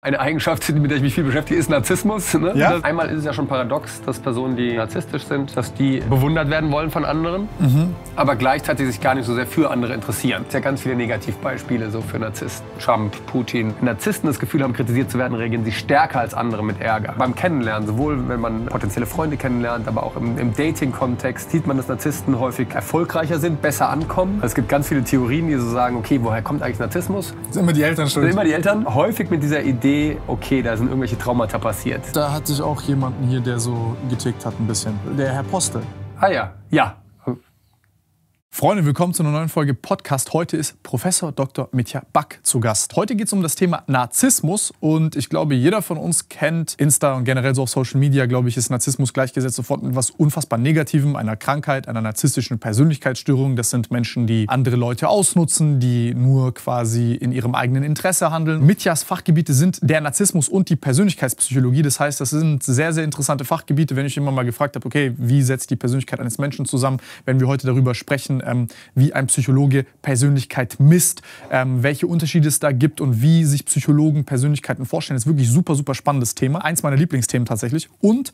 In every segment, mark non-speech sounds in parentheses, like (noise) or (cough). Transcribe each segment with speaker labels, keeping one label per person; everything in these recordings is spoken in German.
Speaker 1: Eine Eigenschaft, mit der ich mich viel beschäftige, ist Narzissmus. Ne? Ja. Einmal ist es ja schon paradox, dass Personen, die narzisstisch sind, dass die bewundert werden wollen von anderen, mhm. aber gleichzeitig sich gar nicht so sehr für andere interessieren. Es gibt ja ganz viele Negativbeispiele so für Narzissten. Trump, Putin. Wenn Narzissten das Gefühl haben, kritisiert zu werden, regeln sie stärker als andere mit Ärger. Beim Kennenlernen, sowohl wenn man potenzielle Freunde kennenlernt, aber auch im, im Dating-Kontext, sieht man, dass Narzissten häufig erfolgreicher sind, besser ankommen. Es gibt ganz viele Theorien, die so sagen, okay, woher kommt eigentlich Narzissmus? sind immer die Eltern schuld. sind immer die Eltern. Häufig mit dieser Idee, Idee, okay, da sind irgendwelche Traumata passiert.
Speaker 2: Da hatte ich auch jemanden hier, der so getickt hat ein bisschen. Der Herr Postel. Ah ja, ja, Freunde, willkommen zu einer neuen Folge Podcast. Heute ist Professor Dr. Mitya Back zu Gast. Heute geht es um das Thema Narzissmus und ich glaube, jeder von uns kennt Insta und generell so auf Social Media, glaube ich, ist Narzissmus gleichgesetzt sofort mit etwas unfassbar Negativem, einer Krankheit, einer narzisstischen Persönlichkeitsstörung. Das sind Menschen, die andere Leute ausnutzen, die nur quasi in ihrem eigenen Interesse handeln. Mityas Fachgebiete sind der Narzissmus und die Persönlichkeitspsychologie. Das heißt, das sind sehr, sehr interessante Fachgebiete. Wenn ich immer mal gefragt habe, okay, wie setzt die Persönlichkeit eines Menschen zusammen, wenn wir heute darüber sprechen, ähm, wie ein Psychologe Persönlichkeit misst, ähm, welche Unterschiede es da gibt und wie sich Psychologen Persönlichkeiten vorstellen. Das ist wirklich super, super spannendes Thema. Eins meiner Lieblingsthemen tatsächlich. Und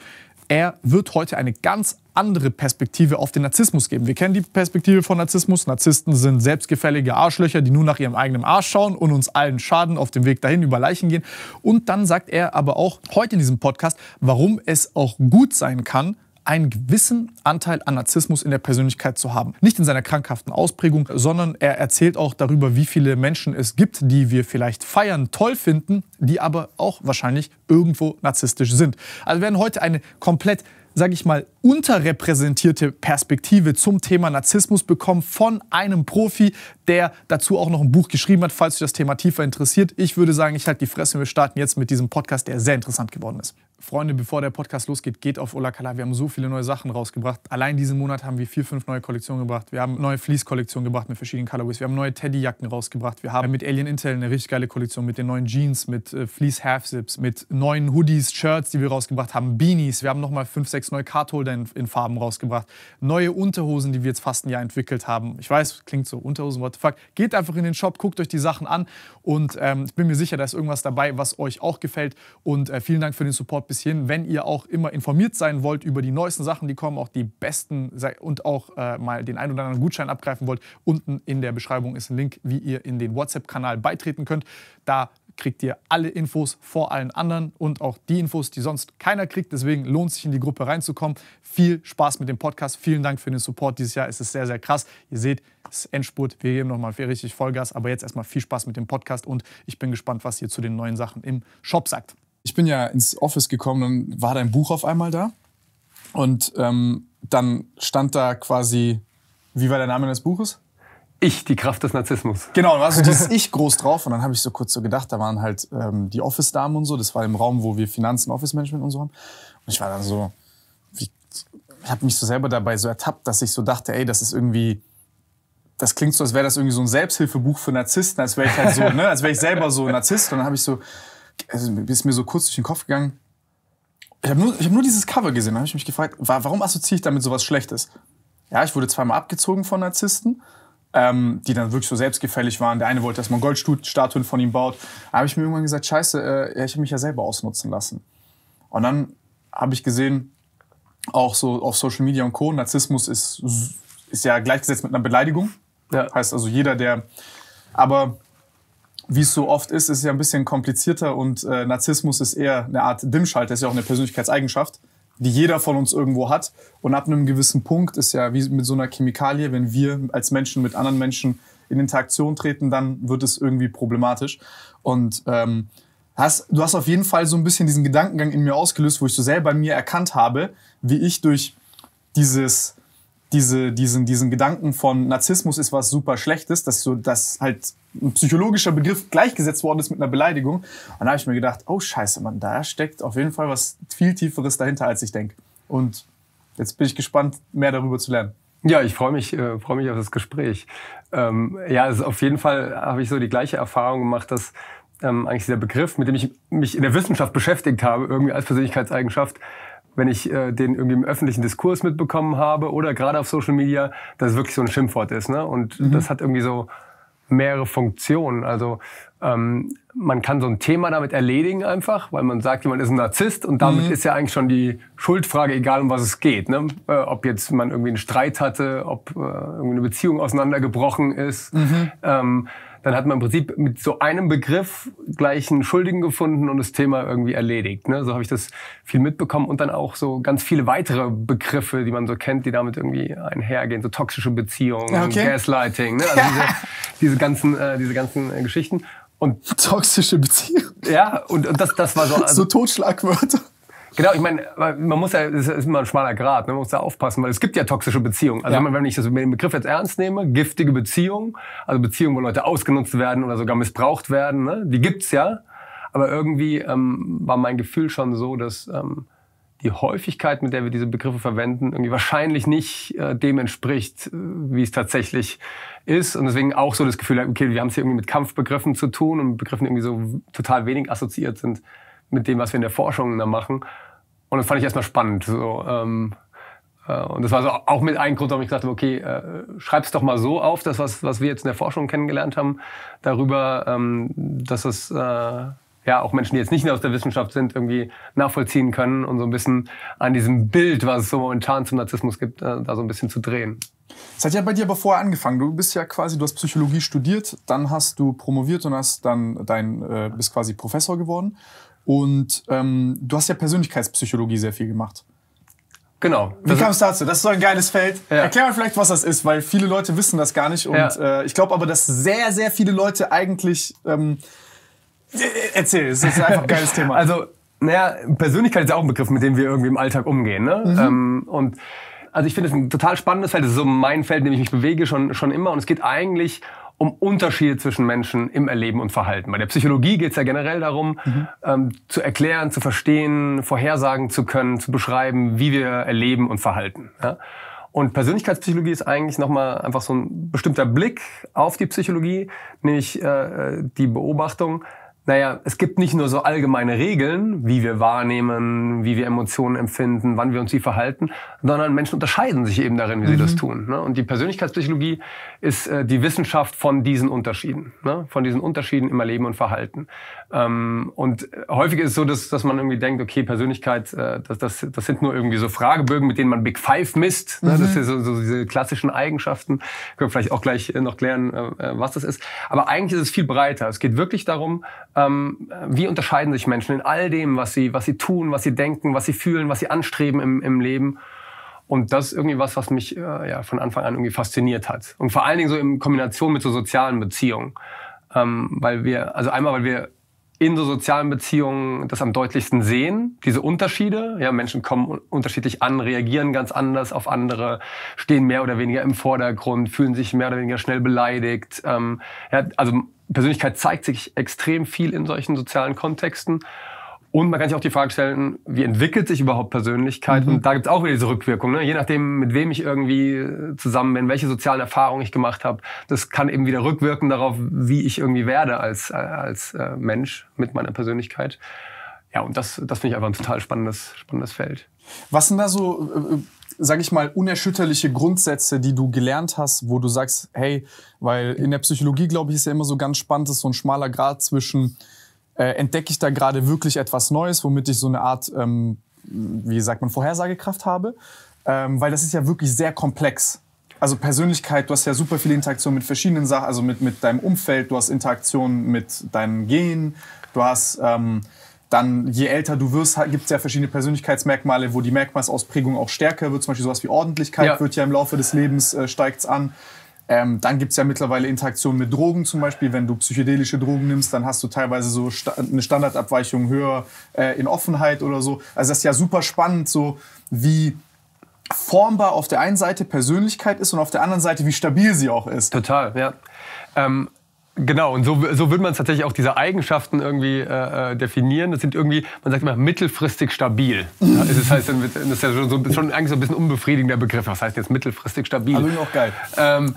Speaker 2: er wird heute eine ganz andere Perspektive auf den Narzissmus geben. Wir kennen die Perspektive von Narzissmus. Narzissten sind selbstgefällige Arschlöcher, die nur nach ihrem eigenen Arsch schauen und uns allen schaden, auf dem Weg dahin über Leichen gehen. Und dann sagt er aber auch heute in diesem Podcast, warum es auch gut sein kann, einen gewissen Anteil an Narzissmus in der Persönlichkeit zu haben. Nicht in seiner krankhaften Ausprägung, sondern er erzählt auch darüber, wie viele Menschen es gibt, die wir vielleicht feiern, toll finden, die aber auch wahrscheinlich irgendwo narzisstisch sind. Also wir werden heute eine komplett, sage ich mal, unterrepräsentierte Perspektive zum Thema Narzissmus bekommen von einem Profi, der dazu auch noch ein Buch geschrieben hat, falls dich das Thema tiefer interessiert. Ich würde sagen, ich halte die Fresse, und wir starten jetzt mit diesem Podcast, der sehr interessant geworden ist. Freunde, bevor der Podcast losgeht, geht auf Ola Kala. Wir haben so viele neue Sachen rausgebracht. Allein diesen Monat haben wir vier, fünf neue Kollektionen gebracht. Wir haben neue Fleece-Kollektionen gebracht mit verschiedenen Colorways. Wir haben neue Teddyjacken rausgebracht. Wir haben mit Alien Intel eine richtig geile Kollektion mit den neuen Jeans, mit äh, Fleece Half-Zips, mit neuen Hoodies, Shirts, die wir rausgebracht haben, Beanies. Wir haben nochmal fünf, sechs neue Cardholder in, in, Farben rausgebracht. Neue Unterhosen, die wir jetzt fast ein Jahr entwickelt haben. Ich weiß, klingt so, Unterhosen, what the fuck. Geht einfach in den Shop, guckt euch die Sachen an und ähm, ich bin mir sicher, da ist irgendwas dabei, was euch auch gefällt. Und äh, vielen Dank für den Support bis hierhin. Wenn ihr auch immer informiert sein wollt über die neuesten Sachen, die kommen, auch die besten und auch äh, mal den ein oder anderen Gutschein abgreifen wollt, unten in der Beschreibung ist ein Link, wie ihr in den WhatsApp-Kanal beitreten könnt. Da kriegt ihr alle Infos vor allen anderen und auch die Infos, die sonst keiner kriegt. Deswegen lohnt sich in die Gruppe reinzukommen. Viel Spaß mit dem Podcast. Vielen Dank für den Support dieses Jahr. Ist es ist sehr, sehr krass. Ihr seht, es ist Endspurt. Wir geben nochmal richtig Vollgas. Aber jetzt erstmal viel Spaß mit dem Podcast und ich bin gespannt, was ihr zu den neuen Sachen im Shop sagt. Ich bin ja ins Office gekommen und war dein Buch auf einmal da. Und ähm, dann stand da quasi, wie war der Name des Buches? Ich, die Kraft des Narzissmus. Genau, also (laughs) dieses Ich groß drauf. Und dann habe ich so kurz so gedacht, da waren halt ähm, die Office-Damen und so. Das war im Raum, wo wir Finanzen, Office-Management und so haben. Und ich war dann so, wie, ich habe mich so selber dabei so ertappt, dass ich so dachte, ey, das ist irgendwie, das klingt so, als wäre das irgendwie so ein Selbsthilfebuch für Narzissten, als wäre ich halt so, (laughs) ne, als wäre ich selber so ein Narzisst. Und dann habe ich so, also ist mir so kurz durch den Kopf gegangen. Ich habe nur, hab nur dieses Cover gesehen, da habe ich mich gefragt, warum assoziiere ich damit so was Schlechtes? Ja, ich wurde zweimal abgezogen von Narzissten ähm, die dann wirklich so selbstgefällig waren. Der eine wollte, dass man Goldstatuen von ihm baut. Da habe ich mir irgendwann gesagt, scheiße, äh, ich habe mich ja selber ausnutzen lassen. Und dann habe ich gesehen, auch so auf Social Media und Co., Narzissmus ist, ist ja gleichgesetzt mit einer Beleidigung. Ja. Heißt also jeder, der... Aber wie es so oft ist, ist es ja ein bisschen komplizierter und äh, Narzissmus ist eher eine Art Dimmschalter, ist ja auch eine Persönlichkeitseigenschaft die jeder von uns irgendwo hat. Und ab einem gewissen Punkt ist ja wie mit so einer Chemikalie, wenn wir als Menschen mit anderen Menschen in Interaktion treten, dann wird es irgendwie problematisch. Und ähm, hast, du hast auf jeden Fall so ein bisschen diesen Gedankengang in mir ausgelöst, wo ich so selber bei mir erkannt habe, wie ich durch dieses diese, diesen, diesen Gedanken von Narzissmus ist was super Schlechtes, dass so, dass halt ein psychologischer Begriff gleichgesetzt worden ist mit einer Beleidigung. Und da habe ich mir gedacht, oh Scheiße, Mann, da steckt auf jeden Fall was viel Tieferes dahinter, als ich denke. Und jetzt bin ich gespannt, mehr darüber zu lernen. Ja, ich freue mich, äh, freue mich auf das Gespräch. Ähm,
Speaker 1: ja, also auf jeden Fall habe ich so die gleiche Erfahrung gemacht, dass ähm, eigentlich dieser Begriff, mit dem ich mich in der Wissenschaft beschäftigt habe, irgendwie als Persönlichkeitseigenschaft, wenn ich äh, den irgendwie im öffentlichen Diskurs mitbekommen habe oder gerade auf Social Media, dass es wirklich so ein Schimpfwort ist. Ne? Und mhm. das hat irgendwie so mehrere Funktionen. Also ähm, man kann so ein Thema damit erledigen einfach, weil man sagt, jemand ist ein Narzisst und damit mhm. ist ja eigentlich schon die Schuldfrage, egal um was es geht. Ne? Äh, ob jetzt man irgendwie einen Streit hatte, ob äh, irgendwie eine Beziehung auseinandergebrochen ist. Mhm. Ähm, dann hat man im Prinzip mit so einem Begriff gleich einen Schuldigen gefunden und das Thema irgendwie erledigt. Ne? So habe ich das viel mitbekommen und dann auch so ganz viele weitere Begriffe, die man so kennt, die damit irgendwie einhergehen, so toxische Beziehungen, okay. Gaslighting, ne? also diese, (laughs) diese ganzen, äh, diese ganzen äh, Geschichten. Und toxische Beziehungen. Ja, und, und das, das war so. Also, so
Speaker 2: Totschlagwörter.
Speaker 1: Genau, ich meine, man muss ja, das ist immer ein schmaler Grad, ne? man muss da aufpassen, weil es gibt ja toxische Beziehungen. Also ja. wenn ich das mit dem Begriff jetzt ernst nehme, giftige Beziehungen, also Beziehungen, wo Leute ausgenutzt werden oder sogar missbraucht werden, ne? die gibt's ja. Aber irgendwie ähm, war mein Gefühl schon so, dass ähm, die Häufigkeit, mit der wir diese Begriffe verwenden, irgendwie wahrscheinlich nicht äh, dem entspricht, äh, wie es tatsächlich ist. Und deswegen auch so das Gefühl, okay, wir haben es hier irgendwie mit Kampfbegriffen zu tun und Begriffen irgendwie so total wenig assoziiert sind mit dem, was wir in der Forschung da machen. Und das fand ich erstmal spannend. So, ähm, äh, und das war so auch mit einem Grund, warum ich gesagt habe, okay, äh, schreib's doch mal so auf, das, was, was wir jetzt in der Forschung kennengelernt haben, darüber, ähm, dass es äh, ja auch Menschen, die jetzt nicht aus der Wissenschaft sind, irgendwie nachvollziehen können und so ein bisschen an diesem Bild, was es so momentan
Speaker 2: zum Narzissmus gibt, äh, da so ein bisschen zu drehen. Das hat ja bei dir aber vorher angefangen. Du bist ja quasi, du hast Psychologie studiert, dann hast du promoviert und hast dann dein, äh, bist quasi Professor geworden. Und ähm, du hast ja Persönlichkeitspsychologie sehr viel gemacht. Genau. Wie kam es dazu? Das ist so ein geiles Feld. Ja. Erklär mal vielleicht, was das ist, weil viele Leute wissen das gar nicht. Und ja. äh, ich glaube aber, dass sehr, sehr viele Leute eigentlich. Ähm, äh, erzähl, es ist einfach ein geiles
Speaker 1: (laughs) Thema. Also, naja, Persönlichkeit ist ja auch ein Begriff, mit dem wir irgendwie im Alltag umgehen. Ne? Mhm. Ähm, und also ich finde es ein total spannendes Feld. Das ist so mein Feld, in dem ich mich bewege, schon, schon immer. Und es geht eigentlich um Unterschiede zwischen Menschen im Erleben und Verhalten. Bei der Psychologie geht es ja generell darum, mhm. ähm, zu erklären, zu verstehen, vorhersagen zu können, zu beschreiben, wie wir erleben und verhalten. Ja? Und Persönlichkeitspsychologie ist eigentlich nochmal einfach so ein bestimmter Blick auf die Psychologie, nämlich äh, äh die Beobachtung, naja, es gibt nicht nur so allgemeine Regeln, wie wir wahrnehmen, wie wir Emotionen empfinden, wann wir uns sie verhalten, sondern Menschen unterscheiden sich eben darin, wie mhm. sie das mhm. tun. Ne? Und die Persönlichkeitspsychologie ist äh, die Wissenschaft von diesen Unterschieden, ne? von diesen Unterschieden im Erleben und Verhalten. Ähm, und äh, häufig ist es so, dass, dass man irgendwie denkt, okay, Persönlichkeit, äh, das, das, das sind nur irgendwie so Fragebögen, mit denen man Big Five misst. Ne? Mhm. Das sind so, so diese klassischen Eigenschaften. Können wir vielleicht auch gleich äh, noch klären, äh, äh, was das ist. Aber eigentlich ist es viel breiter. Es geht wirklich darum, ähm, wie unterscheiden sich Menschen in all dem, was sie, was sie tun, was sie denken, was sie fühlen, was sie anstreben im, im Leben. Und das ist irgendwie was, was mich äh, ja, von Anfang an irgendwie fasziniert hat. Und vor allen Dingen so in Kombination mit so sozialen Beziehungen. Ähm, weil wir, also einmal, weil wir in so sozialen Beziehungen das am deutlichsten sehen, diese Unterschiede. Ja, Menschen kommen unterschiedlich an, reagieren ganz anders auf andere, stehen mehr oder weniger im Vordergrund, fühlen sich mehr oder weniger schnell beleidigt. Ähm, ja, also Persönlichkeit zeigt sich extrem viel in solchen sozialen Kontexten. Und man kann sich auch die Frage stellen, wie entwickelt sich überhaupt Persönlichkeit? Mhm. Und da gibt es auch wieder diese Rückwirkung, ne? je nachdem, mit wem ich irgendwie äh, zusammen bin, welche sozialen Erfahrungen ich gemacht habe. Das kann eben wieder rückwirken darauf, wie ich irgendwie werde als, als äh, Mensch mit meiner Persönlichkeit.
Speaker 2: Ja, und das, das finde ich einfach ein total spannendes, spannendes Feld. Was sind da so, äh, äh sage ich mal, unerschütterliche Grundsätze, die du gelernt hast, wo du sagst, hey, weil in der Psychologie, glaube ich, ist ja immer so ganz spannend, ist so ein schmaler Grad zwischen äh, entdecke ich da gerade wirklich etwas Neues, womit ich so eine Art, ähm, wie sagt man, Vorhersagekraft habe. Ähm, weil das ist ja wirklich sehr komplex. Also Persönlichkeit, du hast ja super viele Interaktionen mit verschiedenen Sachen, also mit, mit deinem Umfeld, du hast Interaktionen mit deinem Gen, du hast ähm, dann, je älter du wirst, gibt es ja verschiedene Persönlichkeitsmerkmale, wo die Merkmalsausprägung auch stärker wird, zum Beispiel sowas wie Ordentlichkeit ja. wird ja im Laufe des Lebens, äh, steigt es an. Ähm, dann gibt es ja mittlerweile Interaktionen mit Drogen zum Beispiel. Wenn du psychedelische Drogen nimmst, dann hast du teilweise so sta eine Standardabweichung höher äh, in Offenheit oder so. Also das ist ja super spannend, so wie formbar auf der einen Seite Persönlichkeit ist und auf der anderen Seite, wie stabil sie auch ist. Total, ja.
Speaker 1: Ähm Genau, und so, so würde man tatsächlich auch diese Eigenschaften irgendwie äh, äh, definieren. Das sind irgendwie, man sagt immer, mittelfristig stabil. Ja, das heißt, das ist ja schon, so, schon eigentlich so ein bisschen unbefriedigender Begriff. Was heißt jetzt mittelfristig stabil? Also auch geil. Ähm,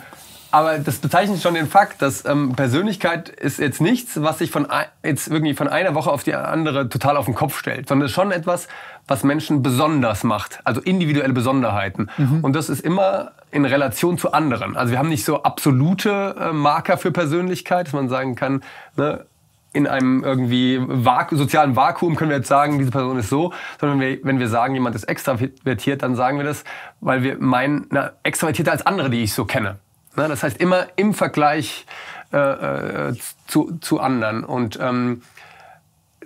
Speaker 1: aber das bezeichnet schon den Fakt, dass ähm, Persönlichkeit ist jetzt nichts, was sich von jetzt irgendwie von einer Woche auf die andere total auf den Kopf stellt, sondern ist schon etwas, was Menschen besonders macht, also individuelle Besonderheiten. Mhm. Und das ist immer in Relation zu anderen. Also wir haben nicht so absolute äh, Marker für Persönlichkeit, dass man sagen kann, ne, in einem irgendwie Vaku sozialen Vakuum können wir jetzt sagen, diese Person ist so, sondern wenn wir, wenn wir sagen, jemand ist extravertiert, dann sagen wir das, weil wir meinen, na, extravertierter als andere, die ich so kenne. Ne, das heißt immer im Vergleich äh, äh, zu, zu anderen. Und ähm,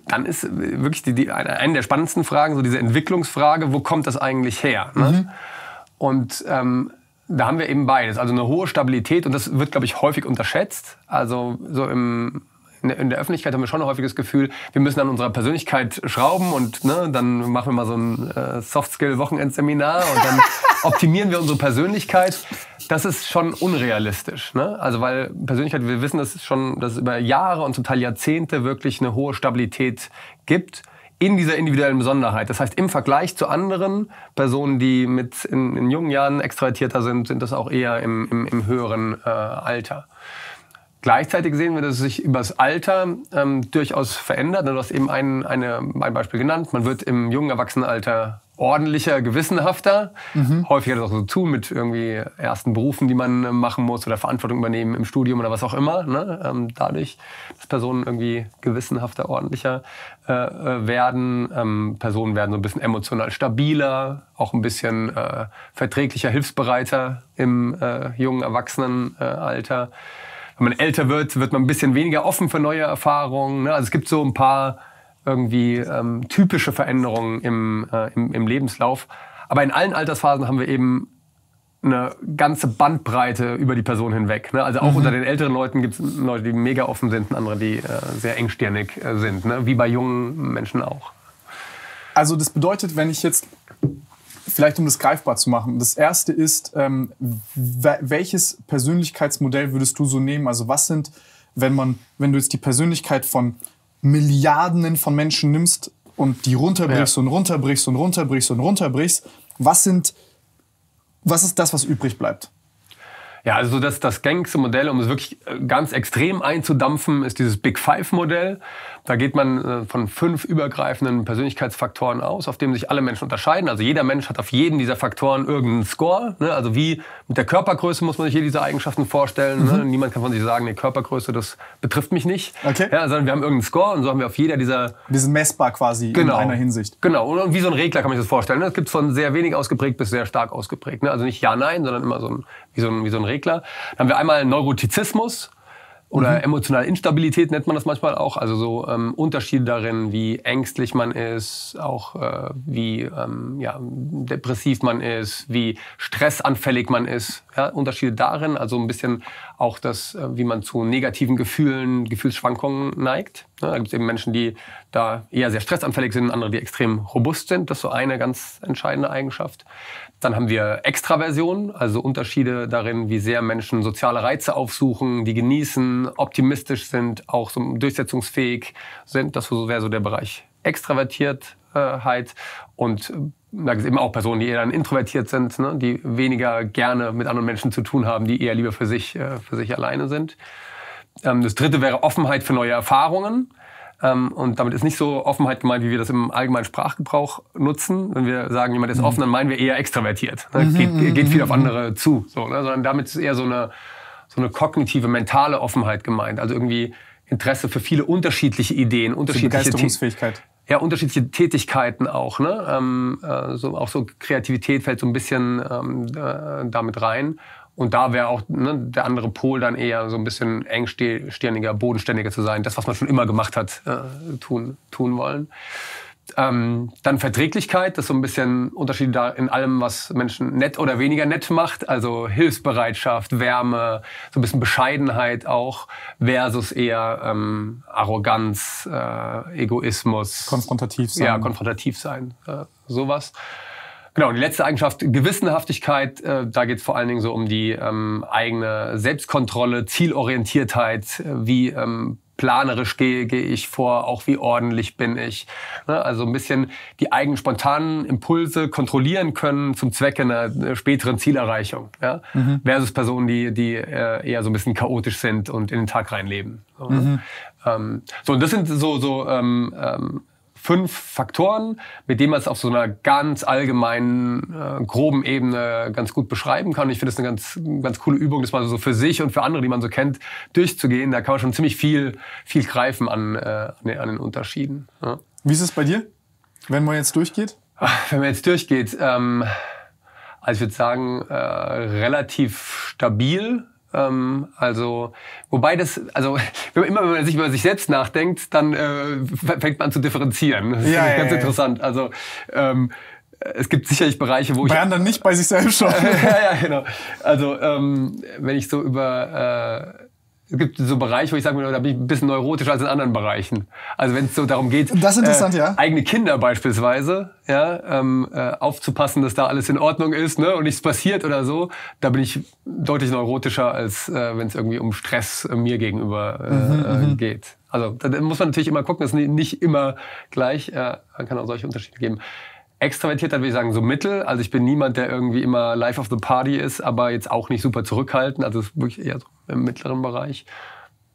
Speaker 1: dann ist wirklich die, die, eine der spannendsten Fragen, so diese Entwicklungsfrage, wo kommt das eigentlich her? Ne? Mhm. Und ähm, da haben wir eben beides. Also eine hohe Stabilität und das wird, glaube ich, häufig unterschätzt. Also so im in der Öffentlichkeit haben wir schon ein häufiges Gefühl, wir müssen an unserer Persönlichkeit schrauben und ne, dann machen wir mal so ein äh, Softskill-Wochenendseminar und dann (laughs) optimieren wir unsere Persönlichkeit das ist schon unrealistisch. Ne? Also weil Persönlichkeit, wir wissen, dass es schon, dass es über Jahre und zum Teil Jahrzehnte wirklich eine hohe Stabilität gibt in dieser individuellen Besonderheit. Das heißt, im Vergleich zu anderen Personen, die mit in, in jungen Jahren extravertierter sind, sind das auch eher im, im, im höheren äh, Alter. Gleichzeitig sehen wir, dass es sich über das Alter ähm, durchaus verändert. Du hast eben ein, eine, ein Beispiel genannt. Man wird im jungen Erwachsenenalter ordentlicher, gewissenhafter. Mhm. Häufig hat das auch so zu tun mit irgendwie ersten Berufen, die man äh, machen muss oder Verantwortung übernehmen im Studium oder was auch immer. Ne? Ähm, dadurch, dass Personen irgendwie gewissenhafter, ordentlicher äh, äh, werden. Ähm, Personen werden so ein bisschen emotional stabiler, auch ein bisschen äh, verträglicher, hilfsbereiter im äh, jungen Erwachsenenalter. Äh, Wenn man älter wird, wird man ein bisschen weniger offen für neue Erfahrungen. Ne? Also es gibt so ein paar irgendwie ähm, typische Veränderungen im, äh, im, im Lebenslauf. Aber in allen Altersphasen haben wir eben eine ganze Bandbreite über die Person hinweg. Ne? Also auch mhm. unter den älteren Leuten gibt es Leute, die mega offen sind und andere, die äh, sehr engstirnig äh, sind, ne? wie bei jungen Menschen auch.
Speaker 2: Also das bedeutet, wenn ich jetzt, vielleicht um das greifbar zu machen, das Erste ist, ähm, welches Persönlichkeitsmodell würdest du so nehmen? Also was sind, wenn man, wenn du jetzt die Persönlichkeit von Milliarden von Menschen nimmst und die runterbrichst ja. und runterbrichst und runterbrichst und runterbrichst, was sind, was ist das, was übrig bleibt?
Speaker 1: Ja, also das, das gängigste Modell, um es wirklich äh, ganz extrem einzudampfen, ist dieses Big Five Modell. Da geht man äh, von fünf übergreifenden Persönlichkeitsfaktoren aus, auf denen sich alle Menschen unterscheiden. Also jeder Mensch hat auf jeden dieser Faktoren irgendeinen Score. Ne? Also wie mit der Körpergröße muss man sich hier diese Eigenschaften vorstellen. Ne? Mhm. Niemand kann von sich sagen, die Körpergröße, das betrifft mich nicht. Okay. Ja, sondern wir haben irgendeinen Score und so haben wir auf jeder dieser... Wir sind messbar
Speaker 2: quasi genau, in einer Hinsicht.
Speaker 1: Genau. Und wie so ein Regler kann man sich das vorstellen. Ne? Das gibt es von sehr wenig ausgeprägt bis sehr stark ausgeprägt. Ne? Also nicht Ja, Nein, sondern immer so ein, wie, so ein, wie so ein Regler. Dann haben wir einmal Neurotizismus. Oder mhm. emotionale Instabilität nennt man das manchmal auch. Also so ähm, Unterschiede darin, wie ängstlich man ist, auch äh, wie ähm, ja, depressiv man ist, wie stressanfällig man ist. Ja, Unterschiede darin, also ein bisschen auch das, äh, wie man zu negativen Gefühlen, Gefühlsschwankungen neigt. Ja, da gibt es eben Menschen, die da eher sehr stressanfällig sind, andere, die extrem robust sind. Das ist so eine ganz entscheidende Eigenschaft. Dann haben wir Extraversion, also Unterschiede darin, wie sehr Menschen soziale Reize aufsuchen, die genießen, optimistisch sind, auch so durchsetzungsfähig sind. Das wäre so der Bereich Extravertiertheit. Und äh, da gibt es eben auch Personen, die eher dann introvertiert sind, ne? die weniger gerne mit anderen Menschen zu tun haben, die eher lieber für sich, äh, für sich alleine sind. Ähm, das dritte wäre Offenheit für neue Erfahrungen. Ähm, und damit ist nicht so Offenheit gemeint, wie wir das im allgemeinen Sprachgebrauch nutzen. Wenn wir sagen, jemand ist mhm. offen, dann meinen wir eher extravertiert. Ne? Mhm. Geht, mhm, geht, viel mhm, auf mhm. andere zu. So, ne? Sondern damit ist eher so eine, so eine kognitive, mentale Offenheit gemeint. Also irgendwie Interesse für viele unterschiedliche Ideen, unterschiedliche Begeisterungsfähigkeit. Ja, unterschiedliche Tätigkeiten auch. Ne? Ähm, äh, so, auch so Kreativität fällt so ein bisschen ähm, äh, damit rein. Und da wäre auch ne, der andere Pol dann eher so ein bisschen engstirniger, bodenständiger zu sein, das, was man schon immer gemacht hat, äh, tun, tun wollen. Ähm, dann Verträglichkeit, das ist so ein bisschen Unterschiede da in allem, was Menschen nett oder weniger nett macht. Also Hilfsbereitschaft, Wärme, so ein bisschen Bescheidenheit auch, versus eher ähm, Arroganz, äh, Egoismus.
Speaker 2: Konfrontativ sein. Ja,
Speaker 1: konfrontativ sein, äh, sowas. Genau, die letzte Eigenschaft, Gewissenhaftigkeit. Äh, da geht es vor allen Dingen so um die ähm, eigene Selbstkontrolle, Zielorientiertheit, äh, wie ähm, planerisch gehe, gehe ich vor, auch wie ordentlich bin ich. Ne? Also ein bisschen die eigenen spontanen Impulse kontrollieren können zum Zwecke einer äh, späteren Zielerreichung. Ja? Mhm. Versus Personen, die, die äh, eher so ein bisschen chaotisch sind und in den Tag reinleben. So, ne? mhm. ähm, so und das sind so, so ähm, ähm, fünf Faktoren, mit denen man es auf so einer ganz allgemeinen, äh, groben Ebene ganz gut beschreiben kann. Und ich finde es eine ganz, ganz coole Übung, das mal so für sich und für andere, die man so kennt, durchzugehen. Da kann man schon ziemlich viel, viel greifen an, äh, an den Unterschieden. Ja. Wie ist
Speaker 2: es bei dir, wenn man jetzt durchgeht?
Speaker 1: Wenn man jetzt durchgeht, ähm, also ich würde sagen, äh, relativ stabil ähm, also, wobei das, also (laughs) wenn man immer wenn man sich über sich selbst nachdenkt, dann äh, fängt man zu differenzieren. Das ja, ist ja, ganz ja, interessant. Also ähm, es gibt sicherlich Bereiche, wo bei ich. Bei anderen nicht,
Speaker 2: bei sich selbst schon. (laughs) ja,
Speaker 1: ja, genau. Also ähm, wenn ich so über äh, es gibt so Bereiche, wo ich sage, da bin ich ein bisschen neurotischer als in anderen Bereichen. Also wenn es so darum geht, äh, ja. eigene Kinder beispielsweise, ja, ähm, äh, aufzupassen, dass da alles in Ordnung ist ne, und nichts passiert oder so, da bin ich deutlich neurotischer, als äh, wenn es irgendwie um Stress äh, mir gegenüber äh, mhm, mhm. Äh, geht. Also da muss man natürlich immer gucken, das ist nicht immer gleich, äh, kann auch solche Unterschiede geben. Extravertiert würde ich sagen, so mittel. Also ich bin niemand, der irgendwie immer Life of the Party ist, aber jetzt auch nicht super zurückhaltend. Also wirklich eher so im mittleren Bereich.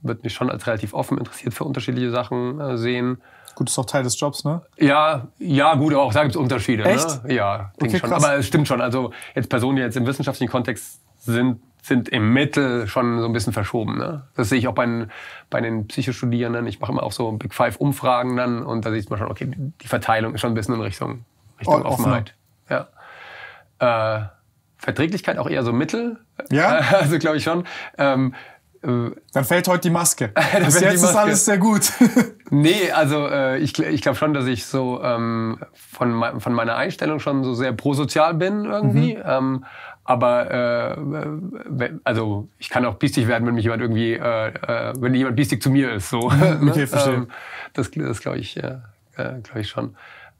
Speaker 1: Wird mich schon als relativ offen interessiert für unterschiedliche Sachen äh, sehen. Gut, ist auch Teil des Jobs, ne? Ja, ja, gut, auch da gibt es Unterschiede. Ne? Echt? Ne? Ja, okay, ich schon. Krass. Aber es stimmt schon. Also jetzt Personen, die jetzt im wissenschaftlichen Kontext sind, sind im Mittel schon so ein bisschen verschoben. Ne? Das sehe ich auch bei, den, bei den Psychostudierenden. Ich mache immer auch so Big Five-Umfragen dann und da sieht man schon, okay, die Verteilung ist schon ein bisschen in Richtung Richtung Offenheit. Offenheit. Ja. Äh, Verträglichkeit auch eher so Mittel. Ja. (laughs) also glaube ich schon. Ähm, äh, dann
Speaker 2: fällt heute die Maske. (laughs) Bis jetzt Maske. ist alles sehr gut.
Speaker 1: (laughs) nee, also äh, ich, ich glaube schon, dass ich so ähm, von, von meiner Einstellung schon so sehr prosozial bin irgendwie. Mhm. Ähm, aber äh, also ich kann auch biestig werden, wenn mich jemand irgendwie, äh, äh wenn jemand biestig zu mir ist. So. Mhm. Ne? Okay, ne? verstehe. Ähm, das das glaube ich, äh, glaube ich schon.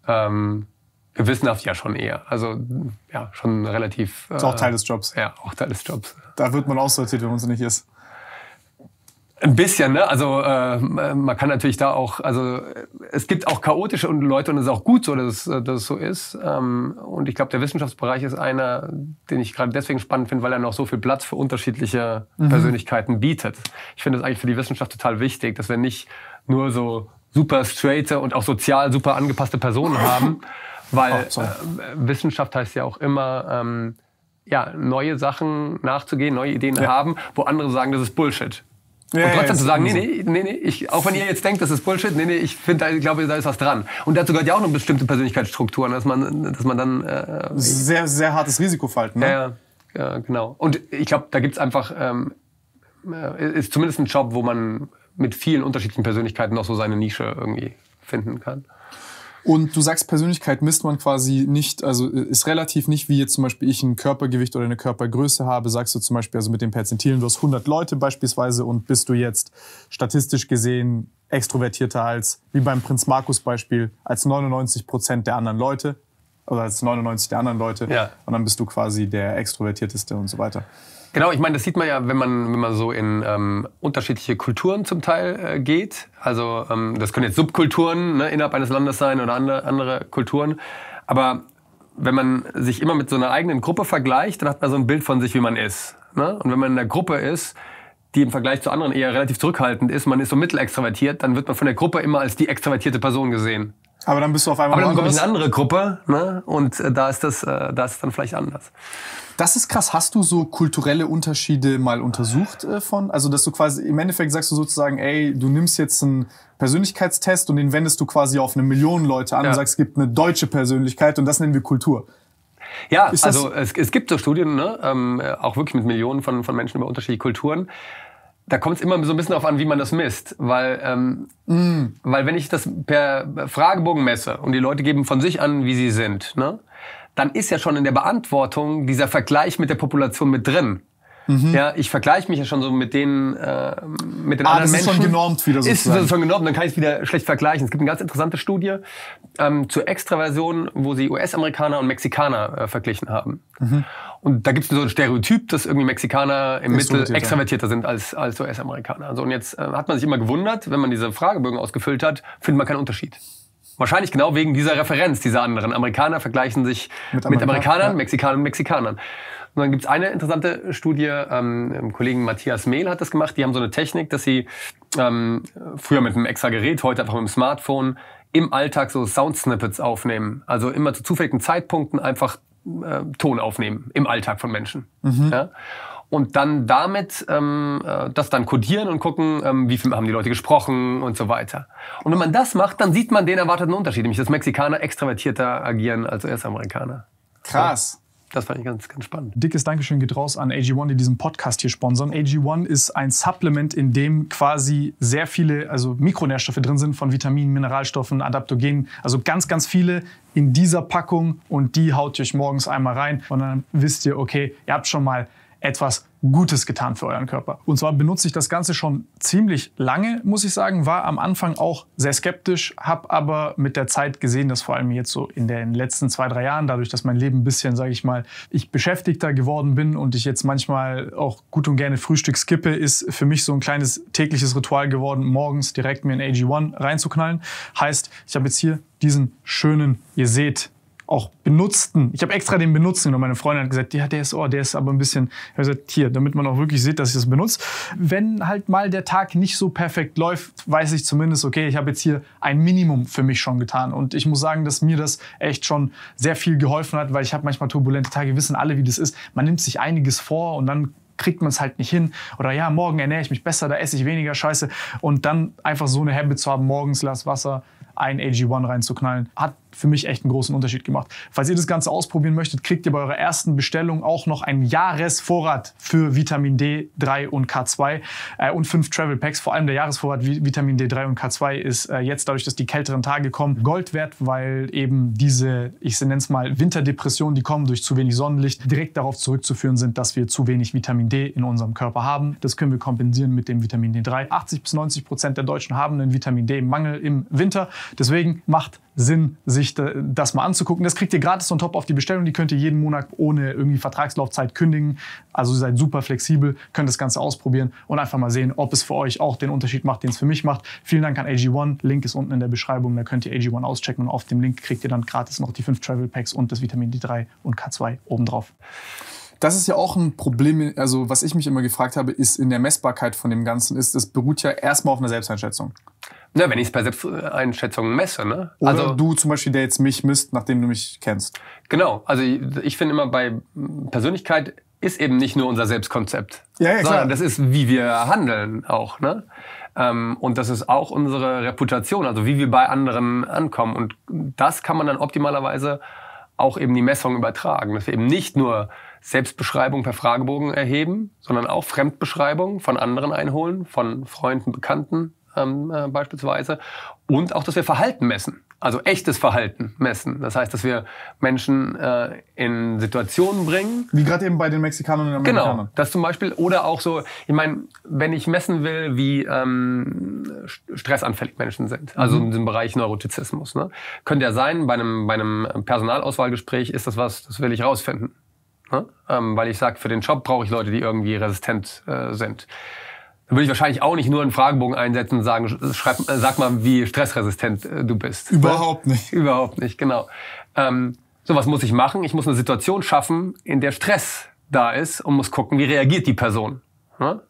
Speaker 1: Ähm, gewissenhaft ja schon eher. Also ja, schon relativ. Ist auch äh, Teil des Jobs. Ja, auch
Speaker 2: Teil des Jobs. Da wird man aussortiert, wenn man so nicht ist.
Speaker 1: Ein bisschen, ne? Also äh, man kann natürlich da auch, also es gibt auch chaotische Leute und es ist auch gut so, dass, äh, dass es so ist. Ähm, und ich glaube, der Wissenschaftsbereich ist einer, den ich gerade deswegen spannend finde, weil er noch so viel Platz für unterschiedliche mhm. Persönlichkeiten bietet. Ich finde es eigentlich für die Wissenschaft total wichtig, dass wir nicht nur so super straighte und auch sozial super angepasste Personen haben. Weil oh, äh, Wissenschaft heißt ja auch immer, ähm, ja, neue Sachen nachzugehen, neue Ideen ja. haben, wo andere sagen, das ist Bullshit.
Speaker 2: Ja, und trotzdem ja, zu sagen, nee, nee, nee, nee, ich, auch wenn ihr
Speaker 1: jetzt denkt, das ist Bullshit, nee, nee, ich finde, ich glaube, da ist was dran. Und dazu gehört ja auch noch bestimmte Persönlichkeitsstrukturen, dass man, dass man dann... Äh, sehr, sehr hartes fällt, ne? Ja, ja genau. Und ich glaube, da gibt es einfach, ähm, äh, ist zumindest ein Job, wo man mit vielen unterschiedlichen Persönlichkeiten noch so seine Nische irgendwie finden kann.
Speaker 2: Und du sagst, Persönlichkeit misst man quasi nicht, also äh, ist relativ nicht, wie jetzt zum Beispiel ich ein Körpergewicht oder eine Körpergröße habe, sagst du zum Beispiel, also mit den Perzentilen, du hast 100 Leute beispielsweise und bist du jetzt statistisch gesehen extrovertierter als, wie beim Prinz Markus Beispiel, als 99 Prozent der anderen Leute oder als 99 der anderen Leute. Ja. Und dann bist du quasi der Extrovertierteste und so weiter.
Speaker 1: Genau, ich meine, das sieht man ja, wenn man, wenn man so in ähm, unterschiedliche Kulturen zum Teil äh, geht. Also ähm, das können jetzt Subkulturen ne, innerhalb eines Landes sein oder andere, andere Kulturen. Aber wenn man sich immer mit so einer eigenen Gruppe vergleicht, dann hat man so ein Bild von sich, wie man ist. Ne? Und wenn man in einer Gruppe ist, die im Vergleich zu anderen eher relativ zurückhaltend ist, man ist so mittelextravertiert, dann wird man von der Gruppe immer als die extravertierte Person gesehen.
Speaker 2: Aber dann bist du auf einmal. Aber dann kommt eine andere
Speaker 1: Gruppe, ne? Und äh, da ist das, äh, da ist dann vielleicht anders.
Speaker 2: Das ist krass. Hast du so kulturelle Unterschiede mal untersucht äh, von? Also, dass du quasi im Endeffekt sagst du sozusagen, ey, du nimmst jetzt einen Persönlichkeitstest und den wendest du quasi auf eine Million Leute an ja. und sagst, es gibt eine deutsche Persönlichkeit und das nennen wir Kultur.
Speaker 1: Ja, also es, es, gibt so Studien, ne? ähm, äh, auch wirklich mit Millionen von, von Menschen über unterschiedliche Kulturen da kommt es immer so ein bisschen darauf an, wie man das misst. Weil, ähm, mm. weil wenn ich das per Fragebogen messe und die Leute geben von sich an, wie sie sind, ne, dann ist ja schon in der Beantwortung dieser Vergleich mit der Population mit drin. Mhm. Ja, ich vergleiche mich ja schon so mit den, äh, mit den ah, anderen Menschen. Ah, das ist schon genormt wieder sozusagen. Ist, ist schon genormt, dann kann ich es wieder schlecht vergleichen. Es gibt eine ganz interessante Studie ähm, zur Extraversion, wo sie US-Amerikaner und Mexikaner äh, verglichen haben. Mhm. Und da gibt es so ein Stereotyp, dass irgendwie Mexikaner im Mittel extravertierter sind als, als US-Amerikaner. Also, und jetzt äh, hat man sich immer gewundert, wenn man diese Fragebögen ausgefüllt hat, findet man keinen Unterschied. Wahrscheinlich genau wegen dieser Referenz dieser anderen. Amerikaner vergleichen sich mit, Amerika, mit Amerikanern, ja. Mexikanern und Mexikanern. Und dann gibt es eine interessante Studie, ähm, Kollegen Matthias Mehl hat das gemacht, die haben so eine Technik, dass sie ähm, früher mit einem extra Gerät, heute einfach mit einem Smartphone im Alltag so Soundsnippets aufnehmen. Also immer zu zufälligen Zeitpunkten einfach äh, Ton aufnehmen im Alltag von Menschen. Mhm. Ja? Und dann damit ähm, äh, das dann kodieren und gucken, ähm, wie viel haben die Leute gesprochen und so weiter. Und wenn man das macht, dann sieht man den erwarteten Unterschied, nämlich dass Mexikaner extravertierter agieren als US-Amerikaner. Krass. Das fand ich ganz, ganz
Speaker 2: spannend. Dickes Dankeschön geht raus an AG1, die diesen Podcast hier sponsern. AG1 ist ein Supplement, in dem quasi sehr viele, also Mikronährstoffe drin sind von Vitaminen, Mineralstoffen, Adaptogenen, also ganz, ganz viele in dieser Packung und die haut ihr euch morgens einmal rein und dann wisst ihr, okay, ihr habt schon mal etwas Gutes getan für euren Körper. Und zwar benutze ich das Ganze schon ziemlich lange, muss ich sagen, war am Anfang auch sehr skeptisch, habe aber mit der Zeit gesehen, dass vor allem jetzt so in den letzten zwei, drei Jahren, dadurch, dass mein Leben ein bisschen, sage ich mal, ich beschäftigter geworden bin und ich jetzt manchmal auch gut und gerne Frühstück skippe, ist für mich so ein kleines tägliches Ritual geworden, morgens direkt mir ein AG1 reinzuknallen. Heißt, ich habe jetzt hier diesen schönen, ihr seht, auch benutzten. Ich habe extra den benutzen genommen. Meine Freundin hat gesagt, ja, der ist, oh, der ist aber ein bisschen, ich habe gesagt, hier, damit man auch wirklich sieht, dass ich das benutze. Wenn halt mal der Tag nicht so perfekt läuft, weiß ich zumindest, okay, ich habe jetzt hier ein Minimum für mich schon getan. Und ich muss sagen, dass mir das echt schon sehr viel geholfen hat, weil ich habe manchmal turbulente Tage, wissen alle, wie das ist. Man nimmt sich einiges vor und dann kriegt man es halt nicht hin. Oder ja, morgen ernähre ich mich besser, da esse ich weniger Scheiße. Und dann einfach so eine Habit zu haben, morgens Glas Wasser, ein AG1 reinzuknallen, hat für mich echt einen großen Unterschied gemacht. Falls ihr das Ganze ausprobieren möchtet, kriegt ihr bei eurer ersten Bestellung auch noch einen Jahresvorrat für Vitamin D3 und K2 äh, und fünf Travel Packs. Vor allem der Jahresvorrat Vitamin D3 und K2 ist äh, jetzt dadurch, dass die kälteren Tage kommen, Gold wert, weil eben diese, ich nenne es mal Winterdepressionen, die kommen durch zu wenig Sonnenlicht, direkt darauf zurückzuführen sind, dass wir zu wenig Vitamin D in unserem Körper haben. Das können wir kompensieren mit dem Vitamin D3. 80 bis 90 Prozent der Deutschen haben einen Vitamin D-Mangel im Winter. Deswegen macht Sinn, sich das mal anzugucken. Das kriegt ihr gratis on top auf die Bestellung. Die könnt ihr jeden Monat ohne irgendwie Vertragslaufzeit kündigen. Also seid super flexibel, könnt das Ganze ausprobieren und einfach mal sehen, ob es für euch auch den Unterschied macht, den es für mich macht. Vielen Dank an AG1. Link ist unten in der Beschreibung. Da könnt ihr AG1 auschecken und auf dem Link kriegt ihr dann gratis noch die fünf Travel Packs und das Vitamin D3 und K2 obendrauf. Das ist ja auch ein Problem, also was ich mich immer gefragt habe, ist in der Messbarkeit von dem Ganzen, ist, das beruht ja erstmal auf einer Selbsteinschätzung.
Speaker 1: Ja, wenn ich es per Selbsteinschätzung messe, ne? Oder also
Speaker 2: du zum Beispiel, der jetzt mich misst, nachdem du mich kennst.
Speaker 1: Genau. Also ich, ich finde immer bei Persönlichkeit ist eben nicht nur unser Selbstkonzept, ja, ja, sondern klar. das ist, wie wir handeln auch, ne? Ähm, und das ist auch unsere Reputation, also wie wir bei anderen ankommen. Und das kann man dann optimalerweise auch eben die Messung übertragen, dass wir eben nicht nur Selbstbeschreibung per Fragebogen erheben, sondern auch Fremdbeschreibung von anderen einholen, von Freunden, Bekannten, ähm, äh, beispielsweise. Und auch, dass wir Verhalten messen, also echtes Verhalten messen. Das heißt, dass wir Menschen äh, in Situationen bringen.
Speaker 2: Wie gerade eben bei den Mexikanern und genau, Amerikanern. Genau,
Speaker 1: das zum Beispiel. Oder auch so, ich meine, wenn ich messen will, wie ähm, stressanfällig Menschen sind, also mhm. in diesem Bereich Neurotizismus. Ne? Könnte ja sein, bei einem, bei einem Personalauswahlgespräch ist das was, das will ich rausfinden. Ne? Ähm, weil ich sage, für den Job brauche ich Leute, die irgendwie resistent äh, sind dann würde ich wahrscheinlich auch nicht nur einen Fragebogen einsetzen und sagen, schreib, äh, sag mal, wie stressresistent äh, du bist. Überhaupt nicht. Überhaupt nicht, genau. Ähm, so, was muss ich machen? Ich muss eine Situation schaffen, in der Stress da ist und muss gucken, wie reagiert die Person. Ne?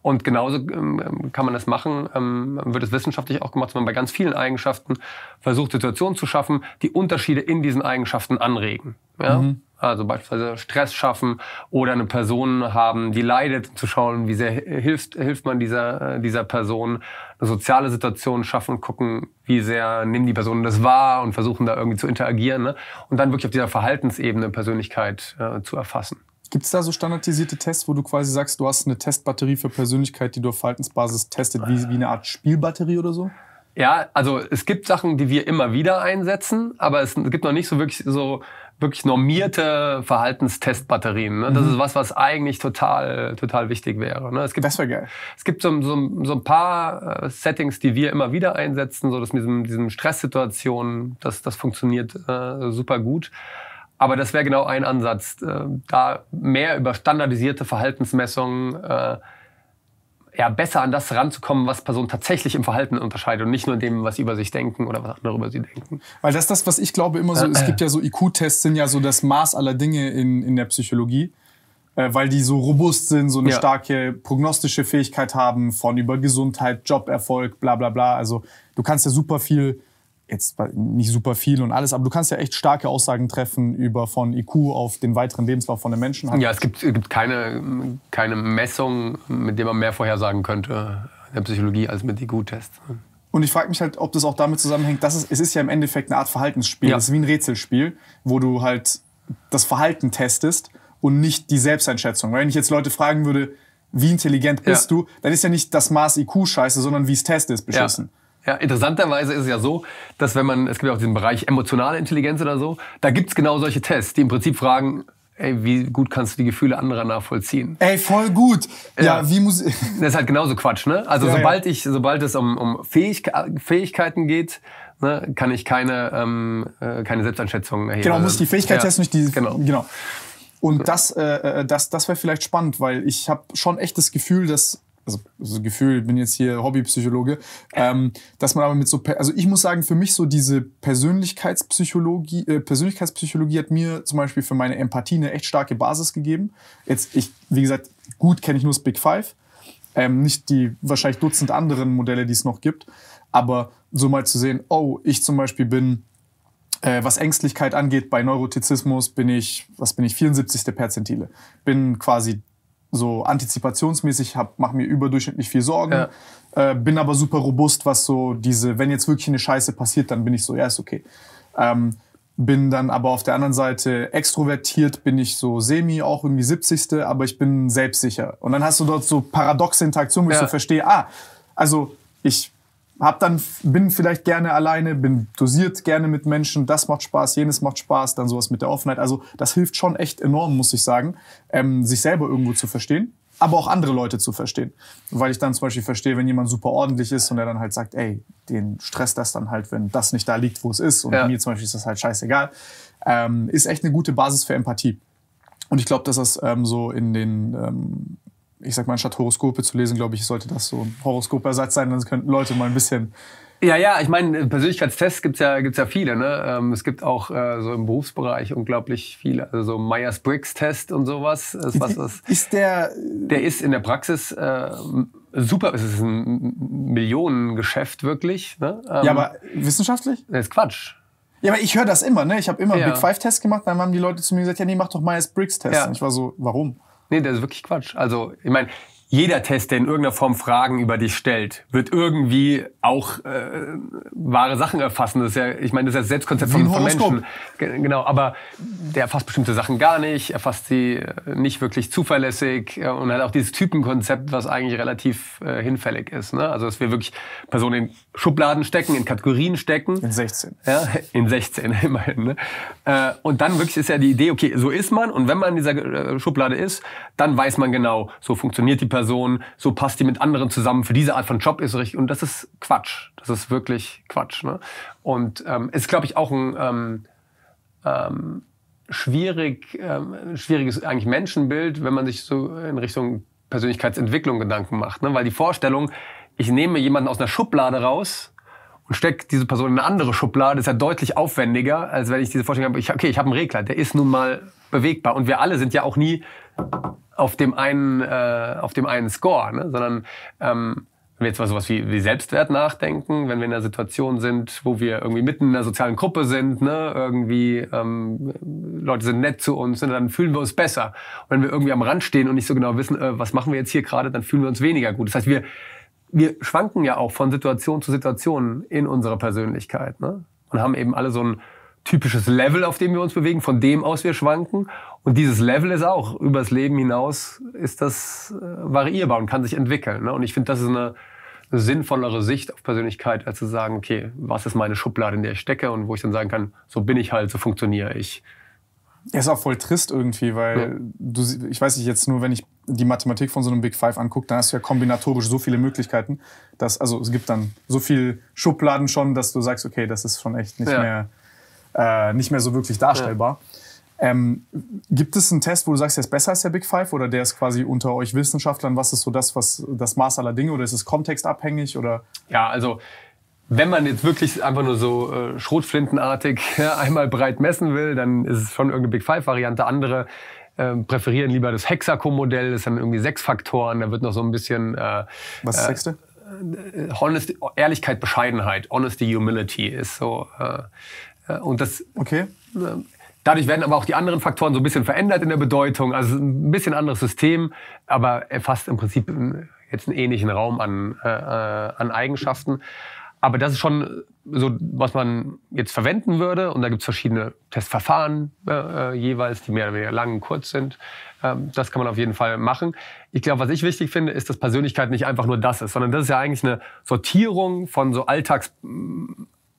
Speaker 1: Und genauso ähm, ähm, kann man das machen, ähm, wird es wissenschaftlich auch gemacht, dass man bei ganz vielen Eigenschaften versucht, Situationen zu schaffen, die Unterschiede in diesen Eigenschaften anregen. Ja? Mhm also beispielsweise Stress schaffen oder eine Person haben, die leidet, zu schauen, wie sehr hilft, hilft man dieser, äh, dieser Person, eine soziale Situation schaffen, gucken, wie sehr nehmen die Personen das wahr und versuchen da irgendwie zu interagieren ne? und dann wirklich auf dieser Verhaltensebene Persönlichkeit äh, zu erfassen.
Speaker 2: Gibt es da so standardisierte Tests, wo du quasi sagst, du hast eine Testbatterie für Persönlichkeit, die du auf Verhaltensbasis testet, wie, wie eine Art Spielbatterie oder so?
Speaker 1: Ja, also es gibt Sachen, die wir immer wieder einsetzen, aber es gibt noch nicht so wirklich so wirklich normierte Verhaltenstestbatterien. Ne? Das mhm. ist was, was eigentlich total, total wichtig wäre. Ne? Es gibt, das wäre geil. Es gibt so, so, so ein paar äh, Settings, die wir immer wieder einsetzen, so dass mit diesem, diesen Stresssituationen, das, das funktioniert äh, super gut. Aber das wäre genau ein Ansatz, äh, da mehr über standardisierte Verhaltensmessungen äh, ja, besser an das ranzukommen, was Personen tatsächlich im Verhalten unterscheidet und nicht nur in dem, was sie über sich denken oder was andere über sie denken.
Speaker 2: Weil das ist das, was ich glaube immer so, es äh, äh. gibt ja so IQ-Tests, sind ja so das Maß aller Dinge in, in der Psychologie, äh, weil die so robust sind, so eine ja. starke prognostische Fähigkeit haben von über Gesundheit, Joberfolg, bla bla bla. Also du kannst ja super viel jetzt nicht super viel und alles, aber du kannst ja echt starke Aussagen treffen über von IQ auf den weiteren Lebenslauf von den Menschen.
Speaker 1: Ja, es gibt, es gibt keine, keine Messung, mit der man mehr vorhersagen könnte in
Speaker 2: der Psychologie als mit IQ-Tests. Und ich frage mich halt, ob das auch damit zusammenhängt, dass es, es ist ja im Endeffekt eine Art Verhaltensspiel. Ja. Es ist wie ein Rätselspiel, wo du halt das Verhalten testest und nicht die Selbsteinschätzung. wenn ich jetzt Leute fragen würde, wie intelligent bist ja. du, dann ist ja nicht das Maß IQ scheiße, sondern wie es Test ist beschissen.
Speaker 1: Ja. Ja, interessanterweise ist es ja so, dass wenn man, es gibt ja auch diesen Bereich emotionale Intelligenz oder so, da gibt's genau solche Tests, die im Prinzip fragen, ey, wie gut kannst du die Gefühle anderer nachvollziehen? Ey, voll gut. Ja, ja wie muss ich Das ist halt genauso Quatsch, ne? Also ja, sobald ich, sobald es um, um Fähig Fähigkeiten geht, ne, kann ich keine, ähm, äh, keine Selbstanschätzung erheben. Genau, muss also, die Fähigkeit ja. testen,
Speaker 2: nicht die. Genau. genau. Und das, äh, äh, das, das wäre vielleicht spannend, weil ich habe schon echt das Gefühl, dass also so ein Gefühl, ich bin jetzt hier Hobbypsychologe, ähm, dass man aber mit so, also ich muss sagen, für mich so diese Persönlichkeitspsychologie, äh, Persönlichkeitspsychologie hat mir zum Beispiel für meine Empathie eine echt starke Basis gegeben. Jetzt, ich, wie gesagt, gut kenne ich nur das Big Five, ähm, nicht die wahrscheinlich Dutzend anderen Modelle, die es noch gibt, aber so mal zu sehen, oh, ich zum Beispiel bin äh, was Ängstlichkeit angeht, bei Neurotizismus bin ich, was bin ich, 74. Perzentile. Bin quasi so antizipationsmäßig, mache mir überdurchschnittlich viel Sorgen, ja. äh, bin aber super robust, was so diese, wenn jetzt wirklich eine Scheiße passiert, dann bin ich so, ja, ist okay. Ähm, bin dann aber auf der anderen Seite extrovertiert, bin ich so semi, auch irgendwie 70. Aber ich bin selbstsicher. Und dann hast du dort so paradoxe Interaktionen, wo ja. ich so verstehe, ah, also ich hab dann, bin vielleicht gerne alleine, bin dosiert gerne mit Menschen, das macht Spaß, jenes macht Spaß, dann sowas mit der Offenheit. Also das hilft schon echt enorm, muss ich sagen, ähm, sich selber irgendwo zu verstehen, aber auch andere Leute zu verstehen. Weil ich dann zum Beispiel verstehe, wenn jemand super ordentlich ist und er dann halt sagt, ey, den stresst das dann halt, wenn das nicht da liegt, wo es ist. Und ja. mir zum Beispiel ist das halt scheißegal. Ähm, ist echt eine gute Basis für Empathie. Und ich glaube, dass das ähm, so in den Ähm, ich sag mal, anstatt Horoskope zu lesen, glaube ich, sollte das so ein Horoskopersatz sein, dann könnten Leute mal ein bisschen
Speaker 1: ja, ja, ich meine, Persönlichkeitstests gibt's ja, gibt's ja viele. Ne? Ähm, es gibt auch äh, so im Berufsbereich unglaublich viele. Also so Myers-Briggs-Test und sowas. Ist, was, was, ist der... Der ist in der Praxis äh, super. Es ist ein Millionengeschäft wirklich. Ne? Ähm, ja, aber wissenschaftlich? Das ist Quatsch.
Speaker 2: Ja, aber ich höre das immer. Ne? Ich habe immer ja. Big Five-Tests gemacht. Dann haben die Leute zu mir gesagt, ja, nee, mach doch myers briggs test Ja. Und ich war so, warum?
Speaker 1: Nee, das ist wirklich Quatsch. Also, ich meine, jeder Test, der in irgendeiner Form Fragen über dich stellt, wird irgendwie auch äh, wahre Sachen erfassen. Das ist ja, ich meine, das ist ja das Selbstkonzept von, von, Menschen. Genau, aber der erfasst bestimmte Sachen gar nicht, erfasst sie äh, nicht wirklich zuverlässig äh, und hat auch dieses Typenkonzept, was eigentlich relativ äh, hinfällig ist. Ne? Also, dass wir wirklich Personen in Schubladen stecken, in Kategorien stecken. In 16. Ja, in 16 (laughs) immerhin. Ne? Äh, und dann wirklich ist ja die Idee, okay, so ist man und wenn man in dieser äh, Schublade ist, dann weiß man genau, so funktioniert die Person. Person, so passt die mit anderen zusammen, für diese Art von Job ist richtig. Und das ist Quatsch. Das ist wirklich Quatsch. Ne? Und ähm, ist, glaube ich, auch ein ähm, ähm, schwierig, ähm, schwieriges eigentlich Menschenbild, wenn man sich so in Richtung Persönlichkeitsentwicklung Gedanken macht. Ne? Weil die Vorstellung, ich nehme jemanden aus einer Schublade raus und stecke diese Person in eine andere Schublade, ist ja deutlich aufwendiger, als wenn ich diese Vorstellung habe, ich, okay, ich habe einen Regler, der ist nun mal bewegbar. Und wir alle sind ja auch nie auf dem einen, äh, auf dem einen Score, ne? sondern ähm, wenn wir jetzt mal sowas wie, wie Selbstwert nachdenken, wenn wir in einer Situation sind, wo wir irgendwie mitten in einer sozialen Gruppe sind, ne, irgendwie ähm, Leute sind nett zu uns, ne? dann fühlen wir uns besser. Und wenn wir irgendwie am Rand stehen und nicht so genau wissen, äh, was machen wir jetzt hier gerade, dann fühlen wir uns weniger gut. Das heißt, wir, wir schwanken ja auch von Situation zu Situation in unserer Persönlichkeit ne? und haben eben alle so ein typisches Level, auf dem wir uns bewegen, von dem aus wir schwanken und dieses Level ist auch übers Leben hinaus ist das äh, variierbar und kann sich entwickeln. Ne? Und ich finde, das ist eine, sinnvollere Sicht auf Persönlichkeit, als zu sagen, okay, was ist meine Schublade, in der ich stecke und wo ich dann sagen kann, so bin ich halt, so funktioniere ich.
Speaker 2: Ist auch voll trist irgendwie, weil ja. du, ich weiß nicht, jetzt nur, wenn ich die Mathematik von so einem Big Five angucke, dann hast du ja kombinatorisch so viele Möglichkeiten, dass, also es gibt dann so viel Schubladen schon, dass du sagst, okay, das ist schon echt nicht ja. mehr, äh, nicht mehr so wirklich darstellbar. Ja. Ähm, gibt es einen Test, wo du sagst, der ist besser als der Big Five oder der ist quasi unter euch Wissenschaftlern? Was ist so das, was das Maß aller Dinge oder ist es kontextabhängig oder?
Speaker 1: Ja, also wenn man jetzt wirklich einfach nur so äh, Schrotflintenartig ja, einmal breit messen will, dann ist es schon irgendeine Big Five-Variante. Andere ähm, präferieren lieber das Hexaco-Modell, das ist dann irgendwie sechs Faktoren, da wird noch so ein bisschen. Äh, Was ist das äh, sechste? Äh, honest, Ehrlichkeit, Bescheidenheit, Honesty, Humility ist so. Äh, äh und das. Okay. Ähm, Dadurch werden aber auch die anderen Faktoren so ein bisschen verändert in der Bedeutung. Also ein bisschen anderes System, aber erfasst im Prinzip jetzt einen ähnlichen Raum an, äh, äh, an Eigenschaften. Aber das ist schon so, was man jetzt verwenden würde. Und da gibt es verschiedene Testverfahren äh, äh, jeweils, die mehr oder weniger lang und kurz sind. Ähm, das kann man auf jeden Fall machen. Ich glaube, was ich wichtig finde, ist, dass Persönlichkeit nicht einfach nur das ist, sondern das ist ja eigentlich eine Sortierung von so Alltags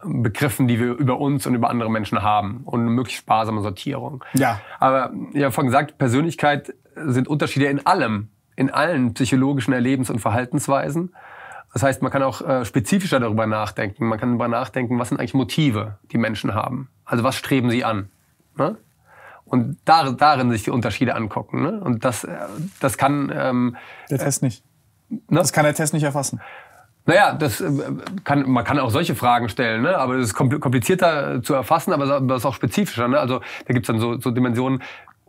Speaker 1: Begriffen, die wir über uns und über andere Menschen haben und eine möglichst sparsame Sortierung. Ja. Aber ja, vorhin gesagt, Persönlichkeit sind Unterschiede in allem, in allen psychologischen Erlebens- und Verhaltensweisen. Das heißt, man kann auch äh, spezifischer darüber nachdenken. Man kann darüber nachdenken, was sind eigentlich Motive, die Menschen haben. Also was streben sie an? Ne? Und da, darin sich die Unterschiede angucken. Ne? Und das, äh, das kann... Ähm, der Test nicht. Ne? Das kann der Test nicht erfassen. Naja, das äh, kann, man kann auch solche Fragen stellen, ne? aber das ist komplizierter äh, zu erfassen, aber das ist auch spezifischer. Ne? Also da gibt's dann so, so Dimensionen,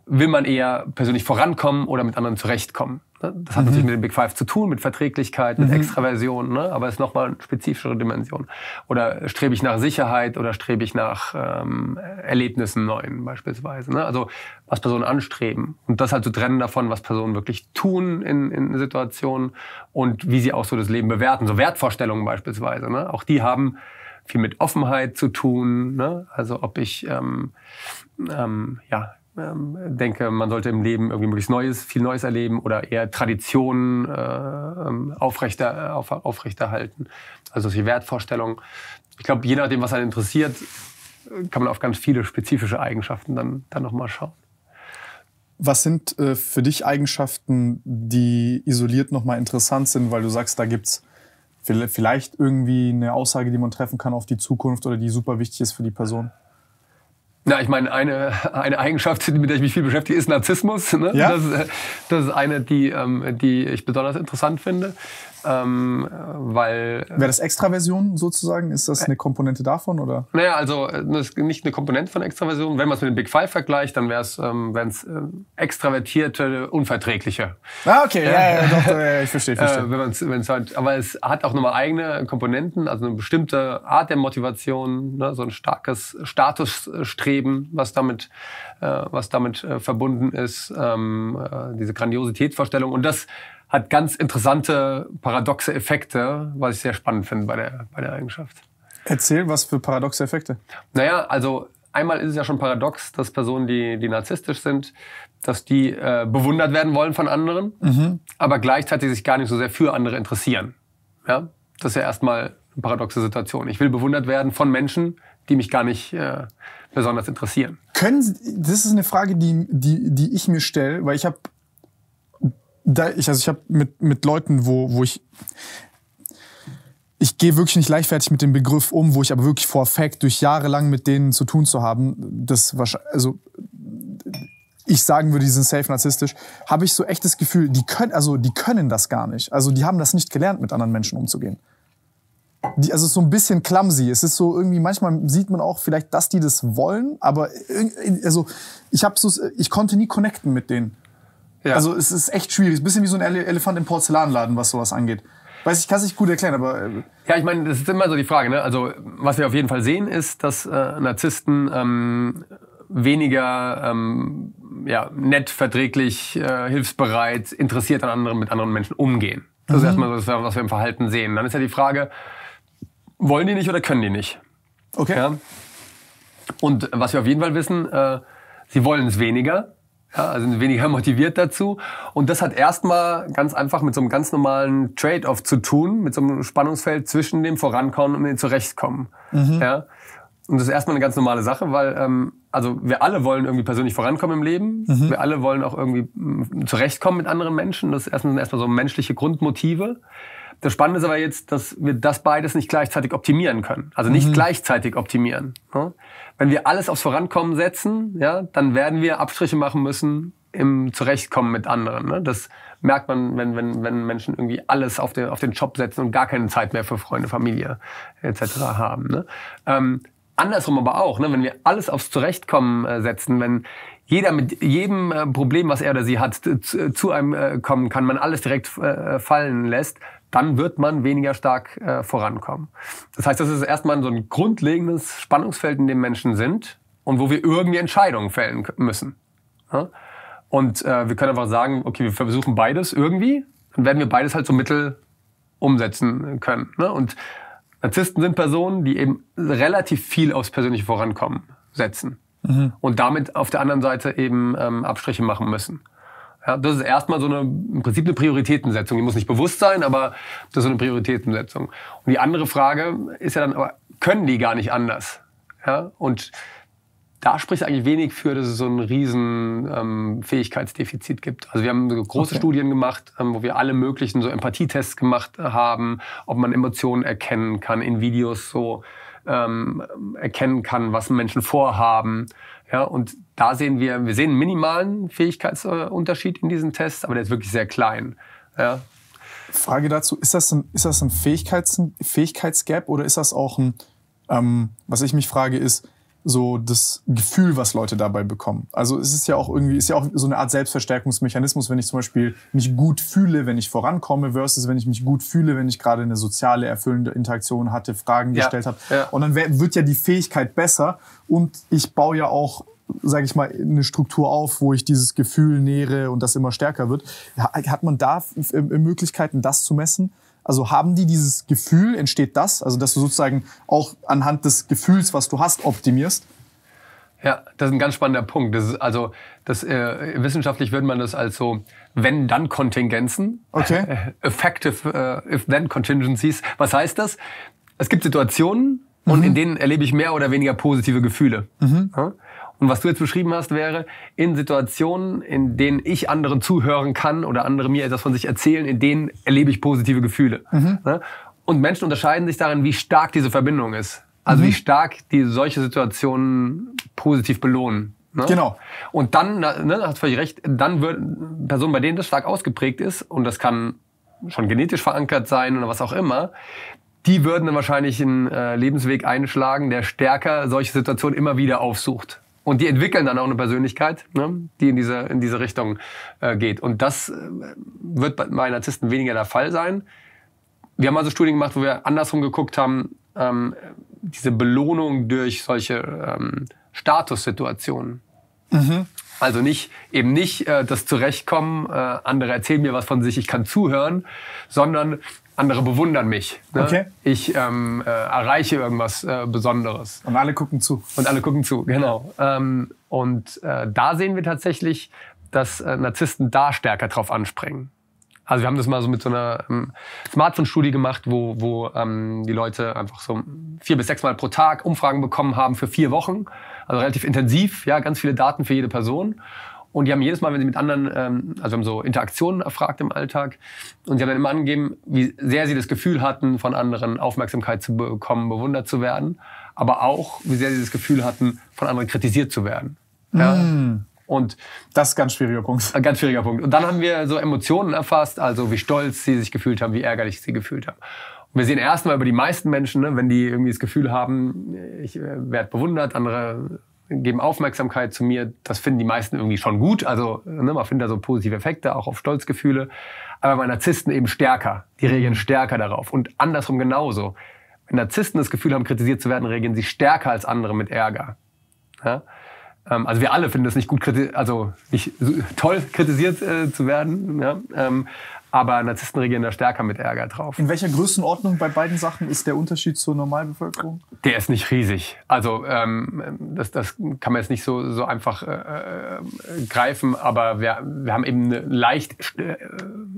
Speaker 1: will man eher persönlich vorankommen oder mit anderen zurechtkommen. Ne? Das hat mhm. natürlich mit dem Big Five zu tun, mit Verträglichkeit, mit mhm. Extraversion, ne? aber es ist nochmal eine spezifischere Dimension. Oder strebe ich nach Sicherheit oder strebe ich nach ähm, Erlebnissen neuen beispielsweise. Ne? Also was Personen anstreben und das halt zu trennen davon, was Personen wirklich tun in, in Situationen und wie sie auch so das Leben bewerten. So Wertvorstellungen beispielsweise. Ne? Auch die haben viel mit Offenheit zu tun. Ne? Also ob ich ähm, ähm, ja, ähm, denke, man sollte im Leben irgendwie möglichst Neues, viel Neues erleben oder eher Traditionen äh, ähm, aufrechter, äh, auf, aufrechterhalten. Also solche Wertvorstellungen. Ich glaube, je nachdem, was einen interessiert, kann man auf ganz viele spezifische Eigenschaften
Speaker 2: dann, dann nochmal schauen. Was sind äh, für dich Eigenschaften, die isoliert nochmal interessant sind, weil du sagst, da gibt es vielleicht irgendwie eine Aussage, die man treffen kann auf die Zukunft oder die super wichtig ist für die Person?
Speaker 1: Na, ja, ich meine, eine, eine Eigenschaft, mit der ich mich viel beschäftige, ist Narzissmus. Ne? Ja. Das, äh, das ist eine, die, ähm, die ich besonders interessant finde. Ähm, weil. Äh, wäre das
Speaker 2: Extraversion sozusagen? Ist das äh. eine Komponente davon? Oder?
Speaker 1: Naja, also äh, nicht eine Komponente von Extraversion. Wenn man es mit dem Big Five vergleicht, dann wäre es ähm, äh, extravertierte, unverträgliche. Ah, okay, ja, ja, ja, doch, ja
Speaker 2: ich verstehe, verstehe. Äh,
Speaker 1: wenn man's, wenn's halt, aber es hat auch nochmal eigene Komponenten, also eine bestimmte Art der Motivation, ne, so ein starkes Statusstreben, was damit, äh, was damit äh, verbunden ist, ähm, diese Grandiositätsvorstellung. Und das hat ganz interessante, paradoxe Effekte, was ich sehr spannend finde bei der, bei der Eigenschaft.
Speaker 2: Erzähl, was für paradoxe Effekte?
Speaker 1: Naja, also einmal ist es ja schon paradox, dass Personen, die, die narzisstisch sind, dass die äh, bewundert werden wollen von anderen, mhm. aber gleichzeitig sich gar nicht so sehr für andere interessieren. Ja? Das ist ja erstmal eine paradoxe Situation. Ich will bewundert werden von Menschen, die mich gar nicht äh, besonders interessieren.
Speaker 2: Können Sie, das ist eine Frage, die, die, die ich mir stelle, weil ich habe da ich, also ich habe mit, mit Leuten, wo, wo ich, ich gehe wirklich nicht leichtfertig mit dem Begriff um, wo ich aber wirklich vor Fact durch jahrelang mit denen zu tun zu haben, das wahrscheinlich, also ich sagen würde, die sind safe narzisstisch, habe ich so echtes Gefühl, die können, also die können das gar nicht. Also die haben das nicht gelernt, mit anderen Menschen umzugehen. Die, also so ein bisschen clumsy. Es ist so irgendwie, manchmal sieht man auch vielleicht, dass die das wollen, aber also ich, hab so, ich konnte nie connecten mit denen. Ja. Also es ist echt schwierig. Ein bisschen wie so ein Elefant im Porzellanladen, was sowas angeht. Weiß ich, kann es nicht gut erklären, aber. Äh
Speaker 1: ja, ich meine, das ist immer so die Frage. Ne? Also, was wir auf jeden Fall sehen, ist, dass äh, Narzissten ähm, weniger ähm, ja, nett, verträglich, äh, hilfsbereit, interessiert an anderen, mit anderen Menschen umgehen. Das mhm. ist erstmal das, was wir im Verhalten sehen. Dann ist ja die Frage, wollen die nicht oder können die nicht? Okay. Ja? Und was wir auf jeden Fall wissen, äh, sie wollen es weniger ja, also sind weniger (laughs) motiviert dazu. Und das hat erstmal ganz einfach mit so einem ganz normalen Trade-off zu tun, mit so einem Spannungsfeld zwischen dem Vorankommen und dem Zurechtkommen. Mhm. Ja? Und das ist erstmal eine ganz normale Sache, weil ähm, also wir alle wollen irgendwie persönlich vorankommen im Leben. Mhm. Wir alle wollen auch irgendwie mm, zurechtkommen mit anderen Menschen. Das sind erstmal, erstmal so menschliche Grundmotive. Das Spannende ist aber jetzt, dass wir das beides nicht gleichzeitig optimieren können. Also nicht mhm. gleichzeitig optimieren. Ne? wenn wir alles aufs Vorankommen setzen, ja, dann werden wir Abstriche machen müssen im Zurechtkommen mit anderen. Ne? Das merkt man, wenn, wenn, wenn Menschen irgendwie alles auf den, auf den Job setzen und gar keine Zeit mehr für Freunde, Familie etc. haben. Ne? Ähm, andersrum aber auch, ne? wenn wir alles aufs Zurechtkommen äh, setzen, wenn jeder mit jedem äh, Problem, was er oder sie hat, zu, zu einem äh, kommen kann, man alles direkt äh, fallen lässt, dann wird man weniger stark äh, vorankommen. Das heißt, das ist erstmal so ein grundlegendes Spannungsfeld, in dem Menschen sind und wo wir irgendwie Entscheidungen fällen müssen. Ja? Und äh, wir können einfach sagen, okay, wir versuchen beides irgendwie, dann werden wir beides halt so Mittel umsetzen können. Ne? Und Narzissten sind Personen, die eben relativ viel aufs persönliche Vorankommen setzen mhm. und damit auf der anderen Seite eben ähm, Abstriche machen müssen. Ja, das ist erstmal so eine, im Prinzip eine Prioritätensetzung. Die muss nicht bewusst sein, aber das ist so eine Prioritätensetzung. Und die andere Frage ist ja dann, aber können die gar nicht anders? Ja, und da spricht eigentlich wenig für, dass es so ein riesen ähm, Fähigkeitsdefizit gibt. Also wir haben so große okay. Studien gemacht, ähm, wo wir alle möglichen so Empathietests gemacht haben, ob man Emotionen erkennen kann, in Videos so ähm, erkennen kann, was Menschen vorhaben. Ja, und da sehen wir, wir sehen einen minimalen Fähigkeitsunterschied in diesem Test, aber der ist wirklich sehr klein. Ja.
Speaker 2: Frage dazu, ist das ein, ist das ein Fähigkeits, Fähigkeitsgap oder ist das auch ein, ähm, was ich mich frage, ist so das Gefühl, was Leute dabei bekommen. Also es ist ja auch irgendwie, ist ja auch so eine Art Selbstverstärkungsmechanismus, wenn ich zum Beispiel mich gut fühle, wenn ich vorankomme, versus wenn ich mich gut fühle, wenn ich gerade eine soziale, erfüllende Interaktion hatte, Fragen ja. gestellt habe. Ja. Und dann wird ja die Fähigkeit besser und ich baue ja auch sage ich mal, eine Struktur auf, wo ich dieses Gefühl nähere und das immer stärker wird. Hat man da äh, Möglichkeiten, das zu messen? Also haben die dieses Gefühl, entsteht das? Also dass du sozusagen auch anhand des Gefühls, was du hast, optimierst?
Speaker 1: Ja, das ist ein ganz spannender Punkt. Das ist also das, äh, wissenschaftlich würde man das als so wenn-dann-Kontingenzen, okay. (laughs) effective äh, if-then-Contingencies. Was heißt das? Es gibt Situationen mhm. und in denen erlebe ich mehr oder weniger positive Gefühle. Mhm. Ja? Und was du jetzt beschrieben hast, wäre in Situationen, in denen ich anderen zuhören kann oder andere mir etwas von sich erzählen, in denen erlebe ich positive Gefühle. Mhm. Ne? Und Menschen unterscheiden sich darin, wie stark diese Verbindung ist. Also mhm. wie stark die solche Situationen positiv belohnen. Ne? Genau. Und dann, ne, hast völlig recht, dann wird Personen, bei denen das stark ausgeprägt ist, und das kann schon genetisch verankert sein oder was auch immer, die würden dann wahrscheinlich einen äh, Lebensweg einschlagen, der stärker solche Situationen immer wieder aufsucht. Und die entwickeln dann auch eine Persönlichkeit, ne, die in diese, in diese Richtung äh, geht. Und das äh, wird bei, bei Narzissten weniger der Fall sein. Wir haben also Studien gemacht, wo wir andersrum geguckt haben, ähm, diese Belohnung durch solche ähm, Statussituationen. Mhm. Also nicht eben nicht äh, das Zurechtkommen, äh, andere erzählen mir was von sich, ich kann zuhören, sondern andere bewundern mich. Ne? Okay. Ich ähm, äh, erreiche irgendwas äh, Besonderes.
Speaker 2: Und alle gucken zu. Und alle gucken
Speaker 1: zu, genau. Ähm, und äh, da sehen wir tatsächlich, dass äh, Narzissten da stärker drauf anspringen. Also wir haben das mal so mit so einer ähm, Smartphone-Studie gemacht, wo, wo ähm, die Leute einfach so vier bis sechs Mal pro Tag Umfragen bekommen haben für vier Wochen. Also relativ intensiv, ja, ganz viele Daten für jede Person. Und die haben jedes Mal, wenn sie mit anderen, ähm, also haben so Interaktionen erfragt im Alltag, und sie haben dann immer angegeben, wie sehr sie das Gefühl hatten, von anderen Aufmerksamkeit zu bekommen, bewundert zu werden, aber auch, wie sehr sie das Gefühl hatten, von anderen kritisiert zu werden. Ja? Mm. Und das ist ein ganz schwieriger Punkt. Ein ganz schwieriger Punkt. Und dann haben wir so Emotionen erfasst, also wie stolz sie sich gefühlt haben, wie ärgerlich sie gefühlt haben. Und wir sehen erstmal über die meisten Menschen, ne, wenn die irgendwie das Gefühl haben, ich äh, werde bewundert, andere geben Aufmerksamkeit zu mir. Das finden die meisten irgendwie schon gut. Also ne, man findet da so positive Effekte, auch auf Stolzgefühle. Aber bei Narzissten eben stärker. Die reagieren stärker darauf. Und andersrum genauso. Wenn Narzissten das Gefühl haben, kritisiert zu werden, reagieren sie stärker als andere mit Ärger. Ja? Ähm, also wir alle finden es nicht gut, also nicht toll kritisiert äh, zu werden. Ja? Ähm, aber Narzissten regieren da stärker mit Ärger drauf. In welcher Größenordnung bei
Speaker 2: beiden Sachen ist der Unterschied zur Normalbevölkerung?
Speaker 1: Der ist nicht riesig. Also ähm, das, das kann man jetzt nicht so, so einfach äh, äh greifen, aber wir, wir haben eben eine leicht äh,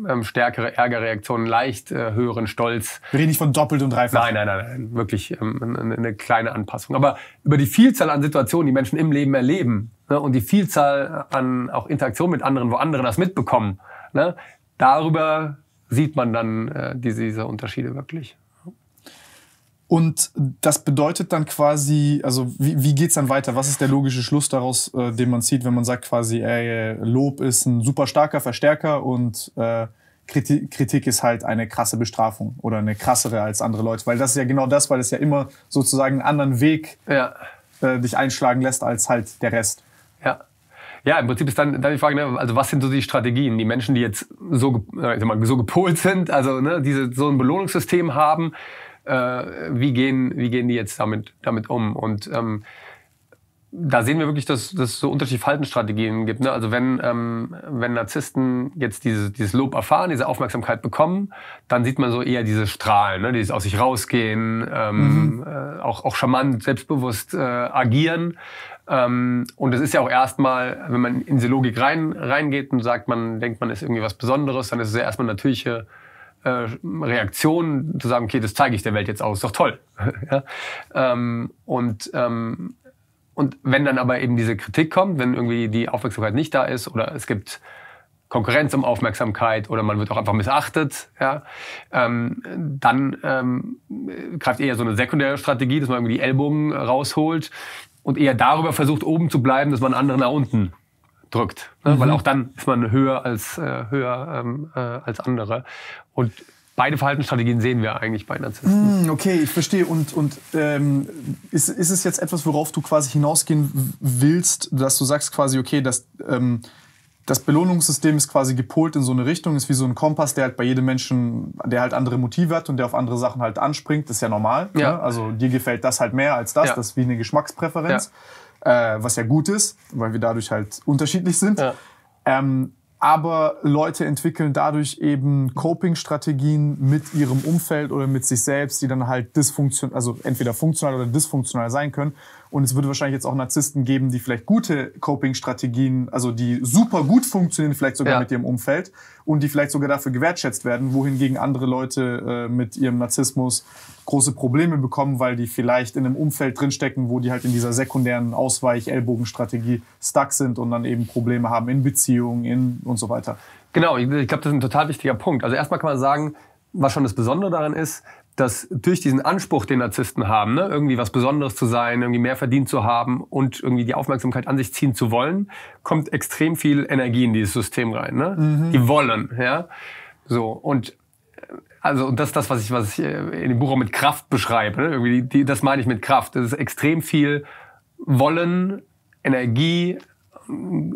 Speaker 1: ähm, stärkere Ärgerreaktion, leicht äh, höheren Stolz. Wir reden nicht von doppelt und dreifach. Nein, nein, nein, nein. wirklich ähm, eine kleine Anpassung. Aber über die Vielzahl an Situationen, die Menschen im Leben erleben ne, und die Vielzahl an auch Interaktion mit anderen, wo andere das mitbekommen, ne, darüber sieht man dann äh, diese, diese Unterschiede wirklich.
Speaker 2: Und das bedeutet dann quasi, also wie, wie geht dann weiter? Was ist der logische Schluss daraus, äh, den man zieht, wenn man sagt quasi, ey, Lob ist ein super starker Verstärker und äh, Kritik, Kritik ist halt eine krasse Bestrafung oder eine krassere als andere Leute? Weil das ist ja genau das, weil es ja immer sozusagen einen anderen Weg ja. äh, dich einschlagen lässt als halt der Rest.
Speaker 1: Ja, im Prinzip ist dann, dann die Frage, ne, also was sind so die Strategien? Die Menschen, die jetzt so, äh, ich sag mal, so gepolt sind, also ne, diese, so ein Belohnungssystem haben, äh, wie, gehen, wie gehen die jetzt damit, damit um? Und ähm, da sehen wir wirklich, dass, dass es so unterschiedliche Verhaltensstrategien gibt. Ne? Also wenn, ähm, wenn Narzissten jetzt dieses, dieses Lob erfahren, diese Aufmerksamkeit bekommen, dann sieht man so eher diese Strahlen, ne? dieses aus sich rausgehen, ähm, mhm. äh, auch, auch charmant, selbstbewusst äh, agieren. Ähm, und es ist ja auch erstmal, wenn man in diese Logik rein, reingeht und sagt, man denkt, man ist irgendwie was Besonderes, dann ist es ja erstmal eine natürliche äh, Reaktion zu sagen, okay, das zeige ich der Welt jetzt aus, ist doch toll. (laughs) ja? ähm, und, ähm, und wenn dann aber eben diese Kritik kommt, wenn irgendwie die Aufmerksamkeit nicht da ist oder es gibt Konkurrenz um Aufmerksamkeit oder man wird auch einfach missachtet, ja, ähm, dann ähm, greift eher so eine sekundäre Strategie, dass man irgendwie die Ellbogen rausholt und eher darüber versucht, oben zu bleiben, dass man andere nach unten drückt. Ne? Mhm. Weil auch dann ist man höher als, äh, höher, ähm, äh, als andere. Und beide Verhaltensstrategien sehen wir eigentlich bei
Speaker 2: Narzissten. Mhm, okay, ich verstehe. Und, und ähm, ist, ist es jetzt etwas, worauf du quasi hinausgehen willst, dass du sagst quasi, okay, dass... Ähm, das Belohnungssystem ist quasi gepolt in so eine Richtung, ist wie so ein Kompass, der halt bei jedem Menschen, der halt andere Motive hat und der auf andere Sachen halt anspringt, das ist ja normal. Ne? Ja. Ne? Also dir gefällt das halt mehr als das, ja. das ist wie eine Geschmackspräferenz, ja. Äh, was ja gut ist, weil wir dadurch halt unterschiedlich sind. Ähm, aber Leute entwickeln dadurch eben Coping-Strategien mit ihrem Umfeld oder mit sich selbst, die dann halt dysfunktion, also entweder funktional oder dysfunktional sein können. Und es würde wahrscheinlich jetzt auch Narzissten geben, die vielleicht gute Coping-Strategien, also die super gut funktionieren, vielleicht sogar ja. mit ihrem Umfeld und die vielleicht sogar dafür gewertschätzt werden, wohingegen andere Leute äh, mit ihrem Narzissmus große Probleme bekommen, weil die vielleicht in einem Umfeld drinstecken, wo die halt in dieser sekundären ausweich ellbogen strategie stuck sind und dann eben Probleme haben in Beziehungen in und so weiter.
Speaker 1: Genau, ich, ich glaube, das ist ein total wichtiger Punkt. Also erstmal kann man sagen, was schon das Besondere daran ist, dass durch diesen Anspruch, den Narzissten haben, ne, irgendwie was Besonderes zu sein, irgendwie mehr verdient zu haben und irgendwie die Aufmerksamkeit an sich ziehen zu wollen, kommt extrem viel Energie in dieses System rein. Ne? Mhm. Die wollen, ja. So und also das ist das, was ich, was ich äh, in dem Buch auch mit Kraft beschreibe. Ne? Irgendwie die, die, das meine ich mit Kraft. Das ist extrem viel Wollen, Energie,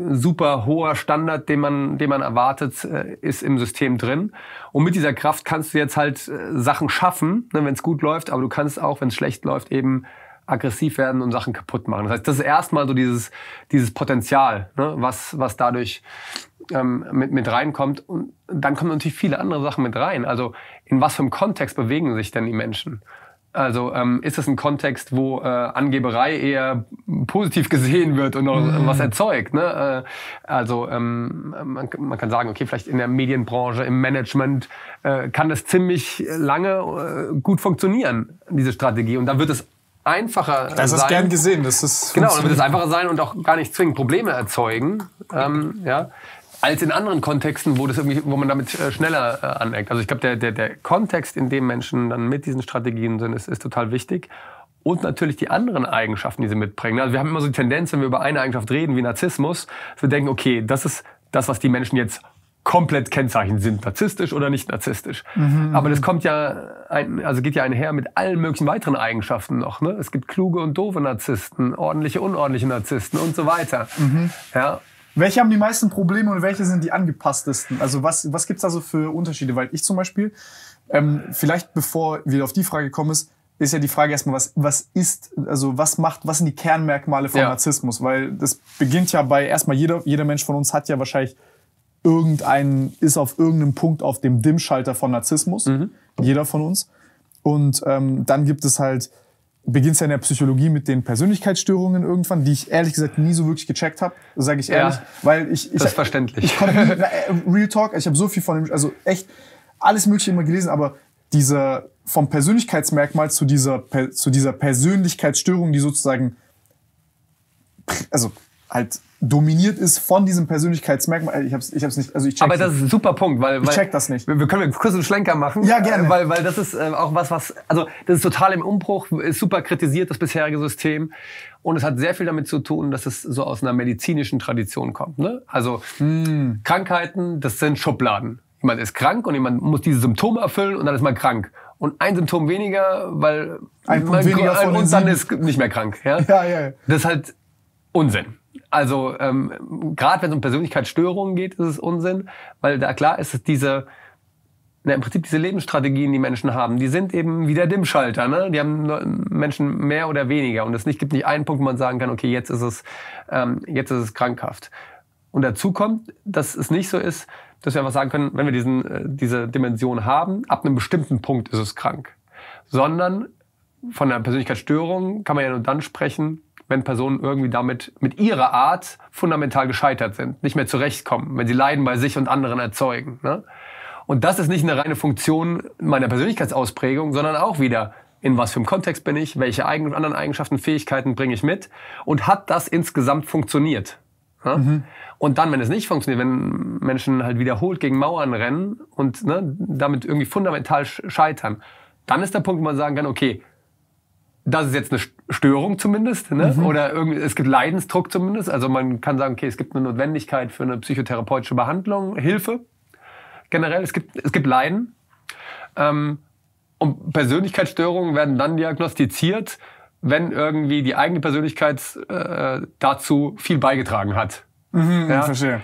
Speaker 1: super hoher Standard, den man, den man erwartet, äh, ist im System drin. Und mit dieser Kraft kannst du jetzt halt äh, Sachen schaffen, ne, wenn es gut läuft, aber du kannst auch, wenn es schlecht läuft, eben aggressiv werden und Sachen kaputt machen. Das heißt, das ist erstmal so dieses, dieses Potenzial, ne, was, was dadurch ähm, mit, mit reinkommt. Und dann kommen natürlich viele andere Sachen mit rein. Also in was für einem Kontext bewegen sich denn die Menschen? Also ähm, ist es ein Kontext, wo äh, Angeberei eher positiv gesehen wird und noch mhm. was erzeugt. Ne? Äh, also ähm, man, man, kann sagen, okay, vielleicht in der Medienbranche, im Management äh, kann das ziemlich lange äh, gut funktionieren, diese Strategie. Und dann wird es einfacher das sein. Das ist gern gesehen.
Speaker 2: Das ist genau, dann wird es einfacher
Speaker 1: sein und auch gar nicht zwingend Probleme erzeugen. Ähm, ja als in anderen Kontexten, wo, das irgendwie, wo man damit äh, schneller äh, aneckt. Also ich glaube, der, der, der Kontext, in dem Menschen dann mit diesen Strategien sind, ist, ist total wichtig. Und natürlich die anderen Eigenschaften, die sie mitbringen. Also wir haben immer so die Tendenz, wenn wir über eine Eigenschaft reden, wie Narzissmus, dass wir denken, okay, das ist das, was die Menschen jetzt komplett kennzeichnen, sind narzisstisch oder nicht narzisstisch. Mhm. Aber das kommt ja, ein, also geht ja einher mit allen möglichen weiteren Eigenschaften noch. Ne? Es gibt kluge und doofe Narzissten, ordentliche, unordentliche
Speaker 2: Narzissten und so weiter. Mhm. Ja, welche haben die meisten Probleme und welche sind die angepasstesten? Also was, was gibt's da so für Unterschiede? Weil ich zum Beispiel, ähm, vielleicht bevor wir auf die Frage kommen, ist, ist ja die Frage erstmal, was, was ist, also was macht, was sind die Kernmerkmale von ja. Narzissmus? Weil das beginnt ja bei erstmal jeder, jeder Mensch von uns hat ja wahrscheinlich irgendeinen, ist auf irgendeinem Punkt auf dem Dimmschalter von Narzissmus. Mhm. Jeder von uns. Und ähm, dann gibt es halt beginnst ja in der Psychologie mit den Persönlichkeitsstörungen irgendwann, die ich ehrlich gesagt nie so wirklich gecheckt habe, sage ich ehrlich, ja,
Speaker 1: weil ich, ich das ist verständlich. Ich konnte nie,
Speaker 2: (laughs) äh, Real Talk, ich habe so viel von dem, also echt alles mögliche immer gelesen, aber dieser vom Persönlichkeitsmerkmal zu dieser zu dieser Persönlichkeitsstörung, die sozusagen also halt dominiert ist von diesem Persönlichkeitsmerkmal. Also ich hab's, ich hab's nicht, also ich check Aber das
Speaker 1: ist ein super Punkt, weil, weil ich check das nicht. Wir,
Speaker 2: wir können kurz einen Schlenker machen. Ja, gerne. Äh,
Speaker 1: weil, weil das ist äh, auch was, was, also das ist total im Umbruch, ist super kritisiert, das bisherige System. Und es hat sehr viel damit zu tun, dass es so aus einer medizinischen Tradition kommt. Ne? Also hm. Krankheiten, das sind Schubladen. Jemand ist krank und jemand muss diese Symptome erfüllen und dann ist man krank und ein Symptom weniger, weil ein Punkt weniger von und dann ist nicht mehr krank. Ja? (laughs) Ja, ja, ja. Das ist halt Unsinn. Also ähm, gerade wenn es um Persönlichkeitsstörungen geht, ist es Unsinn, weil da klar ist dass diese na, im Prinzip diese Lebensstrategien, die Menschen haben, die sind eben wie der Dimmschalter. Ne? Die haben ähm, Menschen mehr oder weniger. Und es nicht, gibt nicht einen Punkt, wo man sagen kann, okay, jetzt ist es, ähm, jetzt ist es krankhaft. Und dazu kommt, dass es nicht so ist, dass wir einfach sagen können, wenn wir diesen, äh, diese Dimension haben, ab einem bestimmten Punkt ist es krank. Sondern von einer Persönlichkeitsstörung kann man ja nur dann sprechen, wenn Personen irgendwie damit mit ihrer Art fundamental gescheitert sind, nicht mehr zurechtkommen, wenn sie Leiden bei sich und anderen erzeugen. Ne? Und das ist nicht eine reine Funktion meiner Persönlichkeitsausprägung, sondern auch wieder, in was für einem Kontext bin ich, welche eigenen, anderen Eigenschaften, Fähigkeiten bringe ich mit und hat das insgesamt funktioniert. Ne? Mhm. Und dann, wenn es nicht funktioniert, wenn Menschen halt wiederholt gegen Mauern rennen und ne, damit irgendwie fundamental scheitern, dann ist der Punkt, wo man sagen kann, okay, das ist jetzt eine Störung zumindest, ne? mhm. oder es gibt Leidensdruck zumindest. Also man kann sagen, okay, es gibt eine Notwendigkeit für eine psychotherapeutische Behandlung, Hilfe generell. Es gibt, es gibt Leiden. Ähm, und Persönlichkeitsstörungen werden dann diagnostiziert, wenn irgendwie die eigene Persönlichkeit äh, dazu viel beigetragen hat. Mhm, ja? verstehe.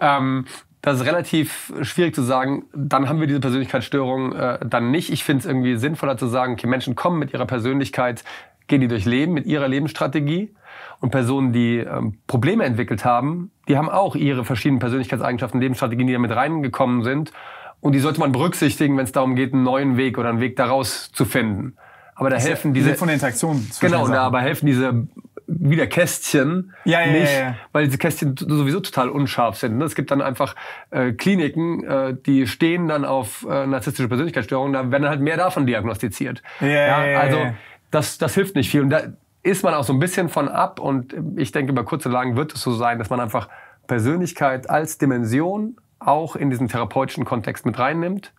Speaker 1: Ähm, das ist relativ schwierig zu sagen, dann haben wir diese Persönlichkeitsstörung äh, dann nicht. Ich finde es irgendwie sinnvoller zu sagen, okay, Menschen kommen mit ihrer Persönlichkeit gehen die durch Leben mit ihrer Lebensstrategie. Und Personen, die ähm, Probleme entwickelt haben, die haben auch ihre verschiedenen Persönlichkeitseigenschaften, Lebensstrategien, die damit reingekommen sind. Und die sollte man berücksichtigen, wenn es darum geht, einen neuen Weg oder einen Weg daraus zu finden. Aber da das helfen diese von der
Speaker 2: Interaktion. Genau, da aber helfen
Speaker 1: diese wieder Kästchen ja, ja, nicht, ja, ja. weil diese Kästchen sowieso total unscharf sind. Ne? Es gibt dann einfach äh, Kliniken, äh, die stehen dann auf äh, narzisstische Persönlichkeitsstörungen, da werden halt mehr davon diagnostiziert.
Speaker 2: Ja, ja, ja also
Speaker 1: das, das hilft nicht viel. Und da ist man auch so ein bisschen von ab. Und ich denke, über kurze Lagen wird es so sein, dass man einfach Persönlichkeit als Dimension auch in diesen therapeutischen Kontext mit reinnimmt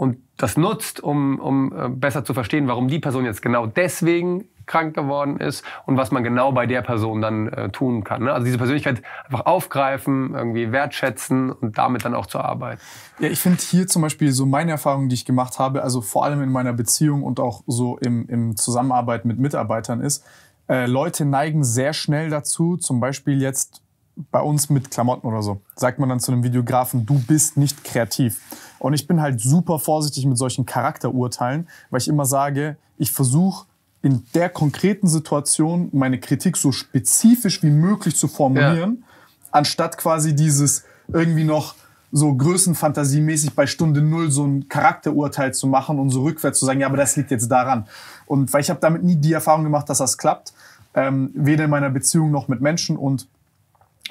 Speaker 1: und das nutzt, um, um äh, besser zu verstehen, warum die Person jetzt genau deswegen krank geworden ist und was man genau bei der Person dann äh, tun kann. Ne? Also diese Persönlichkeit einfach aufgreifen, irgendwie wertschätzen und damit dann auch zu
Speaker 2: arbeiten. Ja, ich finde hier zum Beispiel so meine Erfahrung, die ich gemacht habe, also vor allem in meiner Beziehung und auch so im, im Zusammenarbeit mit Mitarbeitern ist, äh, Leute neigen sehr schnell dazu, zum Beispiel jetzt bei uns mit Klamotten oder so, sagt man dann zu einem Videografen, du bist nicht kreativ und ich bin halt super vorsichtig mit solchen Charakterurteilen, weil ich immer sage, ich versuche in der konkreten Situation meine Kritik so spezifisch wie möglich zu formulieren, ja. anstatt quasi dieses irgendwie noch so größenfantasiemäßig bei Stunde Null so ein Charakterurteil zu machen und so rückwärts zu sagen, ja, aber das liegt jetzt daran. Und weil ich habe damit nie die Erfahrung gemacht, dass das klappt, ähm, weder in meiner Beziehung noch mit Menschen und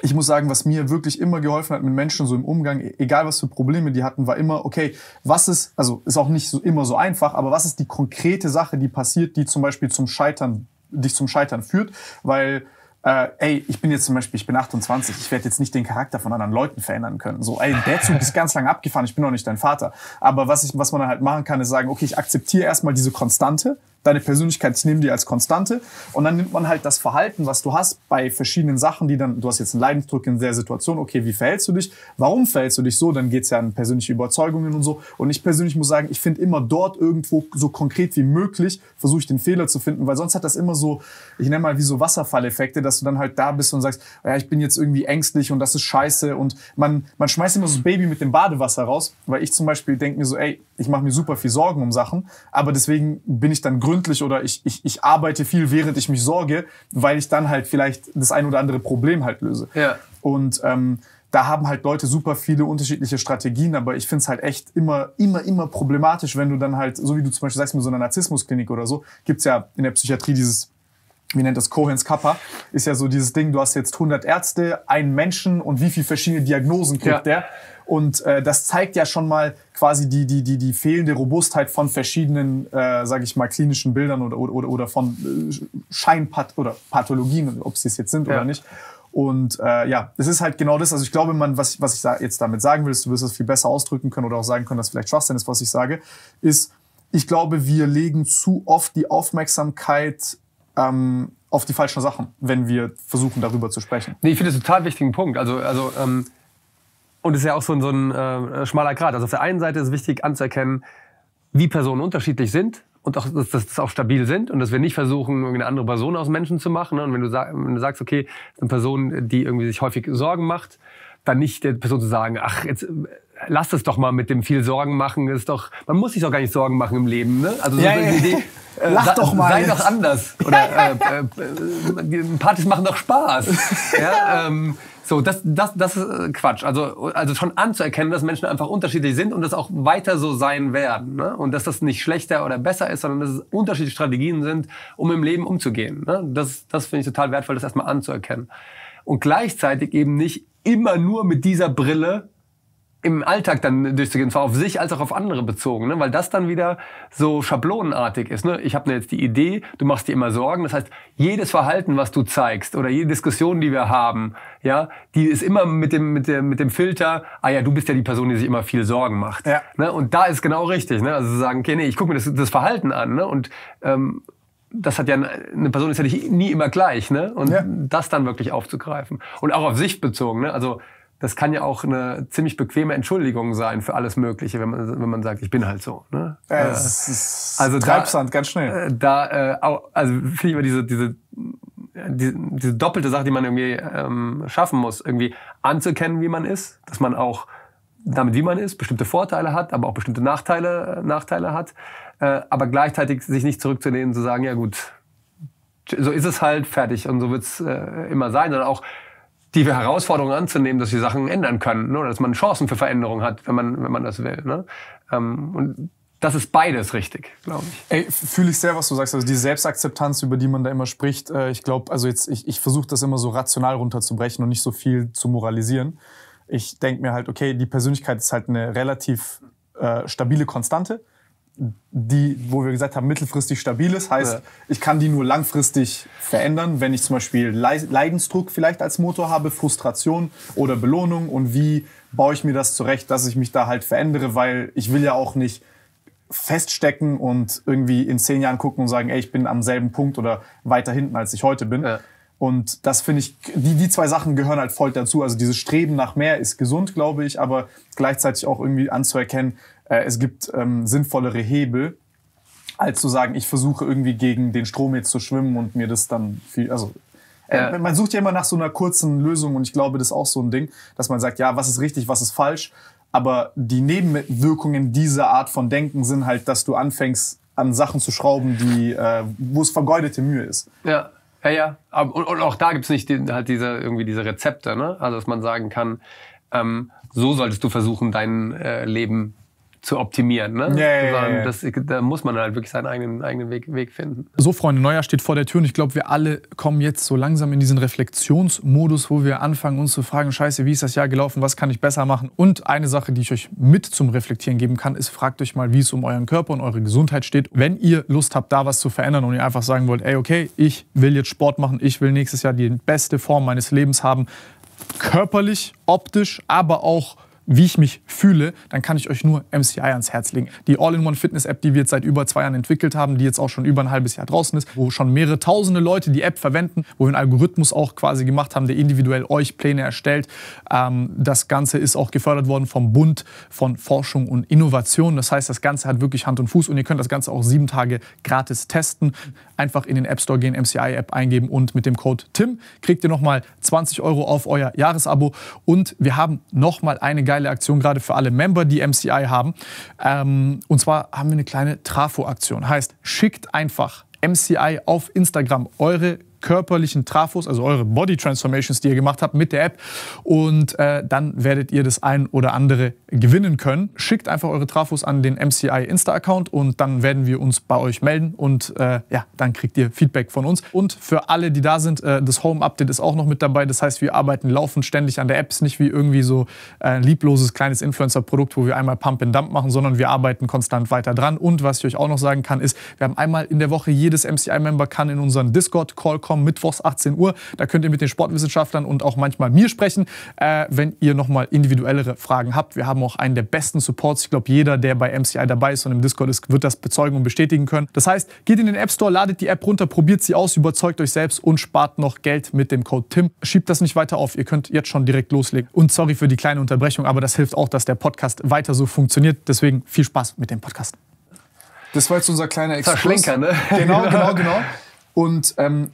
Speaker 2: ich muss sagen, was mir wirklich immer geholfen hat mit Menschen so im Umgang, e-, egal was für Probleme die hatten, war immer, okay, was ist, also ist auch nicht so immer so einfach, aber was ist die konkrete Sache, die passiert, die zum Beispiel zum Scheitern, dich zum Scheitern führt, weil äh, ey, ich bin jetzt zum Beispiel, ich bin 28, ich werde jetzt nicht den Charakter von anderen Leuten verändern können. So, ey, der Zug ist ganz lange abgefahren, ich bin noch nicht dein Vater. Aber was, ich, was man dann halt machen kann, ist sagen, okay, ich akzeptiere erstmal diese Konstante, deine Persönlichkeit, ich nehme die als Konstante und dann nimmt man halt das Verhalten, was du hast bei verschiedenen Sachen, die dann, du hast jetzt einen Leidensdruck in der Situation, okay, wie verhältst du dich, warum verhältst du dich so, dann geht's ja an persönliche Überzeugungen und so und ich persönlich muss sagen, ich finde immer dort irgendwo so konkret wie möglich, versuche ich den Fehler zu finden, weil sonst hat das immer so, ich nenne mal wie so Wasserfalleffekte, dass du dann halt da bist und sagst, ja, ich bin jetzt irgendwie ängstlich und das ist scheiße und man, man schmeißt immer so ein Baby mit dem Badewasser raus, weil ich zum Beispiel denke mir so, ey, ich mache mir super viel Sorgen um Sachen, aber deswegen bin ich dann grün gründlich oder ich, ich, ich arbeite viel, während ich mich sorge, weil ich dann halt vielleicht das ein oder andere Problem halt löse. Ja. Und ähm, da haben halt Leute super viele unterschiedliche Strategien, aber ich finde es halt echt immer, immer, immer problematisch, wenn du dann halt, so wie du zum Beispiel sagst, mit so einer Narzissmusklinik oder so, gibt es ja in der Psychiatrie dieses wie nennt das Cohens Kappa, ist ja so dieses Ding, du hast jetzt 100 Ärzte, einen Menschen und wie viele verschiedene Diagnosen kriegt ja. der. Und äh, das zeigt ja schon mal quasi die, die, die, die fehlende Robustheit von verschiedenen, äh, sage ich mal, klinischen Bildern oder, oder, oder von äh, Scheinpat oder Pathologien, ob sie es jetzt sind ja. oder nicht. Und äh, ja, es ist halt genau das. Also ich glaube, man, was, was ich da jetzt damit sagen will, ist, du wirst es viel besser ausdrücken können oder auch sagen können, dass vielleicht Schwachsinn ist, was ich sage, ist, ich glaube, wir legen zu oft die Aufmerksamkeit ähm, auf die falschen Sachen, wenn wir versuchen, darüber zu sprechen.
Speaker 1: Nee, ich finde das einen total wichtigen Punkt. Also, also ähm, und es ist ja auch so ein, so ein äh, schmaler Grad. Also auf der einen Seite ist es wichtig anzuerkennen, wie Personen unterschiedlich sind und auch, dass, dass das auch stabil sind und dass wir nicht versuchen, irgendeine andere Person aus Menschen zu machen. Ne? Und wenn du, sag, wenn du sagst, okay, eine Person, die irgendwie sich häufig Sorgen macht, dann nicht der Person zu sagen, ach, jetzt lass es doch mal mit dem viel Sorgen machen. Ist doch, man muss sich doch gar nicht Sorgen machen im Leben. Ne? Also so ja, ja. Idee, (laughs) äh, Lach doch mal. Sei jetzt. doch anders. Oder (laughs) äh, äh, Partys machen doch Spaß. (laughs) ja, ähm, so, das, das, das ist äh, Quatsch. Also, also schon anzuerkennen, dass Menschen einfach unterschiedlich sind und das auch weiter so sein werden. Ne? Und dass das nicht schlechter oder besser ist, sondern dass es unterschiedliche Strategien sind, um im Leben umzugehen. Ne? Das, das finde ich total wertvoll, das erstmal anzuerkennen. Und gleichzeitig eben nicht immer nur mit dieser Brille im Alltag dann durchzugehen, zwar auf sich als auch auf andere bezogen, ne? weil das dann wieder so schablonenartig ist. Ne? Ich habe ne jetzt die Idee, du machst dir immer Sorgen. Das heißt, jedes Verhalten, was du zeigst oder jede Diskussion, die wir haben, ja, die ist immer mit dem, mit dem, mit dem Filter, ah ja, du bist ja die Person, die sich immer viel Sorgen macht. Ja. Ne? Und da ist genau richtig. Ne? Also sagen, okay, nee, ich gucke mir das, das Verhalten an ne? und ähm, das hat ja eine Person ist ja nicht, nie immer gleich, ne? Und ja. das dann wirklich aufzugreifen und auch auf sich bezogen, ne? Also das kann ja auch eine ziemlich bequeme Entschuldigung sein für alles Mögliche, wenn man, wenn man sagt, ich bin halt so. Ne? Ja, äh, es
Speaker 2: ist also Treibsand,
Speaker 1: da, ganz schnell. Äh, da, äh, auch, also finde ich immer diese, diese, diese, diese doppelte Sache, die man irgendwie ähm, schaffen muss, irgendwie anzukennen, wie man ist, dass man auch damit, wie man ist, bestimmte Vorteile hat, aber auch bestimmte Nachteile, äh, Nachteile hat, äh, aber gleichzeitig sich nicht zurückzunehmen, zu sagen, ja gut, so ist es halt, fertig und so wird's äh, immer sein, sondern auch die Herausforderung anzunehmen, dass wir Sachen ändern können, ne? dass man Chancen für Veränderung
Speaker 2: hat, wenn man, wenn man das will. Ne? Ähm, und das ist beides richtig, glaube ich. Ey, fühle ich sehr, was du sagst. Also die Selbstakzeptanz, über die man da immer spricht, äh, ich glaube, also jetzt, ich, ich versuche das immer so rational runterzubrechen und nicht so viel zu moralisieren. Ich denke mir halt, okay, die Persönlichkeit ist halt eine relativ äh, stabile Konstante die, wo wir gesagt haben, mittelfristig stabil ist. Heißt, ja. ich kann die nur langfristig verändern, wenn ich zum Beispiel Leidensdruck vielleicht als Motor habe, Frustration oder Belohnung und wie baue ich mir das zurecht, dass ich mich da halt verändere, weil ich will ja auch nicht feststecken und irgendwie in zehn Jahren gucken und sagen, ey, ich bin am selben Punkt oder weiter hinten, als ich heute bin. Ja. Und das finde ich, die, die zwei Sachen gehören halt voll dazu. Also dieses Streben nach mehr ist gesund, glaube ich, aber gleichzeitig auch irgendwie anzuerkennen, äh, es gibt ähm, sinnvollere Hebel, als zu sagen, ich versuche irgendwie gegen den Strom jetzt zu schwimmen und mir das dann viel, also äh, man sucht ja immer nach so einer kurzen Lösung und ich glaube, das ist auch so ein Ding, dass man sagt, ja, was ist richtig, was ist falsch, aber die Nebenwirkungen dieser Art von Denken sind halt, dass du anfängst, an Sachen zu schrauben, die, äh, wo es vergeudete Mühe ist.
Speaker 1: Ja, ja, ja. Und, und auch da gibt es nicht den, halt diese, irgendwie diese Rezepte, ne? Also, dass man sagen kann, ähm, so solltest du versuchen, dein äh, Leben zu optimieren. Ne? Yeah, Sondern yeah, das, da muss man halt wirklich seinen eigenen, eigenen Weg, Weg finden.
Speaker 2: So, Freunde, Neujahr steht vor der Tür und ich glaube, wir alle kommen jetzt so langsam in diesen Reflexionsmodus, wo wir anfangen, uns zu fragen, scheiße, wie ist das Jahr gelaufen, was kann ich besser machen? Und eine Sache, die ich euch mit zum Reflektieren geben kann, ist, fragt euch mal, wie es um euren Körper und eure Gesundheit steht. Wenn ihr Lust habt, da was zu verändern und ihr einfach sagen wollt, ey, okay, ich will jetzt Sport machen, ich will nächstes Jahr die beste Form meines Lebens haben, körperlich, optisch, aber auch wie ich mich fühle, dann kann ich euch nur MCI ans Herz legen. Die All-in-One-Fitness-App, die wir jetzt seit über zwei Jahren entwickelt haben, die jetzt auch schon über ein halbes Jahr draußen ist, wo schon mehrere tausende Leute die App verwenden, wo wir einen Algorithmus auch quasi gemacht haben, der individuell euch Pläne erstellt. Ähm, das Ganze ist auch gefördert worden vom Bund von Forschung und Innovation. Das heißt, das Ganze hat wirklich Hand und Fuß und ihr könnt das Ganze auch sieben Tage gratis testen. Einfach in den App Store gehen, MCI-App eingeben und mit dem Code TIM kriegt ihr nochmal 20 Euro auf euer Jahresabo. Und wir haben nochmal eine geile geile Aktion, gerade für alle Member, die MCI haben. Ähm, und zwar haben wir eine kleine Trafo-Aktion. Heißt, schickt einfach MCI auf Instagram eure körperlichen Trafos, also eure Body Transformations, die ihr gemacht habt mit der App. Und äh, dann werdet ihr das ein oder andere gewinnen können. Schickt einfach eure Trafos an den MCI Insta-Account und dann werden wir uns bei euch melden und äh, ja, dann kriegt ihr Feedback von uns. Und für alle, die da sind, äh, das Home-Update ist auch noch mit dabei. Das heißt, wir arbeiten laufend ständig an der App. Ist nicht wie irgendwie so äh, ein liebloses kleines Influencer-Produkt, wo wir einmal Pump and Dump machen, sondern wir arbeiten konstant weiter dran. Und was ich euch auch noch sagen kann, ist, wir haben einmal in der Woche jedes MCI-Member kann in unseren Discord-Call kommen kommen, mittwochs 18 Uhr. Da könnt ihr mit den Sportwissenschaftlern und auch manchmal mir sprechen, äh, wenn ihr nochmal individuellere Fragen habt. Wir haben auch einen der besten Supports. Ich glaube, jeder, der bei MCI dabei ist und im Discord ist, wird das bezeugen und bestätigen können. Das heißt, geht in den App Store, ladet die App runter, probiert sie aus, überzeugt euch selbst und spart noch Geld mit dem Code TIM. Schiebt das nicht weiter auf. Ihr könnt jetzt schon direkt loslegen. Und sorry für die kleine Unterbrechung, aber das hilft auch, dass der Podcast weiter so funktioniert. Deswegen viel Spaß mit dem Podcast. Das war jetzt unser kleiner Exkurs. Verschlenker, ne? Genau, genau, (laughs) genau. Und ähm,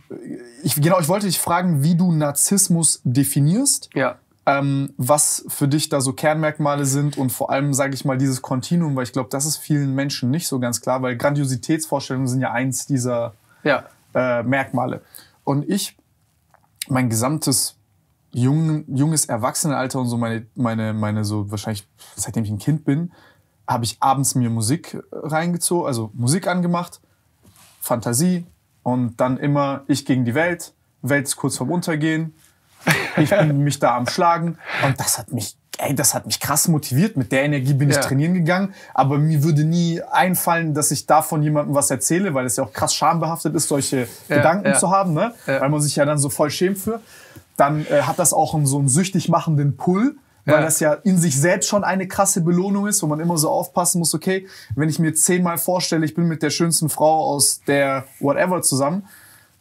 Speaker 2: ich, genau, ich wollte dich fragen, wie du Narzissmus definierst. Ja. Ähm, was für dich da so Kernmerkmale sind und vor allem, sage ich mal, dieses Kontinuum, weil ich glaube, das ist vielen Menschen nicht so ganz klar, weil Grandiositätsvorstellungen sind ja eins dieser ja. Äh, Merkmale. Und ich, mein gesamtes jung, junges Erwachsenenalter und so meine, meine, meine so wahrscheinlich, seitdem ich ein Kind bin, habe ich abends mir Musik reingezogen, also Musik angemacht, Fantasie, und dann immer ich gegen die Welt, Welt ist kurz vorm Untergehen, ich bin (laughs) mich da am Schlagen. Und das hat mich, ey, das hat mich krass motiviert. Mit der Energie bin ja. ich trainieren gegangen. Aber mir würde nie einfallen, dass ich davon jemandem was erzähle, weil es ja auch krass schambehaftet ist, solche ja, Gedanken ja. zu haben, ne? Weil man sich ja dann so voll schämt für. Dann äh, hat das auch einen, so einen süchtig machenden Pull weil ja. das ja in sich selbst schon eine krasse Belohnung ist, wo man immer so aufpassen muss, okay, wenn ich mir zehnmal vorstelle, ich bin mit der schönsten Frau aus der whatever zusammen,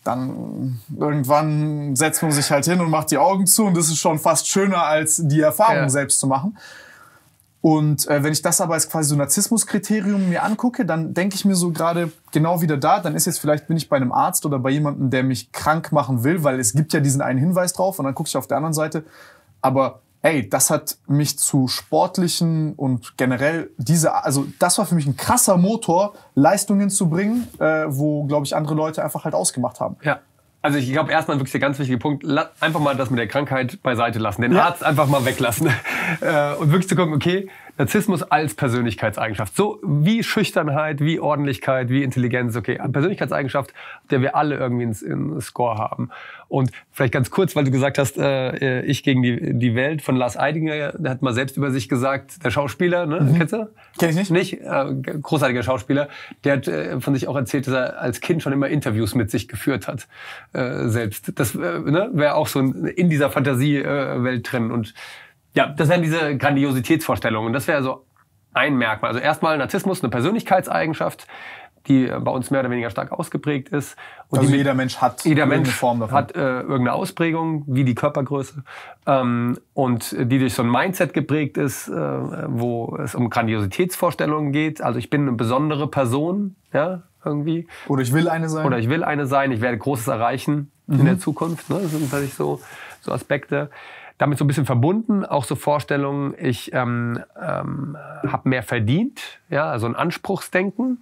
Speaker 2: dann irgendwann setzt man sich halt hin und macht die Augen zu und das ist schon fast schöner, als die Erfahrung ja. selbst zu machen. Und äh, wenn ich das aber als quasi so Narzissmuskriterium mir angucke, dann denke ich mir so gerade genau wieder da, dann ist jetzt vielleicht bin ich bei einem Arzt oder bei jemandem, der mich krank machen will, weil es gibt ja diesen einen Hinweis drauf und dann gucke ich auf der anderen Seite, aber ey, das hat mich zu sportlichen und generell diese, also das war für mich ein krasser Motor, Leistungen zu bringen, äh, wo, glaube ich, andere Leute einfach halt ausgemacht haben. Ja.
Speaker 1: Also ich glaube, erstmal wirklich der ganz wichtige Punkt, einfach mal das mit der Krankheit beiseite lassen, den ja. Arzt einfach mal weglassen
Speaker 2: (laughs) äh, und wirklich zu gucken, okay,
Speaker 1: Narzissmus als Persönlichkeitseigenschaft, so wie Schüchternheit, wie Ordentlichkeit, wie Intelligenz, okay, Persönlichkeitseigenschaft, der wir alle irgendwie einen Score haben. Und vielleicht ganz kurz, weil du gesagt hast, äh, äh, ich gegen die, die Welt von Lars Eidinger, der hat mal selbst über sich gesagt, der Schauspieler, ne? Mhm. kennst du? Kenn ich nicht. Nicht? Äh, großartiger Schauspieler. Der hat äh, von sich auch erzählt, dass er als Kind schon immer Interviews mit sich geführt hat, äh, selbst. Das äh, ne? wäre auch so ein, in dieser Fantasiewelt drin. Und ja, das wären diese Grandiositätsvorstellungen. Und das wäre so ein Merkmal. Also erstmal Narzissmus, eine Persönlichkeitseigenschaft die äh, bei uns mehr oder weniger stark ausgeprägt ist. Und also jeder Mensch hat jeder irgendeine Mensch Form davon. hat äh, irgendeine Ausprägung, wie die Körpergröße. Ähm, und die durch so ein Mindset geprägt ist, äh, wo es um Grandiositätsvorstellungen geht. Also ich bin eine besondere Person, ja, irgendwie. Oder ich will eine sein. Oder ich will eine sein, ich werde Großes erreichen mhm. in der Zukunft. Ne? Das sind tatsächlich so, so Aspekte damit so ein bisschen verbunden, auch so Vorstellungen, ich ähm, ähm, habe mehr verdient, ja, also ein Anspruchsdenken.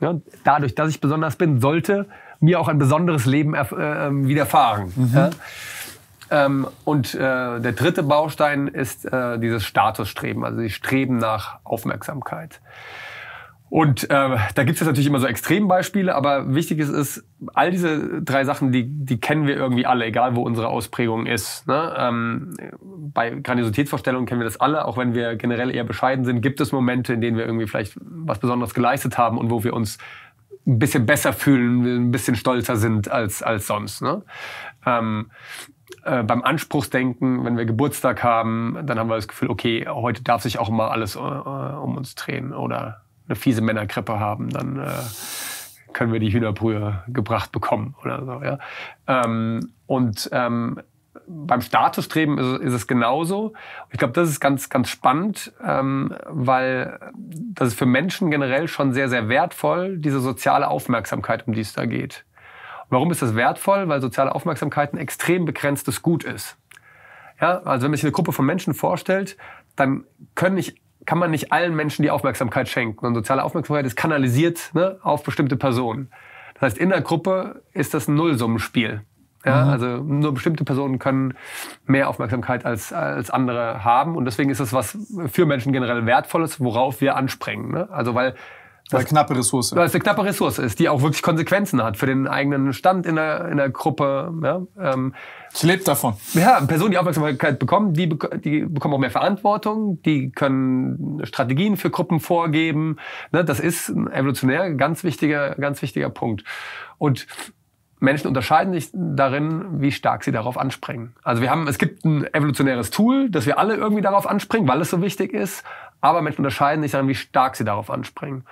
Speaker 1: Ja, dadurch, dass ich besonders bin, sollte mir auch ein besonderes Leben äh, ähm, widerfahren. Mhm. Ja? Ähm, und äh, der dritte Baustein ist äh, dieses Statusstreben, also die Streben nach Aufmerksamkeit. Und äh, da gibt es jetzt natürlich immer so Extrembeispiele, aber wichtig ist, ist all diese drei Sachen, die, die kennen wir irgendwie alle, egal wo unsere Ausprägung ist. Ne? Ähm, bei Grandiositätsvorstellungen kennen wir das alle, auch wenn wir generell eher bescheiden sind, gibt es Momente, in denen wir irgendwie vielleicht was Besonderes geleistet haben und wo wir uns ein bisschen besser fühlen, ein bisschen stolzer sind als, als sonst. Ne? Ähm, äh, beim Anspruchsdenken, wenn wir Geburtstag haben, dann haben wir das Gefühl, okay, heute darf sich auch mal alles äh, äh um uns drehen oder eine fiese Männerkrippe haben, dann äh, können wir die Hühnerbrühe gebracht bekommen oder so. Ja? Ähm, und ähm, beim Statusstreben ist, ist, es genauso. Ich glaube, das ist ganz, ganz spannend, ähm, weil das ist für Menschen generell schon sehr, sehr wertvoll, diese soziale Aufmerksamkeit, um die es da geht. Warum ist das wertvoll? Weil soziale Aufmerksamkeit ein extrem begrenztes Gut ist. Ja, also wenn man sich eine Gruppe von Menschen vorstellt, dann können nicht kann man nicht allen Menschen die Aufmerksamkeit schenken. Und soziale Aufmerksamkeit ist kanalisiert ne, auf bestimmte Personen. Das heißt, in der Gruppe ist das ein Nullsummenspiel. Ja, mhm. Also nur bestimmte Personen können mehr Aufmerksamkeit als, als andere haben. Und deswegen ist das was für Menschen generell Wertvolles, worauf wir anspringen. Ne? Also weil weil das, knappe Ressource. Weil es eine knappe Ressource ist, die auch wirklich Konsequenzen hat für den eigenen Stand in der, in der Gruppe. Ja, ähm, Sie lebt davon. Ja, Personen, die Aufmerksamkeit bekommen, die, die bekommen auch mehr Verantwortung, die können Strategien für Gruppen vorgeben. Ne, das ist ein evolutionär ganz wichtiger, ganz wichtiger Punkt. Und Menschen unterscheiden sich darin, wie stark sie darauf anspringen. Also wir haben, es gibt ein evolutionäres Tool, dass wir alle irgendwie darauf anspringen, weil es so wichtig ist. Aber Menschen unterscheiden sich darin, wie stark sie darauf anspringen.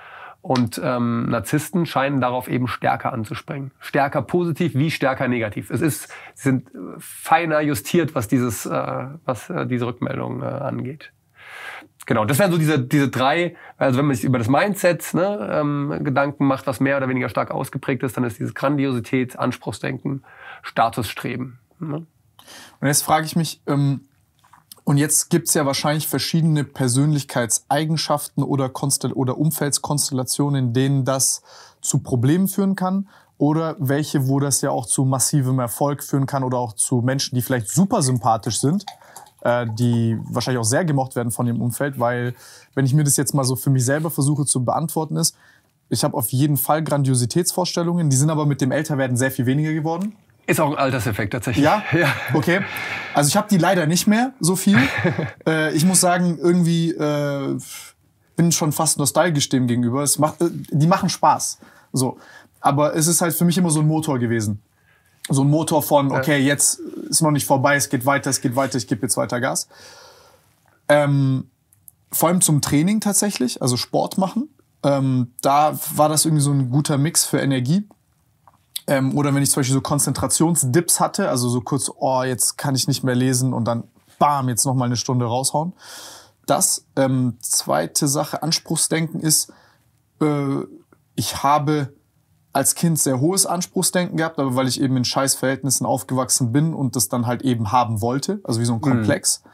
Speaker 1: Und ähm, Narzissten scheinen darauf eben stärker anzuspringen. Stärker positiv wie stärker negativ. Es ist, sie sind äh, feiner justiert, was, dieses, äh, was äh, diese Rückmeldung äh, angeht. Genau, das wären so diese, diese drei, also wenn man sich über das Mindset ne, ähm, Gedanken macht, was mehr oder weniger stark ausgeprägt ist, dann ist dieses Grandiosität, Anspruchsdenken, Statusstreben. Ne?
Speaker 2: Und jetzt frage ich mich, ähm und jetzt gibt's ja wahrscheinlich verschiedene Persönlichkeitseigenschaften oder, Konstel oder Umfeldskonstellationen, in denen das zu Problemen führen kann. Oder welche, wo das ja auch zu massivem Erfolg führen kann oder auch zu Menschen, die vielleicht super sympathisch sind, äh, die wahrscheinlich auch sehr gemocht werden von dem Umfeld. Weil, wenn ich mir das jetzt mal so für mich selber versuche zu beantworten, ist, ich habe auf jeden Fall Grandiositätsvorstellungen, die sind aber mit dem Älterwerden sehr viel weniger geworden. Ist auch ein Alterseffekt tatsächlich. Ja? (laughs) ja. Okay. Also ich habe die leider nicht mehr so viel. (laughs) äh, ich muss sagen, irgendwie äh, bin schon fast nostalgisch dem gegenüber. Es macht, äh, die machen Spaß. So. Aber es ist halt für mich immer so ein Motor gewesen. So ein Motor von, okay, jetzt ist noch nicht vorbei, es geht weiter, es geht weiter, ich gebe jetzt weiter Gas. Ähm, vor allem zum Training tatsächlich, also Sport machen. Ähm, da war das irgendwie so ein guter Mix für Energie ähm, oder wenn ich zum Beispiel so Konzentrationsdips hatte, also so kurz, oh, jetzt kann ich nicht mehr lesen und dann bam, jetzt nochmal eine Stunde raushauen. Das. Ähm, zweite Sache, Anspruchsdenken ist, äh, ich habe als Kind sehr hohes Anspruchsdenken gehabt, aber weil ich eben in Scheißverhältnissen aufgewachsen bin und das dann halt eben haben wollte, also wie so ein mhm. Komplex. Mhm.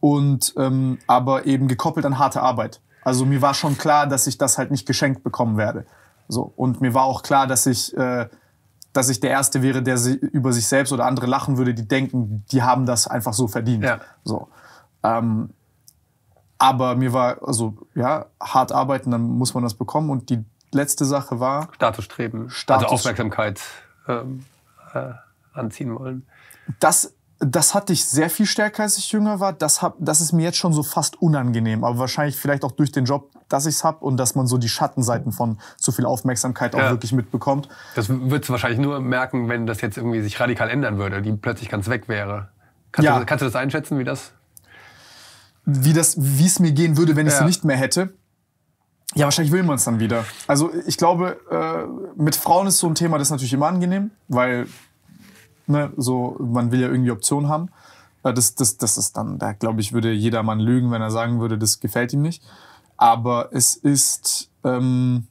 Speaker 2: Und ähm, aber eben gekoppelt an harte Arbeit. Also mir war schon klar, dass ich das halt nicht geschenkt bekommen werde. So und mir war auch klar, dass ich äh, dass ich der Erste wäre, der über sich selbst oder andere lachen würde, die denken, die haben das einfach so verdient. Ja. So. Ähm, aber mir war, also ja, hart arbeiten, dann muss man das bekommen. Und die letzte Sache war.
Speaker 1: Statusstreben. Status also Aufmerksamkeit
Speaker 2: ähm, äh, anziehen wollen. Das das hatte ich sehr viel stärker, als ich jünger war. Das, hab, das ist mir jetzt schon so fast unangenehm, aber wahrscheinlich vielleicht auch durch den Job, dass ich es habe und dass man so die Schattenseiten von zu viel Aufmerksamkeit auch ja. wirklich mitbekommt.
Speaker 1: Das würdest du wahrscheinlich nur merken, wenn das jetzt irgendwie sich radikal ändern würde, die plötzlich ganz weg wäre. Kannst, ja. du, kannst du das einschätzen, wie das?
Speaker 2: Wie das, wie es mir gehen würde, wenn ich ja. sie nicht mehr hätte. Ja, wahrscheinlich will man es dann wieder. Also ich glaube, äh, mit Frauen ist so ein Thema, das ist natürlich immer angenehm, weil ne, so, man will ja irgendwie Optionen haben. Äh, das, das, das ist dann, da glaube ich, würde jedermann lügen, wenn er sagen würde, das gefällt ihm nicht. Aber es ist ähm,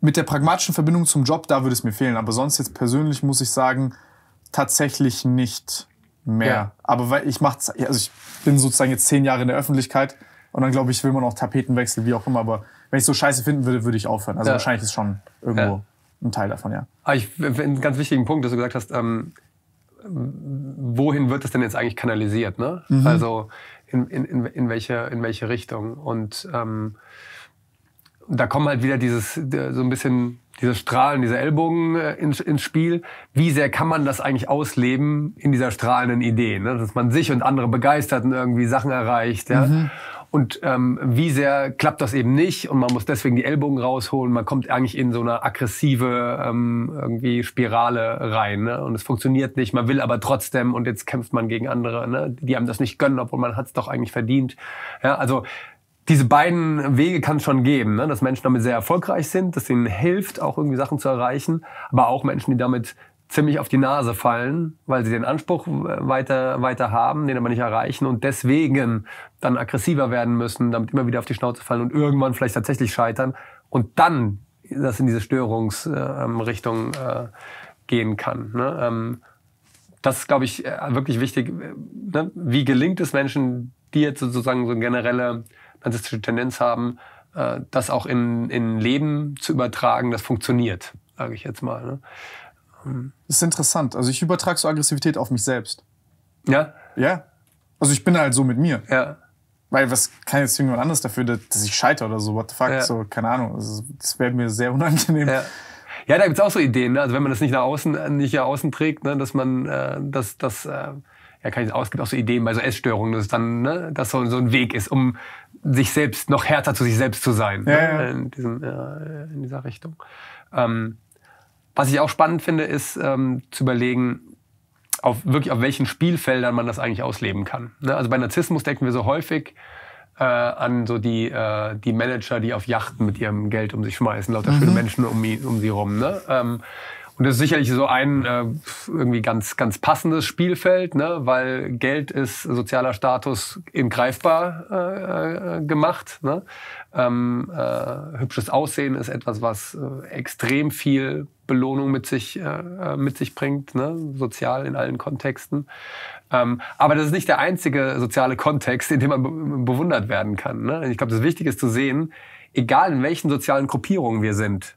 Speaker 2: mit der pragmatischen Verbindung zum Job, da würde es mir fehlen. Aber sonst jetzt persönlich muss ich sagen, tatsächlich nicht mehr. Ja. Aber weil ich mache, also ich bin sozusagen jetzt zehn Jahre in der Öffentlichkeit und dann glaube ich, will man auch wechseln, wie auch immer. Aber wenn ich so Scheiße finden würde, würde ich aufhören. Also ja. wahrscheinlich ist schon irgendwo. Ja ein Teil davon, ja.
Speaker 1: Aber ah, ich einen ganz wichtigen Punkt, dass du gesagt hast, ähm, wohin wird das denn jetzt eigentlich kanalisiert? Ne? Mhm. Also in, in, in, welche, in welche Richtung? Und ähm, da kommen halt wieder dieses so ein bisschen diese Strahlen, diese Ellbogen äh, ins, ins Spiel. Wie sehr kann man das eigentlich ausleben in dieser strahlenden Idee, ne? dass man sich und andere begeistert und irgendwie Sachen erreicht, ja? Mhm. Und ähm, wie sehr klappt das eben nicht und man muss deswegen die Ellbogen rausholen. Man kommt eigentlich in so eine aggressive ähm, irgendwie Spirale rein ne? und es funktioniert nicht. Man will aber trotzdem und jetzt kämpft man gegen andere, ne? die einem das nicht gönnen, obwohl man hat es doch eigentlich verdient. Ja, also diese beiden Wege kann es schon geben, ne? dass Menschen damit sehr erfolgreich sind, dass ihnen hilft, auch irgendwie Sachen zu erreichen, aber auch Menschen, die damit ziemlich auf die Nase fallen, weil sie den Anspruch weiter, weiter haben, den aber nicht erreichen und deswegen dann aggressiver werden müssen, damit immer wieder auf die Schnauze fallen und irgendwann vielleicht tatsächlich scheitern und dann das in diese Störungsrichtung ähm, äh, äh, gehen kann. Ne? Ähm, das ist, glaube ich, äh, wirklich wichtig. Äh, ne? Wie gelingt es Menschen, die jetzt sozusagen so eine generelle narzisstische Tendenz haben, äh, das auch in, in Leben zu übertragen, das funktioniert,
Speaker 2: sage ich jetzt mal. Ne? Das Ist interessant. Also ich übertrage so Aggressivität auf mich selbst. Ja? Ja. Also ich bin halt so mit mir. Ja. Weil was kann jetzt irgendjemand anderes dafür, dass ich scheitere oder so? What the fuck? Ja. So, keine Ahnung. Also, das wäre mir sehr unangenehm. Ja.
Speaker 1: Ja, da es auch so Ideen. Ne? Also wenn man das nicht nach außen, äh, nicht nach außen trägt, ne? dass man äh, das, das äh, ja, kann ich aus, gibt auch so Ideen bei so Essstörungen, dass dann, ne, dass so, so ein Weg ist, um sich selbst noch härter zu sich selbst zu sein. Ja, ne? ja. In, diesem, äh, in dieser Richtung. Ähm, was ich auch spannend finde, ist ähm, zu überlegen, auf wirklich auf welchen Spielfeldern man das eigentlich ausleben kann. Ne? Also bei Narzissmus denken wir so häufig äh, an so die, äh, die Manager, die auf Yachten mit ihrem Geld um sich schmeißen, lauter mhm. schöne Menschen um, um sie rum. Ne? Ähm, und das ist sicherlich so ein äh, irgendwie ganz, ganz passendes Spielfeld, ne? weil Geld ist sozialer Status eben greifbar äh, äh, gemacht. Ne? Ähm, äh, hübsches Aussehen ist etwas, was äh, extrem viel Belohnung mit sich, äh, äh, mit sich bringt, ne? sozial in allen Kontexten. Ähm, aber das ist nicht der einzige soziale Kontext, in dem man be bewundert werden kann. Ne? Ich glaube, das Wichtige ist zu sehen, egal in welchen sozialen Gruppierungen wir sind,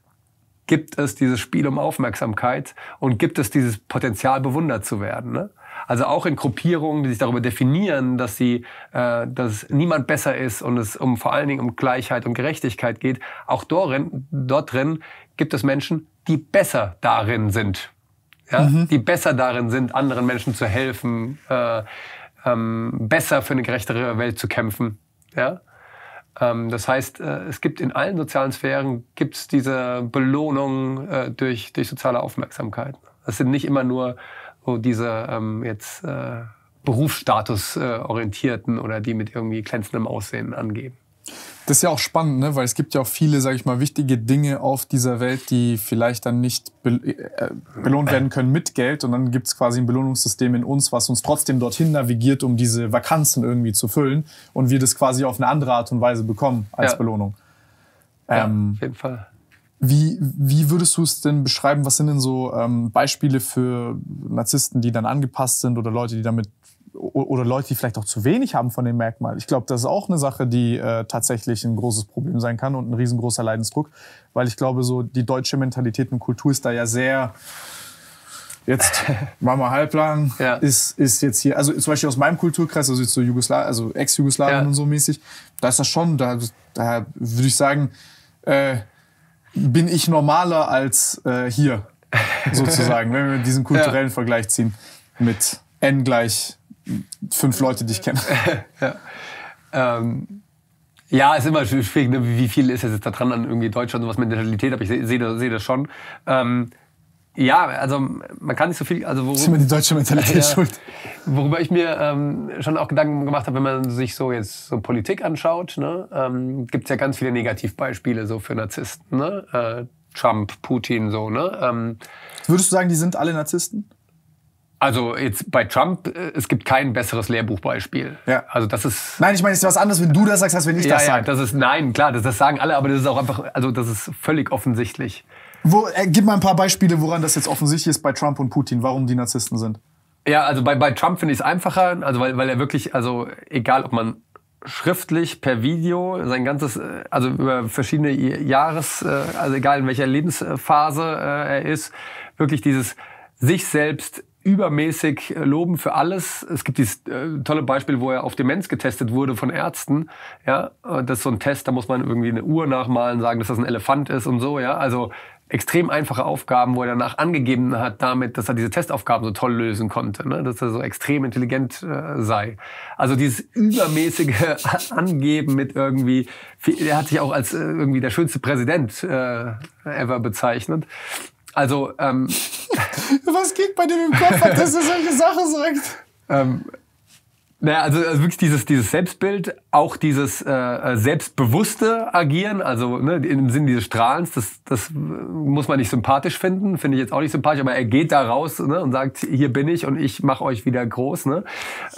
Speaker 1: gibt es dieses Spiel um Aufmerksamkeit und gibt es dieses Potenzial, bewundert zu werden. Ne? Also auch in Gruppierungen, die sich darüber definieren, dass sie, äh, dass niemand besser ist und es um vor allen Dingen um Gleichheit und Gerechtigkeit geht. Auch dort drin, dort drin gibt es Menschen, die besser darin sind. Ja? Mhm. Die besser darin sind, anderen Menschen zu helfen, äh, ähm, besser für eine gerechtere Welt zu kämpfen. Ja? Ähm, das heißt, äh, es gibt in allen sozialen Sphären gibt's diese Belohnung äh, durch, durch soziale Aufmerksamkeit. Das sind nicht immer nur so diese ähm, jetzt äh, Berufsstatus äh, orientierten oder die mit irgendwie glänzendem Aussehen angeben.
Speaker 2: Das ist ja auch spannend, ne? weil es gibt ja auch viele, sage ich mal, wichtige Dinge auf dieser Welt, die vielleicht dann nicht be äh, belohnt werden können mit Geld. Und dann gibt es quasi ein Belohnungssystem in uns, was uns trotzdem dorthin navigiert, um diese Vakanzen irgendwie zu füllen. Und wir das quasi auf eine andere Art und Weise bekommen als ja. Belohnung. Ähm, ja, auf jeden Fall. Wie, wie würdest du es denn beschreiben? Was sind denn so ähm, Beispiele für Narzissten, die dann angepasst sind oder Leute, die damit oder Leute, die vielleicht auch zu wenig haben von dem Merkmal. Ich glaube, das ist auch eine Sache, die äh, tatsächlich ein großes Problem sein kann und ein riesengroßer Leidensdruck, weil ich glaube, so die deutsche Mentalität und Kultur ist da ja sehr jetzt (laughs) machen wir halblang ja. ist ist jetzt hier also zum Beispiel aus meinem Kulturkreis also jetzt so Jugoslawien also Ex-Jugoslawien ja. und so mäßig da ist das schon da, da würde ich sagen äh, bin ich normaler als äh, hier sozusagen (laughs) wenn wir diesen kulturellen ja. Vergleich ziehen mit n gleich fünf Leute, die ich kenne. (laughs) ja. Ähm,
Speaker 1: ja, ist immer schwierig, ne? wie viel ist jetzt da dran an irgendwie Deutschland und was mit Mentalität, aber ich sehe seh das, seh das schon. Ähm, ja, also man kann nicht so viel. Also worüber, ist immer die deutsche Mentalität (laughs) ja, schuld. Worüber ich mir ähm, schon auch Gedanken gemacht habe, wenn man sich so jetzt so Politik anschaut, ne, ähm, gibt ja ganz viele Negativbeispiele so für Narzissten. Ne? Äh, Trump,
Speaker 2: Putin, so. Ne? Ähm, Würdest du sagen, die sind alle Narzissten?
Speaker 1: Also jetzt bei Trump, äh, es gibt kein besseres Lehrbuchbeispiel. Ja. Also das ist.
Speaker 2: Nein, ich meine, es ist was anderes, wenn du das sagst, als wenn
Speaker 1: ich ja, das sage. Ja, das ist nein, klar, das, das sagen alle, aber das ist auch einfach, also das ist völlig offensichtlich.
Speaker 2: Wo, äh, gib mal ein paar Beispiele, woran das jetzt offensichtlich ist bei Trump und Putin, warum die Narzissten sind.
Speaker 1: Ja, also bei, bei Trump finde ich es einfacher, also weil, weil er wirklich, also egal ob man schriftlich, per Video, sein ganzes, äh, also über verschiedene Jahres, äh, also egal in welcher Lebensphase er ist, wirklich dieses sich selbst übermäßig äh, loben für alles. Es gibt dieses äh, tolle Beispiel, wo er auf Demenz getestet wurde von Ärzten. Ja, äh, das ist so ein Test, da muss man irgendwie eine Uhr nachmalen, sagen, dass das ein Elefant ist und so. Ja, also extrem einfache Aufgaben, wo er danach angegeben hat, damit, dass er diese Testaufgaben so toll lösen konnte, ne? dass er so extrem intelligent äh, sei. Also dieses übermäßige (laughs) Angeben mit irgendwie, er hat sich auch als äh, irgendwie der schönste Präsident äh, ever bezeichnet. Also, ähm, (laughs)
Speaker 2: Was geht bei dem im Kopf, dass er solche Sachen sagt?
Speaker 1: Ähm, naja, also, also wirklich dieses, dieses Selbstbild, auch dieses äh, äh selbstbewusste Agieren, also ne, im Sinne dieses Strahlens, das, das äh, muss man nicht sympathisch finden, finde ich jetzt auch nicht sympathisch, aber er geht da raus ne, und sagt, hier bin ich und ich mache euch wieder groß. Ne?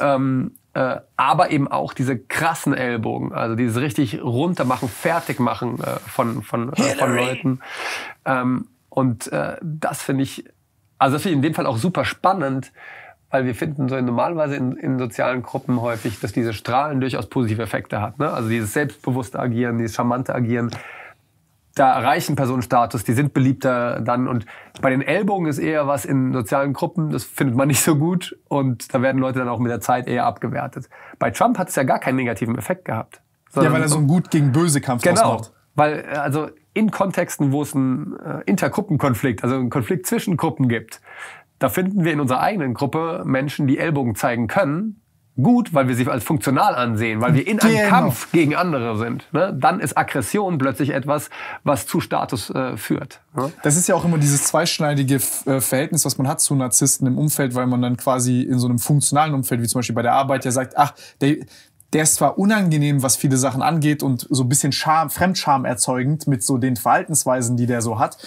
Speaker 1: Ähm, äh, aber eben auch diese krassen Ellbogen, also dieses richtig runtermachen, fertig machen äh, von, von, äh, von Leuten. Ähm, und äh, das finde ich, also das finde ich in dem Fall auch super spannend, weil wir finden so in, normalerweise in, in, sozialen Gruppen häufig, dass diese Strahlen durchaus positive Effekte hat. Ne? Also dieses selbstbewusste Agieren, dieses charmante Agieren, da erreichen Personen Status, die sind beliebter dann. Und bei den Ellbogen ist eher was in sozialen Gruppen, das findet man nicht so gut und da werden Leute dann auch mit der Zeit eher abgewertet. Bei Trump hat es ja gar keinen negativen Effekt gehabt. Ja, weil er so einen
Speaker 2: gut gegen böse Kampf genau, macht. Genau,
Speaker 1: weil äh, also in Kontexten, wo es einen äh, Intergruppenkonflikt, also einen Konflikt zwischen Gruppen gibt, da finden wir in unserer eigenen Gruppe Menschen, die Ellbogen zeigen können. Gut, weil wir sie als funktional ansehen, weil wir in einem genau. Kampf gegen andere sind. Ne? Dann ist Aggression plötzlich etwas, was zu Status äh, führt.
Speaker 2: Ne? Das ist ja auch immer dieses zweischneidige äh, Verhältnis, was man hat zu Narzissten im Umfeld, weil man dann quasi in so einem funktionalen Umfeld, wie zum Beispiel bei der Arbeit, ja sagt, ach, der, der ist zwar unangenehm, was viele Sachen angeht und so ein bisschen Scham, Fremdscham erzeugend mit so den Verhaltensweisen, die der so hat,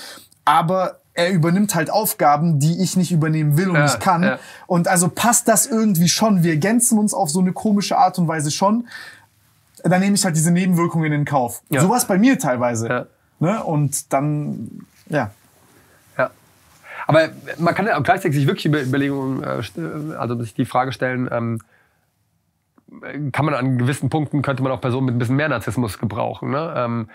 Speaker 2: aber er übernimmt halt Aufgaben, die ich nicht übernehmen will und ja, nicht kann. Ja. Und also passt das irgendwie schon. Wir ergänzen uns auf so eine komische Art und Weise schon. Dann nehme ich halt diese Nebenwirkungen in Kauf. Ja. Sowas bei mir teilweise. Ja. Ne? Und dann, ja.
Speaker 1: Ja. Aber man kann ja gleichzeitig sich wirklich Überlegungen, äh, also sich die Frage stellen, ähm, kann man an gewissen Punkten, könnte man auch Personen mit ein bisschen mehr
Speaker 2: Narzissmus gebrauchen. Ne? Ähm,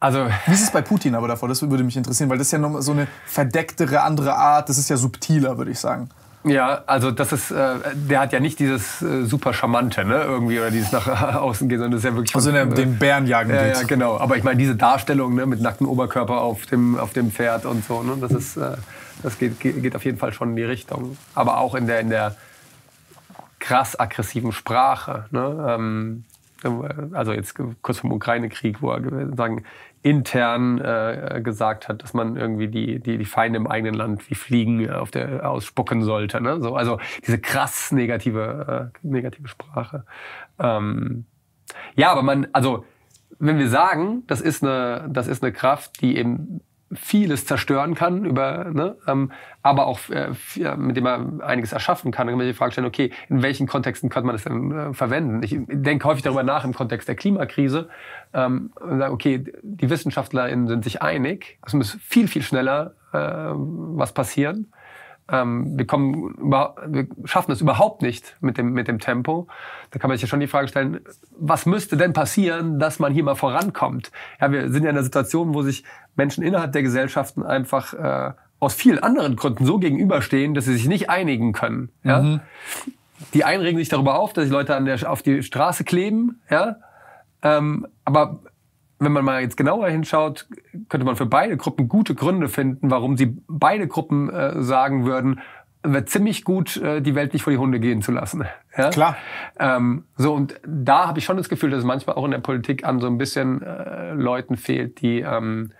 Speaker 2: also Wie ist es bei Putin aber davor? Das würde mich interessieren, weil das ist ja noch so eine verdecktere, andere Art. Das ist ja subtiler, würde ich sagen.
Speaker 1: Ja, also das ist, äh, der hat ja nicht dieses äh, super charmante, ne, irgendwie oder dieses nach (laughs) außen gehen, sondern das ist ja wirklich. Also von, äh, den Bären jagen. Ja, ja, genau. Aber ich meine diese Darstellung ne, mit nacktem Oberkörper auf dem auf dem Pferd und so, ne, das ist, äh, das geht, geht auf jeden Fall schon in die Richtung. Aber auch in der in der krass aggressiven Sprache. Ne? Ähm, also jetzt kurz vom Ukraine-Krieg, wo er sagen, intern äh, gesagt hat, dass man irgendwie die, die, die Feinde im eigenen Land wie Fliegen äh, auf der, ausspucken sollte. Ne? So, also diese krass negative, äh, negative Sprache. Ähm, ja, aber man, also wenn wir sagen, das ist eine, das ist eine Kraft, die eben vieles zerstören kann, über, ne, ähm, aber auch äh, mit dem man einiges erschaffen kann. Dann kann man sich die Frage stellen, okay, in welchen Kontexten könnte man das denn äh, verwenden? Ich denke häufig darüber nach im Kontext der Klimakrise ähm, und sage, okay, die WissenschaftlerInnen sind sich einig, es muss viel, viel schneller äh, was passieren. Ähm, wir, kommen über, wir schaffen es überhaupt nicht mit dem, mit dem Tempo. Da kann man sich ja schon die Frage stellen, was müsste denn passieren, dass man hier mal vorankommt? Ja, wir sind ja in einer Situation, wo sich Menschen innerhalb der Gesellschaften einfach äh, aus vielen anderen Gründen so gegenüberstehen, dass sie sich nicht einigen können. Ja? Mhm. Die einen regen sich darüber auf, dass die Leute an der, auf die Straße kleben. Ja? Ähm, aber wenn man mal jetzt genauer hinschaut, könnte man für beide Gruppen gute Gründe finden, warum sie beide Gruppen äh, sagen würden, wäre ziemlich gut, äh, die Welt nicht vor die Hunde gehen zu lassen. Ja? Klar. Ähm, so und da habe ich schon das Gefühl, dass es manchmal auch in der Politik an so ein bisschen äh, Leuten fehlt, die ähm,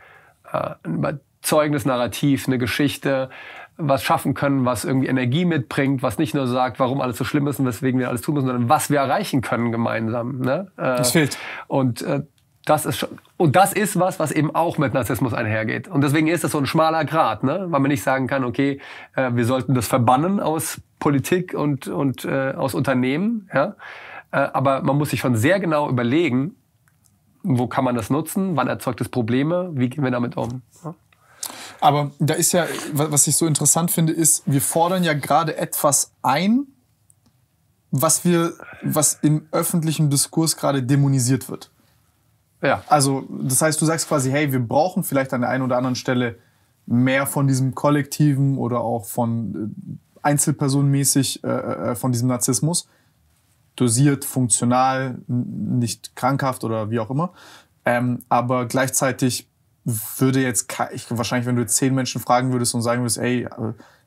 Speaker 1: äh, ein überzeugendes Narrativ, eine Geschichte, was schaffen können, was irgendwie Energie mitbringt, was nicht nur sagt, warum alles so schlimm ist und weswegen wir alles tun müssen, sondern was wir erreichen können gemeinsam. Ne? das äh, fehlt. Und äh, das ist schon, und das ist was, was eben auch mit Narzissmus einhergeht. Und deswegen ist das so ein schmaler Grad, ne? weil man nicht sagen kann, okay, äh, wir sollten das verbannen aus Politik und, und äh, aus Unternehmen. Ja? Äh, aber man muss sich schon sehr genau überlegen, wo kann man das nutzen, wann erzeugt es Probleme, wie gehen wir damit um.
Speaker 2: Aber da ist ja, was ich so interessant finde, ist, wir fordern ja gerade etwas ein, was wir, was im öffentlichen Diskurs gerade dämonisiert wird. Ja. Also, das heißt, du sagst quasi, hey, wir brauchen vielleicht an der einen oder anderen Stelle mehr von diesem kollektiven oder auch von äh, Einzelpersonenmäßig äh, äh, äh, von diesem Narzissmus dosiert, funktional, nicht krankhaft oder wie auch immer. Ähm, aber gleichzeitig würde jetzt, ich, wahrscheinlich, wenn du jetzt zehn Menschen fragen würdest und sagen würdest, ey,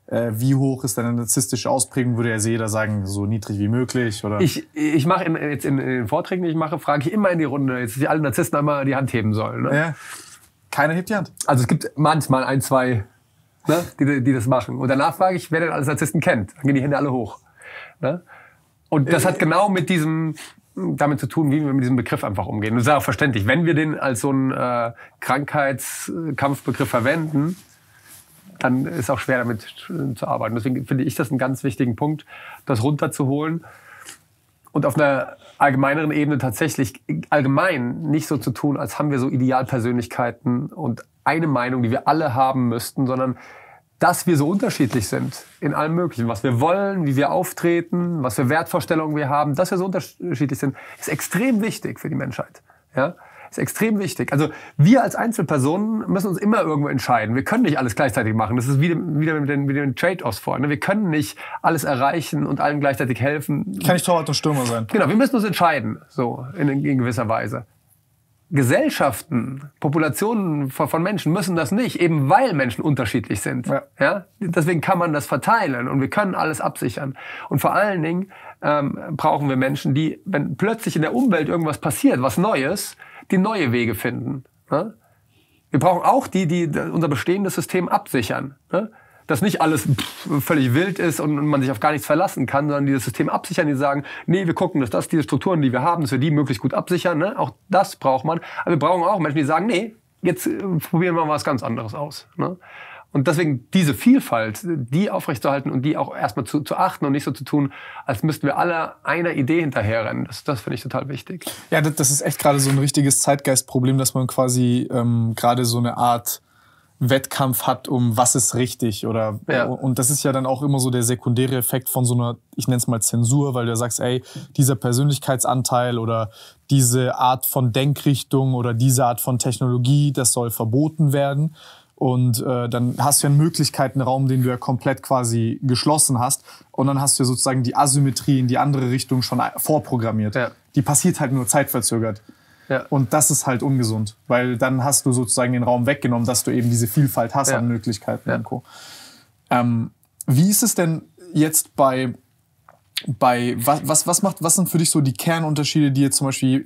Speaker 2: äh, äh, wie hoch ist deine narzisstische Ausprägung, würde ja jeder sagen, so niedrig wie möglich. Oder? Ich,
Speaker 1: ich mache jetzt in, in, den Vorträgen, die ich mache, frage ich immer in die Runde, jetzt die alle Narzissten einmal die Hand heben sollen. Ne? Ja. Keiner hebt die Hand. Also es gibt manchmal ein, zwei, ne, die, die das machen. Und danach frage ich, wer denn alles Narzissten kennt. Dann gehen die Hände alle hoch. Ne? Und das äh. hat genau mit diesem damit zu tun, wie wir mit diesem Begriff einfach umgehen. Das ist auch verständlich. Wenn wir den als so einen äh, Krankheitskampfbegriff verwenden, dann ist auch schwer damit zu arbeiten. Deswegen finde ich das einen ganz wichtigen Punkt, das runterzuholen und auf einer allgemeineren Ebene tatsächlich allgemein nicht so zu tun, als haben wir so Idealpersönlichkeiten und eine Meinung, die wir alle haben müssten, sondern dass wir so unterschiedlich sind in allem Möglichen, was wir wollen, wie wir auftreten, was für Wertvorstellungen wir haben, dass wir so unterschiedlich sind, ist extrem wichtig für die Menschheit. Ja? Ist extrem wichtig. Also wir als Einzelpersonen müssen uns immer irgendwo entscheiden. Wir können nicht alles gleichzeitig machen. Das ist wieder, mit den, den Trade-offs vor. Ne? Wir können nicht alles erreichen und allen gleichzeitig helfen. Kann ich Torwart und Stürmer sein. Genau, wir müssen uns entscheiden, so in, in gewisser Weise. Gesellschaften, Populationen von Menschen müssen das nicht, eben weil Menschen unterschiedlich sind. Ja. ja. Deswegen kann man das verteilen und wir können alles absichern. Und vor allen Dingen ähm, brauchen wir Menschen, die, wenn plötzlich in der Umwelt irgendwas passiert, was Neues, die neue Wege finden. Ne? Wir brauchen auch die, die unser bestehendes System absichern. Ne? dass nicht alles pff, völlig wild ist und man sich auf gar nichts verlassen kann, sondern dieses System absichern, die sagen, nee, wir gucken, dass das diese Strukturen, die wir haben, dass wir die möglichst gut absichern. Ne? Auch das braucht man. Aber wir brauchen auch Menschen, die sagen, nee, jetzt äh, probieren wir mal was ganz anderes aus. Ne? Und deswegen diese Vielfalt, die aufrechtzuerhalten und die auch erstmal zu, zu achten und nicht so zu tun, als müssten wir alle einer Idee hinterherrennen. Das, das finde ich total wichtig.
Speaker 2: Ja, das, das ist echt gerade so ein richtiges Zeitgeistproblem, dass man quasi ähm, gerade so eine Art Wettkampf hat um was ist richtig oder ja. und das ist ja dann auch immer so der sekundäre Effekt von so einer ich nenne es mal Zensur, weil du ja sagst, ey, dieser Persönlichkeitsanteil oder diese Art von Denkrichtung oder diese Art von Technologie, das soll verboten werden. Und äh, dann hast du ja einen Möglichkeitenraum, den du ja komplett quasi geschlossen hast. Und dann hast du ja sozusagen die Asymmetrie in die andere Richtung schon vorprogrammiert. Ja. Die passiert halt nur zeitverzögert. Ja. Und das ist halt ungesund, weil dann hast du sozusagen den Raum weggenommen, dass du eben diese Vielfalt hast ja. an Möglichkeiten ja. und Co. Ähm, wie ist es denn jetzt bei bei was, was, was macht, was sind für dich so die Kernunterschiede, die jetzt zum Beispiel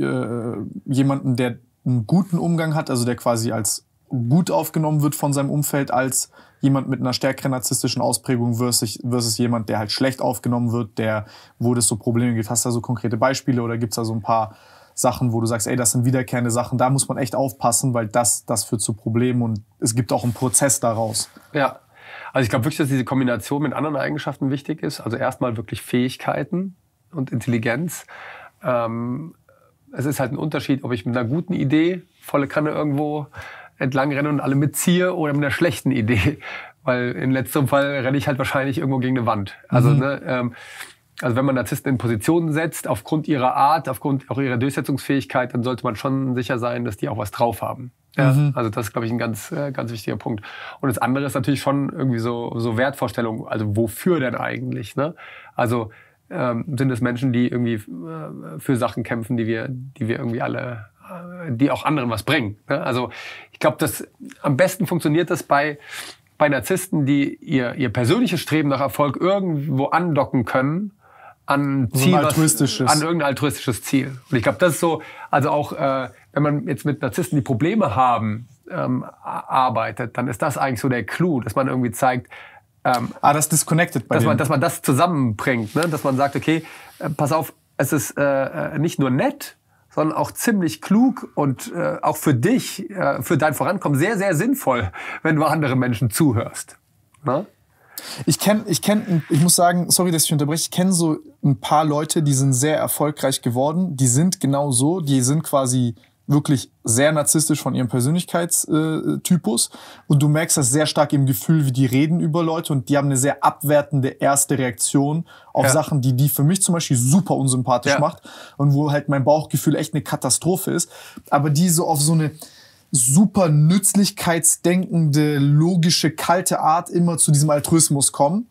Speaker 2: äh, jemanden, der einen guten Umgang hat, also der quasi als gut aufgenommen wird von seinem Umfeld, als jemand mit einer stärkeren narzisstischen Ausprägung versus, versus jemand, der halt schlecht aufgenommen wird, der, wo das so Probleme gibt. Hast du da so konkrete Beispiele oder gibt es da so ein paar Sachen, wo du sagst, ey, das sind wiederkehrende Sachen, da muss man echt aufpassen, weil das, das führt zu Problemen und es gibt auch einen Prozess daraus.
Speaker 1: Ja. Also ich glaube wirklich, dass diese Kombination mit anderen Eigenschaften wichtig ist. Also erstmal wirklich Fähigkeiten und Intelligenz. Ähm, es ist halt ein Unterschied, ob ich mit einer guten Idee volle Kanne irgendwo entlang renne und alle mitziehe oder mit einer schlechten Idee. (laughs) Weil in letzterem Fall renne ich halt wahrscheinlich irgendwo gegen eine Wand. Also mhm. ne, ähm, also wenn man Narzissten in Positionen setzt, aufgrund ihrer Art, aufgrund auch ihrer Durchsetzungsfähigkeit, dann sollte man schon sicher sein, dass die auch was drauf haben. Ja, mhm. Also das ist, glaube ich, ein ganz, äh, ganz wichtiger Punkt. Und das andere ist natürlich schon irgendwie so, so Wertvorstellungen, also wofür denn eigentlich? Ne? Also ähm, sind es Menschen, die irgendwie äh, für Sachen kämpfen, die wir, die wir irgendwie alle, äh, die auch anderen was bringen. Ne? Also ich glaube, das am besten funktioniert das bei bei Narzissten, die ihr, ihr persönliches Streben nach Erfolg irgendwo andocken können an Ziel, altruistisches. Was, an irgendein altruistisches Ziel. Und ich glaube, das ist so, also auch äh, wenn man jetzt mit Narzissten, die Probleme haben, ähm, arbeitet, dann ist das eigentlich so der Clou, dass man irgendwie zeigt, ähm, ah, das disconnected bei dass man, dass man das zusammenbringt, ne? dass man sagt, okay, äh, pass auf, es ist äh, äh, nicht nur nett, sondern auch ziemlich klug und äh, auch für dich, äh, für dein Vorankommen sehr, sehr sinnvoll, wenn du anderen
Speaker 2: Menschen zuhörst. Ne? Ich kenne, ich kenne, ich muss sagen, sorry, dass ich unterbreche, ich kenne so ein paar Leute, die sind sehr erfolgreich geworden, die sind genau so, die sind quasi wirklich sehr narzisstisch von ihrem Persönlichkeitstypus äh, und du merkst das sehr stark im Gefühl, wie die reden über Leute und die haben eine sehr abwertende erste Reaktion auf ja. Sachen, die die für mich zum Beispiel super unsympathisch ja. macht und wo halt mein Bauchgefühl echt eine Katastrophe ist, aber die so auf so eine, super nützlichkeitsdenkende, logische, kalte Art immer zu diesem Altruismus kommen.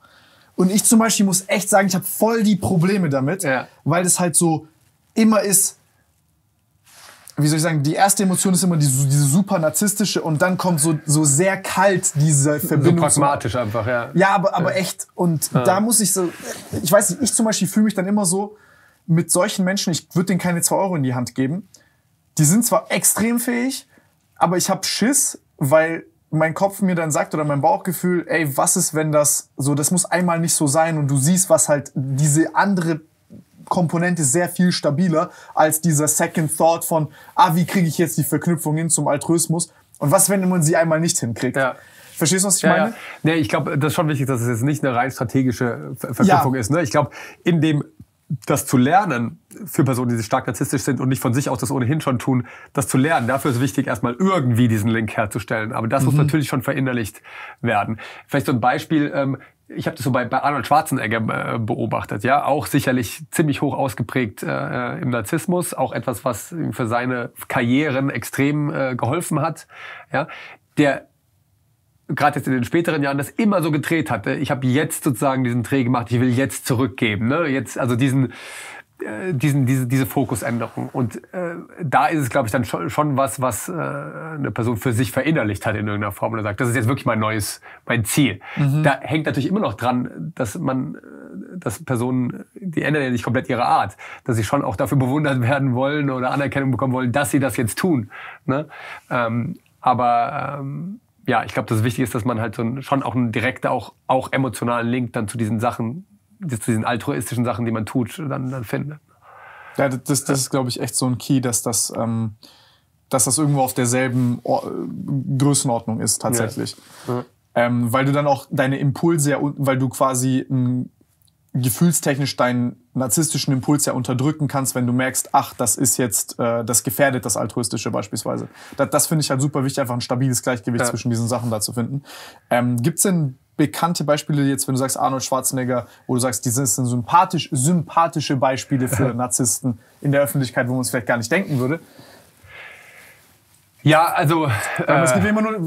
Speaker 2: Und ich zum Beispiel muss echt sagen, ich habe voll die Probleme damit, ja. weil das halt so immer ist, wie soll ich sagen, die erste Emotion ist immer die, diese super narzisstische und dann kommt so, so sehr kalt diese Verbindung. So pragmatisch
Speaker 1: einfach, ja. Ja, aber, aber ja. echt.
Speaker 2: Und ja. da muss ich so, ich weiß nicht, ich zum Beispiel fühle mich dann immer so, mit solchen Menschen, ich würde denen keine zwei Euro in die Hand geben. Die sind zwar extrem fähig, aber ich habe Schiss, weil mein Kopf mir dann sagt oder mein Bauchgefühl, ey, was ist, wenn das so, das muss einmal nicht so sein und du siehst, was halt diese andere Komponente sehr viel stabiler als dieser Second Thought von, ah, wie kriege ich jetzt die Verknüpfung hin zum Altruismus und was, wenn man sie einmal nicht hinkriegt? Ja. Verstehst du, was ich ja, meine? Ja.
Speaker 1: Nee, ich glaube, das ist schon wichtig, dass es jetzt nicht eine rein strategische
Speaker 2: Verknüpfung ja. ist. Ne? Ich glaube,
Speaker 1: in dem das zu lernen für Personen, die stark narzisstisch sind und nicht von sich aus das ohnehin schon tun, das zu lernen, dafür ist wichtig, erstmal irgendwie diesen Link herzustellen. Aber das mhm. muss natürlich schon verinnerlicht werden. Vielleicht so ein Beispiel, ähm, ich habe das so bei, bei Arnold Schwarzenegger äh, beobachtet, ja, auch sicherlich ziemlich hoch ausgeprägt äh, äh im Narzissmus, auch etwas, was ihm für seine Karrieren extrem äh, geholfen hat. Ja, der gerade jetzt in den späteren Jahren das immer so gedreht hatte. Ich habe jetzt sozusagen diesen Dreh gemacht, ich will jetzt zurückgeben. Ne? Jetzt, also diesen, äh, diesen, diese, diese Fokusänderung. Und äh, da ist es, glaube ich, dann schon, schon was, was äh, eine Person für sich verinnerlicht hat in irgendeiner Form und sagt, das ist jetzt wirklich mein neues, mein Ziel. Mhm. Da hängt natürlich immer noch dran, dass man, äh, dass Personen, die ändern ja nicht komplett ihre Art, dass sie schon auch dafür bewundert werden wollen oder Anerkennung bekommen wollen, dass sie das jetzt tun. Ne? Ähm, aber ähm, ja, ich glaube, das Wichtige ist, dass man halt so ein, schon auch einen direkten, auch, auch emotionalen Link dann zu diesen Sachen, zu diesen altruistischen
Speaker 2: Sachen, die man tut, dann, dann findet. Ja, das, das ist, glaube ich, echt so ein Key, dass das, ähm, dass das irgendwo auf derselben Or Größenordnung ist, tatsächlich. Ja. Ähm, weil du dann auch deine Impulse, ja, weil du quasi ein gefühlstechnisch deinen narzisstischen Impuls ja unterdrücken kannst, wenn du merkst, ach, das ist jetzt, äh, das gefährdet das Altruistische beispielsweise. Das, das finde ich halt super wichtig, einfach ein stabiles Gleichgewicht ja. zwischen diesen Sachen da zu finden. Ähm, Gibt es denn bekannte Beispiele jetzt, wenn du sagst Arnold Schwarzenegger, wo du sagst, die sind sympathisch, sympathische Beispiele für (laughs) Narzissten in der Öffentlichkeit, wo man es vielleicht gar nicht denken würde?
Speaker 1: Ja, also. Äh, es gibt äh,
Speaker 2: immer nur,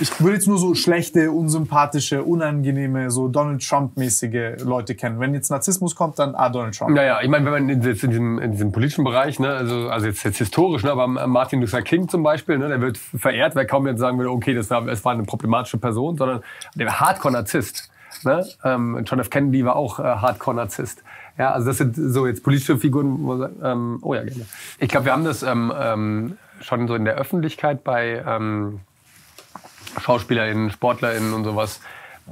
Speaker 2: ich würde jetzt nur so schlechte, unsympathische, unangenehme, so Donald Trump-mäßige Leute kennen. Wenn jetzt Narzissmus kommt, dann ah, Donald Trump.
Speaker 1: Naja, ich meine, wenn man jetzt in diesem, in diesem politischen Bereich, ne, also, also jetzt, jetzt historisch, ne, aber Martin Luther King zum Beispiel, ne, der wird verehrt, weil kaum jetzt sagen würde, okay, das war, das war eine problematische Person, sondern der Hardcore-Narzisst. Ne? Ähm, John F. Kennedy war auch äh, Hardcore-Narzisst. Ja, also das sind so jetzt politische Figuren, ähm, oh ja, gerne. Ich glaube, wir haben das Ähm, ähm, schon so in der Öffentlichkeit bei ähm, SchauspielerInnen, SportlerInnen und sowas,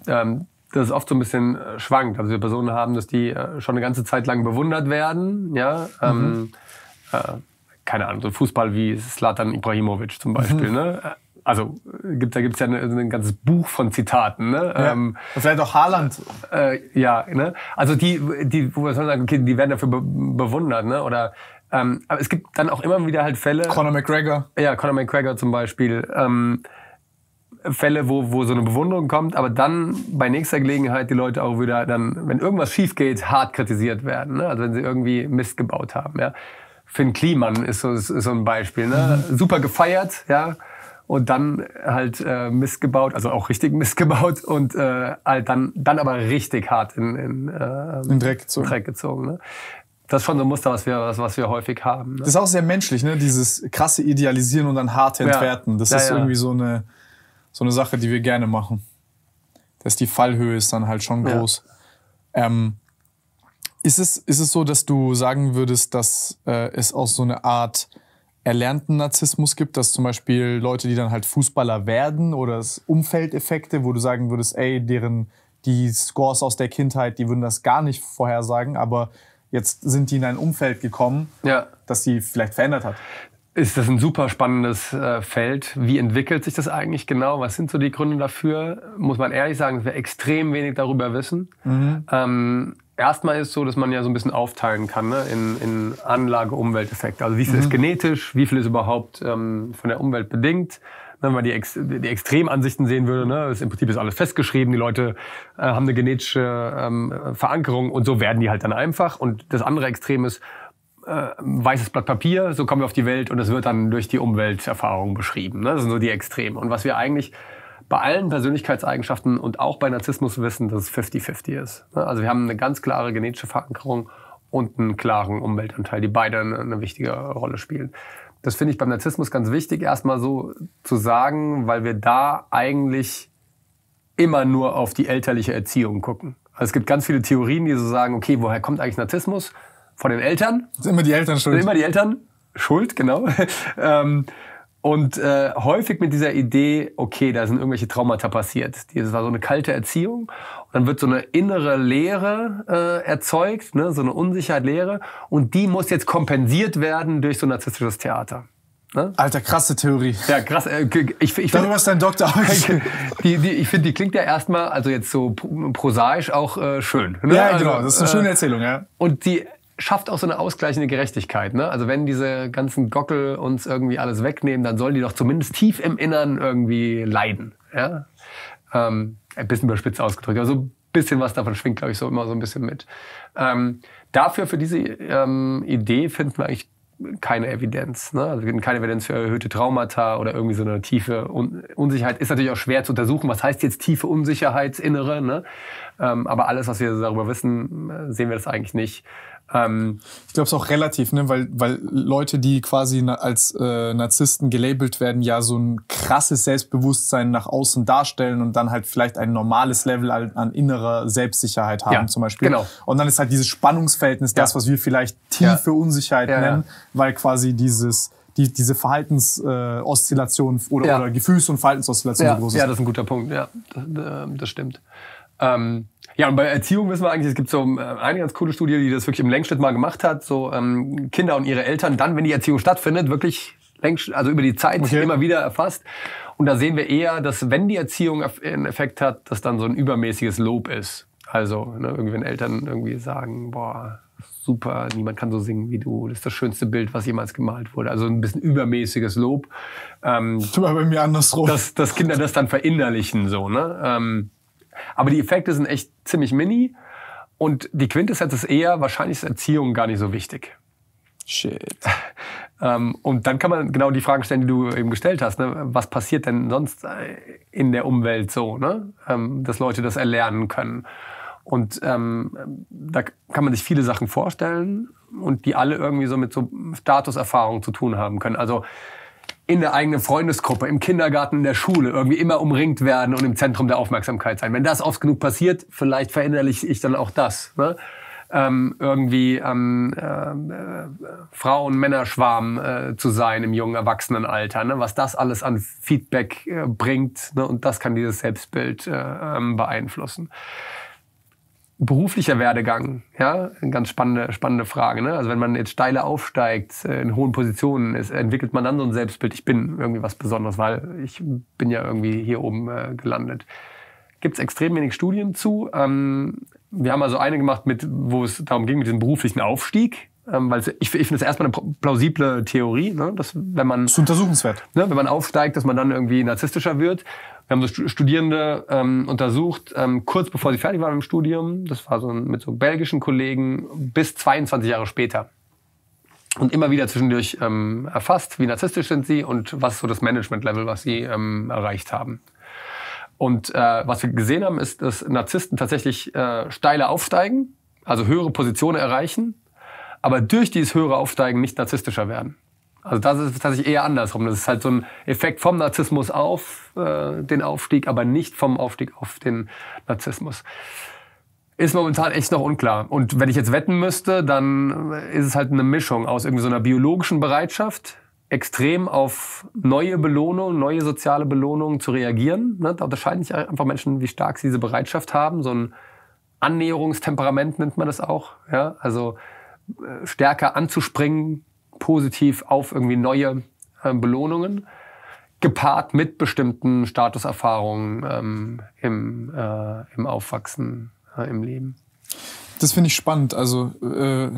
Speaker 1: ähm, dass es oft so ein bisschen äh, schwankt. Also wir Personen haben, dass die äh, schon eine ganze Zeit lang bewundert werden. Ja? Ähm, mhm. äh, keine Ahnung, so Fußball wie Slatan Ibrahimovic zum Beispiel. Mhm. Ne? Äh, also gibt, da gibt es ja ne, ein ganzes Buch von Zitaten. Ne? Ja, ähm, das wäre doch Haaland. Äh, ja, ne? also die, die, wo wir sagen, okay, die werden dafür be bewundert. Ne? Oder ähm, aber es gibt dann auch immer wieder halt Fälle. Conor McGregor. Ja, Conor McGregor zum Beispiel. Ähm, Fälle, wo, wo so eine Bewunderung kommt, aber dann bei nächster Gelegenheit die Leute auch wieder dann, wenn irgendwas schief geht, hart kritisiert werden. Ne? Also wenn sie irgendwie Mist gebaut haben. Ja? Finn Kliman ist so, ist, ist so ein Beispiel. Ne? Mhm. Super gefeiert, ja. Und dann halt äh, Mist gebaut, also auch richtig Mist gebaut und äh, halt dann, dann aber richtig hart in, in, äh, in Dreck gezogen. Dreck gezogen ne? Das ist schon so ein Muster, was wir, was, was wir häufig haben. Ne? Das ist
Speaker 2: auch sehr menschlich, ne? dieses krasse Idealisieren und dann harte Entwerten. Ja. Das ja, ist ja. irgendwie so eine, so eine Sache, die wir gerne machen. Dass die Fallhöhe ist dann halt schon groß. Ähm, ist, es, ist es so, dass du sagen würdest, dass äh, es auch so eine Art erlernten Narzissmus gibt, dass zum Beispiel Leute, die dann halt Fußballer werden oder es Umfeldeffekte, wo du sagen würdest, ey, deren die Scores aus der Kindheit, die würden das gar nicht vorhersagen, aber Jetzt sind die in ein Umfeld gekommen, ja. das sie vielleicht verändert hat ist
Speaker 1: das ein super spannendes äh, Feld. Wie entwickelt sich das eigentlich genau? Was sind so die Gründe dafür? Muss man ehrlich sagen, dass wir extrem wenig darüber wissen. Mhm. Ähm, erstmal ist es so, dass man ja so ein bisschen aufteilen kann ne? in, in Anlage-Umwelteffekte. Also wie viel mhm. ist genetisch, wie viel ist überhaupt ähm, von der Umwelt bedingt, wenn man die, Ex die Extremansichten sehen würde, ne, ist im Prinzip ist alles festgeschrieben, die Leute äh, haben eine genetische ähm, Verankerung und so werden die halt dann einfach. Und das andere Extrem ist äh, weißes Blatt Papier, so kommen wir auf die Welt und es wird dann durch die Umwelterfahrung beschrieben. Ne? Das sind so die Extreme. Und was wir eigentlich bei allen Persönlichkeitseigenschaften und auch bei Narzissmus wissen, dass es 50-50 ist. Ne? Also wir haben eine ganz klare genetische Verankerung und einen klaren Umweltanteil, die beide eine, eine wichtige Rolle spielen das finde ich beim Narzissmus ganz wichtig, erstmal so zu sagen, weil wir da eigentlich immer nur auf die elterliche Erziehung gucken. Also es gibt ganz viele Theorien, die so sagen, okay, woher kommt eigentlich Narzissmus? Von den Eltern. Das sind immer die Eltern schuld. Sind immer die Eltern schuld, genau. (laughs) Ähm, und äh, häufig mit dieser Idee, okay, da sind irgendwelche Traumata passiert. Das war so eine kalte Erziehung dann wird so eine innere Leere äh, erzeugt, ne? so eine Unsicherheit, Leere. Und die muss jetzt kompensiert werden durch so ein narzisstisches Theater. Ne?
Speaker 2: Alter, krasse Theorie. Ja, krass.
Speaker 1: Äh, ich, ich Darüber ist dein Doktor (laughs) die, die, Ich finde, die klingt ja erstmal, also jetzt so prosaisch, auch äh, schön. Ne? Ja, also, genau. Das ist eine äh, schöne Erzählung, ja. Und die schafft auch so eine ausgleichende Gerechtigkeit. Ne? Also wenn diese ganzen Gockel uns irgendwie alles wegnehmen, dann sollen die doch zumindest tief im Innern irgendwie leiden. Ja? Ähm, ein bisschen überspitzt ausgedrückt, also ein bisschen was davon schwingt, glaube ich, so immer so ein bisschen mit. Ähm, dafür, für diese ähm, Idee finden wir eigentlich keine Evidenz. Ne? Also wir finden keine Evidenz für erhöhte Traumata oder irgendwie so eine tiefe Un Unsicherheit. Ist natürlich auch schwer zu untersuchen, was heißt jetzt tiefe Unsicherheit, innere. Ne? Ähm, aber alles, was wir darüber wissen, äh, sehen wir das eigentlich
Speaker 2: nicht. Ähm, ich glaube, es ist auch relativ, ne? weil, weil Leute, die quasi na als äh, Narzissten gelabelt werden, ja so ein krasses Selbstbewusstsein nach außen darstellen und dann halt vielleicht ein normales Level an, an innerer Selbstsicherheit haben ja, zum Beispiel. Genau. Und dann ist halt dieses Spannungsverhältnis ja. das, was wir vielleicht tiefe ja. Unsicherheit nennen, weil quasi dieses die, diese Verhaltensoszillationen äh, oder, oder Gefühls- und Verhaltensoszillationen so groß ist. Ja, das ist ein guter Punkt, ja,
Speaker 1: das, äh, das stimmt. Ähm, ja, und bei Erziehung wissen wir eigentlich, es gibt so äh, eine ganz coole Studie, die das wirklich im Längsschnitt mal gemacht hat, so ähm, Kinder und ihre Eltern, dann, wenn die Erziehung stattfindet, wirklich also über die Zeit okay. immer wieder erfasst. Und da sehen wir eher, dass wenn die Erziehung einen Effekt hat, dass dann so ein übermäßiges Lob ist. Also ne, irgendwie wenn Eltern irgendwie sagen, boah, super, niemand kann so singen wie du, das ist das schönste Bild, was jemals gemalt wurde. Also ein bisschen übermäßiges Lob. Ähm, das ist bei mir andersrum. Dass, dass Kinder das dann verinnerlichen so, ne? Ähm, aber die Effekte sind echt ziemlich mini. Und die Quintessenz ist eher, wahrscheinlich ist Erziehung gar nicht so wichtig. Shit. (laughs) ähm, und dann kann man genau die Fragen stellen, die du eben gestellt hast. Ne? Was passiert denn sonst äh, in der Umwelt so, ne? ähm, dass Leute das erlernen können? Und ähm, da kann man sich viele Sachen vorstellen und die alle irgendwie so mit so Statuserfahrungen zu tun haben können. Also in der eigenen Freundesgruppe, im Kindergarten, in der Schule irgendwie immer umringt werden und im Zentrum der Aufmerksamkeit sein. Wenn das oft genug passiert, vielleicht verinnerliche ich dann auch das. Ne? Ähm, irgendwie ähm, äh, Frauen, Männerschwarm äh, zu sein im jungen Erwachsenenalter, ne? was das alles an Feedback äh, bringt. Ne? Und das kann dieses Selbstbild äh, ähm, beeinflussen beruflicher Werdegang, ja, eine ganz spannende, spannende Frage. Ne? Also wenn man jetzt steile aufsteigt, äh, in hohen Positionen ist, entwickelt man dann so ein Selbstbild, ich bin irgendwie was Besonderes, weil ich bin ja irgendwie hier oben äh, gelandet. Gibt es extrem wenig Studien zu. Ähm, wir haben also eine gemacht, mit, wo es darum ging, mit diesem beruflichen Aufstieg. Ähm, weil ich, ich finde es erstmal eine plausible Theorie, ne? dass wenn man... Das ist untersuchenswert. Ne, wenn man aufsteigt, dass man dann irgendwie narzisstischer wird. Wir haben so Studierende ähm, untersucht, ähm, kurz bevor sie fertig waren im Studium. Das war so mit so belgischen Kollegen bis 22 Jahre später. Und immer wieder zwischendurch ähm, erfasst, wie narzisstisch sind sie und was ist so das Management-Level, was sie ähm, erreicht haben. Und äh, was wir gesehen haben, ist, dass Narzissten tatsächlich äh, steiler aufsteigen, also höhere Positionen erreichen, aber durch dieses höhere Aufsteigen nicht narzisstischer werden. Also das ist tatsächlich eher andersrum. Das ist halt so ein Effekt vom Narzissmus auf äh, den Aufstieg, aber nicht vom Aufstieg auf den Narzissmus. Ist momentan echt noch unklar. Und wenn ich jetzt wetten müsste, dann ist es halt eine Mischung aus irgendwie so einer biologischen Bereitschaft, extrem auf neue Belohnungen, neue soziale Belohnungen zu reagieren. Ne, da unterscheiden sich einfach Menschen, wie stark sie diese Bereitschaft haben. So ein Annäherungstemperament nennt man das auch. Ja? Also äh, stärker anzuspringen, positiv auf irgendwie neue äh, Belohnungen, gepaart mit bestimmten Statuserfahrungen ähm,
Speaker 2: im, äh, im Aufwachsen, äh, im Leben. Das finde ich spannend. Also äh,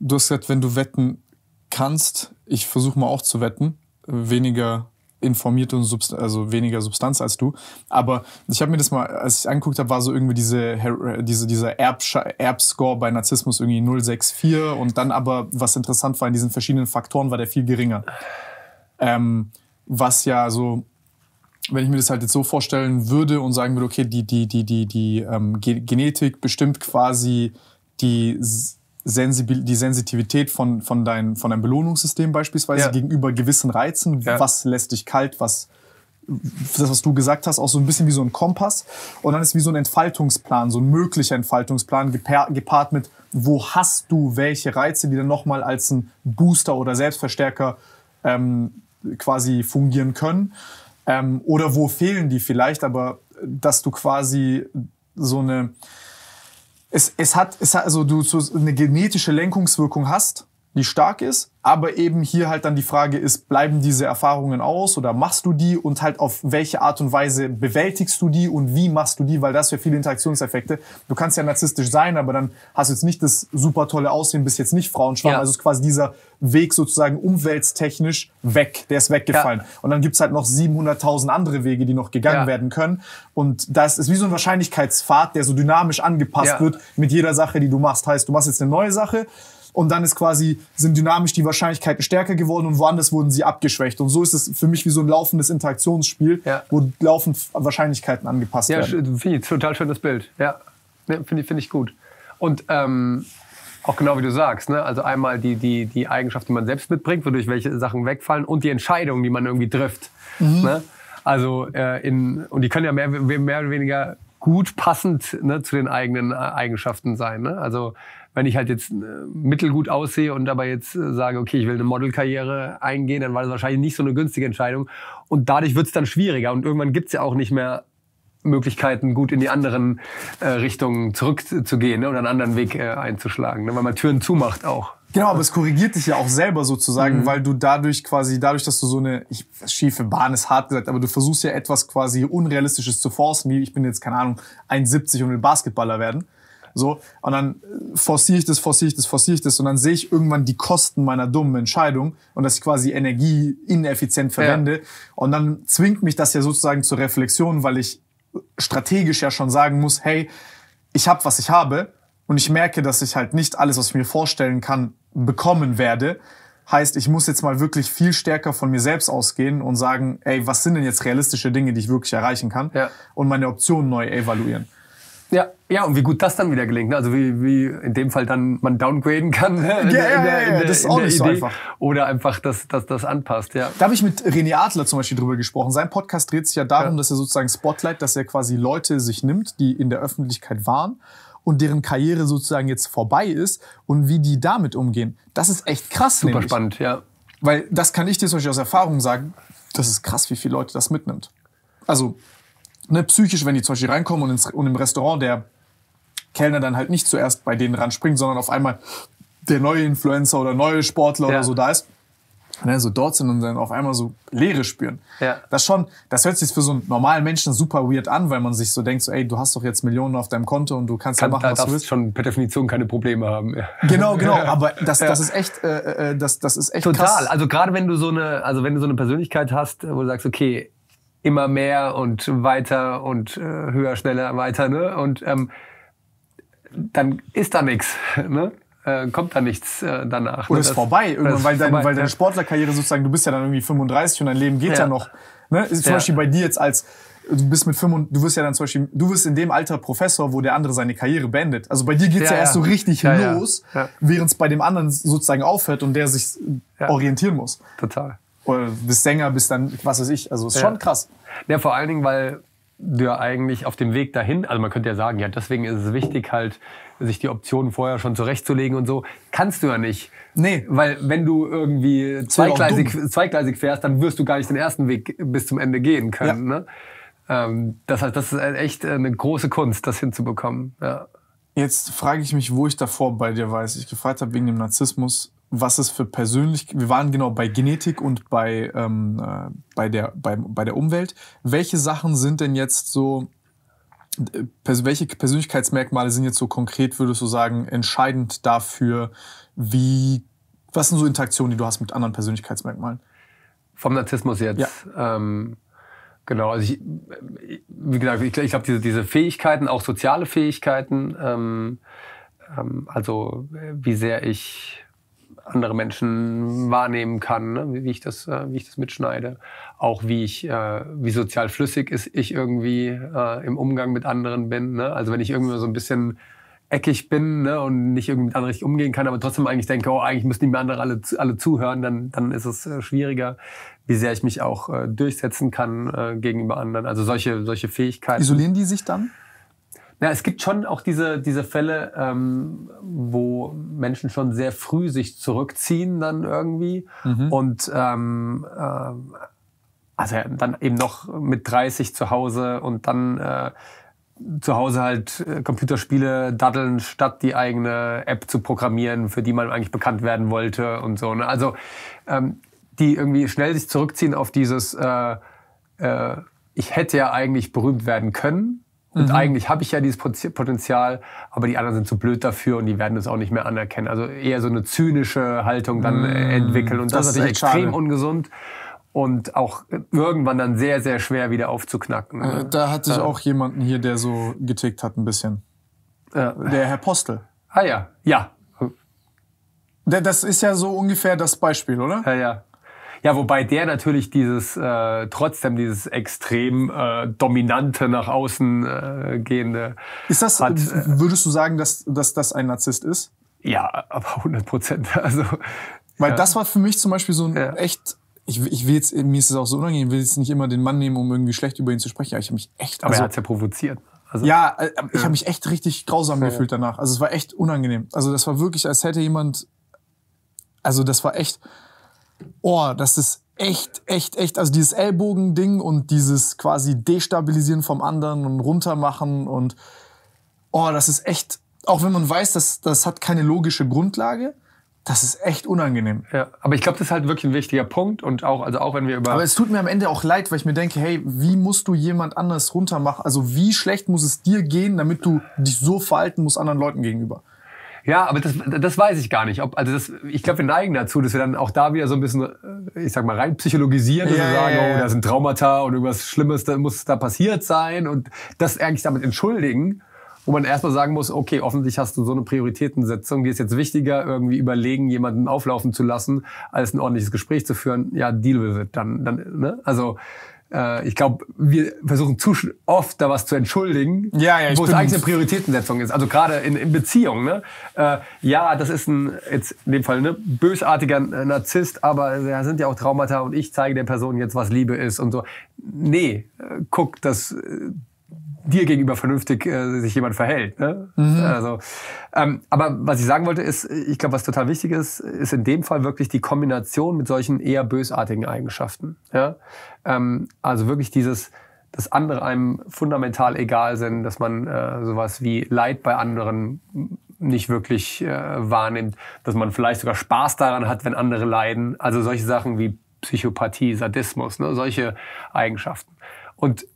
Speaker 2: du hast gesagt, wenn du wetten kannst, ich versuche mal auch zu wetten, äh, weniger informiert und Substanz, also weniger Substanz als du. Aber ich habe mir das mal, als ich angeguckt habe, war so irgendwie diese, diese dieser Erbsch Erbscore bei Narzissmus irgendwie 064 und dann aber, was interessant war, in diesen verschiedenen Faktoren war der viel geringer. Ähm, was ja so, wenn ich mir das halt jetzt so vorstellen würde und sagen würde, okay, die, die, die, die, die ähm, Genetik bestimmt quasi die Sensibil die Sensitivität von, von, dein, von deinem Belohnungssystem beispielsweise ja. gegenüber gewissen Reizen. Ja. Was lässt dich kalt, was das, was du gesagt hast, auch so ein bisschen wie so ein Kompass. Und dann ist wie so ein Entfaltungsplan, so ein möglicher Entfaltungsplan, gepaart, mit, wo hast du welche Reize, die dann nochmal als ein Booster oder Selbstverstärker ähm, quasi fungieren können. Ähm, oder wo fehlen die vielleicht, aber äh, dass du quasi so eine, es, es hat, es hat, also du so eine genetische Lenkungswirkung hast, die stark ist. Aber eben hier halt dann die Frage ist, bleiben diese Erfahrungen aus oder machst du die und halt auf welche Art und Weise bewältigst du die und wie machst du die, weil das für viele Interaktionseffekte. Du kannst ja narzisstisch sein, aber dann hast du jetzt nicht das super tolle Aussehen, bist jetzt nicht Frauenschwamm. Ja. Also ist quasi dieser Weg sozusagen umweltstechnisch weg, der ist weggefallen. Ja. Und dann gibt es halt noch 700.000 andere Wege, die noch gegangen ja. werden können. Und das ist wie so ein Wahrscheinlichkeitspfad, der so dynamisch angepasst wird mit jeder Sache, die du machst. Heißt, du machst jetzt eine neue Sache, und dann ist quasi, sind dynamisch die Wahrscheinlichkeiten stärker geworden und woanders wurden sie abgeschwächt. Und so ist es für mich wie so ein laufendes Interaktionsspiel, ja. wo laufend Wahrscheinlichkeiten angepasst ja, werden. Ja, finde ich, total schönes Bild. Ja, ne, finde find ich gut. Und ähm,
Speaker 1: auch genau wie du sagst, ne? also einmal die, die, die Eigenschaft, die man selbst mitbringt, wodurch welche Sachen wegfallen und die Entscheidungen, die man irgendwie trifft. Mhm. Ne? Also äh, in, und die können ja mehr, mehr oder weniger gut passend ne, zu den eigenen äh, Eigenschaften sein. Ne? Also wenn ich halt jetzt äh, mittelgut aussehe und aber jetzt äh, sage, okay, ich will eine Modelkarriere eingehen, dann war das wahrscheinlich nicht so eine günstige Entscheidung. Und dadurch wird es dann schwieriger und irgendwann gibt es ja auch nicht mehr Möglichkeiten, gut in die anderen äh, Richtungen zurückzugehen ne, oder einen anderen Weg äh, einzuschlagen, ne, weil man
Speaker 2: Türen zumacht auch. Genau, aber es korrigiert dich ja auch selber sozusagen, mhm. weil du dadurch quasi, dadurch, dass du so eine ich, schiefe Bahn ist hart gesagt, aber du versuchst ja etwas quasi Unrealistisches zu forcen, wie ich bin jetzt, keine Ahnung, 1,70 und will Basketballer werden. So, und dann äh, forciere ich das, forciere ich das, forciere ich das und dann sehe ich irgendwann die Kosten meiner dummen Entscheidung und dass ich quasi Energie ineffizient verwende. Ja. Und dann zwingt mich das ja sozusagen zur Reflexion, weil ich strategisch ja schon sagen muss, hey, ich habe, was ich habe und ich merke, dass ich halt nicht alles, was ich mir vorstellen kann, bekommen werde. Heißt, ich muss jetzt mal wirklich viel stärker von mir selbst ausgehen und sagen, ey, was sind denn jetzt realistische Dinge, die ich wirklich erreichen kann? Ja. Und meine Optionen neu evaluieren. Ja, ja, und wie gut das dann wieder gelingt. Ne? Also wie, wie in dem Fall dann man downgraden kann. Ne? In ja, der, in der, in der, das ist auch nicht so einfach.
Speaker 1: Oder einfach, dass dass das anpasst, ja.
Speaker 2: Da habe ich mit René Adler zum Beispiel drüber gesprochen. Sein Podcast dreht sich ja darum, ja. dass er sozusagen Spotlight, dass er quasi Leute sich nimmt, die in der Öffentlichkeit waren und deren Karriere sozusagen jetzt vorbei ist und wie die damit umgehen. Das ist echt krass. Super nämlich. spannend, ja. Weil das kann ich dir zum Beispiel aus Erfahrung sagen, das ist krass, wie viele Leute das mitnimmt. Also ne, psychisch, wenn die zum Beispiel reinkommen und, ins, und im Restaurant der Kellner dann halt nicht zuerst bei denen ranspringt, sondern auf einmal der neue Influencer oder neue Sportler ja. oder so da ist. Ne, so dort sind und dann auf einmal so Leere spüren. Ja. Das schon, das hört sich für so einen normalen Menschen super weird an, weil man sich so denkt, so, ey, du hast doch jetzt Millionen auf deinem Konto und du kannst Kann, ja machen, da was du willst. schon per Definition keine Probleme haben. Ja. Genau, genau. (laughs) Aber das, das ist echt, äh, äh, das, das ist echt Total. Krass. Also gerade wenn du so eine, also wenn du so
Speaker 1: eine Persönlichkeit hast, wo du sagst, okay, immer mehr und weiter und äh, höher, schneller, weiter. Ne? Und ähm, dann ist da nichts. (laughs) Ne?
Speaker 2: Äh, kommt da nichts äh, danach. Ne? Oder ne? ist das, vorbei, irgendwann, ist weil, dein, vorbei, weil deine Sportlerkarriere sozusagen, du bist ja dann irgendwie 35 und dein Leben geht ja, ja noch. Ne? Ist zum ja. Beispiel bei dir jetzt als du bist mit 5 du wirst ja dann zum Beispiel, du wirst in dem Alter Professor, wo der andere seine Karriere beendet. Also bei dir geht's ja, ja erst so richtig ja, los, ja. während es bei dem anderen sozusagen aufhört und der sich orientieren muss. Total. Oder bist Sänger, bist dann, was weiß ich. Also ist ja. schon krass. Ja, vor allen Dingen, weil du ja eigentlich auf dem
Speaker 1: Weg dahin, also man könnte ja sagen, ja, deswegen ist es wichtig, halt sich die Optionen vorher schon zurechtzulegen und so, kannst du ja nicht. Nee. Weil wenn du irgendwie zweigleisig, zweigleisig fährst, dann wirst du gar nicht den ersten Weg bis zum Ende gehen können. Ja. Ne? Ähm, das heißt, das ist echt
Speaker 2: eine große Kunst, das hinzubekommen. Ja. Jetzt frage ich mich, wo ich davor bei dir weiß. Ich gefragt habe wegen dem Narzissmus was es für persönlich, wir waren genau bei Genetik und bei, ähm, äh, bei, der, bei, bei der Umwelt. Welche Sachen sind denn jetzt so, äh, pers welche Persönlichkeitsmerkmale sind jetzt so konkret, würdest du sagen, entscheidend dafür, wie, was sind so Interaktionen, die du hast mit anderen Persönlichkeitsmerkmalen? Vom
Speaker 1: Narzissmus jetzt. Ja. Ähm, genau, also ich, äh, wie gesagt, ich, ich glaube, diese, diese Fähigkeiten, auch soziale Fähigkeiten, ähm, ähm also äh, wie sehr ich andere Menschen wahrnehmen kann, ne? wie, ich das, äh, wie ich das mitschneide. Auch wie ich, äh, wie sozial flüssig ist ich irgendwie äh, im Umgang mit anderen bin. Ne? Also wenn ich irgendwie so ein bisschen eckig bin ne? und nicht irgendwie mit anderen richtig umgehen kann, aber trotzdem eigentlich denke, oh, eigentlich müssen die mir anderen alle, alle zuhören, dann, dann ist es äh, schwieriger, wie sehr ich mich auch äh, durchsetzen kann äh, gegenüber anderen. Also solche, solche Fähigkeiten. Isolieren die sich dann? Na, es gibt schon auch diese, diese Fälle, ähm, wo Menschen schon sehr früh sich zurückziehen dann irgendwie mhm. und ähm, ähm, also dann eben noch mit 30 zu Hause und dann äh, zu Hause halt äh, Computerspiele daddeln, statt die eigene App zu programmieren, für die man eigentlich bekannt werden wollte und so. Ne? Also ähm, die irgendwie schnell sich zurückziehen auf dieses, äh, äh, ich hätte ja eigentlich berühmt werden können und mhm. eigentlich habe ich ja dieses Potenzial, aber die anderen sind zu blöd dafür und die werden es auch nicht mehr anerkennen. Also eher so eine zynische Haltung dann äh, mhm. entwickeln. Und das, das ist extrem schade. ungesund und auch äh, irgendwann dann sehr, sehr schwer wieder aufzuknacken. Äh, ne? da hatte ich äh, auch
Speaker 2: jemanden hier, der so getickt hat ein bisschen. Äh, der Herr Postel. Ah ja, ja. Das ist ja so ungefähr das Beispiel, oder? Ja, ja. Ja, wobei der
Speaker 1: natürlich dieses äh, trotzdem dieses extrem äh, dominante nach außen
Speaker 2: äh, gehende. Ist das? Hat, äh, würdest du sagen, dass, dass das ein Narzisst ist? Ja, aber 100 Prozent. (laughs) Also, Weil ja. das war für mich zum Beispiel so ein ja. echt ich, ich will jetzt, mir ist es auch so unangenehm, ich will jetzt nicht immer den Mann nehmen, um irgendwie schlecht über ihn zu sprechen. Aber ich habe mich echt. Aber also, er hat's ja provoziert. Ne? Also, ja, äh, äh, ich ja. habe mich echt richtig grausam ja. gefühlt danach. Also es war echt unangenehm. Also das war wirklich, als hätte jemand. Also das war echt oh, das ist echt, echt, echt, also dieses Ellbogending und dieses quasi Destabilisieren vom anderen und runtermachen und oh, das ist echt, auch wenn man weiß, dass das hat keine logische Grundlage, das ist echt unangenehm.
Speaker 1: Ja, aber ich glaube, das ist halt wirklich ein wichtiger Punkt und auch, also auch wenn
Speaker 2: wir über. Aber es tut mir am Ende auch leid, weil ich mir denke, hey, wie musst du jemand anders runtermachen? Also wie schlecht muss es dir gehen, damit du dich so verhalten musst anderen Leuten gegenüber? Ja, aber das, das
Speaker 1: weiß ich gar nicht. Ob, also das, ich glaube, wir neigen dazu, dass wir dann auch da wieder so ein bisschen, äh, ich sag mal, rein psychologisieren ja, und sagen, ja, ja. oh, da sind Traumata und irgendwas Schlimmes, da muss da passiert sein und das eigentlich damit entschuldigen wo man erstmal sagen muss, okay, offensichtlich hast du so eine Prioritätensetzung, die ist jetzt wichtiger, irgendwie überlegen, jemanden auflaufen zu lassen, als ein ordentliches Gespräch zu führen. Ja, deal with it. Dann, dann, ne? Also äh, ich glaube, wir versuchen zu oft da was zu entschuldigen, ja, ja, wo es eigentlich eine Prioritätensetzung ist. Also gerade in, in Beziehungen. Ne? Äh, ja, das ist ein, jetzt in dem Fall ein ne, bösartiger Narzisst, aber da sind ja auch Traumata und ich zeige der Person jetzt, was Liebe ist und so. Nee, äh, guck, dass äh, dir gegenüber vernünftig äh, sich jemand verhält. Ne? Mhm. Also, ähm, aber was ich sagen wollte ist, ich glaube, was total wichtig ist, ist in dem Fall wirklich die Kombination mit solchen eher bösartigen Eigenschaften. Ja? Ähm, also wirklich dieses, dass andere einem fundamental egal sind, dass man äh, sowas wie Leid bei anderen nicht wirklich äh, wahrnimmt, dass man vielleicht sogar Spaß daran hat, wenn andere leiden. Also solche Sachen wie Psychopathie, Sadismus, ne, solche Eigenschaften. Und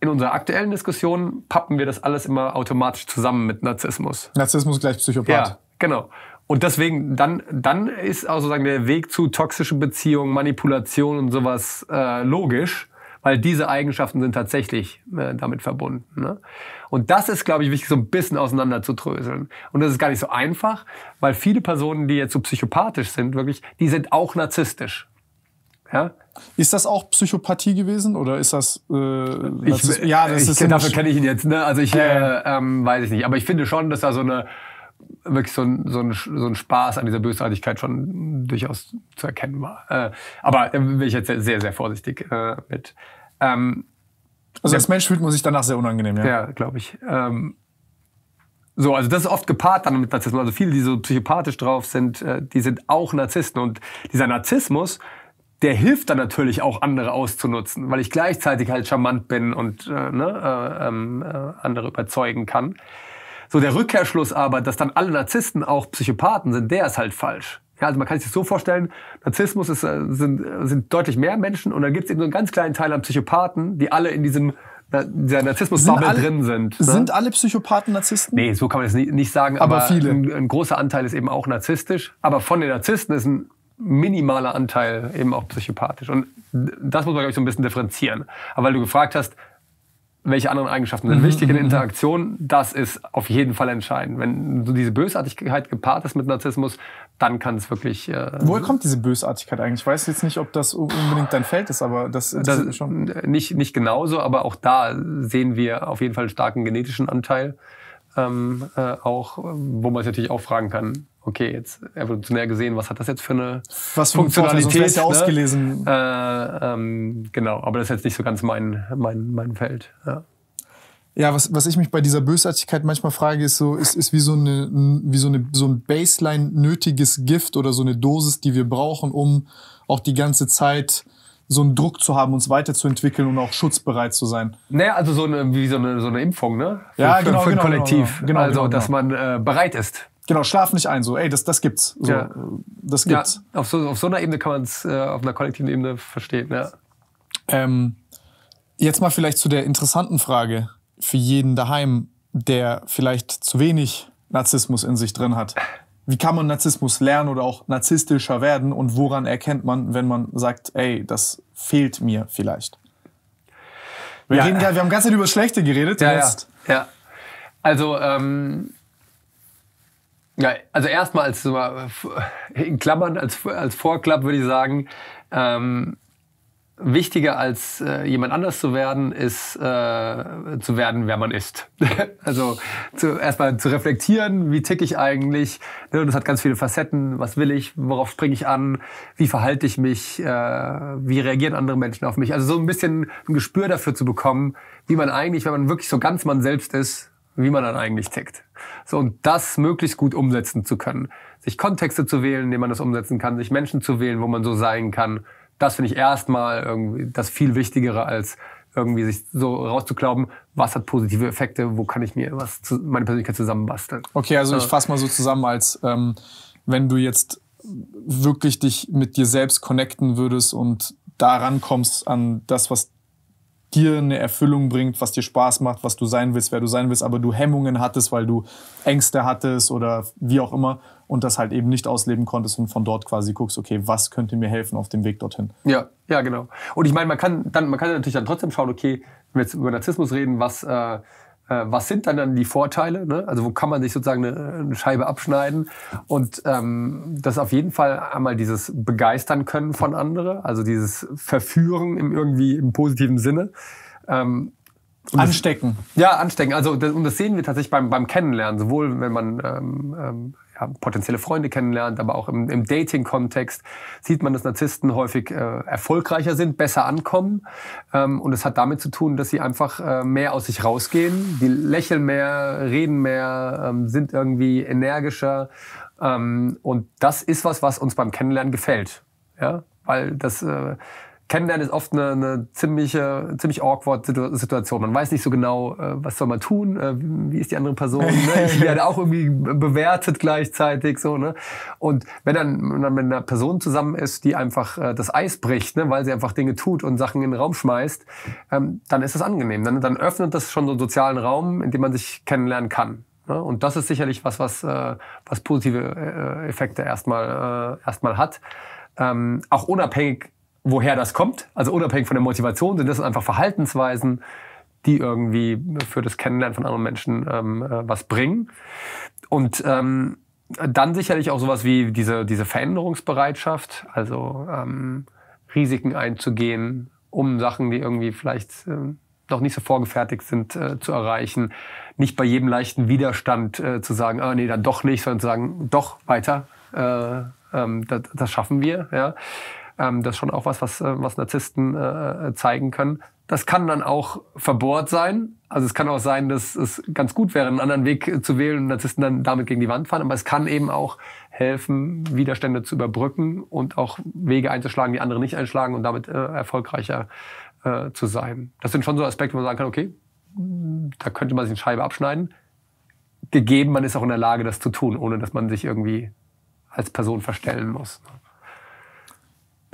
Speaker 1: in unserer aktuellen Diskussion pappen wir das alles immer automatisch zusammen mit Narzissmus.
Speaker 2: Narzissmus gleich Psychopath. Ja,
Speaker 1: genau. Und deswegen, dann, dann ist auch sozusagen der Weg zu toxischen Beziehungen, Manipulation und sowas äh, logisch, weil diese Eigenschaften sind tatsächlich äh, damit verbunden. Ne? Und das ist, glaube ich, wichtig, so ein bisschen auseinander Und das ist gar nicht so einfach, weil viele Personen, die jetzt so psychopathisch sind, wirklich, die sind auch narzisstisch.
Speaker 2: Ja? Ist das auch Psychopathie gewesen oder ist das? Äh, ich, ja, das ich, ist dafür kenne ich ihn jetzt.
Speaker 1: Ne? Also ich äh, ähm, weiß ich nicht, aber ich finde schon, dass da so eine wirklich so ein, so, ein, so ein Spaß an dieser Bösartigkeit schon
Speaker 2: durchaus zu erkennen war.
Speaker 1: Äh, aber da äh, bin ich jetzt sehr, sehr, vorsichtig äh, mit. Ähm,
Speaker 2: also als Mensch fühlt man sich danach sehr unangenehm, ja? Ja,
Speaker 1: glaube ich. Ähm, so, also das ist oft gepaart dann mit Narzissmus. Also viele, die so psychopathisch drauf sind, äh, die sind auch Narzissten. Und dieser Narzissmus, der hilft dann natürlich auch andere auszunutzen, weil ich gleichzeitig halt charmant bin und äh, ne, äh, ähm, äh, andere überzeugen kann. So der Rückkehrschluss aber, dass dann alle Narzissten auch Psychopathen sind, der ist halt falsch. Ja, also man kann sich das so vorstellen, Narzissmus ist, äh, sind, sind deutlich mehr Menschen und dann gibt es eben so einen ganz kleinen Teil an Psychopathen, die alle in diesem dieser Narzissmus-Bubble drin sind. Ne? Sind alle Psychopathen Narzissten? Nee, so kann man das nicht, nicht sagen. Aber, aber viele. Ein, ein, großer Anteil ist eben auch narzisstisch. Aber von den Narzissten ist ein minimaler Anteil eben auch psychopathisch. Und das muss man, glaube ich, so ein bisschen differenzieren. Aber weil du gefragt hast, welche anderen Eigenschaften sind mhm, wichtig in mhm, mhm. Interaktion, das ist auf jeden Fall entscheidend. Wenn so diese Bösartigkeit gepaart ist mit Narzissmus, dann kann es wirklich. Äh, Woher
Speaker 2: kommt diese Bösartigkeit eigentlich? Ich weiß jetzt nicht, ob das unbedingt dein Feld ist, aber das, das, das ist schon.
Speaker 1: Nicht, nicht genauso, aber auch da sehen wir auf jeden Fall einen starken genetischen Anteil. Ähm, äh, auch, wo man sich natürlich auch fragen kann, okay, jetzt evolutionär gesehen, was hat das jetzt für eine was Funktionalität? Was ne? ausgelesen. Äh, ähm, genau, aber das ist jetzt nicht so ganz mein,
Speaker 2: mein, mein Feld. Ja. Ja, was, was ich mich bei dieser Bösartigkeit manchmal frage, ist so, ist, ist wie so eine, wie so eine, so ein Baseline nötiges Gift oder so eine Dosis, die wir brauchen, um auch die ganze Zeit so einen Druck zu haben, uns weiterzuentwickeln und auch schutzbereit zu sein.
Speaker 1: Naja, also so eine, wie so eine, so eine Impfung, ne? Für, ja, genau, für, für genau, ein genau, Kollektiv. Genau, genau also, genau, dass genau.
Speaker 2: man äh, bereit ist. Genau, schlaf nicht ein, so, ey, das, das gibt's. So, ja. Äh, das gibt's.
Speaker 1: Ja, auf, so, auf so einer Ebene kann man es, äh, auf einer kollektiven Ebene verstehen,
Speaker 2: ja. Ähm, jetzt mal vielleicht zu der interessanten Frage für jeden daheim, der vielleicht zu wenig Narzissmus in sich drin hat. Wie kann man Narzissmus lernen oder auch narzisstischer werden und woran erkennt man, wenn man sagt, ey, das fehlt mir vielleicht? Wir, ja. reden, wir haben ganz über das Schlechte geredet. Ja, ja.
Speaker 1: ja. Also, ähm, ja, also erstmal als äh, in Klammern, als, als Vorklapp würde ich sagen, ähm, wichtiger als äh, jemand anders zu werden, ist äh, zu werden, wer man ist. (laughs) also zu, erstmal zu reflektieren, wie ticke ich eigentlich. Ne, und das hat ganz viele Facetten. Was will ich? Worauf springe ich an? Wie verhalte ich mich? Äh, wie reagieren andere Menschen auf mich? Also so ein bisschen ein Gespür dafür zu bekommen, wie man eigentlich, wenn man wirklich so ganz man selbst ist, wie man dann eigentlich tickt. So, und das möglichst gut umsetzen zu können. Sich Kontexte zu wählen, in denen man das umsetzen kann, sich Menschen zu wählen, wo man so sein kann. Das finde ich erstmal irgendwie das viel Wichtigere als irgendwie sich so rauszuklauben, was hat positive Effekte, wo kann ich mir was zu, meine Persönlichkeit zusammenbasteln. Okay, also ich fasse mal so
Speaker 2: zusammen, als ähm, wenn du jetzt wirklich dich mit dir selbst connecten würdest und daran kommst an das, was dir eine Erfüllung bringt, was dir Spaß macht, was du sein willst, wer du sein willst, aber du Hemmungen hattest, weil du Ängste hattest oder wie auch immer und das halt eben nicht ausleben konntest und von dort quasi guckst, okay, was könnte mir helfen auf dem Weg dorthin?
Speaker 1: Ja, ja, genau. Und ich meine, man kann dann, man kann natürlich dann trotzdem schauen, okay, wenn wir jetzt über Narzissmus reden, was äh, äh, was sind dann, dann die Vorteile? Ne? Also wo kann man sich sozusagen eine, eine Scheibe abschneiden? Und ähm, das auf jeden Fall einmal dieses Begeistern können von anderen, also dieses Verführen im irgendwie im positiven Sinne. Ähm, anstecken. Das, ja, anstecken. Also das, und das sehen wir tatsächlich beim, beim Kennenlernen, sowohl wenn man ähm, ähm, ja, potenzielle Freunde kennenlernt, aber auch im, im Dating-Kontext sieht man, dass Narzissten häufig äh, erfolgreicher sind, besser ankommen. Ähm, und es hat damit zu tun, dass sie einfach äh, mehr aus sich rausgehen. Die lächeln mehr, reden mehr, ähm, sind irgendwie energischer. Ähm, und das ist was, was uns beim Kennenlernen gefällt. Ja? Weil das äh, Kennenlernen ist oft eine, eine ziemliche, ziemlich awkward Situation. Man weiß nicht so genau, äh, was soll man tun, äh, wie ist die andere Person. (laughs) Ne? Ich werde auch irgendwie bewertet gleichzeitig so. Ne? Und wenn dann man mit einer Person zusammen ist, die einfach äh, das Eis bricht, ne? weil sie einfach Dinge tut und Sachen in den Raum schmeißt, ähm, dann ist das angenehm. Dann, dann öffnet das schon so einen sozialen Raum, in dem man sich kennenlernen kann. Ne? Und das ist sicherlich was, was, was positive Effekte erstmal, erstmal hat. Ähm, auch unabhängig woher das kommt. Also unabhängig von der Motivation sind das einfach Verhaltensweisen, die irgendwie für das Kennenlernen von anderen Menschen ähm, äh, was bringen. Und ähm, dann sicherlich auch sowas wie diese, diese Veränderungsbereitschaft, also ähm, Risiken einzugehen, um Sachen, die irgendwie vielleicht äh, noch nicht so vorgefertigt sind, äh, zu erreichen. Nicht bei jedem leichten Widerstand äh, zu sagen, ah, nee, dann doch nicht, sondern zu sagen, doch, weiter, äh, ähm, das, das, schaffen wir. Ja. Ähm, das ist schon auch was, was, äh, was Narzissten äh, äh, zeigen können. Das kann dann auch verbohrt sein. Also es kann auch sein, dass es ganz gut wäre, einen anderen Weg äh, zu wählen und Narzissten dann damit gegen die Wand fahren. Aber es kann eben auch helfen, Widerstände zu überbrücken und auch Wege einzuschlagen, die andere nicht einschlagen und damit äh, erfolgreicher äh, zu sein. Das sind schon so Aspekte, wo man sagen kann, okay, da könnte man sich eine Scheibe abschneiden. Gegeben, man ist auch in der Lage, das zu tun, ohne dass man sich irgendwie
Speaker 2: als Person verstellen muss.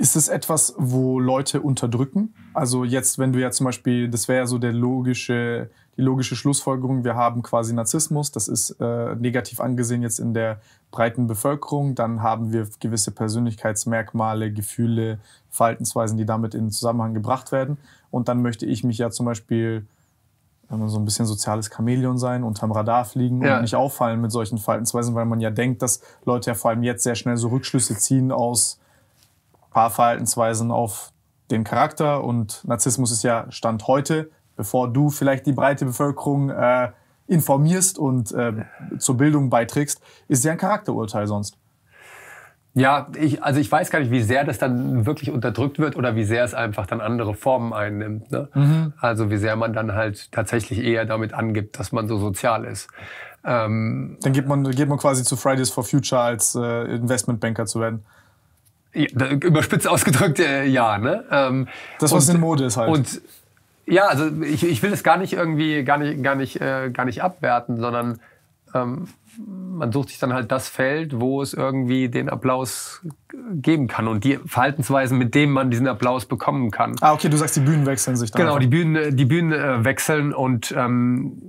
Speaker 2: Ist es etwas, wo Leute unterdrücken? Also jetzt, wenn du ja zum Beispiel, das wäre ja so der logische, die logische Schlussfolgerung, wir haben quasi Narzissmus, das ist äh, negativ angesehen jetzt in der breiten Bevölkerung, dann haben wir gewisse Persönlichkeitsmerkmale, Gefühle, Verhaltensweisen, die damit in Zusammenhang gebracht werden. Und dann möchte ich mich ja zum Beispiel so ein bisschen soziales Chamäleon sein, unterm Radar fliegen ja. und nicht auffallen mit solchen Verhaltensweisen, weil man ja denkt, dass Leute ja vor allem jetzt sehr schnell so Rückschlüsse ziehen aus paar Verhaltensweisen auf den Charakter und Narzissmus ist ja Stand heute, bevor du vielleicht die breite Bevölkerung äh, informierst und äh, zur Bildung beiträgst, ist ja ein Charakterurteil sonst.
Speaker 1: Ja, ich, also ich weiß gar nicht, wie sehr das dann wirklich unterdrückt wird oder wie sehr es einfach dann andere Formen einnimmt. Ne? Mhm. Also wie sehr man dann halt tatsächlich eher damit angibt,
Speaker 2: dass man so sozial ist. Ähm, dann geht man, geht man quasi zu Fridays for Future als äh, Investmentbanker zu werden
Speaker 1: überspitzt ausgedrückt, äh, ja. Ne? Ähm, das, was und, in Mode ist halt. Und ja, also ich, ich will es gar nicht irgendwie, gar nicht, gar nicht, äh, gar nicht abwerten, sondern ähm, man sucht sich dann halt das Feld, wo es irgendwie den Applaus geben kann und die Verhaltensweisen, mit denen man diesen Applaus bekommen kann.
Speaker 2: Ah, okay, du sagst, die Bühnen wechseln sich dann. Genau, die
Speaker 1: Bühnen, äh, die Bühnen äh, wechseln und ähm,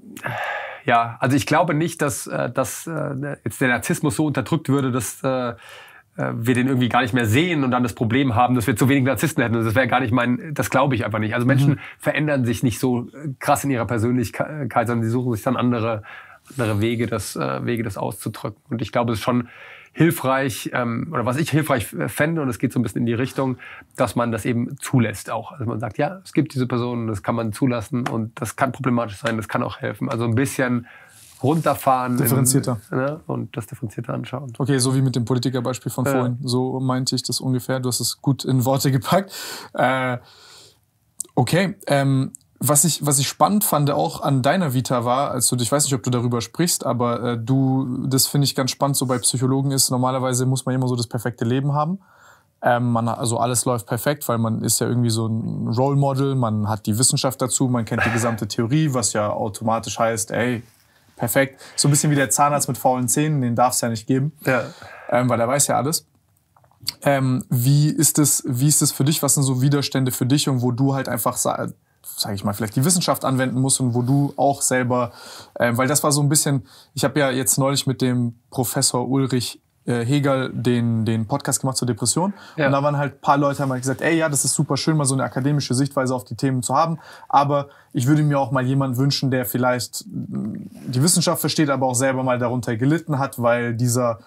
Speaker 1: ja, also ich glaube nicht, dass, äh, dass äh, jetzt der Narzissmus so unterdrückt würde, dass äh, äh, wir den irgendwie gar nicht mehr sehen und dann das Problem haben, dass wir zu wenig Narzissten hätten. Also das wäre gar nicht mein, das glaube ich einfach nicht. Also Menschen mhm. verändern sich nicht so äh, krass in ihrer Persönlichkeit, sondern sie suchen sich dann andere, andere Wege, das, äh, Wege, das auszudrücken. Und ich glaube, es ist schon hilfreich, ähm, oder was ich hilfreich fände, und es geht so ein bisschen in die Richtung, dass man das eben zulässt auch. Also man sagt, ja, es gibt diese Personen, das kann man zulassen und das kann problematisch sein, das kann auch helfen. Also ein bisschen runterfahren. Differenzierter. In, ne? Und das differenzierter anschauen.
Speaker 2: Okay, so wie mit dem Politikerbeispiel von ja. vorhin. So meinte ich das ungefähr. Du hast es gut in Worte gepackt. Äh, okay, ähm, was ich, was ich spannend fand auch an deiner Vita war, also ich weiß nicht, ob du darüber sprichst, aber äh, du, das finde ich ganz spannend, so bei Psychologen ist, normalerweise muss man immer so das perfekte Leben haben. Ähm, man, also alles läuft perfekt, weil man ist ja irgendwie so ein Role Model, man hat die Wissenschaft dazu, man kennt die gesamte Theorie, was ja automatisch heißt, ey, perfekt. So ein bisschen wie der Zahnarzt mit faulen Zähnen, den darf es ja nicht geben, ja. Ähm, weil er weiß ja alles. Ähm, wie ist es, wie ist es für dich? Was sind so Widerstände für dich und wo du halt einfach sage ich mal, vielleicht die Wissenschaft anwenden musst und wo du auch selber, äh, weil das war so ein bisschen, ich habe ja jetzt neulich mit dem Professor Ulrich äh, Hegel den, den Podcast gemacht zur Depression. Ja. Und da waren halt paar Leute, haben halt gesagt, ey, ja, das ist super schön, mal so eine akademische Sichtweise auf die Themen zu haben. Aber ich würde mir auch mal jemanden wünschen, der vielleicht mm, die Wissenschaft versteht, aber auch selber mal darunter gelitten hat, weil dieser,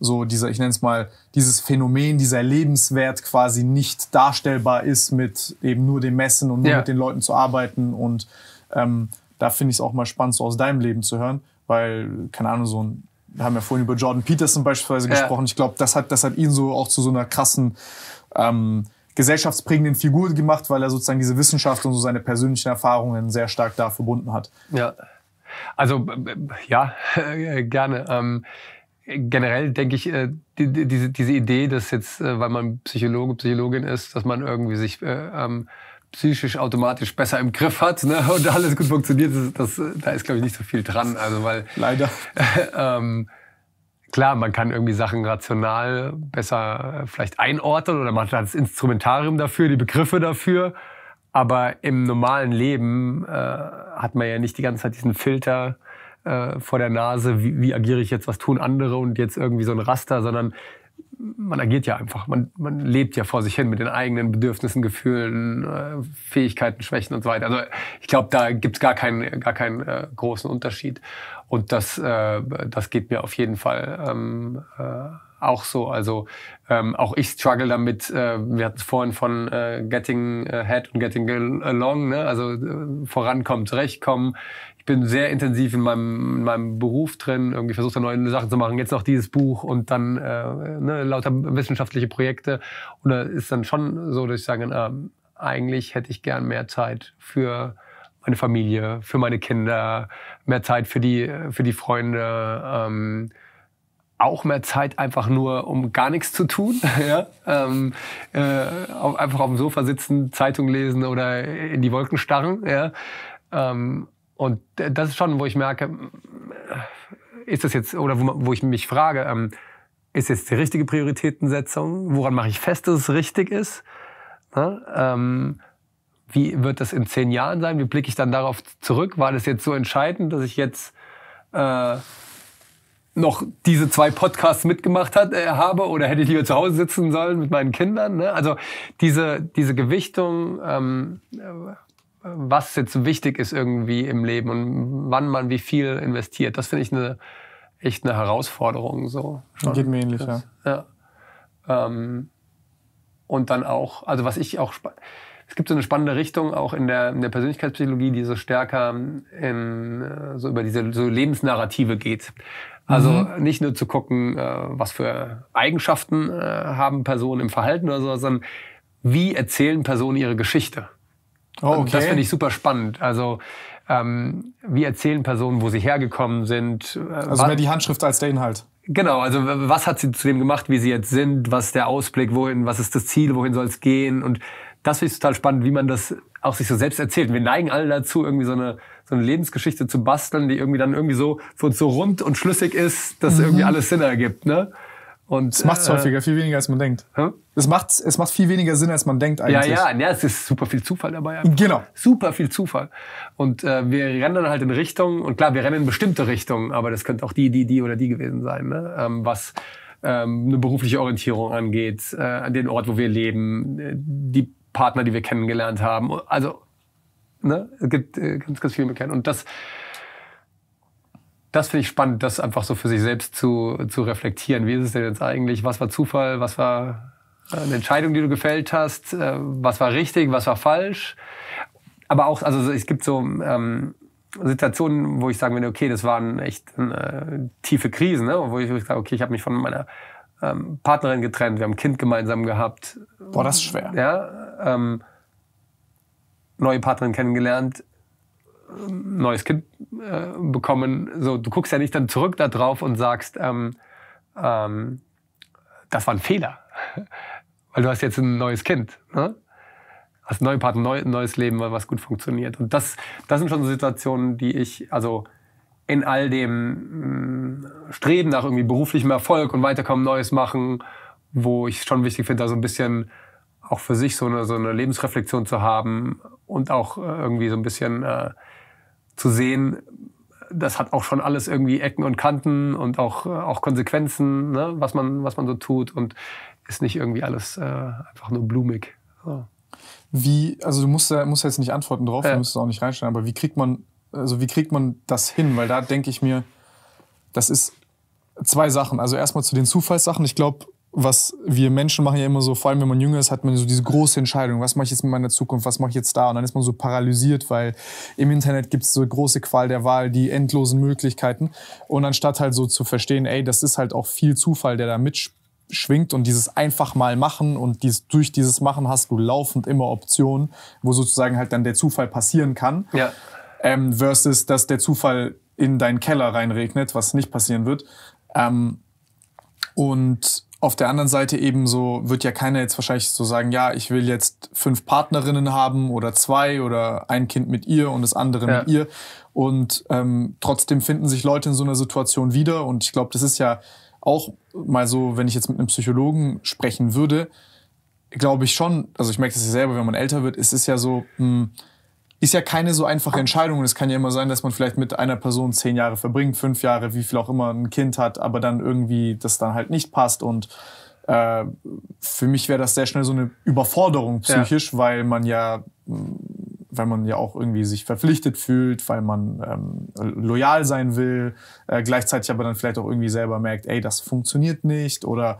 Speaker 2: so dieser, ich nenne es mal, dieses Phänomen, dieser Lebenswert quasi nicht darstellbar ist mit eben nur dem Messen und nur ja. mit den Leuten zu arbeiten. Und ähm, da finde ich es auch mal spannend, so aus deinem Leben zu hören, weil, keine Ahnung, so ein wir haben ja vorhin über Jordan Peterson beispielsweise ja. gesprochen. Ich glaube, das hat, das hat ihn so auch zu so einer krassen ähm, gesellschaftsprägenden Figur gemacht, weil er sozusagen diese Wissenschaft und so seine persönlichen Erfahrungen sehr stark da verbunden hat.
Speaker 1: Ja, also ja, (laughs) gerne. Ähm, generell denke ich, äh, die, die, diese, diese Idee, dass jetzt, äh, weil man Psychologe, Psychologin ist, dass man irgendwie sich äh, ähm, psychisch automatisch besser im Griff hat ne, und alles gut funktioniert, das, das, da ist, glaube ich, nicht so viel dran. Also, weil, Leider. (laughs) ähm, klar, man kann irgendwie Sachen rational besser äh, vielleicht einordnen oder man hat das Instrumentarium dafür, die Begriffe dafür. Aber im normalen Leben äh, hat man ja nicht die ganze Zeit diesen Filter äh, vor der Nase, wie, wie agiere ich jetzt, was tun andere und jetzt irgendwie so ein Raster, sondern man agiert ja einfach. Man, man lebt ja vor sich hin mit den eigenen Bedürfnissen, Gefühlen, äh, Fähigkeiten, Schwächen und so weiter. Also ich glaube, da gibt's gar keinen, gar keinen äh, großen Unterschied. Und das, äh, das geht mir auf jeden Fall ähm, äh, auch so. Also ähm, auch ich struggle damit. Äh, wir hatten es vorhin von äh, Getting Ahead und Getting Along, ne? also äh, vorankommen, zurechtkommen bin sehr intensiv in meinem, in meinem Beruf drin, irgendwie versuche da neue Sachen zu machen. Jetzt noch dieses Buch und dann äh, ne, lauter wissenschaftliche Projekte. Und da ist dann schon so, dass ich sage, äh, eigentlich hätte ich gern mehr Zeit für meine Familie, für meine Kinder, mehr Zeit für die, für die Freunde. Ähm, auch mehr Zeit einfach nur, um gar nichts zu tun. (laughs) ja? ähm, äh, einfach auf dem Sofa sitzen, Zeitung lesen oder in die Wolken starren. Ja? Ähm, und das ist schon, wo ich merke, ist das jetzt, oder wo, wo ich mich frage, ähm, ist jetzt die richtige Prioritätensetzung? Woran mache ich fest, dass es richtig ist? Ne? Ähm, wie wird das in zehn Jahren sein? Wie blicke ich dann darauf zurück? War das jetzt so entscheidend, dass ich jetzt äh, noch diese zwei Podcasts mitgemacht hat, äh, habe oder hätte ich lieber zu Hause sitzen sollen mit meinen Kindern? Ne? Also diese, diese Gewichtung ähm, äh, was jetzt wichtig ist irgendwie im Leben und wann man wie viel investiert. Das finde ich eine echt eine Herausforderung. So. Geht mir ähnlich, das, ja. ja. Ähm, und dann auch, also was ich auch, es gibt so eine spannende Richtung auch in der, in der Persönlichkeitspsychologie, die so stärker in, ähm, so über diese so Lebensnarrative geht. Also mhm. nicht nur zu gucken, äh, was für Eigenschaften äh, haben Personen im Verhalten oder so, sondern wie erzählen Personen ihre Geschichte?
Speaker 2: Oh, okay. Das finde ich
Speaker 1: super spannend. Also ähm, wie erzählen Personen, wo sie hergekommen sind. Äh, also mehr die
Speaker 2: Handschrift als der Inhalt. Genau,
Speaker 1: also was hat sie zu dem gemacht, wie sie jetzt sind, was ist der Ausblick, wohin, was ist das Ziel, wohin soll es gehen und das finde ich total spannend, wie man das auch sich so selbst erzählt. Wir neigen alle dazu, irgendwie so eine, so eine Lebensgeschichte zu basteln, die irgendwie dann irgendwie so für uns so rund und schlüssig ist, dass mhm. irgendwie alles Sinn ergibt. Ne? Und, es macht es äh, häufiger,
Speaker 2: viel weniger als man denkt. Es macht es macht viel weniger Sinn als man denkt eigentlich. Ja, ja, ja es ist super viel Zufall dabei. Einfach.
Speaker 1: Genau. Super viel Zufall. Und äh, wir rennen halt in Richtungen und klar, wir rennen in bestimmte Richtungen, aber das könnte auch die, die, die oder die gewesen sein, ne? Ähm, was ähm, eine berufliche Orientierung angeht, äh, an den Ort, wo wir leben, äh, die Partner, die wir kennengelernt haben. Also ne, es gibt äh, ganz, ganz viel mehr kennen. Und das das finde ich spannend, das einfach so für sich selbst zu, zu reflektieren. Wie ist es denn jetzt eigentlich? Was war Zufall? Was war eine Entscheidung, die du gefällt hast? Äh, was war richtig? Was war falsch? Aber auch, also es gibt so ähm, Situationen, wo ich sagen würde, okay, das waren echt äh, tiefe Krisen, ne? wo ich, sage, okay, ich habe mich von meiner ähm, Partnerin getrennt, wir haben ein Kind gemeinsam gehabt. Boah, das ist schwer. Ja, ähm, neue Partnerin kennengelernt, neues Kind äh, bekommen, so du guckst ja nicht dann zurück da drauf und sagst, ähm, ähm, das war ein Fehler, (laughs) weil du hast jetzt ein neues Kind, ne? hast einen neuen Partner, neu, ein neues Leben, weil was gut funktioniert. Und das, das sind schon so Situationen, die ich also in all dem mh, mm, Streben nach irgendwie beruflichem Erfolg und Weiterkommen, Neues machen, wo ich schon wichtig finde, da so ein bisschen auch für sich so eine, so eine Lebensreflexion zu haben und auch äh, irgendwie so ein bisschen äh, zu sehen, das hat auch schon alles irgendwie Ecken und Kanten und auch, äh, auch Konsequenzen, ne? was, man, was man
Speaker 2: so tut und ist nicht irgendwie alles äh, einfach nur blumig. So. Wie, also du musst, musst jetzt nicht antworten drauf, ja. du musst auch nicht reinstellen, aber wie kriegt man, also wie kriegt man das hin? Weil da denke ich mir, das ist zwei Sachen. Also erstmal zu den Zufallssachen. Ich glaube, was wir Menschen machen ja immer so, vor allem wenn man jünger ist, hat man so diese große Entscheidung, was mache ich jetzt mit meiner Zukunft, was mache ich jetzt da? Und dann ist man so paralysiert, weil im Internet gibt es so große Qual der Wahl, die endlosen Möglichkeiten. Und anstatt halt so zu verstehen, ey, das ist halt auch viel Zufall, der da mitschwingt und dieses einfach mal machen und dies, durch dieses Machen hast du laufend immer Optionen, wo sozusagen halt dann der Zufall passieren kann. Ja. Ähm, versus, dass der Zufall in deinen Keller reinregnet, was nicht passieren wird. Ähm, und auf der anderen Seite eben so wird ja keiner jetzt wahrscheinlich so sagen, ja, ich will jetzt fünf Partnerinnen haben oder zwei oder ein Kind mit ihr und das andere ja. mit ihr. Und ähm, trotzdem finden sich Leute in so einer Situation wieder. Und ich glaube, das ist ja auch mal so, wenn ich jetzt mit einem Psychologen sprechen würde, glaube ich schon, also ich merke das ja selber, wenn man älter wird, es ist ja so, mh, hm, ist ja keine so einfache Entscheidung. Es kann ja immer sein, dass man vielleicht mit einer Person zehn Jahre verbringt, fünf Jahre, wie viel auch immer ein Kind hat, aber dann irgendwie das dann halt nicht passt. Und äh, für mich wäre das sehr schnell so eine Überforderung psychisch, ja. weil man ja mm, weil man ja auch irgendwie sich verpflichtet fühlt, weil man ähm, loyal sein will, äh, gleichzeitig aber dann vielleicht auch irgendwie selber merkt, ey, das funktioniert nicht oder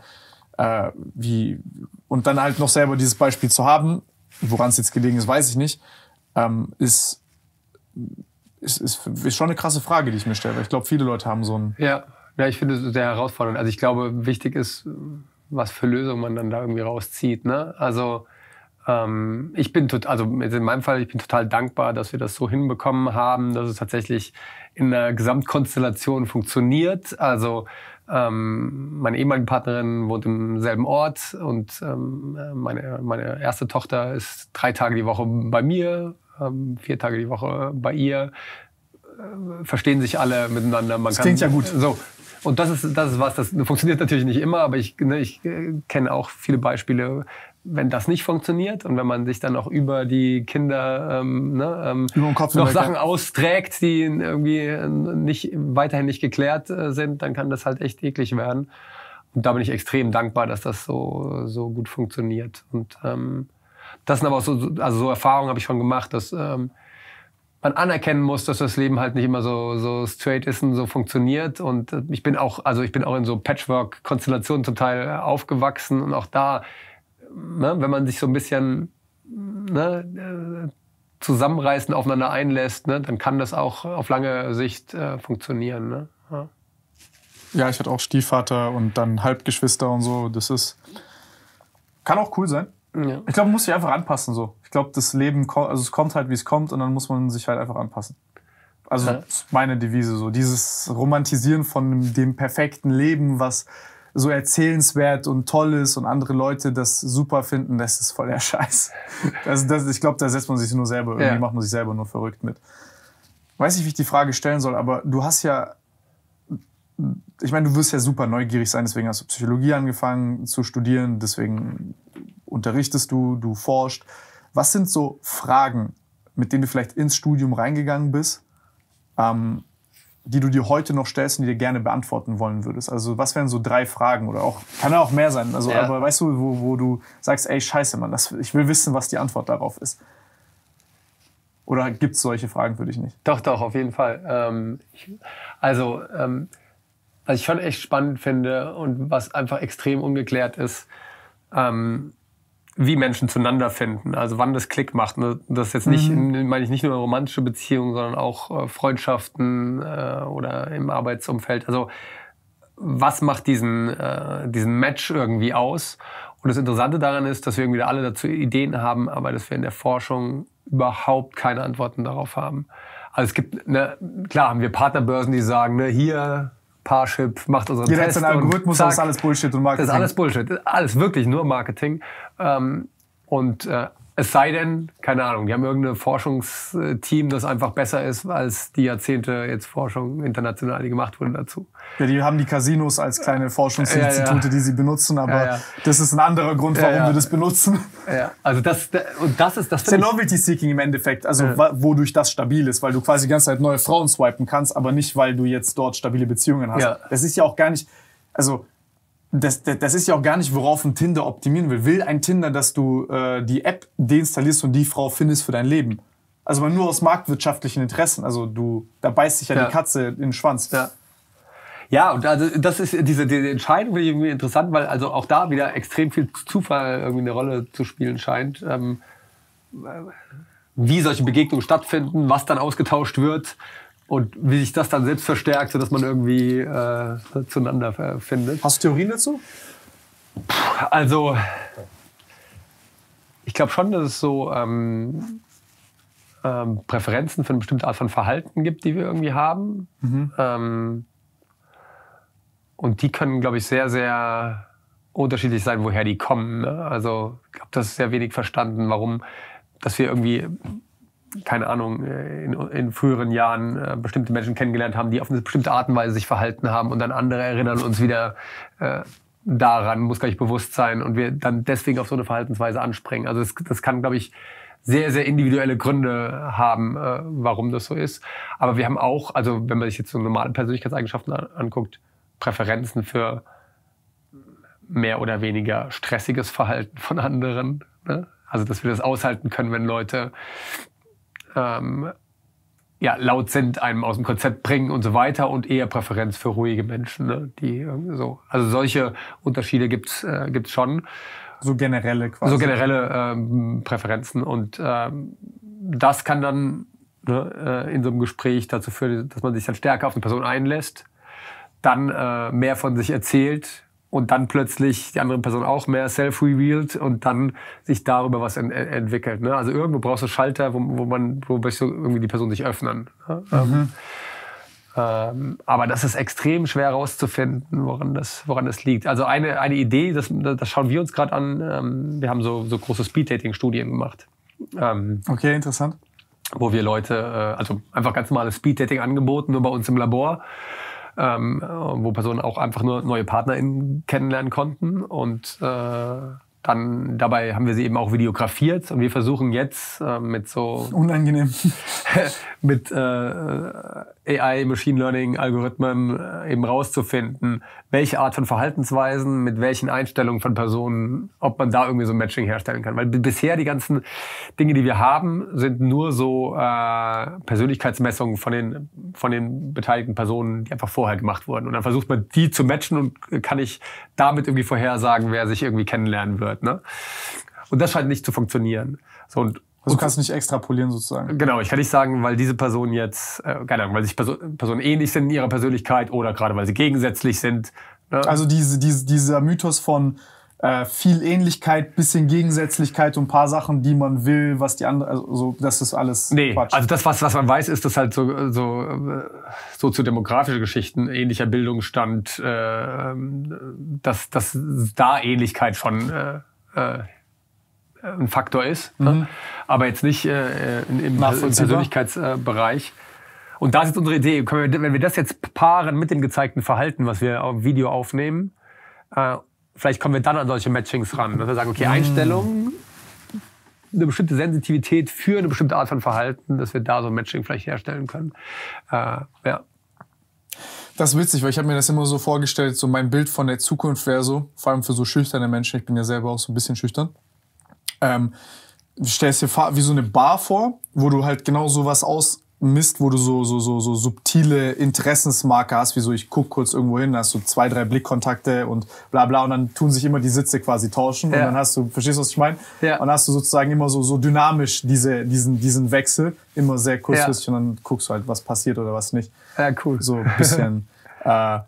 Speaker 2: äh, wie und dann halt noch selber dieses Beispiel zu haben, woran es jetzt gelegen ist, weiß ich nicht ähm, ist, ist, ist, ist, schon eine krasse Frage, die ich mir stelle. Ich glaube, viele Leute haben so einen.
Speaker 1: Ja, ja ich finde es sehr herausfordernd. Also ich glaube, wichtig ist, was für Lösungen man dann da irgendwie rauszieht. Ne? Also ähm, ich bin total, also in meinem Fall, ich bin total dankbar, dass wir das so hinbekommen haben, dass es tatsächlich in der Gesamtkonstellation funktioniert. Also ähm, meine ehemalige Partnerin wohnt im selben Ort und ähm, meine, meine erste Tochter ist drei Tage die Woche bei mir ähm, vier Tage die Woche bei ihr, äh, verstehen sich alle miteinander. Man das kann, klingt ja gut. So. Und das ist, das ist was, das funktioniert natürlich nicht immer, aber ich, ne, ich äh, kenne auch viele Beispiele, wenn das nicht funktioniert und wenn man sich dann auch über die Kinder ähm, ne, ähm, noch Sachen austrägt, die irgendwie äh, nicht, weiterhin nicht geklärt äh, sind, dann kann das halt echt eklig werden. Und da bin ich extrem dankbar, dass das so, so gut funktioniert. Und ähm, das sind aber auch so, also so Erfahrungen habe ich schon gemacht, dass ähm, man anerkennen muss, dass das Leben halt nicht immer so, so straight ist und so funktioniert. Und äh, ich bin auch, also ich bin auch in so Patchwork-Konstellationen zum Teil äh, aufgewachsen und auch da, ne, wenn man sich so ein bisschen ne, äh, zusammenreißen, aufeinander einlässt, ne, dann kann das auch auf lange Sicht äh,
Speaker 2: funktionieren. Ne? Ja. ja, ich hatte auch Stiefvater und dann Halbgeschwister und so. Das ist, kann auch cool sein. Ja. Ich glaube, man muss sich einfach anpassen so. Ich glaube, das Leben, also es kommt halt, wie es kommt und dann muss man sich halt einfach anpassen. Also ja. ist meine Devise so. Dieses Romantisieren von dem perfekten Leben, was so erzählenswert und toll ist und andere Leute das super finden, das ist voll der (laughs) Scheiß. Also das, ich glaube, da setzt man sich nur selber, irgendwie ja. macht man sich selber nur verrückt mit. Weiß nicht, wie ich die Frage stellen soll, aber du hast ja ich meine, du wirst ja super neugierig sein, deswegen hast du Psychologie angefangen zu studieren, deswegen unterrichtest du, du forschst. Was sind so Fragen, mit denen du vielleicht ins Studium reingegangen bist, ähm, die du dir heute noch stellst und die dir gerne beantworten wollen würdest? Also was wären so drei Fragen oder auch, kann ja auch mehr sein, also ja. aber weißt du, wo, wo du sagst, ey, scheiße, Mann, das, ich will wissen, was die Antwort darauf ist. Oder gibt es solche Fragen für dich nicht?
Speaker 1: Doch, doch, auf jeden Fall. Ähm, ich, also, ähm, was ich schon echt spannend finde und was einfach extrem ungeklärt ist, ähm, wie Menschen zueinander finden, also wann das Klick macht. Ne? Das ist jetzt nicht, mhm. meine ich nicht nur romantische Beziehungen, sondern auch äh, Freundschaften äh, oder im Arbeitsumfeld. Also was macht diesen, äh, diesen Match irgendwie aus? Und das Interessante daran ist, dass wir irgendwie alle dazu Ideen haben, aber dass wir in der Forschung überhaupt keine Antworten darauf haben. Also es gibt, ne, klar haben wir Partnerbörsen, die sagen, ne, hier Parship macht unseren Jeder Test. Jeder hat seinen Algorithmus, zack, das ist
Speaker 2: alles Bullshit und Marketing. Das ist alles
Speaker 1: Bullshit. Alles wirklich nur Marketing. Ähm, und äh, es sei denn, keine Ahnung, die haben irgendein Forschungsteam, das einfach besser ist als die Jahrzehnte jetzt Forschung
Speaker 2: international, die gemacht wurden dazu. Ja, die haben die Casinos als kleine Forschungsinstitute, ja, ja. die sie benutzen, aber ja, das ist ein anderer Grund, warum wir das benutzen. Ja, also das, und das ist das. Das ist Novelty Seeking im Endeffekt, also wodurch das stabil ist, weil du quasi die ganze Zeit neue Frauen swipen kannst, aber nicht, weil du jetzt dort stabile Beziehungen hast. Ja. Das ist ja auch gar nicht, also das, das, das, ist ja auch gar nicht, worauf ein Tinder optimieren will. Will ein Tinder, dass du äh, die App deinstallierst und die Frau findest für dein Leben? Also nur aus marktwirtschaftlichen Interessen. Also du, da beißt sich ja, ja. die Katze in den Schwanz. Ja.
Speaker 1: Ja, und also das ist diese, diese Entscheidung finde ich irgendwie interessant, weil also auch da wieder extrem viel Zufall irgendwie eine Rolle zu spielen scheint. Ähm, wie solche Begegnungen stattfinden, was dann ausgetauscht wird, und wie sich das dann selbst verstärkt, sodass man irgendwie äh, zueinander findet. Hast du Theorien dazu? also, ich glaube schon, dass es so ähm, ähm, Präferenzen für eine bestimmte Art von Verhalten gibt, die wir irgendwie haben. Mhm. Ähm, und die können, glaube ich, sehr, sehr unterschiedlich sein, woher die kommen. Ne? Also, ich glaube, das ist sehr wenig verstanden, warum, dass wir irgendwie keine Ahnung, äh, in, in früheren Jahren äh, bestimmte Menschen kennengelernt haben, die auf eine bestimmte Art und Weise sich verhalten haben und dann andere erinnern uns wieder äh, daran, muss gar nicht bewusst sein und wir dann deswegen auf so eine Verhaltensweise anspringen. Also das, das kann, glaube ich, sehr, sehr individuelle Gründe haben, äh, warum das so ist. Aber wir haben auch, also wenn man sich jetzt so normale Persönlichkeitseigenschaften an, anguckt, Präferenzen für mehr oder weniger stressiges Verhalten von anderen. Ne? Also dass wir das aushalten können, wenn Leute ähm, ja, laut sind, einem aus dem Konzept bringen und so weiter und eher Präferenz für ruhige Menschen, ne? die so. Also solche Unterschiede gibt's äh, gibt's schon. So generelle quasi. So generelle ähm, Präferenzen. Und ähm, das kann dann ne, äh, in so einem Gespräch dazu führen, dass man sich dann stärker auf eine Person einlässt, dann äh, mehr von sich erzählt, und dann plötzlich die andere Person auch mehr self-revealed und dann sich darüber was ent entwickelt. Ne? Also irgendwo brauchst du Schalter, wo, wo man, wo möchte irgendwie die Person sich öffnen. Ne? Mhm. Ähm, ähm, aber das ist extrem schwer herauszufinden, woran das, woran das liegt. Also eine, eine Idee, das, das schauen wir uns gerade an. Ähm, wir haben so, so große Speed-Dating-Studien gemacht. Ähm,
Speaker 2: okay, interessant.
Speaker 1: Wo wir Leute, äh, also einfach ganz normales Speed-Dating angeboten, nur bei uns im Labor ähm, äh, wo Personen auch einfach nur neue PartnerInnen kennenlernen konnten. Und äh, dann dabei haben wir sie eben auch videografiert und wir versuchen jetzt äh, mit so.
Speaker 2: Unangenehm.
Speaker 1: (laughs) mit äh, AI, Machine Learning, Algorithmen äh, eben rauszufinden, welche Art von Verhaltensweisen, mit welchen Einstellungen von Personen, ob man da irgendwie so ein Matching herstellen kann. Weil bisher die ganzen Dinge, die wir haben, sind nur so äh, Persönlichkeitsmessungen von den, von den beteiligten Personen, die einfach vorher gemacht wurden. Und dann versucht man, die zu matchen und äh, kann ich damit irgendwie vorhersagen, wer sich irgendwie kennenlernen wird. Ne? Und das scheint nicht zu funktionieren. So, und also du kannst nicht extrapolieren sozusagen. Genau, ich kann nicht sagen, weil diese Personen jetzt, äh, keine Ahnung, weil sich Personen ähnlich sind in ihrer Persönlichkeit oder gerade weil sie gegensätzlich sind.
Speaker 2: Ne? Also diese, diese, dieser Mythos von äh, viel Ähnlichkeit, bisschen Gegensätzlichkeit und ein paar Sachen, die man will, was die andere, also so, das ist alles
Speaker 1: nee, Quatsch. Also das, was, was man weiß, ist, dass halt so, so, äh, so zu demografische Geschichten, ähnlicher Bildungsstand, äh, ähm, dass, dass da Ähnlichkeit schon äh, äh, ein Faktor ist, ne? mhm. ne? aber jetzt nicht äh, im, im Persönlichkeitsbereich. Und da ist jetzt unsere Idee, wir, wenn wir das jetzt paaren mit dem gezeigten Verhalten, was wir auf Video aufnehmen, äh, vielleicht kommen wir dann an solche Matchings ran, dass wir sagen, okay, mhm. Einstellung, eine bestimmte Sensitivität
Speaker 2: für eine bestimmte Art von Verhalten, dass wir da so ein Matching vielleicht herstellen können. Äh, ja. Das ist witzig, weil ich habe mir das immer so vorgestellt, so mein Bild von der Zukunft wäre so, vor allem für so schüchterne Menschen, ich bin ja selber auch so ein bisschen schüchtern, ähm, stellst dir wie so eine Bar vor, wo du halt genau sowas ausmisst, wo du so, so, so, so subtile Interessensmarker hast, wie so ich guck kurz irgendwo hin, hast du so zwei, drei Blickkontakte und bla bla und dann tun sich immer die Sitze quasi tauschen ja. und dann hast du, verstehst du, was ich meine? Ja. Und dann hast du sozusagen immer so, so dynamisch diese, diesen, diesen Wechsel, immer sehr kurzfristig ja. und dann guckst du halt, was passiert oder was nicht. Ja, cool. So ein bisschen... (laughs) äh,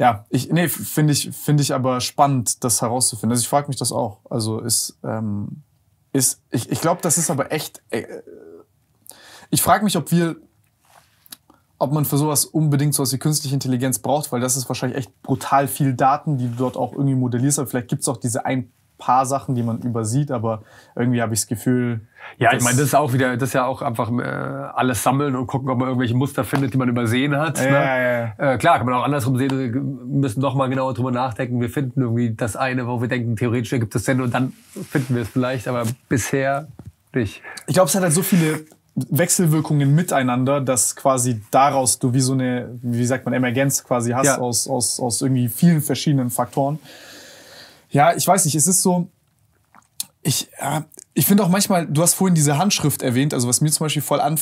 Speaker 2: ja, ich, nee, finde ich, finde ich aber spannend, das herauszufinden. Also ich frage mich das auch. Also ist, ähm, ist, ich, ich glaube, das ist aber echt. Äh, ich frage mich, ob wir, ob man für sowas unbedingt sowas wie künstliche Intelligenz braucht, weil das ist wahrscheinlich echt brutal viel Daten, die du dort auch irgendwie modellierst. Aber vielleicht gibt es auch diese ein paar Sachen, die man übersieht, aber irgendwie habe ich das Gefühl. Ja, ich meine, das
Speaker 1: ist auch wieder, das ist ja auch einfach äh, alles sammeln und gucken, ob man irgendwelche Muster findet, die man übersehen hat. Ja, ne? ja, ja. Äh, klar, kann man auch andersrum sehen, wir äh, müssen doch mal genauer drüber nachdenken. Wir finden irgendwie das eine,
Speaker 2: wo wir denken, theoretisch gibt es Sinn und dann finden wir es vielleicht, aber bisher nicht. Ich glaube, es hat halt so viele Wechselwirkungen miteinander, dass quasi daraus du wie so eine, wie sagt man, Emergenz quasi hast ja. aus, aus, aus irgendwie vielen verschiedenen Faktoren ja, ich weiß nicht, es ist so, ich, äh, ich finde auch manchmal, du hast vorhin diese Handschrift erwähnt, also was mir zum Beispiel voll an,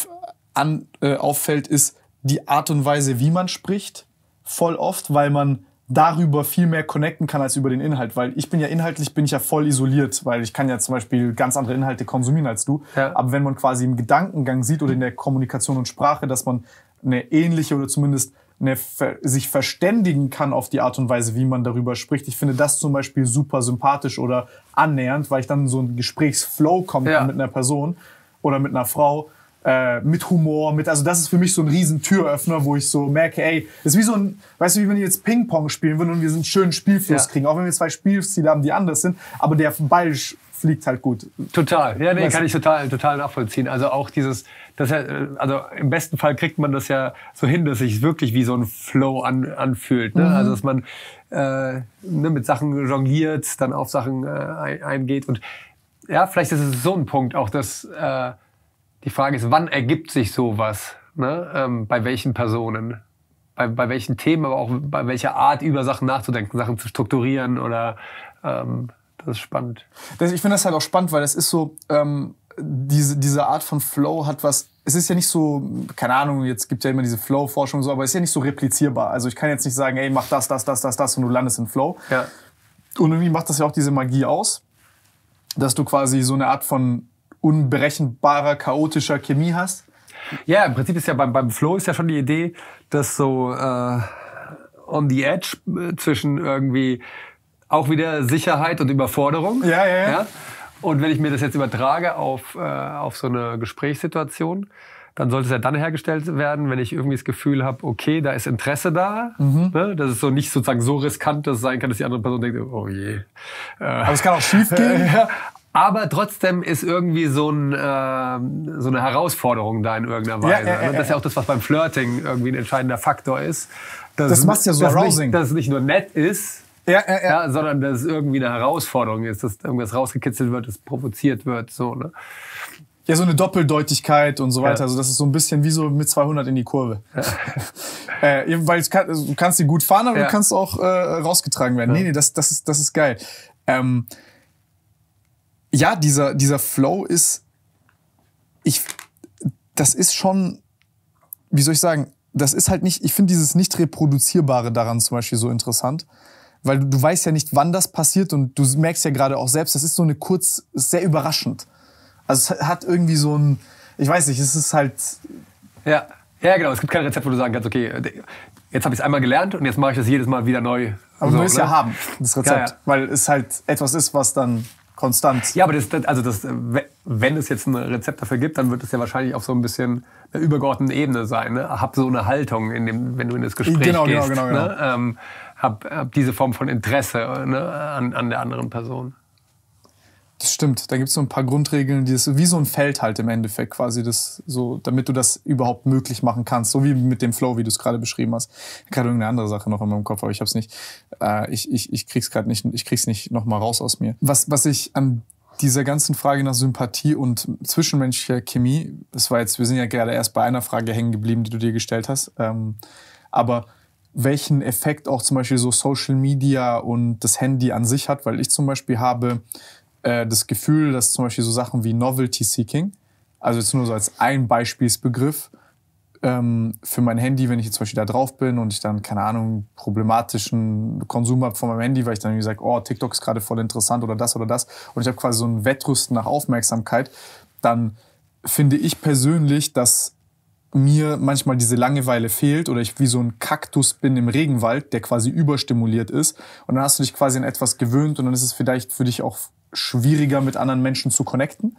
Speaker 2: an, äh, auffällt, ist die Art und Weise, wie man spricht, voll oft, weil man darüber viel mehr connecten kann als über den Inhalt, weil ich bin ja inhaltlich bin ich ja voll isoliert, weil ich kann ja zum Beispiel ganz andere Inhalte konsumieren als du. Ja. Aber wenn man quasi im Gedankengang sieht oder in der Kommunikation und Sprache, dass man eine ähnliche oder zumindest eine, sich verständigen kann auf die Art und Weise, wie man darüber spricht. Ich finde das zum Beispiel super sympathisch oder annähernd, weil ich dann so ein Gesprächsflow komme ja. mit einer Person oder mit einer Frau. Äh, mit Humor, mit, also das ist für mich so ein riesen Türöffner, wo ich so merke, ey, ist wie so ein, weißt du, wie wenn wir jetzt Ping-Pong spielen würden und wir so einen schönen Spielfluss ja. kriegen, auch wenn wir zwei Spielstile haben, die anders sind, aber der Ball fliegt halt gut.
Speaker 1: Total, ja, nee, weißt kann ich total, total nachvollziehen. Also auch dieses, das ja, äh, also im besten Fall kriegt man das ja so hin, dass sich wirklich wie so ein Flow an, anfühlt. Ne? Mhm. Also dass man äh, ne, mit Sachen jongliert, dann auf Sachen äh, eingeht. Und ja, vielleicht ist es so ein Punkt auch, dass äh, die Frage ist, wann ergibt sich sowas? Ne? Ähm, bei welchen Personen? Bei, bei welchen Themen, aber auch bei welcher Art über Sachen nachzudenken, Sachen zu strukturieren oder
Speaker 2: ähm, das ist spannend. ich finde das halt auch spannend, weil das ist so, ähm, diese, diese Art von Flow hat was. Es ist ja nicht so, keine Ahnung, jetzt gibt ja immer diese Flow-Forschung so, aber es ist ja nicht so replizierbar. Also ich kann jetzt nicht sagen, ey, mach das, das, das, das, das und du landest in Flow. Ja. Und irgendwie macht das ja auch diese Magie aus, dass du quasi so eine Art von unberechenbarer, chaotischer Chemie hast. Ja, im Prinzip ist ja beim, beim Flow ist ja schon die Idee, dass so
Speaker 1: äh, on the edge äh, zwischen irgendwie auch wieder Sicherheit und Überforderung. Ja, ja, ja. ja und wenn ich mir das jetzt übertrage auf, äh, auf so eine Gesprächssituation, dann sollte es ja dann hergestellt werden, wenn ich irgendwie das Gefühl habe, okay, da ist Interesse da, mhm. ne? dass es so nicht sozusagen so riskant dass es sein kann, dass die andere Person denkt, oh je. Äh, aber es kann auch schief gehen. (laughs) ja. Aber trotzdem ist irgendwie so, ein, äh, so eine Herausforderung da in irgendeiner Weise. Ja, ja, ne? das ist ja auch das, was beim Flirting irgendwie ein entscheidender Faktor ist.
Speaker 2: Dass das macht ja so das arousing.
Speaker 1: Nicht, dass es nicht nur nett ist, ja, ja, ja. ja, sondern dass es irgendwie
Speaker 2: eine Herausforderung ist, dass irgendwas rausgekitzelt wird, dass provoziert wird. So, ne? Ja, so eine Doppeldeutigkeit und so weiter. Ja. Also das ist so ein bisschen wie so mit 200 in die Kurve. Ja. (laughs) äh, weil kann, also du kannst die gut fahren, aber ja. du kannst auch äh, rausgetragen werden. Ja. Nee, nee, das, das, ist, das ist geil. Ähm, ja, dieser, dieser Flow ist, ich, das ist schon, wie soll ich sagen, das ist halt nicht, ich finde dieses nicht reproduzierbare daran zum Beispiel so interessant, weil du, du weißt ja nicht, wann das passiert und du merkst ja gerade auch selbst, das ist so eine kurz, ist sehr überraschend. Also es hat irgendwie so ein, ich weiß nicht, es ist halt.
Speaker 1: Ja, ja genau, es gibt kein Rezept, wo du sagen kannst, okay, äh, jetzt habe ich es einmal gelernt und jetzt mache ich das jedes Mal wieder neu. Aber so, du willst ja ne? haben, das Rezept, ja, ja.
Speaker 2: weil es halt etwas ist, was dann konstant. Ja, aber das, also das, äh, wenn es jetzt ein Rezept dafür
Speaker 1: gibt, dann wird es ja wahrscheinlich auf so ein bisschen einer übergeordneten Ebene sein. Ne? Hab so eine Haltung, in dem, wenn du in das Gespräch genau, genau gehst. Genau, ne? genau, genau. Ne? Ähm, habe hab diese Form von Interesse ne, an, an der
Speaker 2: anderen Person. Das stimmt. Da gibt es so ein paar Grundregeln, die ist wie so ein Feld halt im Endeffekt quasi, das so, damit du das überhaupt möglich machen kannst. So wie mit dem Flow, wie du es gerade beschrieben hast. Gerade irgendeine andere Sache noch in meinem Kopf, aber ich hab's nicht. Äh, ich, ich, ich krieg's gerade nicht. Ich krieg's nicht nochmal raus aus mir. Was was ich an dieser ganzen Frage nach Sympathie und zwischenmenschlicher Chemie, das war jetzt, wir sind ja gerade erst bei einer Frage hängen geblieben, die du dir gestellt hast, ähm, aber welchen Effekt auch zum Beispiel so Social Media und das Handy an sich hat, weil ich zum Beispiel habe äh, das Gefühl, dass zum Beispiel so Sachen wie Novelty Seeking, also jetzt nur so als ein Beispielsbegriff, ähm, für mein Handy, wenn ich jetzt zum Beispiel da drauf bin und ich dann, keine Ahnung, problematischen Konsum habe von meinem Handy, weil ich dann irgendwie sage, oh, TikTok ist gerade voll interessant oder das oder das und ich habe quasi so ein Wettrüsten nach Aufmerksamkeit, dann finde ich persönlich, dass mir manchmal diese Langeweile fehlt oder ich wie so ein Kaktus bin im Regenwald, der quasi überstimuliert ist. Und dann hast du dich quasi an etwas gewöhnt und dann ist es vielleicht für dich auch schwieriger, mit anderen Menschen zu connecten.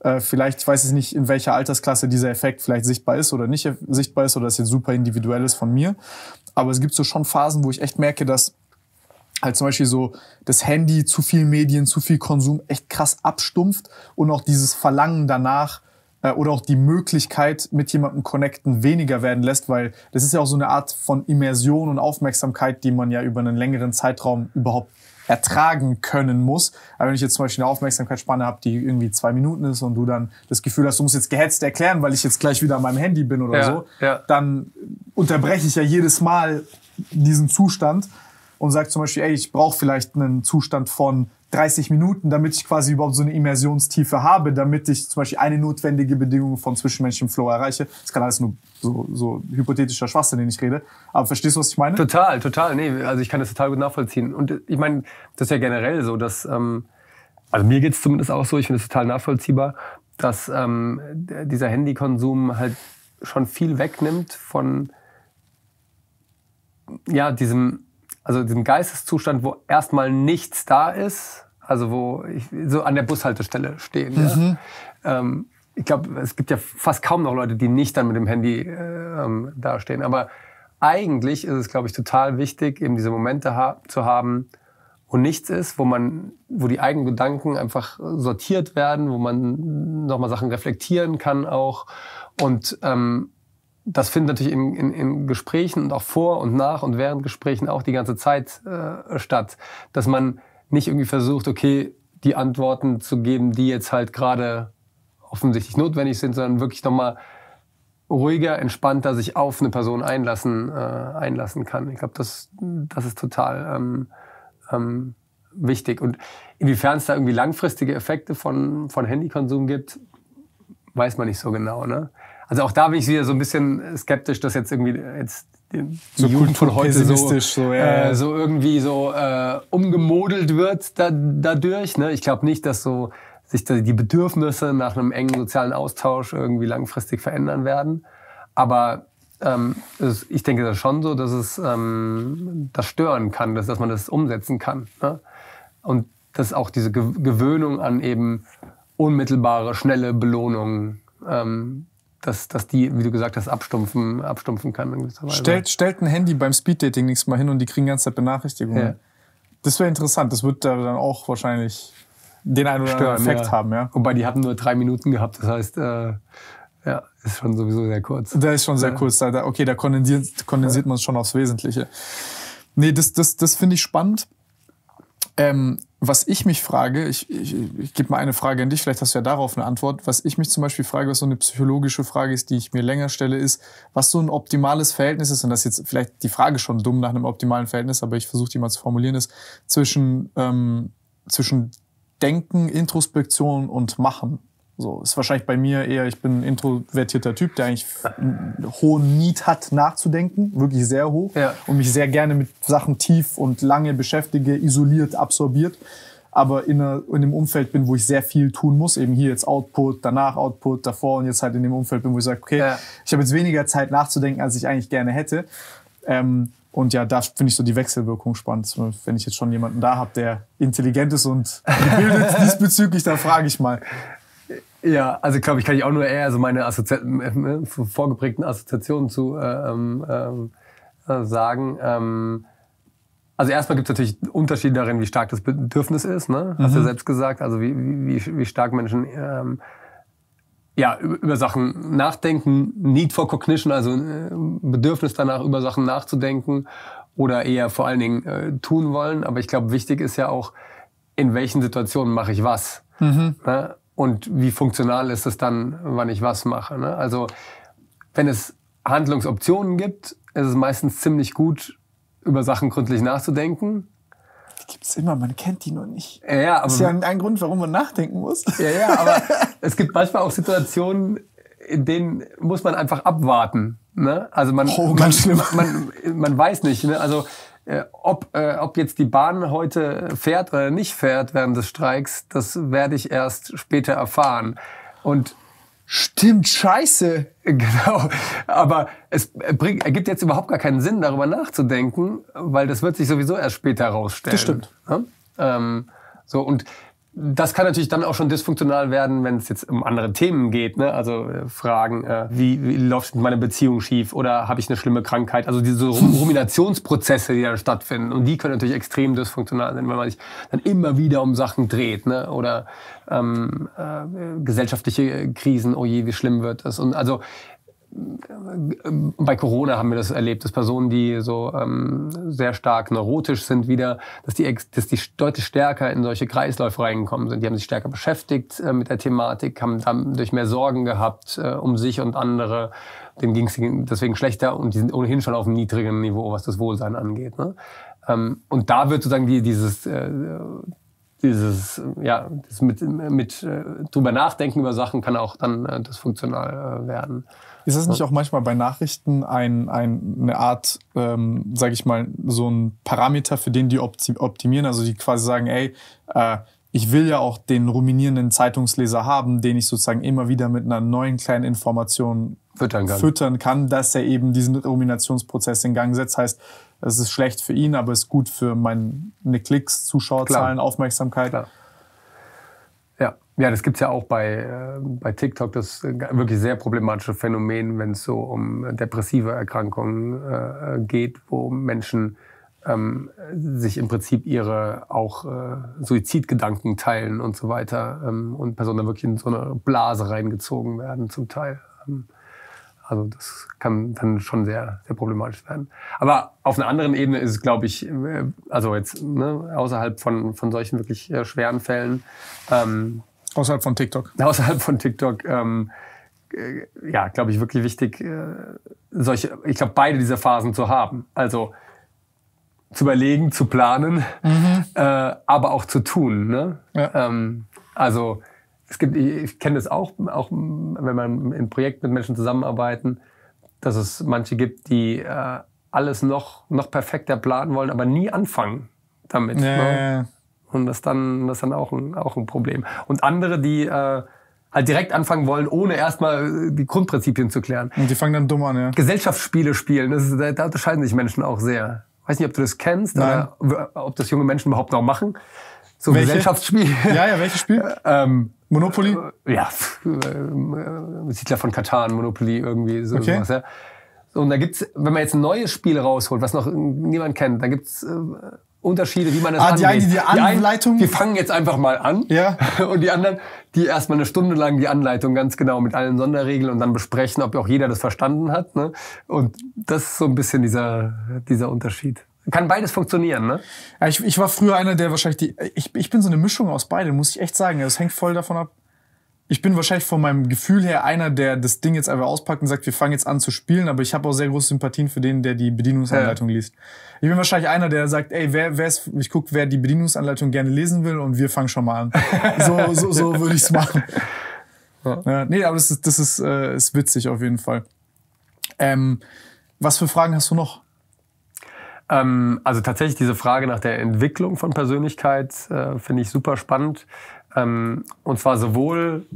Speaker 2: Äh, vielleicht, ich weiß ich nicht, in welcher Altersklasse dieser Effekt vielleicht sichtbar ist oder nicht sichtbar ist oder das jetzt super individuell ist von mir. Aber es gibt so schon Phasen, wo ich echt merke, dass halt zum Beispiel so das Handy, zu viel Medien, zu viel Konsum echt krass abstumpft und auch dieses Verlangen danach, äh, oder auch die Möglichkeit, mit jemandem connecten, weniger werden lässt, weil das ist ja auch so eine Art von Immersion und Aufmerksamkeit, die man ja über einen längeren Zeitraum überhaupt ertragen können muss. Aber wenn ich jetzt zum Beispiel eine Aufmerksamkeitsspanne habe, die irgendwie zwei Minuten ist und du dann das Gefühl hast, du musst jetzt gehetzt erklären, weil ich jetzt gleich wieder an meinem Handy bin oder ja, so, ja. dann unterbreche ich ja jedes Mal diesen Zustand und sage zum Beispiel, ey, ich brauche vielleicht einen Zustand von 30 Minuten, damit ich quasi überhaupt so eine Immersionstiefe habe, damit ich zum Beispiel eine notwendige Bedingung von zwischenmenschlichem Flow erreiche. Das kann alles nur so, so hypothetischer Schwachsinn, den ich rede. Aber verstehst du, was ich meine? Total, total. Nee, also ich kann das total gut nachvollziehen. Und ich meine, das ist ja generell
Speaker 1: so, dass, ähm, also mir geht es zumindest auch so, ich finde es total nachvollziehbar, dass ähm, dieser Handykonsum halt schon viel wegnimmt von, ja, diesem also diesen Geisteszustand, wo erstmal nichts da ist, also wo ich so an der Bushaltestelle stehen. Mhm. Ja. Ähm, ich glaube, es gibt ja fast kaum noch Leute, die nicht dann mit dem Handy äh, ähm, dastehen. Aber eigentlich ist es, glaube ich, total wichtig, eben diese Momente ha zu haben, wo nichts ist, wo man, wo die eigenen Gedanken einfach sortiert werden, wo man nochmal Sachen reflektieren kann auch und ähm, das findet natürlich in, in, in, Gesprächen und auch vor und nach und während Gesprächen auch die ganze Zeit äh, statt, dass man nicht irgendwie versucht, okay, die Antworten zu geben, die jetzt halt gerade offensichtlich notwendig sind, sondern wirklich nochmal ruhiger, entspannter sich auf eine Person einlassen, äh, einlassen kann. Ich glaube, das, das ist total ähm, ähm, wichtig. Und inwiefern es da irgendwie langfristige Effekte von, von Handykonsum gibt, weiß man nicht so genau. Ne? Also auch da bin ich wieder so ein bisschen skeptisch, dass jetzt irgendwie jetzt die so Jugend von heute so, so, ja. äh, so, irgendwie so äh, umgemodelt wird da, dadurch. Ne? Ich glaube nicht, dass so sich die Bedürfnisse nach einem engen sozialen Austausch irgendwie langfristig verändern werden. Aber ähm, es, ich denke das schon so, dass es ähm, das stören kann, dass, dass man das umsetzen kann. Ne? Und dass auch diese Gewöhnung an eben unmittelbare, schnelle Belohnungen
Speaker 2: ähm, dass, dass die, wie du gesagt hast, abstumpfen, abstumpfen kann in Weise. Stellt, stellt ein Handy beim Speeddating nächstes Mal hin und die kriegen die ganze Zeit Benachrichtigungen. Ja. Das wäre interessant. Das wird da dann auch wahrscheinlich den einen oder anderen Effekt ja. haben. Ja? Wobei die hatten nur drei Minuten gehabt. Das heißt, äh, ja, ist schon sowieso sehr kurz. Da ist schon sehr ja. kurz. Da, okay, da kondensiert, kondensiert man es schon aufs Wesentliche. Nee, das, das, das finde ich spannend. Ähm, was ich mich frage, ich, ich, ich gebe mal eine Frage an dich, vielleicht hast du ja darauf eine Antwort. Was ich mich zum Beispiel frage, was so eine psychologische Frage ist, die ich mir länger stelle, ist, was so ein optimales Verhältnis ist, und das ist jetzt vielleicht die Frage schon dumm nach einem optimalen Verhältnis, aber ich versuche die mal zu formulieren, ist zwischen, ähm, zwischen Denken, Introspektion und Machen. So, ist wahrscheinlich bei mir eher, ich bin ein introvertierter Typ, der eigentlich einen hohen Need hat, nachzudenken, wirklich sehr hoch, ja. und mich sehr gerne mit Sachen tief und lange beschäftige, isoliert, absorbiert, aber in, einer, in einem Umfeld bin, wo ich sehr viel tun muss, eben hier jetzt Output, danach Output, davor und jetzt halt in dem Umfeld bin, wo ich sage, okay, ja. ich habe jetzt weniger Zeit nachzudenken, als ich eigentlich gerne hätte. Ähm, und ja, da finde ich so die Wechselwirkung spannend. Wenn ich jetzt schon jemanden da habe, der intelligent ist und gebildet (laughs) diesbezüglich, dann frage ich mal, ja, also glaube ich, kann ich auch
Speaker 1: nur eher so also, meine Assozi äh, vorgeprägten Assoziationen zu äh, ähm, ähm, sagen. Ähm, Also erstmal gibt es natürlich Unterschiede darin, wie stark das Bedürfnis ist. Ne? Hast mhm. du selbst gesagt, also wie, wie, wie stark Menschen ähm, ja, über Sachen nachdenken, Need for Cognition, also Bedürfnis danach, über Sachen nachzudenken oder eher vor allen Dingen äh, tun wollen. Aber ich glaube, wichtig ist ja auch, in welchen Situationen mache ich was. Mhm. Ne? und wie funktional ist es dann, wann ich was mache. Ne? Also wenn es Handlungsoptionen gibt, ist es meistens ziemlich gut, über Sachen gründlich nachzudenken.
Speaker 2: Die gibt es immer, man kennt die nur nicht.
Speaker 1: Ja, ja, aber, das ist ja ein, Grund, warum man nachdenken muss. Ja, ja, aber (laughs) es gibt manchmal auch Situationen, in denen muss man einfach abwarten. Ne? Also man, oh, man, man, man, weiß nicht. Ne? Also äh, ob, äh, ob jetzt die Bahn heute fährt oder nicht fährt während des Streiks, das werde ich erst später erfahren. Und Stimmt, scheiße. (laughs) Genau. Aber es bringt, ergibt jetzt überhaupt gar keinen Sinn, darüber nachzudenken, weil das wird sich sowieso erst später herausstellen. Das stimmt. Ja? Ähm, so, und das kann natürlich dann auch schon dysfunktional werden, wenn es jetzt um andere Themen geht. Ne? Also äh, Fragen, äh, wie, wie läuft meine Beziehung schief oder habe ich eine schlimme Krankheit? Also diese (laughs) Ruminationsprozesse, die da stattfinden. Und die können natürlich extrem dysfunktional sein, wenn man sich dann immer wieder um Sachen dreht. Ne? Oder ähm, äh, gesellschaftliche Krisen, oh je, wie schlimm wird das. Und also bei Corona haben wir das erlebt, dass Personen, die so ähm, sehr stark neurotisch sind wieder, dass die, dass die deutlich stärker in solche Kreisläufe reingekommen sind. Die haben sich stärker beschäftigt äh, mit der Thematik, haben dadurch mehr Sorgen gehabt äh, um sich und andere. Dem ging es deswegen schlechter und die sind ohnehin schon auf einem niedrigen Niveau, was das Wohlsein angeht. Ne? Ähm, und da wird sozusagen die, dieses... Äh, dieses ja das mit mit äh, drüber nachdenken über Sachen kann auch dann äh, das
Speaker 2: funktional äh, werden. Ist das nicht auch manchmal bei Nachrichten ein, ein, eine Art, ähm, sage ich mal, so ein Parameter, für den die optimieren? Also die quasi sagen, ey, äh, ich will ja auch den ruminierenden Zeitungsleser haben, den ich sozusagen immer wieder mit einer neuen kleinen Information füttern kann, füttern kann dass er eben diesen Ruminationsprozess in Gang setzt. Heißt, es ist schlecht für ihn, aber es ist gut für meine Klicks, Zuschauerzahlen, Klar. Aufmerksamkeit. Klar. Ja, das gibt's ja auch bei, äh, bei TikTok, das äh,
Speaker 1: wirklich sehr problematische Phänomen, wenn es so um depressive Erkrankungen äh, geht, wo Menschen ähm, sich im Prinzip ihre auch äh, Suizidgedanken teilen und so weiter ähm, und Personen wirklich in so eine Blase reingezogen werden zum Teil. Ähm, also das kann dann schon sehr, sehr problematisch werden. Aber auf einer anderen Ebene ist es, glaube ich, äh, also jetzt ne, außerhalb von, von solchen wirklich äh, schweren Fällen, ähm, Außerhalb von TikTok. (laughs) Außerhalb von TikTok. Ähm, äh, ja, glaube ich, wirklich wichtig, äh, solche, ich glaube, beide diese Phasen zu haben. Also zu überlegen, zu planen, mhm. äh, aber auch zu tun. Ne? Ja. Ähm, also es gibt, ich, ich kenne das auch, auch wenn man im Projekt mit Menschen zusammenarbeiten, dass es manche gibt, die äh, alles noch, noch perfekter planen wollen, aber nie anfangen damit. Ja, ne? ja, und das dann, das ist dann auch ein, auch ein Problem. Und andere, die äh, halt direkt anfangen wollen, ohne erstmal äh, die Grundprinzipien zu klären. Und die fangen dann dumm an, ja. Gesellschaftsspiele spielen, das ist, da, unterscheiden sich Menschen auch sehr. Weiß nicht, ob du das kennst Nein. oder ob das junge Menschen überhaupt noch machen.
Speaker 2: So ein Gesellschaftsspiel.
Speaker 1: Ja, ja, welches Spiel? (laughs) ähm, Monopoly? Äh, ja, äh, äh, Siedler von Katan, Monopoly irgendwie so okay. sowas, ja. und da gibt's, wenn man jetzt ein neues Spiel rausholt, was noch niemand kennt, da gibt's äh, Unterschiede, wie man das ah, die angeht. Einen, die, die Anleitung. Die, die fangen jetzt einfach mal an. Ja. (laughs) Und die anderen, die erstmal eine Stunde lang die Anleitung ganz genau mit allen Sonderregeln und dann besprechen, ob auch jeder das verstanden hat. Ne? Und das ist so ein bisschen dieser,
Speaker 2: dieser Unterschied. Kann beides funktionieren, ne? Ja, ich, ich war früher einer, der wahrscheinlich die. Ich, ich bin so eine Mischung aus beiden, muss ich echt sagen. Das hängt voll davon ab, ich bin wahrscheinlich von meinem Gefühl her einer, der das Ding jetzt einfach auspackt und sagt, wir fangen jetzt an zu spielen, aber ich habe auch sehr große Sympathien für den, der die Bedienungsanleitung ja. liest. Ich bin wahrscheinlich einer, der sagt, ey, wer, wer ist, ich guck, wer die Bedienungsanleitung gerne lesen will und wir fangen schon mal an. (laughs) so so, so würde ich's machen. Ja. ja. nee, aber das ist, das ist, äh, ist witzig auf jeden Fall. Ähm, was für Fragen hast du noch?
Speaker 1: Ähm, also tatsächlich diese Frage nach der Entwicklung von Persönlichkeit äh, finde ich super spannend. Ähm, und zwar sowohl,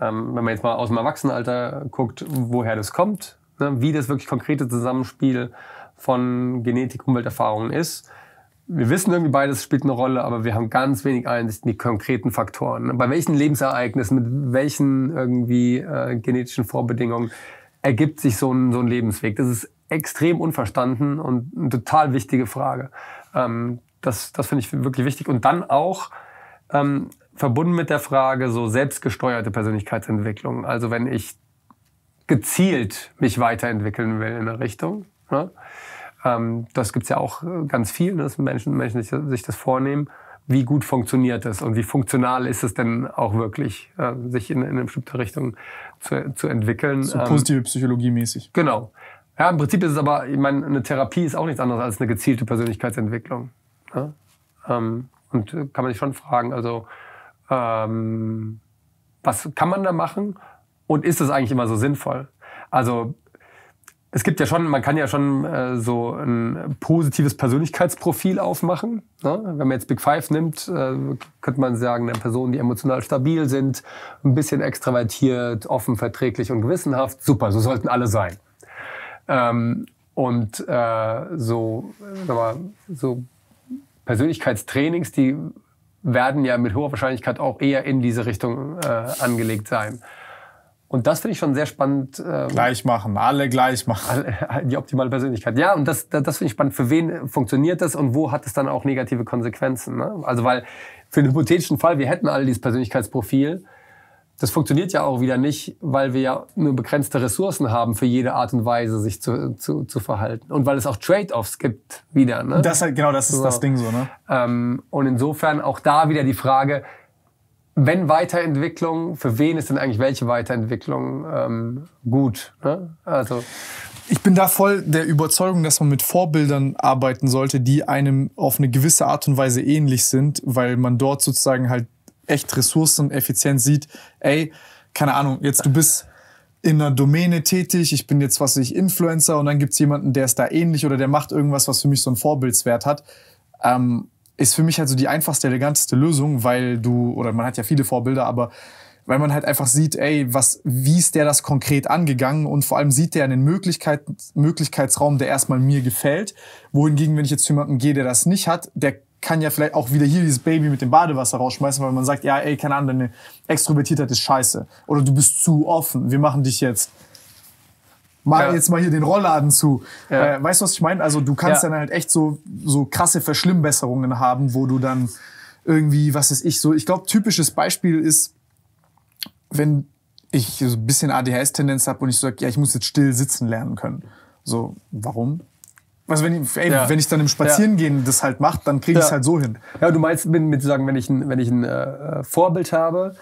Speaker 1: ähm, wenn man jetzt mal aus dem Erwachsenenalter guckt, woher das kommt, ne, wie das wirklich konkrete Zusammenspiel von Genetik, Umwelterfahrungen ist. Wir wissen irgendwie beides spielt eine Rolle, aber wir haben ganz wenig Einsicht in die konkreten Faktoren. Bei welchen Lebensereignissen, mit welchen irgendwie äh, genetischen Vorbedingungen ergibt sich so ein, so ein Lebensweg? Das ist extrem unverstanden und eine total wichtige Frage. Ähm, das das finde ich wirklich wichtig. Und dann auch, ähm, verbunden mit der Frage so selbstgesteuerte Persönlichkeitsentwicklung. Also wenn ich gezielt mich weiterentwickeln will in eine Richtung. Ne? Ähm, das gibt's ja auch äh, ganz viel, ne, dass Menschen, Menschen sich, sich, das vornehmen. Wie gut funktioniert das und wie funktional ist es denn auch wirklich, äh, sich in, in, eine bestimmte Richtung zu, zu entwickeln? So ähm, positive Psychologie mäßig. Genau. Ja, im Prinzip ist es aber, ich meine, eine Therapie ist auch nichts anderes als eine gezielte Persönlichkeitsentwicklung. Ne? Ähm, und äh, kann man sich schon fragen, also ähm, was kann man da machen? Und ist es eigentlich immer so sinnvoll? Also es gibt ja schon, man kann ja schon äh, so ein positives Persönlichkeitsprofil aufmachen. Ne? Wenn man jetzt Big Five nimmt, äh, könnte man sagen, eine Person, die emotional stabil sind, ein bisschen extravertiert, offen, verträglich und gewissenhaft. Super, so sollten alle sein. Ähm, und äh, so, sag mal, so Persönlichkeitstrainings, die werden ja mit hoher Wahrscheinlichkeit auch eher in diese Richtung äh, angelegt sein. Und das finde ich schon sehr spannend. Ähm, gleich machen, alle gleich machen. Alle, (laughs) die optimale Persönlichkeit. Ja, und das, das, finde ich spannend. Für wen funktioniert das und wo hat es dann auch negative Konsequenzen? Ne? Also weil für den hypothetischen Fall, wir hätten alle dieses Persönlichkeitsprofil, das funktioniert ja auch wieder nicht, weil wir ja nur begrenzte Ressourcen haben für jede Art und Weise, sich zu, zu, zu verhalten. Und weil es auch Trade-offs gibt wieder. Ne? Das halt, genau, das ist so. das Ding so. Ne? Ähm, und insofern auch da wieder die Frage, wenn Weiterentwicklung, für wen ist denn eigentlich welche Weiterentwicklung
Speaker 2: ähm, gut? Ne? Also ich bin da voll der Überzeugung, dass man mit Vorbildern arbeiten sollte, die einem auf eine gewisse Art und Weise ähnlich sind, weil man dort sozusagen halt echt ressourceneffizient sieht, ey, keine Ahnung, jetzt du bist in einer Domäne tätig, ich bin jetzt, was ich, Influencer und dann gibt's jemanden, der ist da ähnlich oder der macht irgendwas, was für mich so einen Vorbildswert hat. Ähm, ist für mich halt so die einfachste, eleganteste Lösung, weil du, oder man hat ja viele Vorbilder, aber weil man halt einfach sieht, ey, was, wie ist der das konkret angegangen und vor allem sieht der einen Möglichkeit, Möglichkeitsraum, der erstmal mir gefällt. Wohingegen, wenn ich jetzt zu jemandem gehe, der das nicht hat, der kann ja vielleicht auch wieder hier dieses Baby mit dem Badewasser rausschmeißen, weil man sagt, ja, ey, keine Ahnung, deine Extrovertiertheit ist scheiße. Oder du bist zu offen, wir machen dich jetzt. Mal ja. jetzt mal hier den Rollladen zu. Ja. Äh, weißt du, was ich meine? Also du kannst ja. dann halt echt so, so krasse Verschlimmbesserungen haben, wo du dann irgendwie, was ist ich, so, ich glaube, typisches Beispiel ist, wenn ich so ein bisschen ADHS-Tendenz habe und ich sage, ja, ich muss jetzt still sitzen lernen können. So, warum? Also wenn ich, ey, ja. wenn ich dann im Spazierengehen ja. das halt mache, dann kriege ich es ja. halt so hin. Ja, du meinst mit, sagen, wenn ich ein, wenn
Speaker 1: ich ein äh, Vorbild habe,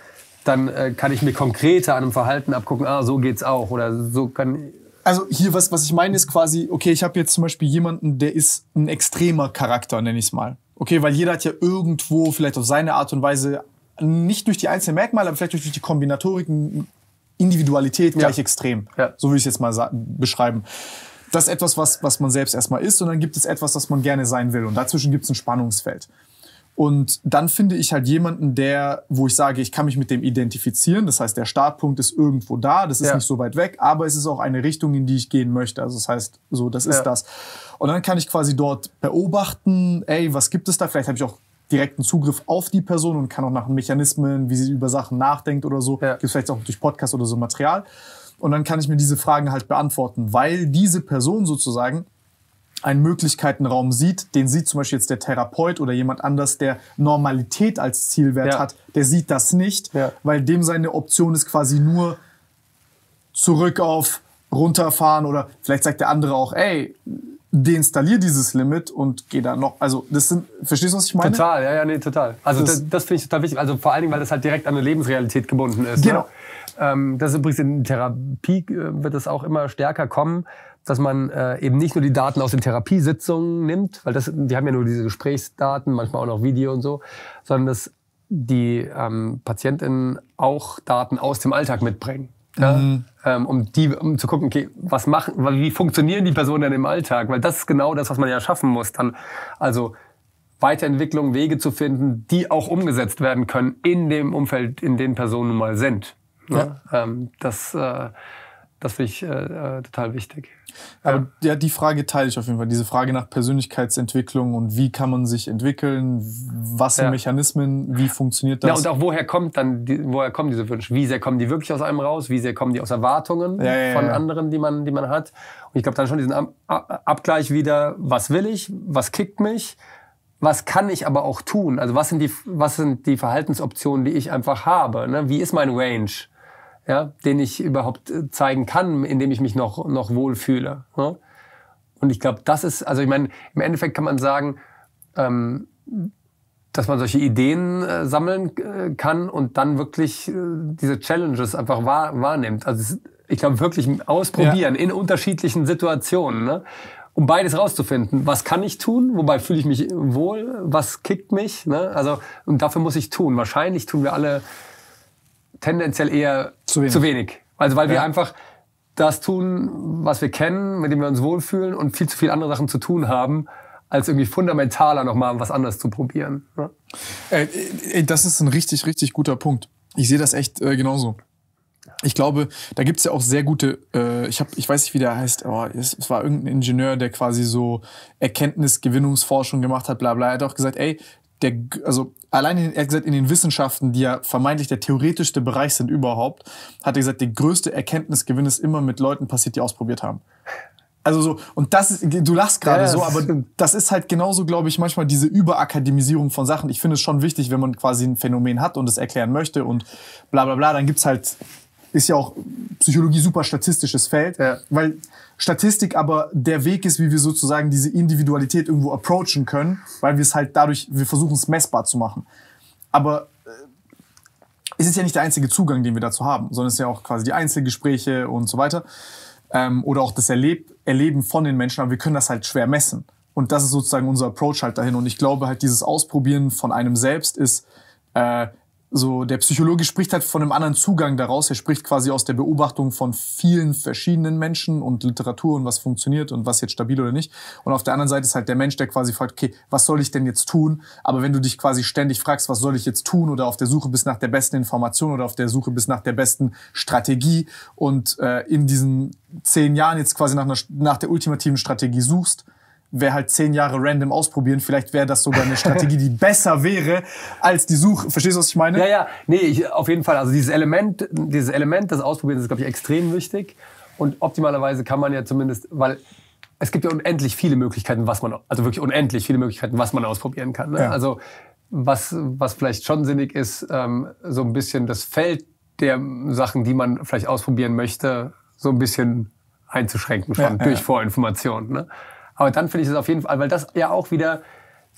Speaker 1: dann äh, kann ich mir konkreter an einem Verhalten abgucken, ah, so
Speaker 2: geht's auch oder so kann. Also hier, was, was ich meine, ist quasi, okay, ich habe jetzt zum Beispiel jemanden, der ist ein extremer Charakter, nenne ich es mal. Okay, weil jeder hat ja irgendwo vielleicht auf seine Art und Weise, nicht durch die einzelnen Merkmale, aber vielleicht durch die Kombinatoriken, Individualität gleich extrem. Ja. So würde ich es jetzt mal beschreiben das ist etwas, was, was man selbst erstmal ist und dann gibt es etwas, was man gerne sein will. Und dazwischen gibt es ein Spannungsfeld. Und dann finde ich halt jemanden, der, wo ich sage, ich kann mich mit dem identifizieren. Das heißt, der Startpunkt ist irgendwo da, das ist ja. nicht so weit weg, aber es ist auch eine Richtung, in die ich gehen möchte. Also das heißt, so, das ja. ist das. Und dann kann ich quasi dort beobachten, ey, was gibt es da? Vielleicht habe ich auch direkten Zugriff auf die Person und kann auch nach Mechanismen, wie sie über Sachen nachdenkt oder so. Ja. Gibt vielleicht auch durch Podcast oder so Material. Und dann kann ich mir diese Fragen halt beantworten, weil diese Person sozusagen einen Möglichkeitenraum sieht, den sieht zum Beispiel jetzt der Therapeut oder jemand anders, der Normalität als Zielwert ja. hat, der sieht das nicht, ja. weil dem seine Option ist quasi nur zurück auf runterfahren oder vielleicht sagt der andere auch, ey, deinstallier dieses Limit und geh da noch. Also das sind, verstehst du, was ich meine? Total, ja, ja, nee, total. Also das, das, das finde
Speaker 1: ich total wichtig. Also vor allen Dingen, weil das halt direkt an eine Lebensrealität gebunden ist. Ne? Genau. Ne? Ähm, das ist übrigens in Therapie äh, wird es auch immer stärker kommen, dass man äh, eben nicht nur die Daten aus den Therapiesitzungen nimmt, weil das, die haben ja nur diese Gesprächsdaten, manchmal auch noch Video und so, sondern dass die ähm, PatientInnen auch Daten aus dem Alltag mitbringen. Ja? Mhm. Ähm, um, die, um zu gucken, okay, was machen, wie funktionieren die Personen denn im Alltag? Weil das ist genau das, was man ja schaffen muss. Dann, also Weiterentwicklung, Wege zu finden, die auch umgesetzt werden können in dem Umfeld, in dem Personen mal sind. Ne? Ja. Ähm, das äh,
Speaker 2: das finde ich äh, äh, total wichtig. Aber ja. ja. die Frage teile ich auf jeden Fall. Diese Frage nach Persönlichkeitsentwicklung und wie kann man sich entwickeln, was sind ja. Mechanismen, wie funktioniert das? Ja, und
Speaker 1: auch woher kommt dann, die, woher kommen diese Wünsche? Wie sehr kommen die wirklich aus einem raus? Wie sehr kommen die aus Erwartungen ja, von anderen, die man, die man hat? Und ich glaube dann schon diesen Ab Abgleich wieder, was will ich, was kickt mich? Was kann ich aber auch tun? Also was sind die, was sind die Verhaltensoptionen, die ich einfach habe? Ne? Wie ist mein Range? ja, den ich überhaupt äh, zeigen kann, indem ich mich noch, noch wohlfühle. Ne? Und ich glaube, das ist, also ich meine, im Endeffekt kann man sagen, ähm, dass man solche Ideen äh, sammeln äh, kann und dann wirklich äh, diese Challenges einfach wahr, wahrnimmt. Also ich glaube wirklich ausprobieren ja. in unterschiedlichen Situationen, ne? um beides rauszufinden. Was kann ich tun? Wobei fühle ich mich wohl? Was kickt mich? Ne? Also und dafür muss ich tun. Wahrscheinlich tun wir alle tendenziell eher zu wenig. Zu wenig. Also weil ja. wir einfach das tun, was wir kennen, mit dem wir uns wohlfühlen und viel zu viele andere Sachen zu tun haben,
Speaker 2: als irgendwie fundamentaler nochmal was anderes zu probieren. Ne? Ey, äh, ey, äh, das ist ein richtig, richtig guter Punkt. Ich sehe das echt äh, genauso. Ich glaube, da gibt's ja auch sehr gute, äh, ich, hab, ich weiß nicht, wie der heißt, aber es, es war irgendein Ingenieur, der quasi so Erkenntnisgewinnungsforschung gemacht hat, bla bla. Er hat auch gesagt, ey, der, also allein in, er gesagt, in den Wissenschaften, die ja vermeintlich der theoretischste Bereich sind überhaupt, hat er gesagt, der größte Erkenntnisgewinn ist immer mit Leuten passiert, die ausprobiert haben. Also so, und das ist, du lachst gerade ja, so, aber das ist halt genauso, glaube ich, manchmal diese Überakademisierung von Sachen. Ich finde es schon wichtig, wenn man quasi ein Phänomen hat und es erklären möchte und bla bla bla, dann gibt es halt ist ja auch Psychologie super statistisches Feld, ja. weil Statistik aber der Weg ist, wie wir sozusagen diese Individualität irgendwo approachen können, weil wir es halt dadurch, wir versuchen es messbar zu machen. Aber äh, es ist ja nicht der einzige Zugang, den wir dazu haben, sondern es ist ja auch quasi die Einzelgespräche und so weiter ähm, oder auch das Erleb Erleben von den Menschen, aber wir können das halt schwer messen. Und das ist sozusagen unser Approach halt dahin. Und ich glaube halt, dieses Ausprobieren von einem selbst ist, äh, so der Psychologe spricht halt von einem anderen Zugang daraus. Er spricht quasi aus der Beobachtung von vielen verschiedenen Menschen und Literatur und was funktioniert und was jetzt stabil oder nicht. Und auf der anderen Seite ist halt der Mensch, der quasi fragt, okay, was soll ich denn jetzt tun? Aber wenn du dich quasi ständig fragst, was soll ich jetzt tun oder auf der Suche bist nach der besten Information oder auf der Suche bist nach der besten Strategie und äh, in diesen zehn Jahren jetzt quasi nach, einer, nach der ultimativen Strategie suchst, wäre halt zehn Jahre random ausprobieren. Vielleicht wäre das sogar eine Strategie, die (laughs) besser wäre als die Suche. Verstehst du, was ich meine? Ja, ja. Nee, ich, auf jeden Fall. Also dieses Element, dieses Element des Ausprobierens ist, glaube ich, extrem
Speaker 1: wichtig. Und optimalerweise kann man ja zumindest, weil es gibt ja unendlich viele Möglichkeiten, was man, also wirklich unendlich viele Möglichkeiten, was man ausprobieren kann. Ne? Ja. Also was, was vielleicht schon sinnig ist, ähm, so ein bisschen das Feld der Sachen, die man vielleicht ausprobieren möchte, so ein bisschen einzuschränken schon ja, durch ja. Vorinformationen. Ne? Aber dann finde ich es auf jeden
Speaker 2: Fall, weil das ja auch wieder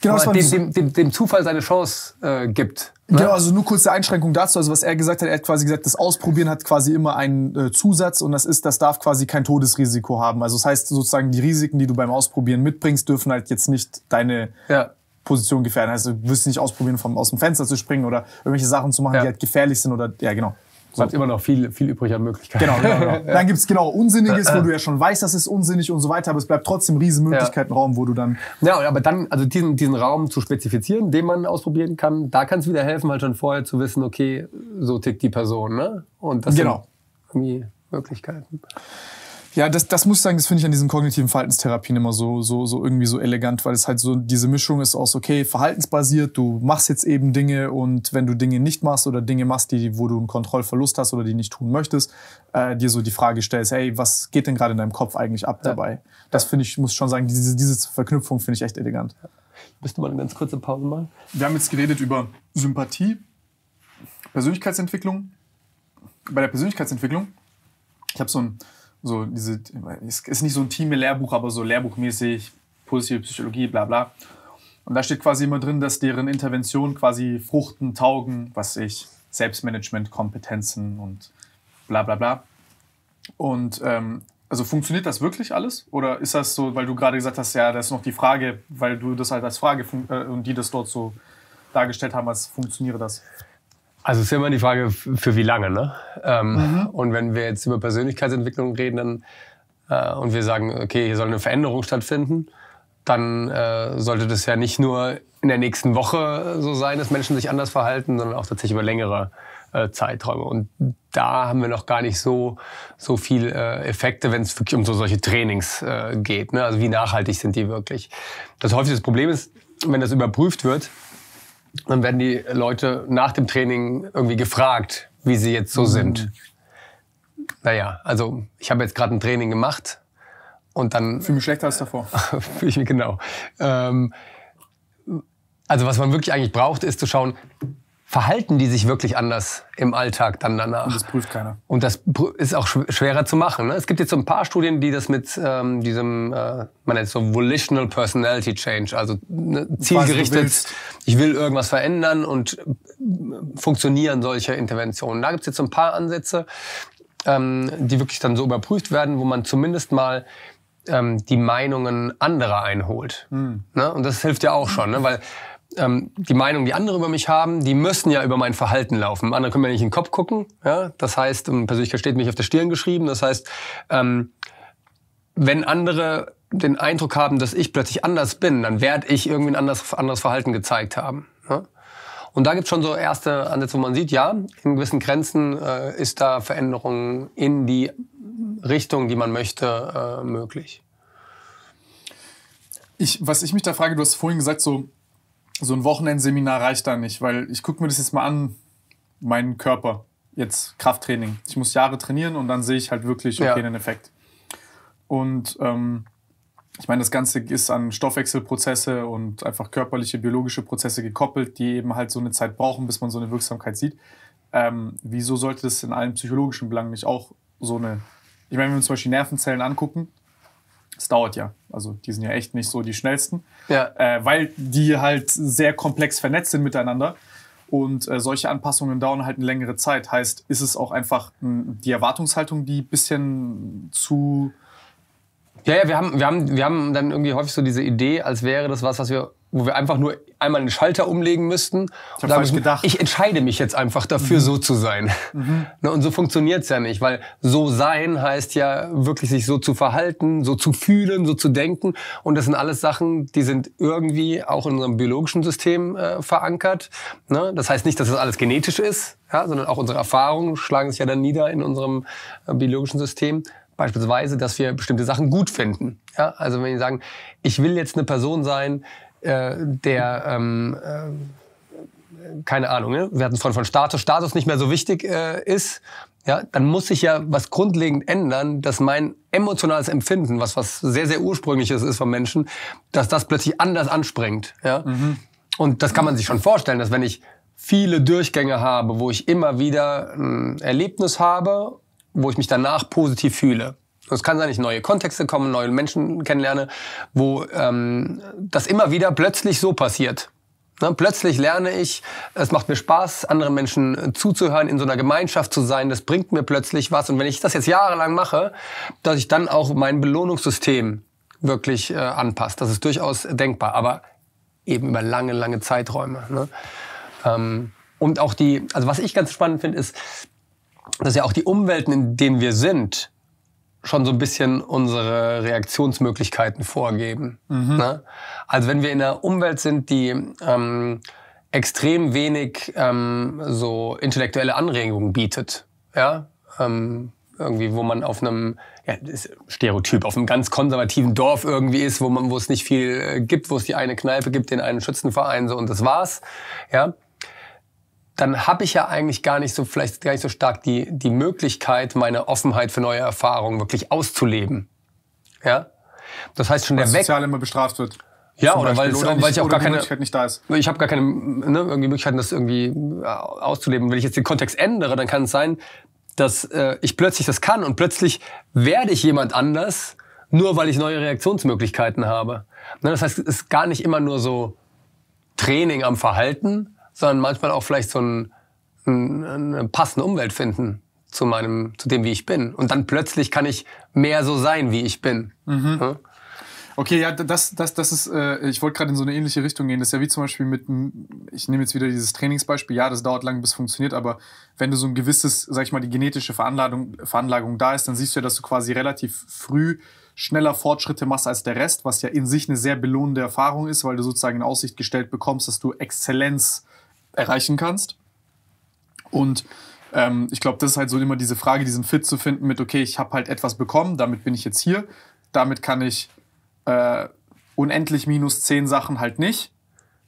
Speaker 2: genau, dem, dem, dem, dem, Zufall seine Chance äh, gibt. Ne? Genau, also nur kurze Einschränkung dazu. Also was er gesagt hat, er hat quasi gesagt, das Ausprobieren hat quasi immer einen äh, Zusatz und das ist, das darf quasi kein Todesrisiko haben. Also das heißt sozusagen, die Risiken, die du beim Ausprobieren mitbringst, dürfen halt jetzt nicht deine ja. Position gefährden. Also du wirst nicht ausprobieren, vom, aus dem Fenster zu springen oder irgendwelche Sachen zu machen, ja. die halt gefährlich sind oder, ja genau. So. Bleibt immer noch viel, viel übrig an Möglichkeiten. Genau, genau, genau. (laughs) Dann gibt's genau Unsinniges, wo äh, äh. du ja schon weißt, das ist unsinnig und so weiter, aber es bleibt trotzdem riesen Möglichkeiten ja. wo du
Speaker 1: dann. Ja, aber dann, also diesen, diesen Raum zu spezifizieren, den man ausprobieren kann, da kann es wieder helfen, halt
Speaker 2: schon vorher zu wissen, okay, so tickt die Person, ne?
Speaker 1: Und das genau.
Speaker 2: sind irgendwie Möglichkeiten. Ja, das, das muss ich sagen, das finde ich an diesen kognitiven Verhaltenstherapien immer so, so, so irgendwie so elegant, weil es halt so diese Mischung ist aus, okay, verhaltensbasiert, du machst jetzt eben Dinge und wenn du Dinge nicht machst oder Dinge machst, die, wo du einen Kontrollverlust hast oder die nicht tun möchtest, äh, dir so die Frage stellst, hey, was geht denn gerade in deinem Kopf eigentlich ab dabei? Das finde ich, muss schon sagen, diese, diese Verknüpfung finde ich echt elegant. Bist du mal eine ganz kurze Pause machen? Wir haben jetzt geredet über Sympathie, Persönlichkeitsentwicklung. Bei der Persönlichkeitsentwicklung, ich habe so ein so diese, ist nicht so ein Team-Lehrbuch, aber so lehrbuchmäßig, positive Psychologie, bla bla. Und da steht quasi immer drin, dass deren Interventionen quasi fruchten, taugen, was ich, Selbstmanagement, Kompetenzen und bla bla bla. Und ähm, also funktioniert das wirklich alles? Oder ist das so, weil du gerade gesagt hast, ja, das ist noch die Frage, weil du das halt als Frage äh, und die das dort so dargestellt haben, als funktioniere das?
Speaker 1: Also es ist immer die Frage, für wie lange. Ne? Ähm, mhm. Und wenn wir jetzt über Persönlichkeitsentwicklung reden dann, äh, und wir sagen, okay, hier soll eine Veränderung stattfinden, dann äh, sollte das ja nicht nur in der nächsten Woche äh, so sein, dass Menschen sich anders verhalten, sondern auch tatsächlich über längere äh, Zeiträume. Und da haben wir noch gar nicht so, so viel äh, Effekte, wenn es wirklich um so solche Trainings äh, geht. Ne? Also wie nachhaltig sind die wirklich? Das häufigste Problem ist, wenn das überprüft wird, dann werden die Leute nach dem Training irgendwie gefragt, wie sie jetzt so mhm. sind. Naja, also ich habe jetzt gerade ein Training gemacht und dann. Fühle mich schlechter als davor. (laughs) Fühle ich mich genau. Ähm, also was man wirklich eigentlich braucht, ist zu schauen, verhalten die sich wirklich anders im Alltag dann danach. Und das prüft keiner. Und das ist auch schwerer zu machen. Ne? Es gibt jetzt so ein paar Studien, die das mit ähm, diesem, äh, man nennt es so Volitional Personality Change, also ne, zielgerichtet, ich will irgendwas verändern und äh, funktionieren solche Interventionen. Da gibt es jetzt so ein paar Ansätze, ähm, die wirklich dann so überprüft werden, wo man zumindest mal ähm, die Meinungen anderer einholt. Hm. Ne? Und das hilft ja auch schon, ne? weil ähm, die Meinung, die andere über mich haben, die müssen ja über mein Verhalten laufen. Andere können mir nicht in den Kopf gucken. Ja? Das heißt, und Persönlichkeit steht mich auf der Stirn geschrieben. Das heißt, ähm, wenn andere den Eindruck haben, dass ich plötzlich anders bin, dann werde ich irgendwie ein anderes, anderes Verhalten gezeigt haben. Ja? Und da gibt es schon so erste Ansätze, wo man sieht, ja, in gewissen Grenzen äh, ist da Veränderung in die Richtung, die man möchte, äh, möglich.
Speaker 2: Ich, was ich mich da frage, du hast vorhin gesagt, so so ein Wochenendseminar reicht da nicht, weil ich gucke mir das jetzt mal an, meinen Körper, jetzt Krafttraining. Ich muss Jahre trainieren und dann sehe ich halt wirklich okay, ja. den Effekt. Und ähm, ich meine, das Ganze ist an Stoffwechselprozesse und einfach körperliche, biologische Prozesse gekoppelt, die eben halt so eine Zeit brauchen, bis man so eine Wirksamkeit sieht. Ähm, wieso sollte das in allen psychologischen Belangen nicht auch so eine. Ich meine, wenn wir uns zum Beispiel Nervenzellen angucken, es dauert ja also die sind ja echt nicht so die schnellsten, ja. äh, weil die halt sehr komplex vernetzt sind miteinander. Und äh, solche Anpassungen dauern halt eine längere Zeit. Heißt, ist es auch einfach hm, die Erwartungshaltung, die ein bisschen zu
Speaker 1: ja, ja, wir haben, wir, haben, wir haben dann irgendwie häufig so diese Idee, als wäre das was, was wir, wo wir einfach nur einmal einen Schalter umlegen müssten. Ich habe falsch gedacht. Ich entscheide mich jetzt einfach dafür, mhm. so zu sein. Mhm. Ne, und so funktioniert's ja nicht, weil so sein heißt ja wirklich sich so zu verhalten, so zu fühlen, so zu denken. Und das sind alles Sachen, die sind irgendwie auch in unserem biologischen System äh, verankert. Ne? Das heißt nicht, dass das alles genetisch ist, ja, sondern auch unsere Erfahrungen schlagen sich ja dann nieder in unserem äh, biologischen System. Beispielsweise, dass wir bestimmte Sachen gut finden. Ja? Also wenn wir sagen, ich will jetzt eine Person sein, äh, der ähm, äh, keine Ahnung, ne? wir hatten von, von Status, Status nicht mehr so wichtig äh, ist, ja, dann muss sich ja was grundlegend ändern, dass mein emotionales Empfinden, was was sehr, sehr ursprüngliches ist von Menschen, dass das plötzlich anders anspringt. Ja? Mhm. Und das kann man sich schon vorstellen, dass wenn ich viele Durchgänge habe, wo ich immer wieder ein Erlebnis habe wo ich mich danach positiv fühle. Und es kann sein, dass ich neue Kontexte komme, neue Menschen kennenlerne, wo ähm, das immer wieder plötzlich so passiert. Ne? Plötzlich lerne ich, es macht mir Spaß, anderen Menschen äh, zuzuhören, in so einer Gemeinschaft zu sein. Das bringt mir plötzlich was. Und wenn ich das jetzt jahrelang mache, dass ich dann auch mein Belohnungssystem wirklich äh, anpasst. Das ist durchaus denkbar, aber eben über lange, lange Zeiträume. Ne? Ähm, und auch die, also was ich ganz spannend finde, ist, dass ja auch die Umwelten, in denen wir sind, schon so ein bisschen unsere Reaktionsmöglichkeiten vorgeben. Mhm. Ne? Also wenn wir in einer Umwelt sind, die ähm, extrem wenig ähm, so intellektuelle Anregungen bietet, ja, ähm, irgendwie, wo man auf einem ja,
Speaker 2: Stereotyp, auf einem ganz
Speaker 1: konservativen Dorf irgendwie ist, wo man, wo es nicht viel äh, gibt, wo es die eine Kneipe gibt, den einen Schützenverein so und das war's, ja dann habe ich ja eigentlich gar nicht so, vielleicht gar nicht so stark die, die Möglichkeit, meine Offenheit für neue Erfahrungen wirklich auszuleben. Ja? Das heißt schon weil der Weg. sozial immer bestraft wird.
Speaker 2: Ja, oder Beispiel. weil, oder nicht, weil ich auch gar keine Möglichkeit nicht da ist.
Speaker 1: Ich habe gar keine ne, irgendwie Möglichkeiten, das irgendwie äh, auszuleben. wenn ich jetzt den Kontext ändere, dann kann es sein, dass äh, ich plötzlich das kann und plötzlich werde ich jemand anders, nur weil ich neue Reaktionsmöglichkeiten habe. Ne, das heißt, es ist gar nicht immer nur so Training am Verhalten, sondern manchmal auch vielleicht so einen, einen, eine passende Umwelt finden zu meinem, zu dem, wie ich bin. Und dann plötzlich
Speaker 2: kann ich mehr so sein, wie ich bin. Mhm. Ja? Okay, ja, das, das, das ist, äh, ich wollte gerade in so eine ähnliche Richtung gehen. Das ist ja wie zum Beispiel mit, ich nehme jetzt wieder dieses Trainingsbeispiel, ja, das dauert lange, bis es funktioniert, aber wenn du so ein gewisses, sag ich mal, die genetische Veranlagung, Veranlagung da ist, dann siehst du ja, dass du quasi relativ früh schneller Fortschritte machst als der Rest, was ja in sich eine sehr belohnende Erfahrung ist, weil du sozusagen in Aussicht gestellt bekommst, dass du Exzellenz äh, erreichen kannst. Und ähm, ich glaube, das ist halt so immer diese Frage, diesen Fit zu finden mit, okay, ich habe halt etwas bekommen, damit bin ich jetzt hier, damit kann ich äh, unendlich minus zehn Sachen halt nicht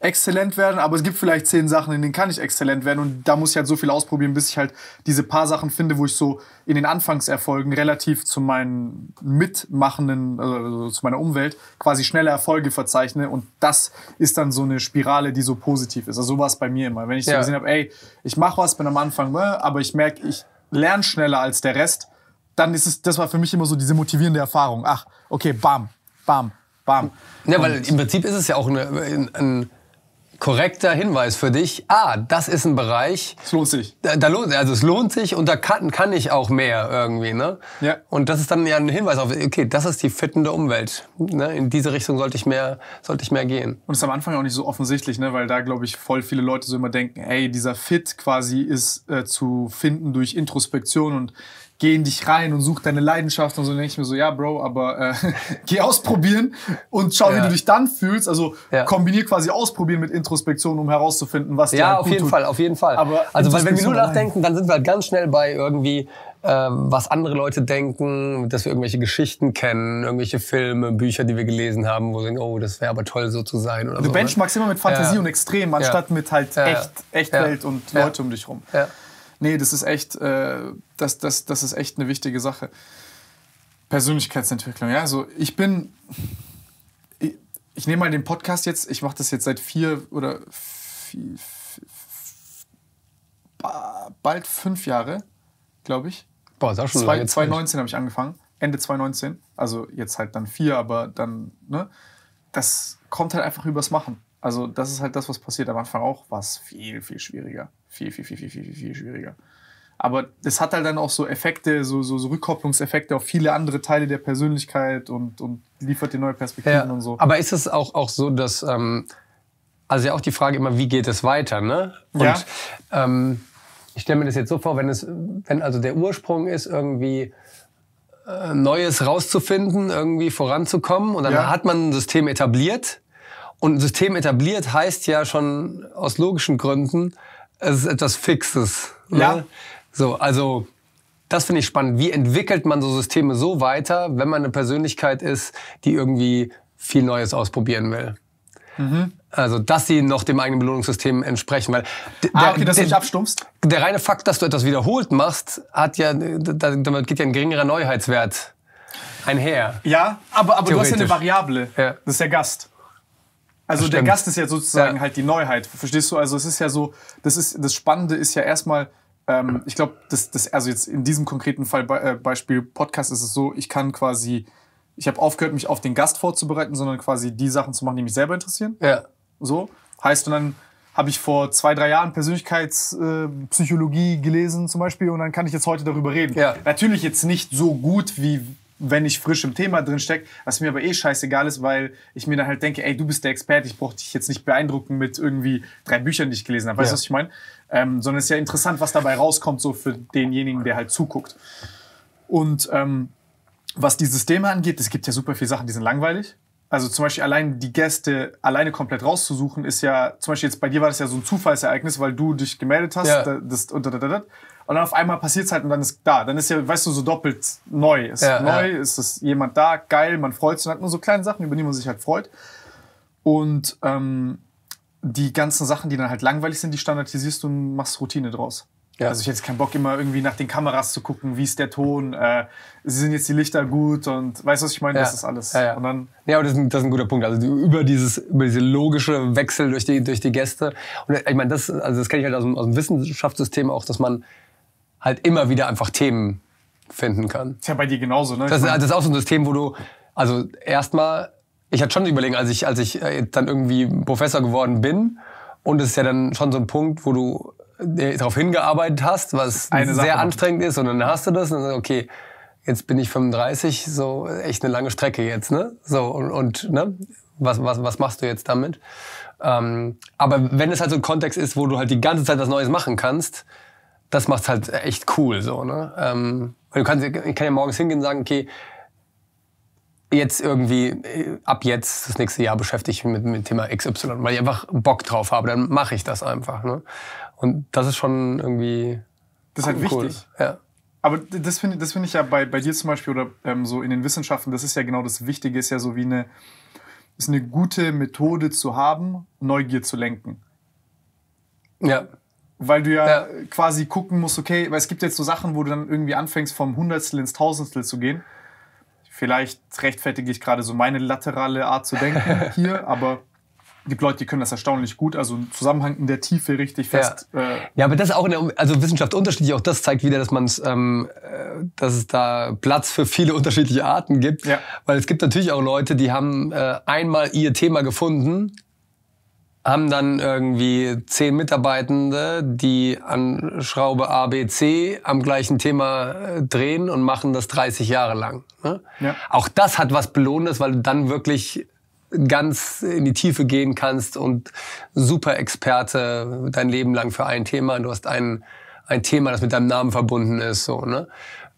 Speaker 2: exzellent werden, aber es gibt vielleicht zehn Sachen, in denen kann ich exzellent werden und da muss ich halt so viel ausprobieren, bis ich halt diese paar Sachen finde, wo ich so in den Anfangserfolgen relativ zu meinen mitmachenden, also, also zu meiner Umwelt quasi schnelle Erfolge verzeichne und das ist dann so eine Spirale, die so positiv ist. Also so war es bei mir immer. Wenn ich so ja. gesehen habe, ey, ich mache was, bin am Anfang, ne, aber ich merke, ich lerne schneller als der Rest, dann ist es, das war für mich immer so diese motivierende Erfahrung. Ach, okay, bam, bam, bam. Ja, weil im
Speaker 1: Prinzip ist es ja auch eine, ein, ein korrekter Hinweis für dich. Ah, das ist ein Bereich. Es lohnt sich. Da, da lohnt, also es lohnt sich und da kann, kann ich auch mehr irgendwie. Ne? Ja. Und das ist dann ja ein Hinweis auf, okay, das ist die fittende Umwelt. Ne? In diese Richtung sollte ich mehr, sollte ich mehr gehen.
Speaker 2: Und ist am Anfang auch nicht so offensichtlich, ne? weil da, glaube ich, voll viele Leute so immer denken, hey, dieser Fit quasi ist äh, zu finden durch Introspektion und geh in dich rein und such deine Leidenschaft und so. Und denke ich mir so, ja, Bro, aber äh, (laughs) geh ausprobieren und schau, ja. wie du dich dann fühlst. Also ja. kombinier quasi ausprobieren mit Introspektion, um herauszufinden, was dir Ja, halt auf jeden tut. Fall, auf jeden Fall. Aber also, weil wenn wir nur nachdenken,
Speaker 1: dann sind wir halt ganz schnell bei irgendwie ähm, was andere Leute denken, dass wir irgendwelche Geschichten kennen, irgendwelche Filme, Bücher, die wir gelesen haben, wo wir denken, oh, das wäre aber toll, so zu sein. Oder du so, ne? benchmarkst immer mit Fantasie ja. und Extrem, anstatt ja. mit
Speaker 2: halt ja. echt, echt Welt und Leute um dich rum. Nee, das ist echt, äh, das, das, das ist echt eine wichtige Sache. Persönlichkeitsentwicklung, ja. Also ich bin, ich, ich nehme mal den Podcast jetzt, ich mache das jetzt seit vier oder vier, bald fünf Jahre, glaube ich. Boah, ist auch schon Zwei, 2019 habe ich angefangen, Ende 2019. Also jetzt halt dann vier, aber dann, ne? Das kommt halt einfach übers Machen. Also das ist halt das, was passiert. Am Anfang auch war es viel, viel schwieriger. Viel, viel, viel, viel, viel, viel schwieriger. Aber es hat halt dann auch so Effekte, so, so, so Rückkopplungseffekte auf viele andere Teile der Persönlichkeit und, und liefert dir neue Perspektiven ja, und so. Aber ist
Speaker 1: es auch, auch so, dass, ähm, also ja auch die Frage immer, wie geht es weiter, ne? Und, ja. Ähm, ich stelle mir das jetzt so vor, wenn es, wenn also der Ursprung ist, irgendwie äh, Neues rauszufinden, irgendwie voranzukommen und dann ja. hat man ein System etabliert. Und ein System etabliert heißt ja schon aus logischen Gründen, es ist etwas Fixes. Ne? Ja. So, also das finde ich spannend. Wie entwickelt man so Systeme so weiter, wenn man eine Persönlichkeit ist, die irgendwie viel Neues ausprobieren will? Mhm. Also, dass sie noch dem eigenen Belohnungssystem entsprechen. Weil ah, okay, dass du nicht abstumpfst? Der reine Fakt, dass du etwas wiederholt machst, hat ja, damit geht ja ein geringerer Neuheitswert einher.
Speaker 2: Ja, aber, aber du hast ja eine Variable. Ja. Das ist der Gast.
Speaker 1: Also der Gast
Speaker 2: ist ja sozusagen ja. halt die Neuheit. Verstehst du? Also es ist ja so, das ist das Spannende ist ja erstmal, ähm, ich glaube, das, das, also jetzt in diesem konkreten Fall, äh, Beispiel Podcast, ist es so, ich kann quasi, ich habe aufgehört, mich auf den Gast vorzubereiten, sondern quasi die Sachen zu machen, die mich selber interessieren. Ja. So. Heißt, und dann habe ich vor zwei, drei Jahren Persönlichkeitspsychologie ähm, äh, gelesen zum Beispiel und dann kann ich jetzt heute darüber reden. Ja. Natürlich jetzt nicht so gut, wie wenn ich frisch im Thema drin stecke, was mir aber eh scheißegal ist, weil ich mir dann halt denke, ey, du bist der Experte, ich brauche dich jetzt nicht beeindrucken mit irgendwie drei Büchern, die ich gelesen habe. Weißt du, ja. was ich meine? Ähm, sondern es ist ja interessant, was dabei rauskommt, so für denjenigen, der halt zuguckt. Und ähm, was die Systeme angeht, es gibt ja super viele Sachen, die sind langweilig. Also zum Beispiel allein die Gäste alleine komplett rauszusuchen, ist ja, zum Beispiel jetzt bei dir war das ja so ein Zufallsereignis, weil du dich gemeldet hast ja. das, und, und, und, und, dann auf einmal passiert es halt und dann ist da. Dann ist ja, weißt du, so doppelt neu. Ist ja, neu, ja. ist es jemand da, geil, man freut sich und hat nur so kleine Sachen, über die man sich halt freut. Und ähm, die ganzen Sachen, die dann halt langweilig sind, die standardisierst du und machst Routine draus. Ja. Also ich hätte jetzt keinen Bock, immer irgendwie nach den Kameras zu gucken, wie ist der Ton, äh, sind jetzt die Lichter gut und weißt du, was ich meine? Ja. Das ist alles. Ja, ja. Und dann ja aber das ist, ein, das ist ein guter Punkt. Also über, dieses,
Speaker 1: über diese logische Wechsel durch die, durch die Gäste. Und äh, ich meine, das, also das kenne ich halt aus dem, aus dem Wissenschaftssystem auch, dass man halt immer wieder einfach Themen finden kann. Das ist ja bei dir genauso, ne? Das, das ist auch so ein System, wo du also erstmal ich hatte schon überlegen, als ich, als ich äh, dann irgendwie Professor geworden bin, und es ist ja dann schon so ein Punkt, wo du äh, darauf hingearbeitet hast, was eine sehr Sache. anstrengend ist, und dann hast du das, und dann, okay, jetzt bin ich 35, so echt eine lange Strecke jetzt, ne? So, und, und ne? Was, was, was machst du jetzt damit? Ähm, aber wenn es halt so ein Kontext ist, wo du halt die ganze Zeit was Neues machen kannst, das macht es halt echt cool, so, ne? Ähm, du kannst, ich kann ja morgens hingehen und sagen, okay, jetzt irgendwie äh, ab jetzt das nächste Jahr beschäftige ich mich mit, mit Thema XY, weil ich einfach Bock drauf habe, dann mache ich das einfach. Ne? Und das ist
Speaker 2: schon irgendwie. Das ist halt cool. wichtig. Ja. Aber das finde das find ich ja bei, bei dir zum Beispiel oder ähm, so in den Wissenschaften, das ist ja genau das Wichtige, ist ja so wie eine, ist eine gute Methode zu haben, Neugier zu lenken. Ja. Weil du ja, ja, quasi gucken musst, okay, weil es gibt jetzt so Sachen, wo du dann irgendwie anfängst, vom Hundertstel ins Tausendstel zu gehen. Vielleicht rechtfertige ich gerade so meine laterale Art zu denken (laughs) hier, aber gibt Leute, die können das erstaunlich gut, also einen Zusammenhang in der Tiefe richtig fest. Ja, äh
Speaker 1: ja aber das ist auch in der also Wissenschaft unterschiedlich. Auch das zeigt wieder, dass man ähm, äh, dass es da Platz für viele unterschiedliche Arten gibt. Ja. Weil es gibt natürlich auch Leute, die haben äh, einmal ihr Thema gefunden haben dann irgendwie zehn Mitarbeitende, die an Schraube ABC am gleichen Thema äh, drehen und machen das 30 Jahre lang. Ne? Ja. Auch das hat was Belohnendes, weil du dann wirklich ganz in die Tiefe gehen kannst und super Experte dein Leben lang für ein Thema. Du hast ein, ein Thema, das mit deinem Namen verbunden ist. So, ne?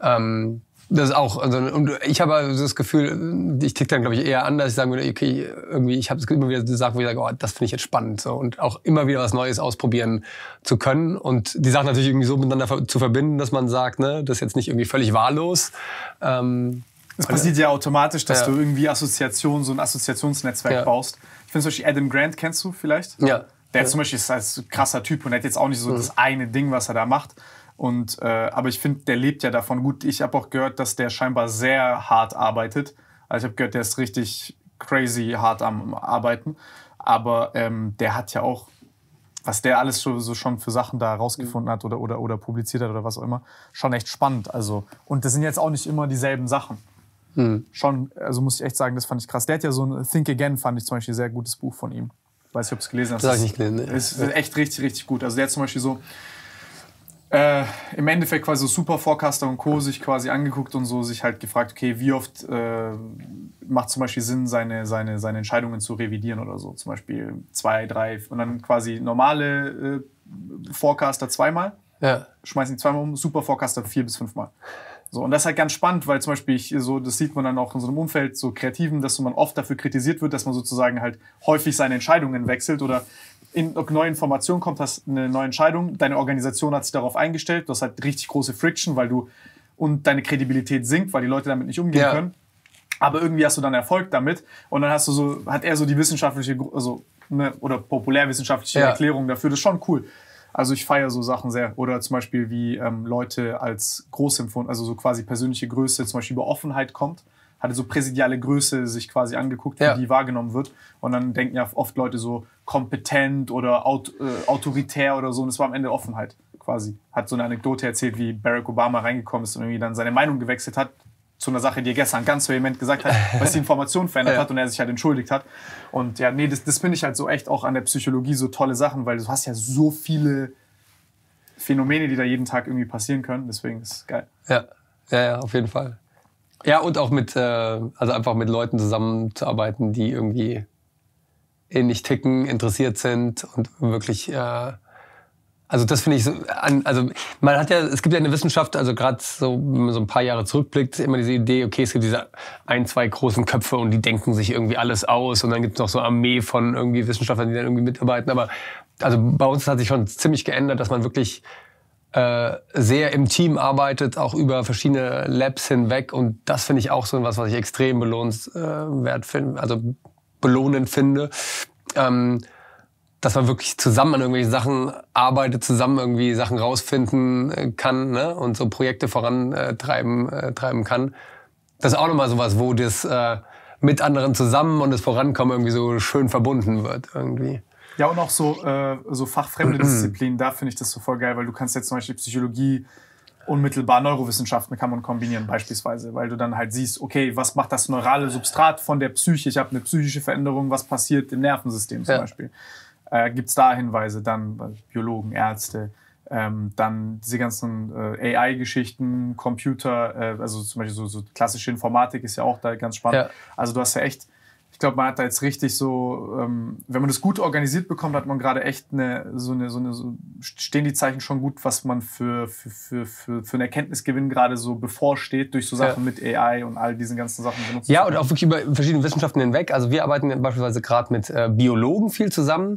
Speaker 1: Ähm, das auch. Also, und ich habe also das Gefühl, ich tick dann, glaube ich, eher anders. Ich sage mir, okay, irgendwie, ich habe immer wieder Sachen, wo ich sage, oh, das finde ich jetzt spannend. So. Und auch immer wieder was Neues ausprobieren zu können. Und die Sachen natürlich irgendwie so miteinander zu verbinden, dass man sagt, ne, das ist jetzt nicht irgendwie völlig wahllos. Ähm, passiert ja
Speaker 2: automatisch, dass ja. du irgendwie Assoziationen, so ein Assoziationsnetzwerk ja. baust. Ich finde zum Beispiel Adam Grant, kennst du vielleicht? Ja. Der ja. zum Beispiel ist ein krasser Typ und hat jetzt auch nicht so mhm. das eine Ding, was er da macht. Und, äh, aber ich finde, der lebt ja davon. Gut, ich habe auch gehört, dass der scheinbar sehr hart arbeitet. Also ich habe gehört, der ist richtig crazy hart am Arbeiten. Aber ähm, der hat ja auch, was der alles so, so schon für Sachen da rausgefunden mhm. hat oder, oder, oder publiziert hat oder was auch immer, schon echt spannend. Also, und das sind jetzt auch nicht immer dieselben Sachen. Hm. Schon, also muss ich echt sagen, das fand ich krass. Der hat ja so ein Think Again, fand ich zum Beispiel ein sehr gutes Buch von ihm. Weiß nicht, ob es gelesen hast. Das habe ich nicht gelesen. Ne? Ist, ist echt richtig, richtig gut. Also der hat zum Beispiel so äh, im Endeffekt quasi so Super Forecaster und Co. sich quasi angeguckt und so sich halt gefragt, okay, wie oft äh, macht zum Beispiel Sinn, seine, seine, seine Entscheidungen zu revidieren oder so. Zum Beispiel zwei, drei und dann quasi normale äh, Forecaster zweimal. Ja. Schmeißen die zweimal um, Super Forecaster vier bis fünfmal. So, und das ist halt ganz spannend, weil zum Beispiel ich, so, das sieht man dann auch in so einem Umfeld, so Kreativen, dass man oft dafür kritisiert wird, dass man sozusagen halt häufig seine Entscheidungen wechselt oder in neue Informationen kommt, hast eine neue Entscheidung, deine Organisation hat sich darauf eingestellt, du hast halt richtig große Friction, weil du und deine Kredibilität sinkt, weil die Leute damit nicht umgehen ja. können. Aber irgendwie hast du dann Erfolg damit und dann hast du so, hat er so die wissenschaftliche, also ne, oder populärwissenschaftliche ja. Erklärung dafür, das ist schon cool. Also ich feiere so Sachen sehr. Oder zum Beispiel, wie ähm, Leute als groß empfunden, also so quasi persönliche Größe, zum Beispiel über Offenheit kommt hatte so präsidiale Größe sich quasi angeguckt, wie ja. die wahrgenommen wird. Und dann denken ja oft Leute so, kompetent oder aut äh, autoritär oder so. Und es war am Ende Offenheit quasi. Hat so eine Anekdote erzählt, wie Barack Obama reingekommen ist und irgendwie dann seine Meinung gewechselt hat zu einer Sache, die er gestern ganz vehement gesagt hat, (laughs) was die Information verändert ja. hat und er sich halt entschuldigt hat. Und ja, nee, das, das finde ich halt so echt auch an der Psychologie so tolle Sachen, weil du hast ja so viele Phänomene, die da jeden Tag irgendwie passieren können. Deswegen ist es geil.
Speaker 1: Ja, ja, ja auf jeden Fall. Ja, und auch mit, äh, also einfach mit Leuten zusammenzuarbeiten, die irgendwie ähnlich ticken, interessiert sind und wirklich äh, also das finde ich, so, also man hat ja, es gibt ja eine Wissenschaft, also gerade so, so ein paar Jahre zurückblickt, immer diese Idee, okay, es gibt diese ein, zwei großen Köpfe und die denken sich irgendwie alles aus und dann gibt es noch so eine Armee von irgendwie Wissenschaftlern, die dann irgendwie mitarbeiten. Aber also bei uns hat sich schon ziemlich geändert, dass man wirklich äh, sehr im Team arbeitet, auch über verschiedene Labs hinweg und das finde ich auch so was, was ich extrem belohnt äh, finde. Also belohnend finde. Ähm, dass man wirklich zusammen an irgendwelchen Sachen arbeitet, zusammen irgendwie Sachen rausfinden äh, kann ne? und so Projekte vorantreiben äh, treiben kann. Das ist auch nochmal sowas, wo das äh, mit anderen zusammen und das Vorankommen irgendwie so schön verbunden wird irgendwie.
Speaker 2: Ja, und auch so, äh, so fachfremde (clears throat) Disziplinen, da finde ich das so voll geil, weil du kannst jetzt zum Beispiel Psychologie unmittelbar Neurowissenschaften kann man kombinieren beispielsweise, weil du dann halt siehst, okay, was macht das neurale Substrat von der Psyche? Ich habe eine psychische Veränderung, was passiert im Nervensystem zum ja. Beispiel? Äh, Gibt es da Hinweise dann bei Biologen, Ärzte? Ähm, dann diese ganzen äh, AI-Geschichten, Computer, äh, also zum Beispiel so, so, klassische Informatik ist ja auch da ganz spannend. Ja. Also du hast ja echt ich glaube, man hat da jetzt richtig so, ähm, wenn man das gut organisiert bekommt, hat man gerade echt eine, so eine, so eine, so stehen die Zeichen schon gut, was man für, für, für, für, für einen Erkenntnisgewinn gerade so bevorsteht durch so Sachen ja. mit AI und all diesen ganzen Sachen. Benutzt ja, und auch
Speaker 1: wirklich über verschiedene Wissenschaften hinweg. Also wir arbeiten beispielsweise gerade mit äh, Biologen viel zusammen,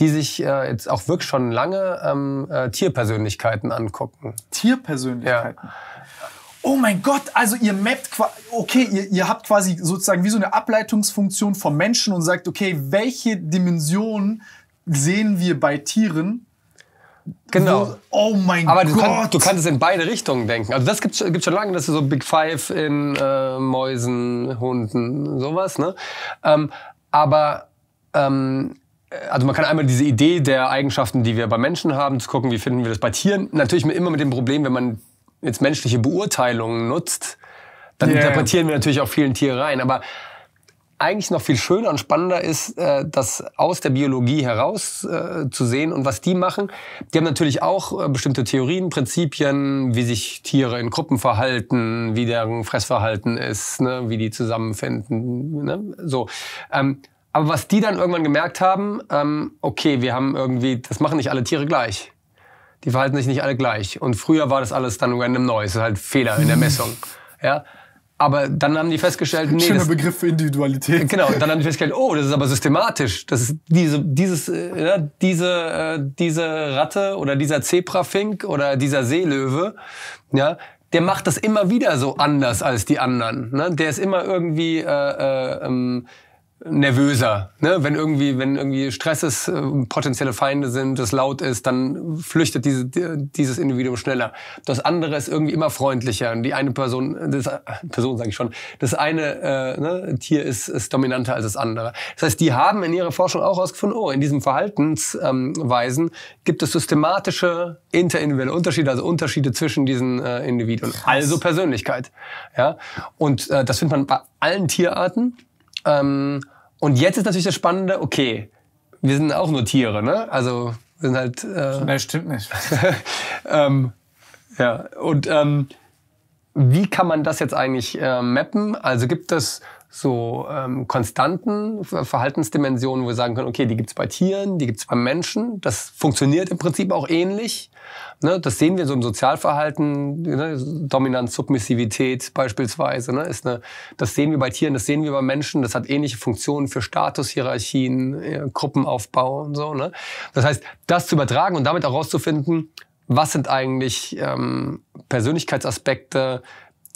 Speaker 1: die sich äh, jetzt auch wirklich schon lange ähm, äh, Tierpersönlichkeiten angucken.
Speaker 2: Tierpersönlichkeiten? Ja. Oh mein Gott, also ihr mappt, okay, ihr, ihr habt quasi sozusagen wie so eine Ableitungsfunktion vom Menschen und sagt, okay, welche Dimensionen sehen wir bei Tieren? Genau. oh mein Aber Gott. Aber kann, du kannst
Speaker 1: es in beide Richtungen denken. Also das gibt es schon lange, das ist so Big Five in äh, Mäusen, Hunden, sowas, ne? Ähm, aber ähm, äh, also man kann einmal diese Idee der Eigenschaften, die wir bei Menschen haben, zu gucken, wie finden wir das bei Tieren. Natürlich immer mit dem Problem, wenn man jetzt menschliche Beurteilungen nutzt,
Speaker 2: dann yeah. interpretieren
Speaker 1: wir natürlich auch vielen Tiere rein. Aber eigentlich noch viel schöner und spannender ist, äh, das aus der Biologie heraus äh, zu sehen und was die machen. Die haben natürlich auch äh, bestimmte Theorien, Prinzipien, wie sich Tiere in Gruppen verhalten, wie deren Fressverhalten ist, ne, wie die zusammenfinden. Ne, so. Ähm, aber was die dann irgendwann gemerkt haben, ähm, okay, wir haben irgendwie, das machen nicht alle Tiere gleich die verhalten sich nicht alle gleich. Und früher war das alles dann random noise, das halt Fehler in der (laughs) Messung. ja? Aber dann haben die festgestellt, nee. Schöner das,
Speaker 2: Begriff für Individualität.
Speaker 1: Genau, dann haben die (laughs) festgestellt, oh, das ist aber systematisch. Das ist diese, dieses, äh, ja, diese, äh, diese Ratte oder dieser Zebrafink oder dieser Seelöwe, ja, der macht das immer wieder so anders als die anderen. Ne? Der ist immer irgendwie äh, äh, ähm, nervöser. Ne? Wenn irgendwie, wenn irgendwie Stress ist, äh, potenzielle Feinde sind, es laut ist, dann flüchtet diese, dieses Individuum schneller. Das andere ist irgendwie immer freundlicher. Und die eine Person, das, Person sage ich schon, das eine äh, ne, Tier ist, ist dominanter als das andere. Das heißt, die haben in ihrer Forschung auch herausgefunden, oh, in diesen Verhaltensweisen ähm, gibt es systematische interindividuelle Unterschiede, also Unterschiede zwischen diesen äh, Individuen. Also Krass. Also Persönlichkeit. Ja? Und äh, das findet man bei allen Tierarten ähm, und jetzt ist natürlich das Spannende, okay, wir sind auch nur Tiere, ne? Also wir sind halt. Äh, Nein, stimmt nicht. (laughs) ähm, ja, und ähm, wie kann man das jetzt eigentlich äh, mappen? Also gibt es so ähm, konstanten Verhaltensdimensionen, wo wir sagen können, okay, die gibt's bei Tieren, die gibt's bei Menschen. Das funktioniert im Prinzip auch ähnlich. Ne? Das sehen wir so im Sozialverhalten, ne? Dominanz, Submissivität beispielsweise. Ne? Ist eine, das sehen wir bei Tieren, das sehen wir bei Menschen. Das hat ähnliche Funktionen für Status, Hierarchien, äh, Gruppenaufbau und so. Ne? Das heißt, das zu übertragen und damit auch rauszufinden, was sind eigentlich ähm, Persönlichkeitsaspekte,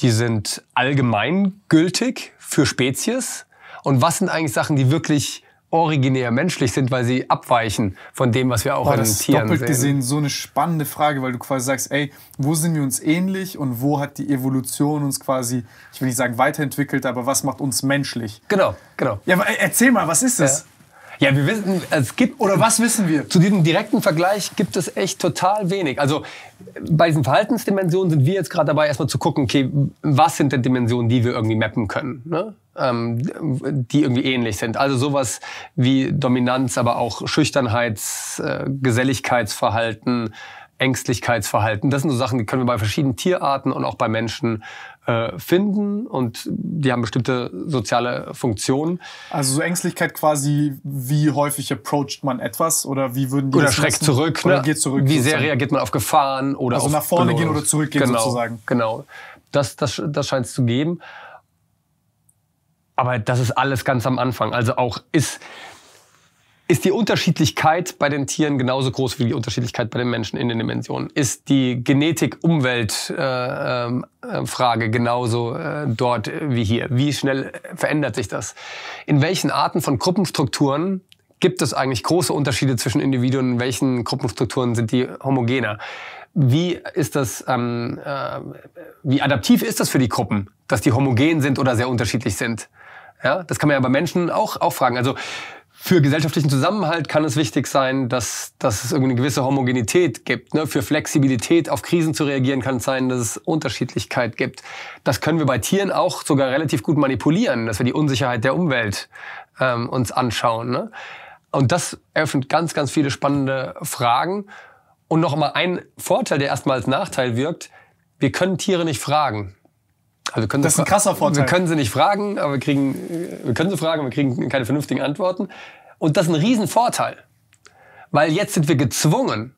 Speaker 1: die sind allgemeingültig für Spezies und was sind eigentlich Sachen, die wirklich originär menschlich sind, weil sie abweichen von dem, was wir auch Boah, in das Tieren doppelt sehen. gesehen
Speaker 2: so eine spannende Frage, weil du quasi sagst, ey, wo sind wir uns ähnlich und wo hat die Evolution uns quasi, ich will nicht sagen weiterentwickelt, aber was macht uns menschlich?
Speaker 1: Genau, genau.
Speaker 2: Ja, aber erzähl mal, was ist das? Ja.
Speaker 1: Ja, wir wissen, es gibt. Oder was wissen wir? Zu diesem direkten Vergleich gibt es echt total wenig. Also bei diesen Verhaltensdimensionen sind wir jetzt gerade dabei, erstmal zu gucken, okay, was sind denn Dimensionen, die wir irgendwie mappen können, ne? ähm, die irgendwie ähnlich sind. Also sowas wie Dominanz, aber auch Schüchternheits-, äh, Geselligkeitsverhalten, Ängstlichkeitsverhalten. Das sind so Sachen, die können wir bei verschiedenen Tierarten und auch bei Menschen äh, finden und die haben bestimmte soziale Funktionen.
Speaker 2: Also so Ängstlichkeit quasi, wie häufig approacht man etwas oder wie würden die Oder schreckt lassen? zurück, oder ne? geht zurück. Wie sozusagen. sehr reagiert
Speaker 1: man auf Gefahren oder Also auf nach vorne Belohnung. gehen oder zurückgehen genau, sozusagen. Genau, das, das, das scheint es zu geben. Aber das ist alles ganz am Anfang. Also auch ist ist die Unterschiedlichkeit bei den Tieren genauso groß wie die Unterschiedlichkeit bei den Menschen in den Dimensionen? Ist die Genetik-Umwelt-Frage äh, ähm, äh, genauso äh, dort wie hier? Wie schnell verändert sich das? In welchen Arten von Gruppenstrukturen gibt es eigentlich große Unterschiede zwischen Individuen? In welchen Gruppenstrukturen sind die homogener? Wie ist das, ähm, äh, wie adaptiv ist das für die Gruppen, dass die homogen sind oder sehr unterschiedlich sind? Ja, das kann man ja bei Menschen auch, auch fragen. Also, für gesellschaftlichen Zusammenhalt kann es wichtig sein, dass, dass es irgendwie eine gewisse Homogenität gibt. Ne? Für Flexibilität auf Krisen zu reagieren kann es sein, dass es Unterschiedlichkeit gibt. Das können wir bei Tieren auch sogar relativ gut manipulieren, dass wir die Unsicherheit der Umwelt ähm, uns anschauen. Ne? Und das eröffnet ganz, ganz viele spannende Fragen. Und noch mal ein Vorteil, der erstmal als Nachteil wirkt. Wir können Tiere nicht fragen. Also können das ist ein krasser Vorteil. Wir können sie nicht fragen, aber wir kriegen, wir können sie fragen, wir kriegen keine vernünftigen Antworten. Und das ist ein Riesenvorteil. Weil jetzt sind wir gezwungen,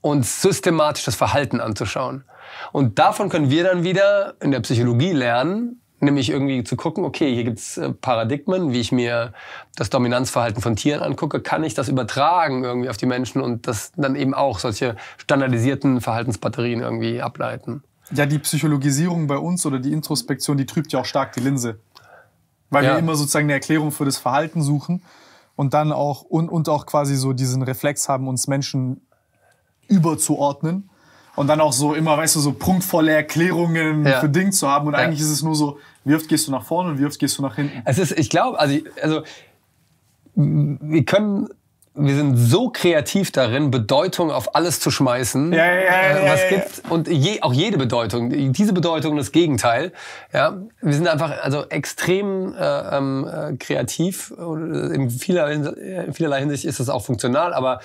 Speaker 1: uns systematisch das Verhalten anzuschauen. Und davon können wir dann wieder in der Psychologie lernen, nämlich irgendwie zu gucken, okay, hier gibt's äh, Paradigmen, wie ich mir das Dominanzverhalten von Tieren angucke, kann ich das übertragen irgendwie auf die Menschen und das dann eben auch solche standardisierten Verhaltensbatterien irgendwie
Speaker 2: ableiten. Ja, die Psychologisierung bei uns oder die Introspektion, die trübt ja auch stark die Linse. Weil ja. wir immer sozusagen eine Erklärung für das Verhalten suchen und dann auch und, und auch quasi so diesen Reflex haben, uns Menschen überzuordnen. Und dann auch so immer, weißt du, so punktvolle Erklärungen ja. für Dinge zu haben. Und ja. eigentlich ist es nur so, wie oft gehst du nach vorne und wie oft gehst du nach hinten. Es ist, ich glaube, also, also
Speaker 1: wir können wir sind so kreativ darin, Bedeutung auf alles zu schmeißen, ja, ja, ja, äh, was ja, gibt's und je, auch jede Bedeutung, diese Bedeutung das Gegenteil. Ja, wir sind einfach also extrem äh, ähm, äh, kreativ. Äh, in, vieler, in vielerlei Hinsicht ist das auch funktional, aber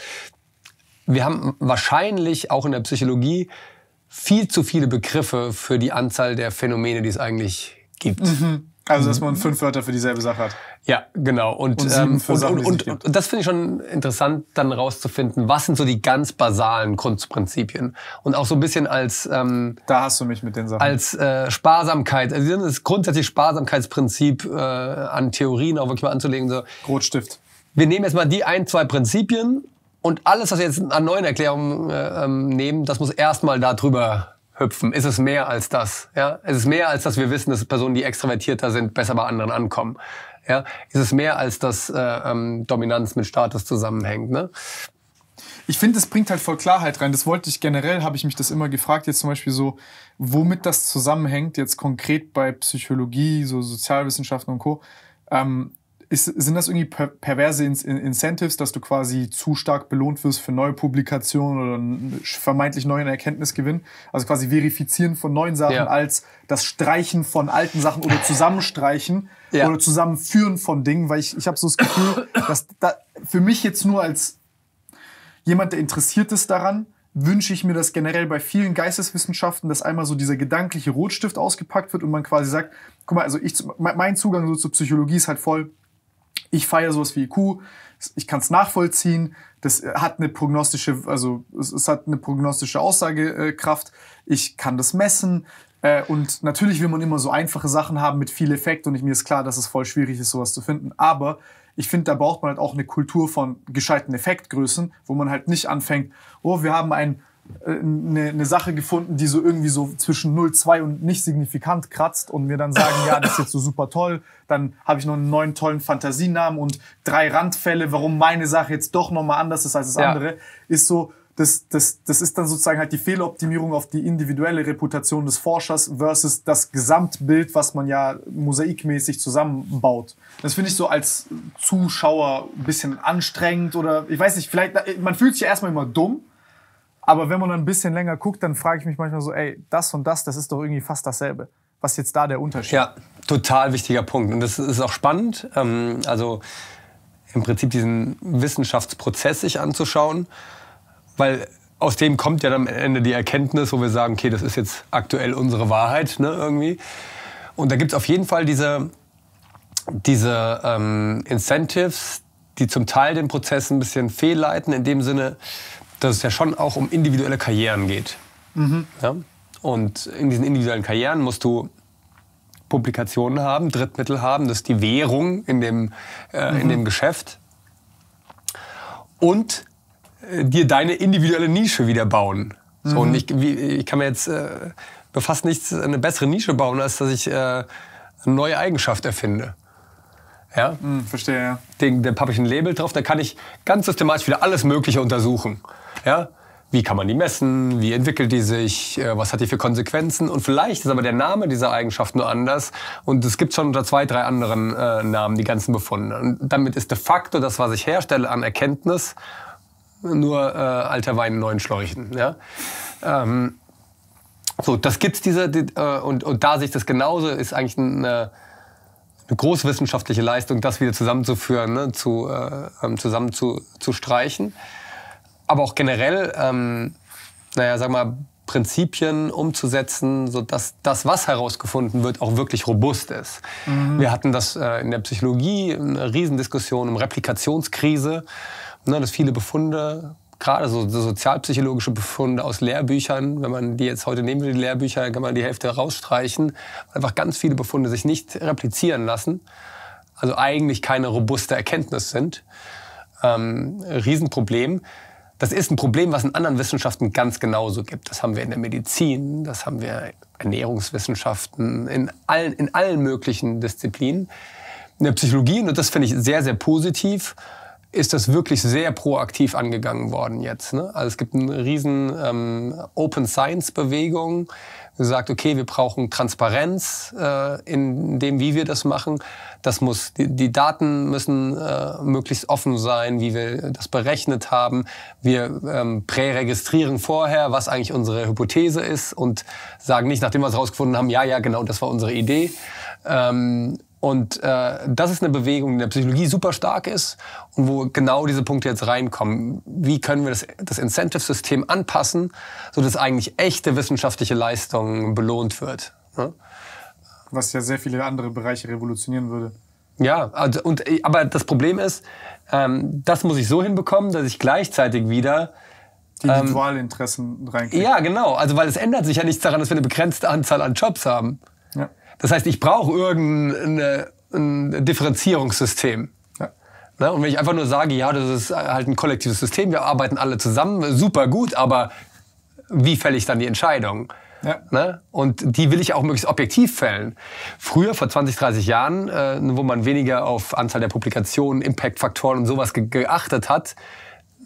Speaker 1: wir haben wahrscheinlich auch in der Psychologie viel zu viele Begriffe für die Anzahl der Phänomene, die es eigentlich gibt.
Speaker 2: Mhm. Also, dass mhm. man fünf
Speaker 1: Wörter für dieselbe Sache hat. Ja, genau. Und, und, ähm, und, Sachen, und, und, und das finde ich schon interessant, dann rauszufinden, was sind so die ganz basalen Grundprinzipien. Und auch so ein bisschen als... Ähm, da hast du mich mit den Sachen. Als äh, Sparsamkeit, also das grundsätzliche Sparsamkeitsprinzip äh, an Theorien auch wirklich mal anzulegen. So. Rotstift. Wir nehmen jetzt mal die ein, zwei Prinzipien und alles, was wir jetzt an neuen Erklärungen äh, ähm, nehmen, das muss erstmal da drüber hüpfen, ist es mehr als das. Ja? Ist es mehr als, dass wir wissen, dass Personen, die extravertierter sind, besser bei anderen ankommen. Ja? Ist es mehr als, dass äh, ähm, Dominanz mit
Speaker 2: Status zusammenhängt. Ne? Ich finde, das bringt halt voll Klarheit rein. Das wollte ich generell, habe ich mich das immer gefragt, jetzt zum Beispiel so, womit das zusammenhängt, jetzt konkret bei Psychologie, so Sozialwissenschaften und Co. Ähm, ist, sind das irgendwie per perverse in Incentives, dass du quasi zu stark belohnt wirst für neue Publikationen oder vermeintlich neuen Erkenntnisgewinn? Also quasi verifizieren von neuen Sachen ja. als das Streichen von alten Sachen oder Zusammenstreichen ja. oder Zusammenführen von Dingen, weil ich, ich habe so das Gefühl, dass da, für mich jetzt nur als jemand, der interessiert ist daran, wünsche ich mir das generell bei vielen Geisteswissenschaften, dass einmal so dieser gedankliche Rotstift ausgepackt wird und man quasi sagt, guck mal, also ich, mein Zugang so zur Psychologie ist halt voll, ich feiere sowas wie IQ, ich kann es nachvollziehen, das hat eine prognostische, also es, hat eine prognostische Aussagekraft, ich kann das messen. Äh, und natürlich will man immer so einfache Sachen haben mit viel Effekt und mir ist klar, dass es voll schwierig ist, sowas zu finden. Aber ich finde, da braucht man halt auch eine Kultur von gescheiten Effektgrößen, wo man halt nicht anfängt, oh, wir haben ein eine, eine Sache gefunden, die so irgendwie so zwischen 0,2 und nicht signifikant kratzt und mir dann sagen, ja, das ist jetzt so super toll. Dann habe ich noch einen neuen tollen Fantasienamen und drei Randfälle, warum meine Sache jetzt doch nochmal anders ist als das ja. andere, ist so, das, das, das ist dann sozusagen halt die Fehloptimierung auf die individuelle Reputation des Forschers versus das Gesamtbild, was man ja mosaikmäßig zusammenbaut. Das finde ich so als Zuschauer ein bisschen anstrengend oder ich weiß nicht, vielleicht, man fühlt sich ja erstmal immer dumm, aber wenn man dann ein bisschen länger guckt, dann frage ich mich manchmal so, ey, das und das, das ist doch irgendwie fast dasselbe. Was ist jetzt da der Unterschied? Ja,
Speaker 1: total wichtiger Punkt. Und das ist auch spannend. Ähm, also im Prinzip diesen Wissenschaftsprozess sich anzuschauen, weil aus dem kommt ja dann am Ende die Erkenntnis, wo wir sagen, okay, das ist jetzt aktuell unsere Wahrheit ne, irgendwie. Und da gibt es auf jeden Fall diese, diese ähm, Incentives, die zum Teil den Prozess ein bisschen fehlleiten, in dem Sinne, dass es ja schon auch um individuelle Karrieren geht. Mhm. Ja? Und in diesen individuellen Karrieren musst du Publikationen haben, Drittmittel haben, das ist die Währung in dem, äh, mhm. in dem Geschäft. Und äh, dir deine individuelle Nische wieder bauen. Mhm. So, und mhm. ich, ich, kann mir jetzt äh, befasst nichts eine bessere Nische bauen, als dass ich äh, eine neue Eigenschaft erfinde. Ja? Hm, verstehe, ja. da habe ich ein Label drauf, da kann ich ganz systematisch wieder alles Mögliche untersuchen. Ja? Wie kann man die messen? Wie entwickelt die sich? Äh, was hat die für Konsequenzen? Und vielleicht ist aber der Name dieser Eigenschaft nur anders. Und es gibt schon unter zwei, drei anderen äh, Namen die ganzen Befunde. Und damit ist de facto das, was ich herstelle an Erkenntnis, nur äh, alter Wein in neuen Schläuchen. Ja? Ähm, so, das gibt es diese die, äh, und und da sich das genauso ist eigentlich eine. Äh, eine großwissenschaftliche Leistung, das wieder zusammenzuführen, ne, zu, äh, ähm, zusammen zu, zu streichen. Aber auch generell, ähm, naja, sag mal, Prinzipien umzusetzen, sodass das, was herausgefunden wird, auch wirklich robust ist. Mhm. Wir hatten das äh, in der Psychologie, eine Riesendiskussion um Replikationskrise, ne, dass viele Befunde gerade so, so sozialpsychologische Befunde aus Lehrbüchern, wenn man die jetzt heute nehmen will, die Lehrbücher, kann man die Hälfte rausstreichen, einfach ganz viele Befunde sich nicht replizieren lassen, also eigentlich keine robuste Erkenntnis sind. Ähm, Riesenproblem. Das ist ein Problem, was in anderen Wissenschaften ganz genauso gibt. Das haben wir in der Medizin, das haben wir Ernährungswissenschaften, in allen, in allen möglichen Disziplinen. In der Psychologie, und das finde ich sehr, sehr positiv, ist das wirklich sehr proaktiv angegangen worden jetzt. Ne? Also es gibt eine riesen ähm, Open Science Bewegung, die sagt, okay, wir brauchen Transparenz äh, in dem, wie wir das machen. Das muss, die, die Daten müssen äh, möglichst offen sein, wie wir das berechnet haben. Wir ähm, präregistrieren vorher, was eigentlich unsere Hypothese ist und sagen nicht, nachdem wir es herausgefunden haben, ja, ja, genau, das war unsere Idee. Ähm, und äh, das ist eine Bewegung, die in der Psychologie super stark ist und wo genau diese Punkte jetzt reinkommen. Wie können wir das, das Incentive-System anpassen, sodass eigentlich echte wissenschaftliche Leistung belohnt wird? Ne?
Speaker 2: Was ja sehr viele andere Bereiche revolutionieren würde.
Speaker 1: Ja, also, und, aber das Problem ist, ähm, das muss ich so hinbekommen, dass ich gleichzeitig wieder
Speaker 2: die ähm, Individualinteressen ähm, reinkriege. Ja,
Speaker 1: genau. Also weil es ändert sich ja nichts daran, dass wir eine begrenzte Anzahl an Jobs haben. Ja. Das heißt, ich brauche irgendein äh, Differenzierungssystem. Ja. Ne? Und wenn ich einfach nur sage, ja, das ist halt ein kollektives System, wir arbeiten alle zusammen, super gut, aber wie fälle ich dann die Entscheidung? Ja. Ne? Und die will ich auch möglichst objektiv fällen. Früher, vor 20, 30 Jahren, äh, wo man weniger auf Anzahl der Publikationen, Impact-Faktoren und sowas ge geachtet hat,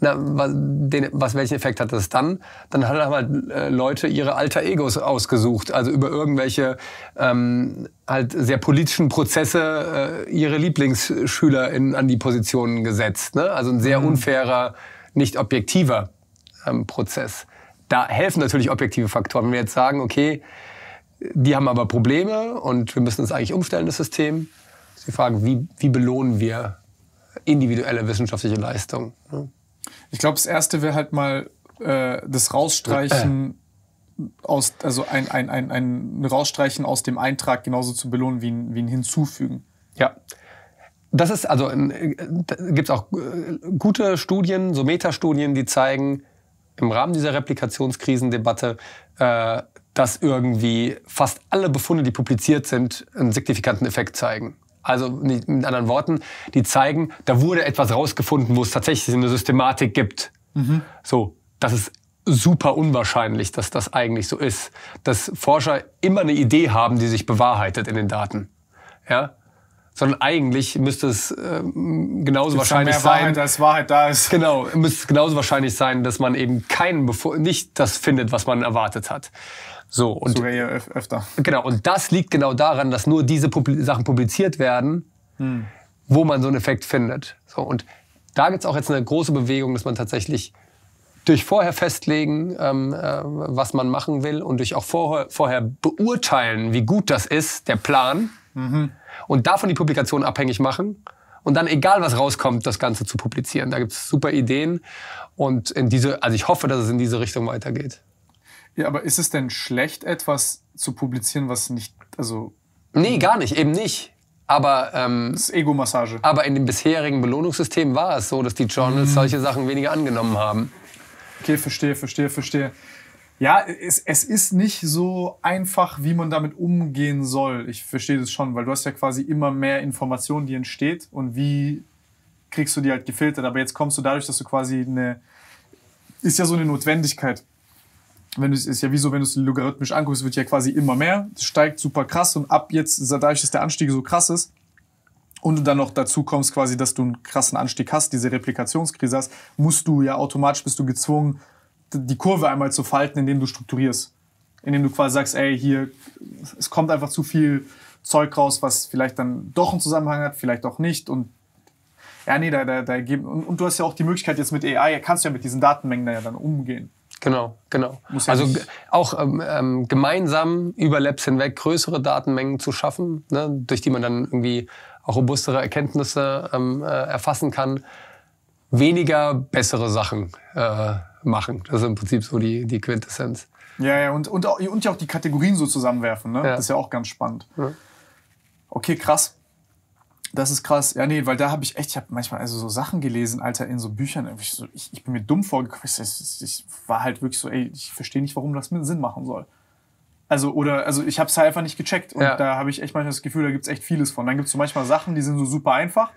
Speaker 1: na, was, den, was, welchen Effekt hat das dann? Dann haben halt äh, Leute ihre alter Egos ausgesucht, also über irgendwelche ähm, halt sehr politischen Prozesse äh, ihre Lieblingsschüler in, an die Positionen gesetzt. Ne? Also ein sehr mhm. unfairer, nicht objektiver ähm, Prozess. Da helfen natürlich objektive Faktoren. Wenn wir jetzt sagen, okay, die haben aber Probleme und wir müssen es eigentlich umstellen, das System. Sie fragen, wie, wie belohnen wir individuelle wissenschaftliche Leistungen?
Speaker 2: Ne? Ich glaube, das erste wäre halt mal äh, das Rausstreichen äh. aus, also ein, ein, ein, ein Rausstreichen aus dem Eintrag genauso zu belohnen wie ein, wie ein Hinzufügen. Ja. Das ist, also äh, gibt es auch äh,
Speaker 1: gute Studien, so Metastudien, die zeigen, im Rahmen dieser Replikationskrisendebatte, äh, dass irgendwie fast alle Befunde, die publiziert sind, einen signifikanten Effekt zeigen. Also mit anderen Worten, die zeigen, da wurde etwas rausgefunden, wo es tatsächlich eine Systematik gibt. Mhm. So, das ist super unwahrscheinlich, dass das eigentlich so ist. Dass Forscher immer eine Idee haben, die sich bewahrheitet in den Daten. Ja? Sondern eigentlich müsste es ähm, genauso Gibt's wahrscheinlich mehr sein. Wahrheit als Wahrheit da ist. Genau, müsste es genauso wahrscheinlich sein, dass man eben keinen Befo nicht das findet, was man erwartet hat. So, und, Sogar ja öf öfter. Genau, und das liegt genau daran, dass nur diese Publi Sachen publiziert werden, hm. wo man so einen Effekt findet. So, und da gibt es auch jetzt eine große Bewegung, dass man tatsächlich durch vorher festlegen, ähm, äh, was man machen will und durch auch vorher, vorher beurteilen, wie gut das ist, der Plan, mhm. und davon die Publikation abhängig machen und dann egal was rauskommt, das Ganze zu publizieren. Da gibt es super Ideen und in diese, also ich hoffe, dass es in diese Richtung weitergeht.
Speaker 2: Ja, aber ist es denn schlecht, etwas zu publizieren, was nicht, also. Nee, gar nicht, eben nicht. Aber, ähm, das ist Ego-Massage.
Speaker 1: aber in dem bisherigen Belohnungssystem war es so, dass die Journals
Speaker 2: mhm. solche Sachen weniger angenommen haben. Okay, verstehe, verstehe, verstehe. Ja, es, es ist nicht so einfach, wie man damit umgehen soll. Ich verstehe das schon, weil du hast ja quasi immer mehr Informationen, die entsteht und wie kriegst du die halt gefiltert. Aber jetzt kommst du dadurch, dass du quasi eine, ist ja so eine Notwendigkeit wenn du es ist ja wie wenn du es logarithmisch anguckst, wird ja quasi immer mehr. Es steigt super krass und ab jetzt, dadurch, dass der Anstieg so krass ist, und du dann noch dazu kommst, quasi, dass du einen krassen Anstieg hast, diese Replikationskrise hast, musst du ja automatisch bist du gezwungen, die Kurve einmal zu falten, indem du strukturierst. Indem du quasi sagst, ey, hier, es kommt einfach zu viel Zeug raus, was vielleicht dann doch einen Zusammenhang hat, vielleicht auch nicht. Und ja, nee, da, da, da geben. Und, und du hast ja auch die Möglichkeit jetzt mit AI, kannst du ja mit diesen Datenmengen da ja dann umgehen.
Speaker 1: Genau, genau. Ja also auch ähm, ähm, gemeinsam über Labs hinweg größere Datenmengen zu schaffen, ne, durch die man dann irgendwie auch robustere Erkenntnisse ähm, äh, erfassen kann, weniger bessere Sachen äh, machen. Das ist im Prinzip so die, die Quintessenz.
Speaker 2: Ja, ja, und, und, und ja auch die Kategorien so zusammenwerfen, ne? Ja. Das ist ja auch ganz spannend. Ja. Okay, krass. Das ist krass. Ja, nee, weil da habe ich echt, ich habe manchmal also so Sachen gelesen, Alter, in so Büchern. Ich, so, ich, ich bin mir dumm vorgekommen. Ich, ich, war halt wirklich so, ey, ich verstehe nicht, warum das Sinn machen soll. Also, oder, also ich habe es halt einfach nicht gecheckt. Und ja. da habe ich echt manchmal das Gefühl, da gibt es echt vieles von. Dann gibt es so manchmal Sachen, die sind so super einfach.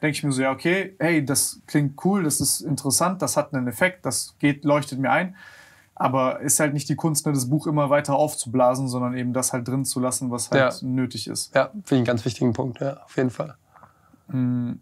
Speaker 2: Denke ich mir so, ja, okay, hey, das klingt cool, das ist interessant, das hat einen Effekt, das geht, leuchtet mir ein. Aber ist halt nicht die Kunst, ne, das Buch immer weiter aufzublasen, sondern eben das halt drin zu lassen, was halt ja. nötig ist. Ja, finde ich einen
Speaker 1: ganz wichtigen Punkt, ja, auf jeden Fall.
Speaker 2: Hm.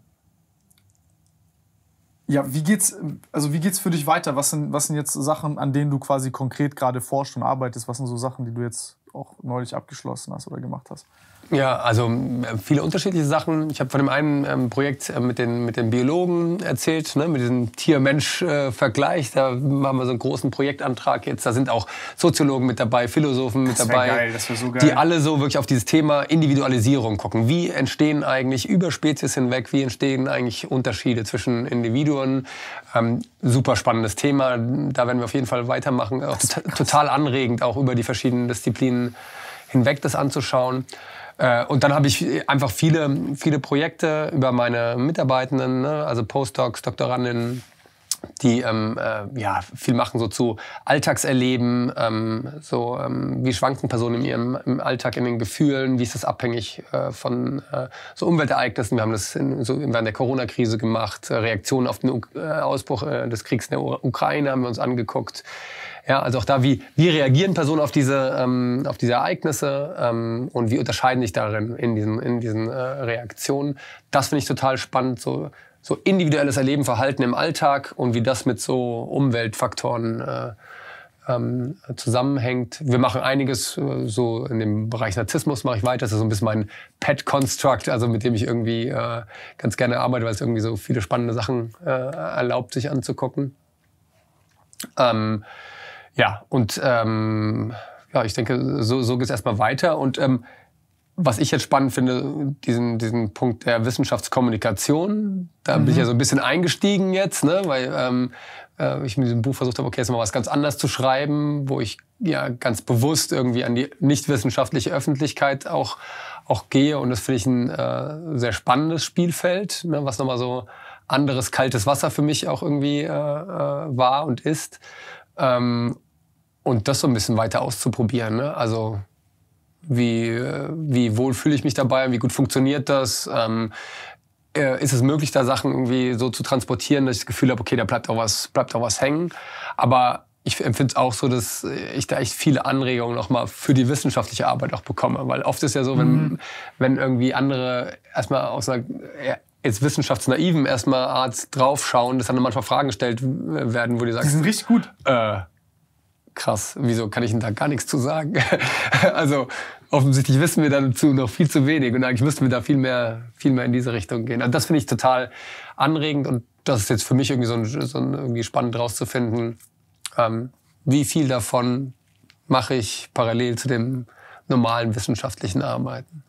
Speaker 2: Ja, wie geht's, also wie geht's für dich weiter? Was sind, was sind jetzt Sachen, an denen du quasi konkret gerade forschst und arbeitest? Was sind so Sachen, die du jetzt auch neulich abgeschlossen hast oder gemacht hast?
Speaker 1: Ja, also äh, viele unterschiedliche Sachen. Ich habe von dem einen ähm, Projekt äh, mit, den, mit den Biologen erzählt, ne, mit diesem Tier-Mensch-Vergleich. Äh, da machen wir so einen großen Projektantrag jetzt. Da sind auch Soziologen mit dabei, Philosophen mit das dabei, geil, das so geil. die alle so wirklich auf dieses Thema Individualisierung gucken. Wie entstehen eigentlich über Spezies hinweg, wie entstehen eigentlich Unterschiede zwischen Individuen? Ähm, super spannendes Thema. Da werden wir auf jeden Fall weitermachen. Auch total anregend, auch über die verschiedenen Disziplinen hinweg das anzuschauen. Äh, und dann habe ich einfach viele, viele Projekte über meine Mitarbeitenden, ne? also Postdocs, Doktorandinnen, die ähm, äh, ja, viel machen so zu Alltagserleben, ähm, so ähm, wie schwanken Personen in ihrem im Alltag, in den Gefühlen, wie ist das abhängig äh, von äh, so Umweltereignissen. Wir haben das in, so während der Corona-Krise gemacht, äh, Reaktionen auf den U äh, Ausbruch des Kriegs in der U Ukraine haben wir uns angeguckt. Ja, also auch da, wie, wie reagieren Personen auf diese, ähm, auf diese Ereignisse ähm, und wie unterscheiden sich darin in diesen, in diesen äh, Reaktionen. Das finde ich total spannend, so, so individuelles Erleben, Verhalten im Alltag und wie das mit so Umweltfaktoren äh, ähm, zusammenhängt. Wir machen einiges äh, so in dem Bereich Narzissmus mache ich weiter. Das ist so ein bisschen mein Pet Construct, also mit dem ich irgendwie äh, ganz gerne arbeite, weil es irgendwie so viele spannende Sachen äh, erlaubt, sich anzugucken. Ähm, ja, und ähm, ja, ich denke, so, so geht es erstmal weiter. Und ähm, was ich jetzt spannend finde, diesen, diesen Punkt der Wissenschaftskommunikation, da mhm. bin ich mhm. ja so ein bisschen eingestiegen jetzt, ne? weil ähm, äh, ich mit diesem Buch versucht habe, okay, jetzt mal was ganz anderes zu schreiben, wo ich ja ganz bewusst irgendwie an die nichtwissenschaftliche Öffentlichkeit auch, auch gehe. Und das finde ich ein äh, sehr spannendes Spielfeld, ne? was nochmal so anderes kaltes Wasser für mich auch irgendwie äh, äh war und ist. Ähm, und das so ein bisschen weiter auszuprobieren. Ne? Also wie, äh, wie wohl fühle ich mich dabei, wie gut funktioniert das? Ähm, äh, ist es möglich, da Sachen irgendwie so zu transportieren, dass ich das Gefühl habe, okay, da bleibt auch was, bleibt auch was hängen. Aber ich empfinde es auch so, dass ich da echt viele Anregungen nochmal für die wissenschaftliche Arbeit auch bekomme. Weil oft ist ja so, wenn, mhm. wenn irgendwie andere erstmal aus einer jetzt wissenschaftsnaiven erstmal Arzt draufschauen, dass dann manchmal Fragen gestellt werden, wo die sagen, die sind richtig gut. Äh, krass, wieso kann ich denn da gar nichts zu sagen? (laughs) also offensichtlich wissen wir dazu noch viel zu wenig und eigentlich müssten wir da viel mehr, viel mehr in diese Richtung gehen. Also das finde ich total anregend und das ist jetzt für mich irgendwie so, ein, so ein, irgendwie spannend rauszufinden, ähm, wie viel davon mache ich parallel zu dem normalen wissenschaftlichen Arbeiten.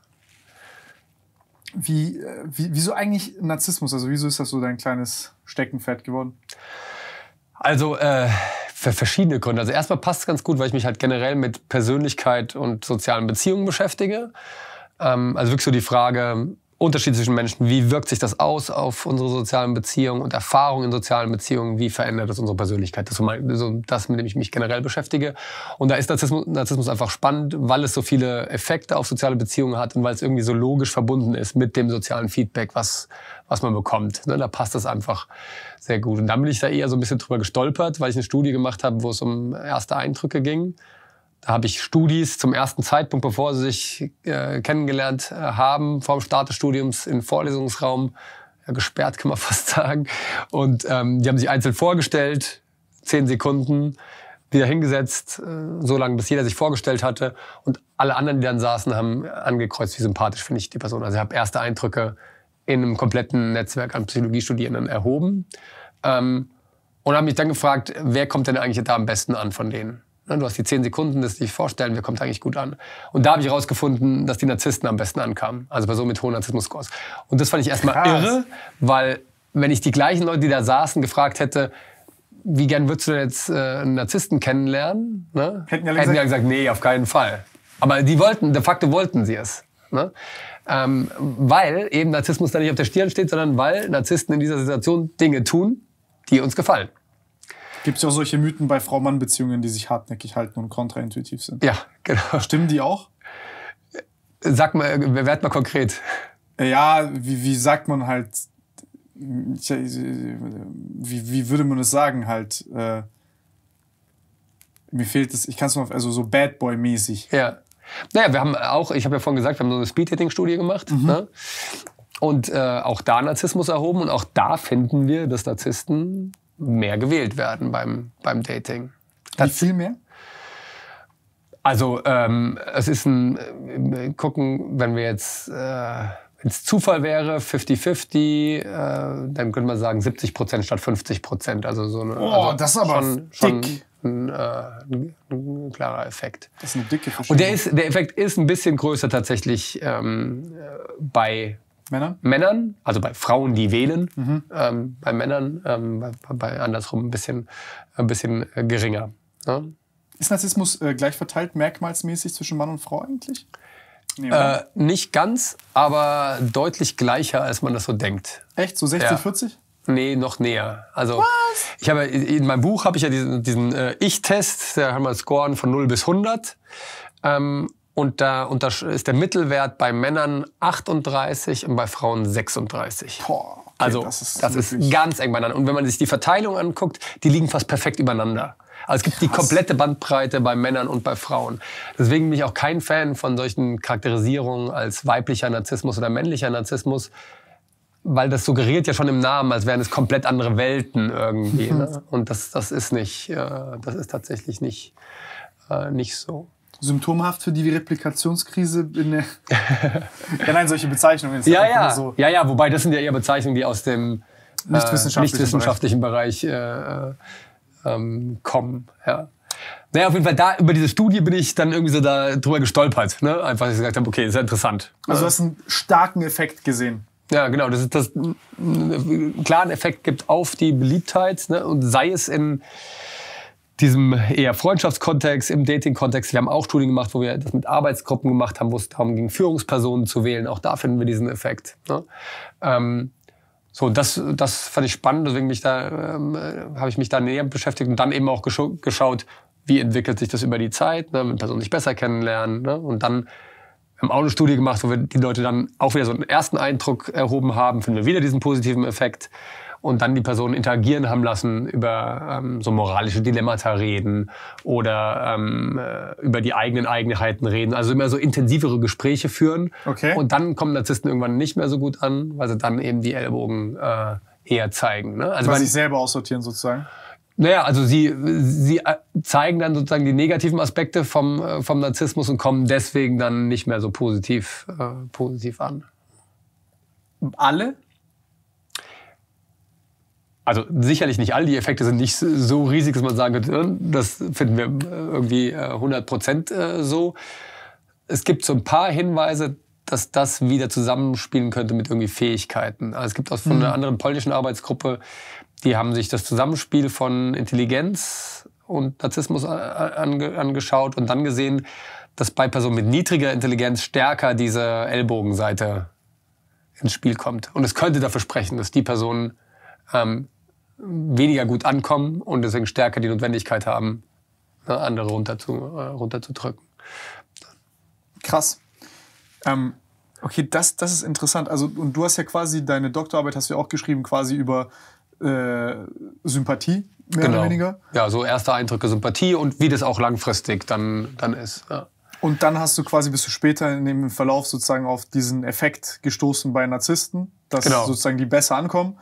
Speaker 2: Wie, äh, wie, wieso eigentlich Narzissmus? Also wieso ist das so dein kleines Steckenpferd geworden?
Speaker 1: Also äh, für verschiedene Gründe. Also erstmal passt es ganz gut, weil ich mich halt generell mit Persönlichkeit und sozialen Beziehungen beschäftige. Ähm, also wirklich so die Frage, Unterschied zwischen Menschen, wie wirkt sich das aus auf unsere sozialen Beziehungen und Erfahrungen in sozialen Beziehungen, wie verändert das unsere Persönlichkeit? Das ist so so das, mit dem ich mich generell beschäftige. Und da ist Narzissmus, Narzissmus einfach spannend, weil es so viele Effekte auf soziale Beziehungen hat und weil es irgendwie so logisch verbunden ist mit dem sozialen Feedback, was, was man bekommt. Ne, da passt das einfach sehr gut. Und dann bin ich da eher so ein bisschen drüber gestolpert, weil ich eine Studie gemacht habe, wo es um erste Eindrücke ging. Da habe ich Studis zum ersten Zeitpunkt, bevor sie sich äh, kennengelernt äh, haben, vorm Start des Studiums in Vorlesungsraum ja, gesperrt, kann man (laughs) fast sagen. Und ähm, die haben sich einzeln vorgestellt, zehn Sekunden, wieder hingesetzt, äh, so lange, bis jeder sich vorgestellt hatte. Und alle anderen, die dann saßen, haben angekreuzt, wie sympathisch finde ich die Person. Also ich habe erste Eindrücke in einem kompletten Netzwerk an Psychologiestudierenden erhoben. Ähm, und habe mich dann gefragt, wer kommt denn eigentlich da am besten an von denen? Ne, du hast die zehn Sekunden, das dich vorstellen, wer kommt eigentlich gut an. Und da habe ich herausgefunden, dass die Narzissten am besten ankamen. Also bei so mit hohen Narzissmus-Scores. Und das fand ich erstmal irre, weil wenn ich die gleichen Leute, die da saßen, gefragt hätte, wie gern würdest du jetzt äh, einen Narzissten kennenlernen? Ne? Hätten, alle Hätten ja gesagt, nee, auf keinen Fall. Aber die wollten, de facto wollten sie es. Ne? Ähm, weil eben Narzissmus da nicht auf der Stirn steht, sondern weil Narzissten in dieser Situation Dinge tun, die uns gefallen.
Speaker 2: Gibt es ja auch solche Mythen bei Frau-Mann-Beziehungen, die sich hartnäckig halten und kontraintuitiv sind. Ja, genau. Stimmen die auch? Sag mal, äh, werd mal konkret. Ja, wie, wie sagt man halt, äh, wie, wie würde man das sagen halt, äh, mir fehlt es, ich kann es mal, also so Bad Boy-mäßig. Ja. Naja, wir haben auch, ich habe ja vorhin gesagt, wir haben so eine speed hitting studie gemacht. Mhm.
Speaker 1: Ne? Und äh, auch da Narzissmus erhoben und auch da finden wir, dass Narzissten mehr gewählt werden beim, beim Dating. Das Wie viel mehr? Also ähm, es ist ein, äh, gucken, wenn wir jetzt, äh, wenn es Zufall wäre, 50-50, äh, dann könnte man sagen 70 Prozent statt 50 Prozent. Also so eine, oh, also das ist aber schon, schon ein, äh, ein, klarer Effekt. Das ist eine dicke Verschiebung. Und der, ist, der Effekt ist ein bisschen größer tatsächlich ähm, äh, bei Männern? Männern, also bei Frauen, die wählen, mhm. ähm, bei Männern ähm, bei, bei, andersrum ein bisschen, ein bisschen äh, geringer. Ne? Ist Narzissmus äh, gleich
Speaker 2: verteilt merkmalsmäßig zwischen Mann und Frau eigentlich?
Speaker 1: Nee, äh, nicht ganz, aber deutlich gleicher, als man das so denkt. Echt? So 60, ja. 40? Nee, noch näher. Also Was? ich habe in meinem Buch habe ich ja diesen, diesen äh, Ich-Test, da haben wir Scoren von 0 bis 100. Ähm, und da, ist der Mittelwert bei Männern 38 und bei Frauen 36. Boah, okay, also das ist, das ist ganz eng beieinander. Und wenn man sich die Verteilung anguckt, die liegen fast perfekt übereinander. Also es gibt Krass. die komplette Bandbreite bei Männern und bei Frauen. Deswegen bin ich auch kein Fan von solchen Charakterisierungen als weiblicher Narzissmus oder männlicher Narzissmus, weil das suggeriert ja schon im Namen, als wären es komplett andere Welten irgendwie. Ne? Mhm. Und das, das ist nicht, äh, das ist tatsächlich nicht, äh, nicht
Speaker 2: so symptomhaft für die Replikationskrise in der. (laughs) ja, nein, solche Bezeichnungen. Ja, halt ja. So
Speaker 1: ja, ja, wobei das sind ja eher Bezeichnungen, die aus dem
Speaker 2: äh, nichtwissenschaftlichen, äh,
Speaker 1: Bereich, Bereich äh, ähm, kommen. Ja. Naja, auf jeden Fall, da über diese Studie bin ich dann irgendwie so da drüber gestolpert. Ne? Einfach, dass ich gesagt habe, okay, ist ja interessant. Also, du hast einen starken Effekt gesehen. Ja, genau, dass es das, einen klaren Effekt gibt auf die Beliebtheit. Ne? Und sei es in diesem eher Freundschaftskontext, im Dating-Kontext. Wir haben auch Studien gemacht, wo wir das mit Arbeitsgruppen gemacht haben, wo es darum ging, Führungspersonen zu wählen. Auch da finden wir diesen Effekt. Ne? Ähm, so, das, das fand ich spannend, deswegen ähm, äh, habe ich mich da näher beschäftigt und dann eben auch gesch geschaut, wie entwickelt sich das über die Zeit, ne? wenn Personen sich besser kennenlernen. Ne? Und dann haben auch eine Studie gemacht, wo wir die Leute dann auch wieder so einen ersten Eindruck erhoben haben, finden wir wieder diesen positiven Effekt und dann die Personen interagieren haben lassen, über ähm, so moralische Dilemmata reden oder ähm, äh, über die eigenen Eigenheiten reden. Also immer so intensivere Gespräche führen. Okay. Und dann kommen Narzissten irgendwann nicht mehr so gut an, weil sie dann eben die Ellbogen äh, eher zeigen. Ne? Also weil sie selber
Speaker 2: aussortieren sozusagen.
Speaker 1: Naja, also sie, sie äh, zeigen dann sozusagen die negativen Aspekte vom, äh, vom Narzissmus und kommen deswegen dann nicht mehr so positiv, äh, positiv an. Alle? also sicherlich nicht all die Effekte sind nicht so riesig, dass man sagen könnte, hm, das finden wir äh, irgendwie 100 äh, Prozent äh, so. Es gibt so ein paar Hinweise, dass das wieder zusammenspielen könnte mit irgendwie Fähigkeiten. Also es gibt auch von einer mhm. anderen polnischen Arbeitsgruppe, die haben sich das Zusammenspiel von Intelligenz und Narzissmus angeschaut und dann gesehen, dass bei Personen mit niedriger Intelligenz stärker diese Ellbogenseite ins Spiel kommt. Und es könnte dafür sprechen, dass die Personen ähm, weniger gut ankommen und deswegen stärker die Notwendigkeit haben, ne, andere runter äh,
Speaker 2: runterzudrücken. Krass. Ähm, okay, das, das ist interessant. Also, und du hast ja quasi deine Doktorarbeit, hast du ja auch geschrieben, quasi über äh, Sympathie, mehr genau. oder weniger.
Speaker 1: Ja, so erste Eindrücke Sympathie und wie das auch langfristig dann,
Speaker 2: dann ist. Ja. Und dann hast du quasi, bist du später in dem Verlauf sozusagen auf diesen Effekt gestoßen bei Narzissten, dass genau. sozusagen die besser ankommen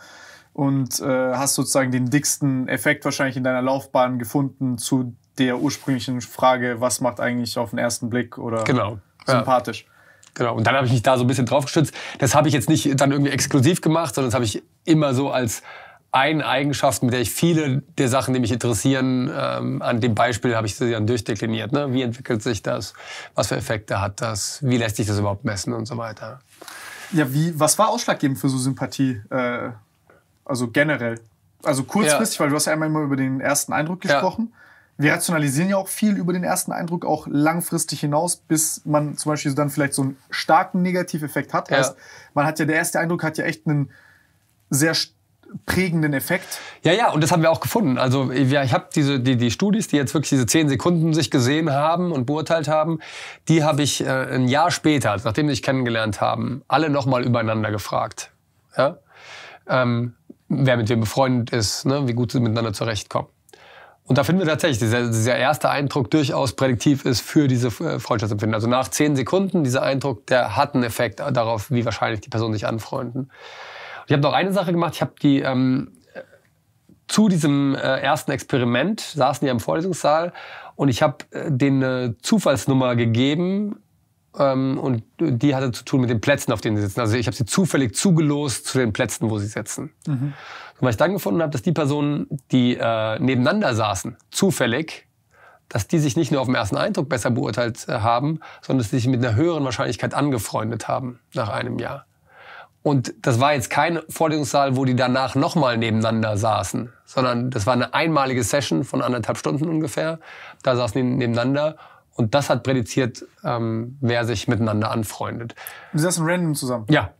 Speaker 2: und äh, hast sozusagen den dicksten Effekt wahrscheinlich in deiner Laufbahn gefunden zu der ursprünglichen Frage, was macht eigentlich auf den ersten Blick oder genau. sympathisch.
Speaker 1: Ja. Genau. Und dann habe ich mich da so ein bisschen drauf gestützt. Das habe ich jetzt nicht dann irgendwie exklusiv gemacht, sondern das habe ich immer so als eine Eigenschaft, mit der ich viele der Sachen, die mich interessieren, ähm, an dem Beispiel habe ich sie dann durchdekliniert. Ne? Wie entwickelt sich das? Was für Effekte hat das? Wie lässt sich das überhaupt messen und so weiter?
Speaker 2: Ja, wie, was war ausschlaggebend für so Sympathie? Äh, also generell. Also kurzfristig, ja. weil du hast ja einmal immer über den ersten Eindruck gesprochen. Ja. Wir rationalisieren ja auch viel über den ersten Eindruck, auch langfristig hinaus, bis man zum Beispiel dann vielleicht so einen starken Negativeffekt hat. Ja. Heißt, man hat ja, der erste Eindruck hat ja echt einen sehr prägenden Effekt. Ja, ja,
Speaker 1: und das haben wir auch gefunden. Also ich habe diese die, die Studis, die jetzt wirklich diese zehn Sekunden sich gesehen haben und beurteilt haben, die habe ich äh, ein Jahr später, nachdem sie sich kennengelernt haben, alle nochmal übereinander gefragt. Ja? Ähm, wer mit wem befreundet ist, ne? wie gut sie miteinander zurechtkommen. Und da finden wir tatsächlich, dass dieser, dieser erste Eindruck durchaus prädiktiv ist für diese äh, Freundschaftsempfinden. Also nach zehn Sekunden, dieser Eindruck, der hat einen Effekt darauf, wie wahrscheinlich die Person sich anfreunden. Und ich habe noch eine Sache gemacht. Ich habe die ähm, zu diesem äh, ersten Experiment saßen die im Vorlesungssaal und ich habe äh, den äh, Zufallsnummer gegeben ähm, und die hatte zu tun mit den Plätzen, auf denen sie sitzen. Also ich habe sie zufällig zugelost zu den Plätzen, wo sie sitzen. Mhm. Und was ich dann gefunden habe, dass die Personen, die äh, nebeneinander saßen, zufällig, dass die sich nicht nur auf den ersten Eindruck besser beurteilt äh, haben, sondern dass sie sich mit einer höheren Wahrscheinlichkeit angefreundet haben nach einem Jahr. Und das war jetzt kein Vorlesungssaal, wo die danach nochmal nebeneinander saßen, sondern das war eine einmalige Session von anderthalb Stunden ungefähr. Da saßen die nebeneinander und das hat prädiziert, ähm, wer sich miteinander anfreundet. Sie saßen random zusammen? Ja.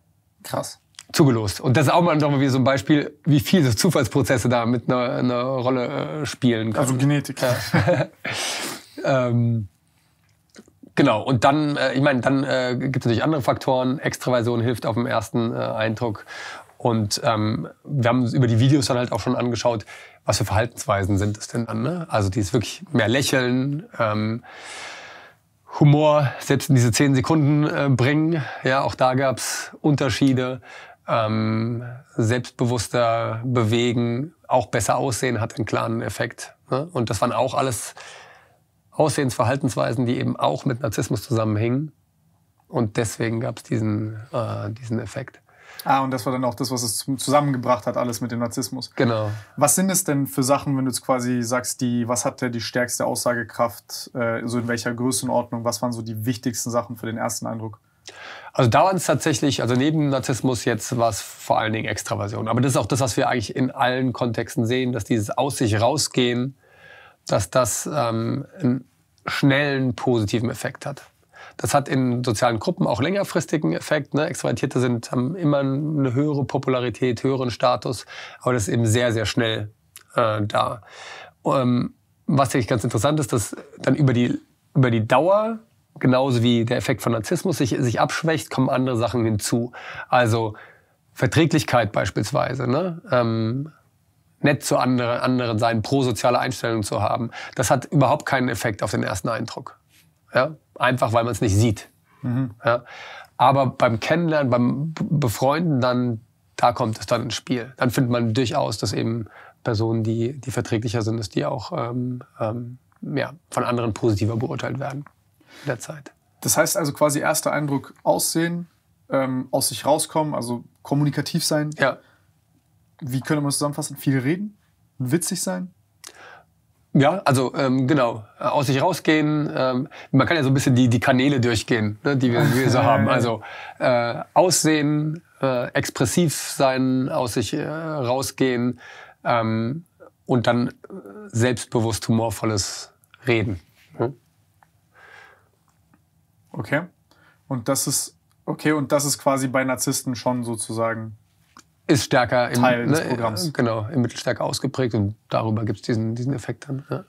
Speaker 1: Krass. Zugelost. Und das ist auch mal nochmal wieder so ein Beispiel, wie viele Zufallsprozesse da mit einer, einer Rolle äh, spielen können. Also Genetik. Ja. (laughs) ähm, genau. Und dann, äh, ich meine, dann äh, gibt es natürlich andere Faktoren. Extraversion hilft auf dem ersten äh, Eindruck und ähm, wir haben uns über die Videos dann halt auch schon angeschaut, was für Verhaltensweisen sind es denn dann. Ne? Also die ist wirklich mehr lächeln, ähm, Humor selbst in diese zehn Sekunden äh, bringen. Ja, auch da gab es Unterschiede. Ähm, selbstbewusster bewegen, auch besser aussehen hat einen klaren Effekt. Ne? Und das waren auch alles Aussehensverhaltensweisen, die eben auch mit Narzissmus zusammenhingen. Und deswegen gab's diesen, äh, diesen
Speaker 2: Effekt. Ah, und das war dann auch das, was es zusammengebracht hat, alles mit dem Narzissmus. Genau. Was sind es denn für Sachen, wenn du jetzt quasi sagst, die, was der die stärkste Aussagekraft, äh, so in welcher Größenordnung, was waren so die wichtigsten Sachen für den ersten Eindruck?
Speaker 1: Also da waren es tatsächlich, also neben Narzissmus jetzt war es vor allen Dingen Extraversion. Aber das ist auch das, was wir eigentlich in allen Kontexten sehen, dass dieses Aus sich rausgehen, dass das ähm, einen schnellen positiven Effekt hat. Das hat in sozialen Gruppen auch längerfristigen Effekt. Ne? Extrovertierte sind, haben immer eine höhere Popularität, höheren Status, aber das ist eben sehr, sehr schnell äh, da. Ähm, was eigentlich ganz interessant ist, dass dann über die, über die Dauer genauso wie der Effekt von Narzissmus sich, sich abschwächt, kommen andere Sachen hinzu. Also Verträglichkeit beispielsweise, ne? ähm, nett zu anderen, anderen sein, prosoziale Einstellungen zu haben. Das hat überhaupt keinen Effekt auf den ersten Eindruck. Ja? Einfach weil man es nicht sieht. Mhm. Ja? Aber beim Kennenlernen, beim Befreunden, dann, da kommt es dann ins Spiel. Dann findet man durchaus, dass eben Personen, die, die verträglicher sind, dass die auch ähm, ähm, ja, von anderen positiver beurteilt
Speaker 2: werden in der Zeit. Das heißt also quasi erster Eindruck aussehen, ähm, aus sich rauskommen, also kommunikativ sein. Ja. Wie könnte man es zusammenfassen? Viel reden, witzig sein.
Speaker 1: Ja, also ähm, genau, aus sich rausgehen. Ähm, man kann ja so ein bisschen die, die Kanäle durchgehen, ne, die, wir, die wir so (laughs) haben. Also äh, aussehen, äh, expressiv sein, aus sich äh, rausgehen ähm, und dann äh, selbstbewusst humorvolles Reden. Hm?
Speaker 2: Okay. Und das ist okay und das ist quasi bei Narzissten schon sozusagen
Speaker 1: ist stärker im, Teil des ne, Programms. Äh, genau, im
Speaker 2: Mittel stärker ausgeprägt und darüber gibt es diesen, diesen Effekt dann. Ja.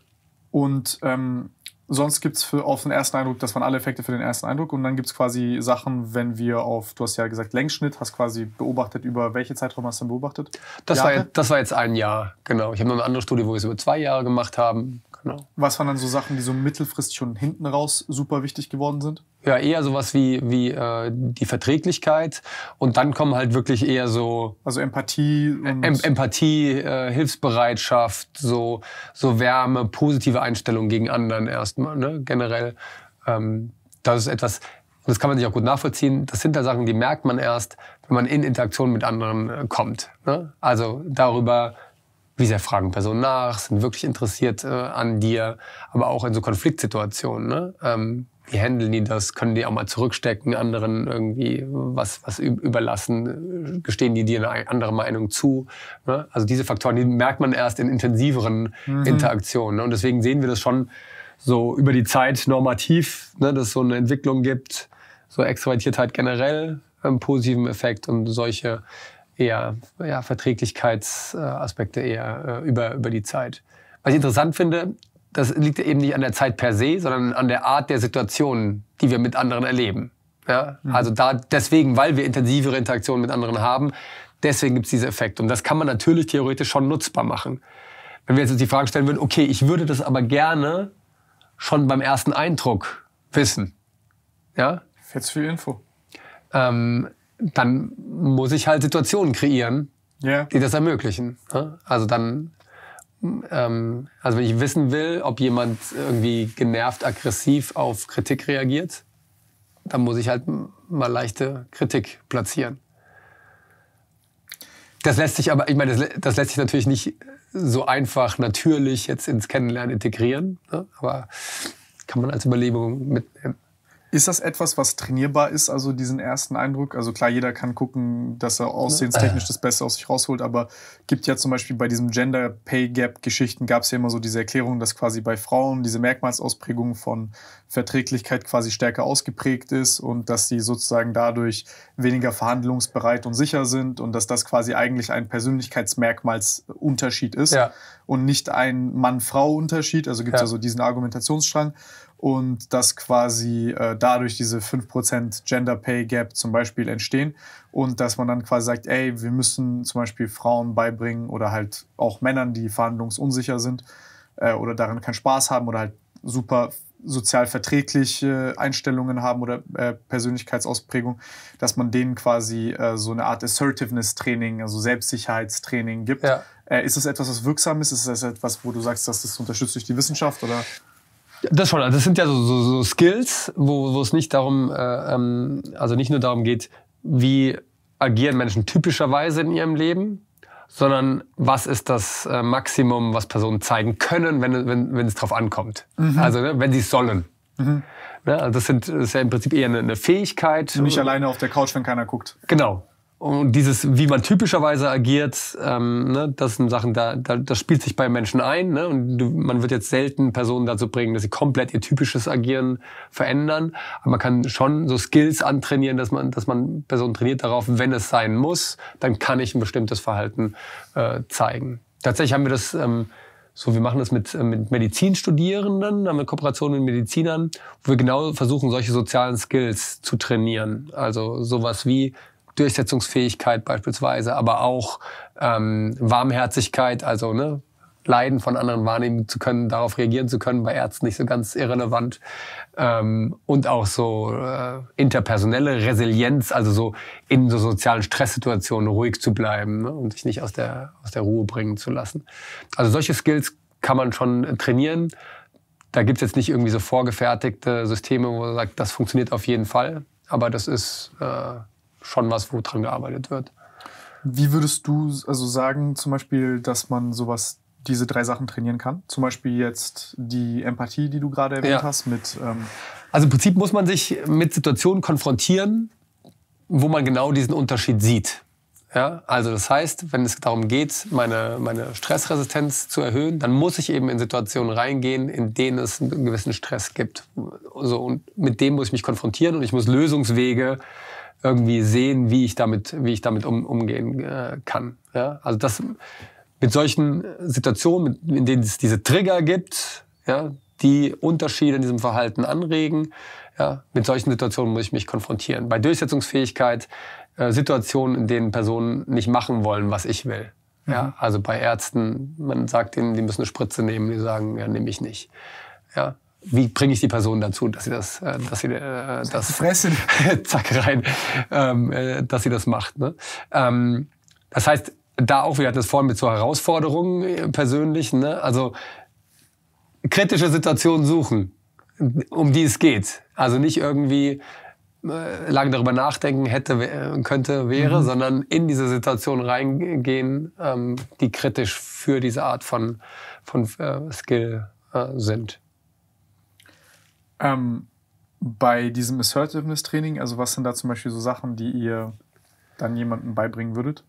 Speaker 2: Und ähm, sonst gibt es auf den ersten Eindruck, das waren alle Effekte für den ersten Eindruck und dann gibt es quasi Sachen, wenn wir auf, du hast ja gesagt Längsschnitt, hast quasi beobachtet, über welche Zeitraum hast du denn beobachtet? Das war, jetzt,
Speaker 1: das war jetzt ein Jahr, genau. Ich habe noch eine andere Studie, wo wir es über zwei Jahre gemacht haben.
Speaker 2: Genau. Was waren dann so Sachen, die so mittelfristig schon hinten raus super wichtig geworden sind?
Speaker 1: Ja, eher sowas wie, wie äh, die Verträglichkeit und dann kommen halt wirklich eher so... Also
Speaker 2: Empathie und... Em
Speaker 1: Empathie, äh, Hilfsbereitschaft, so, so Wärme, positive Einstellung gegen anderen erstmal, ne? generell. Ähm, das ist etwas, das kann man sich auch gut nachvollziehen, das sind da Sachen, die merkt man erst, wenn man in Interaktion mit anderen äh, kommt. Ne? Also darüber wie sehr fragen Personen nach, sind wirklich interessiert äh, an dir, aber auch in so Konfliktsituationen. Ne? Ähm, wie handeln die das? Können die auch mal zurückstecken, anderen irgendwie was, was überlassen? Gestehen die dir eine andere Meinung zu? Ne? Also diese Faktoren, die merkt man erst in intensiveren mhm. Interaktionen. Ne? Und deswegen sehen wir das schon so über die Zeit normativ, ne? dass es so eine Entwicklung gibt, so Extrovertiertheit generell, einen ähm, positiven Effekt und solche eher ja, Verträglichkeitsaspekte eher äh, über, über die Zeit. Was ich interessant finde, das liegt eben nicht an der Zeit per se, sondern an der Art der Situationen, die wir mit anderen erleben. Ja? Mhm. Also da, deswegen, weil wir intensivere Interaktionen mit anderen haben, deswegen gibt es diesen Effekt. Und das kann man natürlich theoretisch schon nutzbar machen. Wenn wir jetzt uns die Frage stellen würden, okay, ich würde das aber gerne schon beim ersten Eindruck wissen. Ja? Jetzt viel Info. Ähm, dann muss ich halt Situationen kreieren, yeah. die das ermöglichen. Ne? Also dann, ähm, also wenn ich wissen will, ob jemand irgendwie genervt, aggressiv auf Kritik reagiert, dann muss ich halt mal leichte Kritik platzieren. Das lässt sich aber, ich meine, das, das lässt sich natürlich nicht so
Speaker 2: einfach natürlich jetzt ins Kennenlernen integrieren, ne? aber kann man als Überlegung mitnehmen. Ist das etwas, was trainierbar ist, also diesen ersten Eindruck? Also klar, jeder kann gucken, dass er aussehenstechnisch das Beste aus sich rausholt, aber gibt ja zum Beispiel bei diesem Gender Pay Gap Geschichten gab es ja immer so diese Erklärung, dass quasi bei Frauen diese Merkmalsausprägung von Verträglichkeit quasi stärker ausgeprägt ist und dass sie sozusagen dadurch weniger verhandlungsbereit und sicher sind und dass das quasi eigentlich ein Persönlichkeitsmerkmalsunterschied ist ja. und nicht ein Mann-Frau-Unterschied. Also gibt es ja. ja so diesen Argumentationsstrang und dass quasi äh, dadurch diese 5% Gender Pay Gap zum Beispiel entstehen und dass man dann quasi sagt, ey, wir müssen zum Beispiel Frauen beibringen oder halt auch Männern, die verhandlungsunsicher sind äh, oder daran keinen Spaß haben oder halt super sozial verträgliche Einstellungen haben oder äh, Persönlichkeitsausprägung, dass man denen quasi äh, so eine Art Assertiveness-Training, also Selbstsicherheitstraining gibt. Ja. Äh, ist das etwas, was wirksam ist? Ist das etwas, wo du sagst, dass das unterstützt durch die Wissenschaft? Oder?
Speaker 1: Das schon, das sind ja so, so, so Skills, wo, wo es nicht darum, äh, ähm, also nicht nur darum geht, wie agieren Menschen typischerweise in ihrem Leben, sondern was ist das äh, Maximum, was Personen zeigen können, wenn, wenn, wenn es drauf ankommt. Mhm. Also ne, wenn sie es sollen. Mhm. Ne, also das, sind, das ist ja im Prinzip eher eine, eine Fähigkeit. Und nicht alleine auf der Couch, wenn keiner guckt. Genau. Und dieses, wie man typischerweise agiert, ähm, ne, das sind Sachen, da, da, das spielt sich bei Menschen ein. Ne? Und du, man wird jetzt selten Personen dazu bringen, dass sie komplett ihr typisches Agieren verändern. Aber man kann schon so Skills antrainieren, dass man, dass man Personen trainiert darauf, wenn es sein muss, dann kann ich ein bestimmtes Verhalten äh, zeigen. Tatsächlich haben wir das. Ähm, so, wir machen das mit, äh, mit Medizinstudierenden, haben wir Kooperation mit Medizinern, wo wir genau versuchen, solche sozialen Skills zu trainieren. Also sowas wie, Durchsetzungsfähigkeit beispielsweise, aber auch ähm, Warmherzigkeit, also ne, Leiden von anderen wahrnehmen zu können, darauf reagieren zu können, bei Ärzten nicht so ganz irrelevant. Ähm, und auch so äh, interpersonelle Resilienz, also so in so sozialen Stresssituationen ruhig zu bleiben ne, und sich nicht aus der, aus der Ruhe bringen zu lassen. Also solche Skills kann man schon trainieren. Da gibt es jetzt nicht irgendwie so vorgefertigte Systeme, wo man sagt, das funktioniert auf jeden Fall. Aber das ist äh, schon was, wo dran
Speaker 2: gearbeitet wird. Wie würdest du also sagen, zum Beispiel, dass man sowas, diese drei Sachen trainieren kann? Zum Beispiel jetzt die Empathie, die du gerade erwähnt ja. hast, mit. Ähm also im Prinzip muss man sich mit Situationen konfrontieren, wo man genau diesen
Speaker 1: Unterschied sieht. Ja, also das heißt, wenn es darum geht, meine, meine Stressresistenz zu erhöhen, dann muss ich eben in Situationen reingehen, in denen es einen gewissen Stress gibt. So, und mit dem muss ich mich konfrontieren und ich muss Lösungswege äh, irgendwie sehen, wie ich damit, wie ich damit um, umgehen äh, kann. Ja? Also das mit solchen Situationen, in denen es diese Trigger gibt, ja, die Unterschiede in diesem Verhalten anregen, ja, mit solchen Situationen muss ich mich konfrontieren. Bei Durchsetzungsfähigkeit äh, Situationen, in denen Personen nicht machen wollen, was ich will. Mhm. Ja, also bei Ärzten, man sagt ihnen, die müssen eine Spritze nehmen, die sagen, ja, nehme ich nicht. Ja, wie bringe ich die Person dazu, dass sie das, äh, dass sie äh, das fressen, (laughs) zack rein, ähm, äh, dass sie das macht. Ne? Ähm, das heißt, da auch, wir hatten es vorhin mit so Herausforderungen äh, persönlich, ne? also kritische Situationen suchen, um die es geht. Also nicht irgendwie äh, lange darüber nachdenken hätte, äh, könnte, wäre, mhm. sondern in diese Situation reingehen, ähm, die kritisch für diese Art
Speaker 2: von, von Skill sind. Ähm, bei diesem Assertiveness-Training, also was sind da zum Beispiel so Sachen, die ihr dann jemandem beibringen würdet?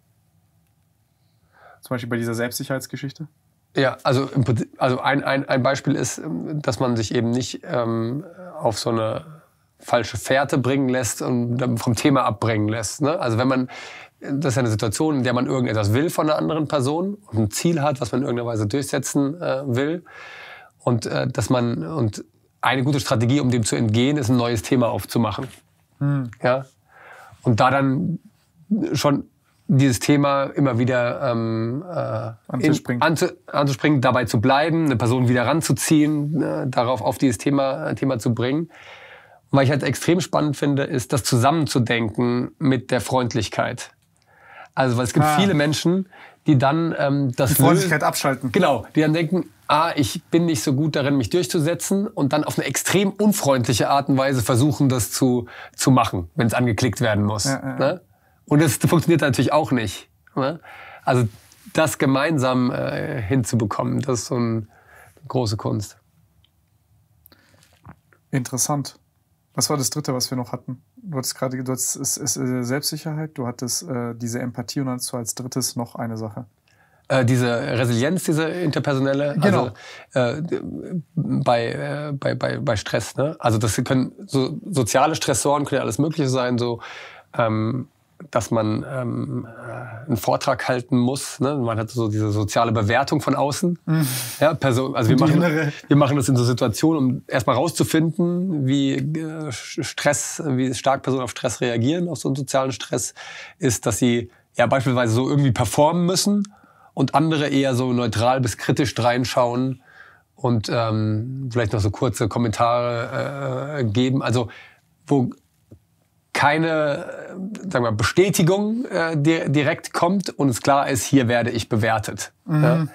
Speaker 2: Zum Beispiel bei dieser Selbstsicherheitsgeschichte?
Speaker 1: Ja, also, also ein, ein, ein Beispiel ist, ähm, dass man sich eben nicht ähm, auf so eine falsche Fährte bringen lässt und vom Thema abbringen lässt. Ne? Also wenn man, das ist ja eine Situation, in der man irgendetwas will von einer anderen Person und ein Ziel hat, was man in irgendeiner Weise durchsetzen äh, will. Und äh, dass man, und eine gute Strategie, um dem zu entgehen, ist ein neues Thema aufzumachen. Hm. Ja? Und da dann schon dieses Thema immer wieder ähm, äh, anzuspringen. In, anzu, anzuspringen, dabei zu bleiben, eine Person wieder ranzuziehen, äh, darauf auf dieses Thema, äh, Thema zu bringen. Und was ich halt extrem spannend finde, ist das zusammenzudenken mit der Freundlichkeit. Also weil es gibt ah. viele Menschen, die dann ähm, das die Freundlichkeit lösen, abschalten. Genau, die dann denken, ah, ich bin nicht so gut darin, mich durchzusetzen und dann auf eine extrem unfreundliche Art und Weise versuchen, das zu, zu machen, wenn es angeklickt werden muss. Ja, ja. Ne? Und das funktioniert natürlich auch nicht. Ne? Also das gemeinsam äh, hinzubekommen,
Speaker 2: das ist so ein, eine große Kunst. Interessant. Was war das dritte, was wir noch hatten? Du hattest gerade, du hattest ist, ist, äh, Selbstsicherheit, du hattest äh, diese Empathie und dann als drittes noch eine Sache.
Speaker 1: Äh, diese Resilienz, diese interpersonelle, also, genau. also äh, bei, äh, bei, bei, bei Stress, ne? Also das können so soziale Stressoren können ja alles Mögliche sein, so ähm, dass man ähm, äh, einen Vortrag halten muss. Ne? Man hat so diese soziale Bewertung von außen. Mhm. Ja, Person, also wir machen, wir machen das in so Situationen, um erstmal rauszufinden, wie äh, Stress, wie stark Personen auf Stress reagieren, auf so einen sozialen Stress, ist, dass sie ja beispielsweise so irgendwie performen müssen und andere eher so neutral bis kritisch reinschauen und ähm, vielleicht noch so kurze Kommentare äh, äh geben. Also wo keine äh, sagen wir, Bestätigung äh, direkt kommt und es klar ist, hier werde ich bewertet. Mhm. Ja?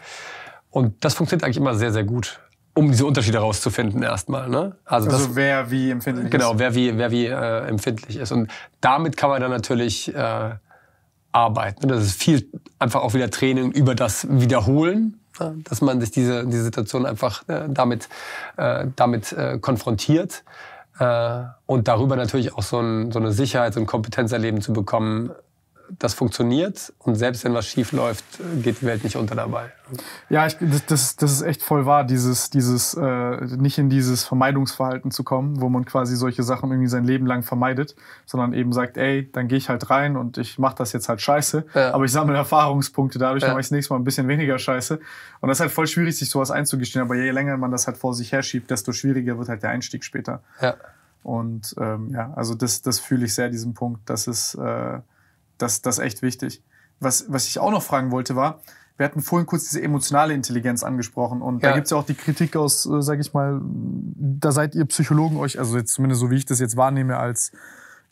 Speaker 1: Und das funktioniert eigentlich immer sehr, sehr gut, um diese Unterschiede herauszufinden erstmal. Ne? Also, also das,
Speaker 2: wer wie empfindlich genau, ist. Genau, wer
Speaker 1: wie, wer wie äh, empfindlich ist. Und damit kann man dann natürlich äh, arbeiten. Das ist viel einfach auch wieder Training über das Wiederholen, ja? Ne? dass man sich diese, diese Situation einfach äh, damit, äh, damit äh, konfrontiert. Äh, und darüber natürlich auch so, ein, so eine Sicherheit und so Kompetenz erleben zu bekommen, das funktioniert und selbst wenn was schief läuft, geht die Welt nicht unter dabei.
Speaker 2: Ja, ich, das, das ist echt voll wahr, dieses, dieses äh, nicht in dieses Vermeidungsverhalten zu kommen, wo man quasi solche Sachen irgendwie sein Leben lang vermeidet, sondern eben sagt, ey, dann gehe ich halt rein und ich mache das jetzt halt scheiße, ja. aber ich sammle Erfahrungspunkte dadurch, ja. mache ich das nächste Mal ein bisschen weniger scheiße. Und das ist halt voll schwierig, sich sowas einzugestehen, aber je länger man das halt vor sich herschiebt, desto schwieriger wird halt der Einstieg später. Ja. Und ähm, ja, also das, das fühle ich sehr, diesen Punkt, dass es... Äh, das, das ist echt wichtig. Was, was ich auch noch fragen wollte, war, wir hatten vorhin kurz diese emotionale Intelligenz angesprochen und ja. da gibt's ja auch die Kritik aus, äh, sag ich mal, da seid ihr Psychologen euch, also jetzt zumindest so wie ich das jetzt wahrnehme als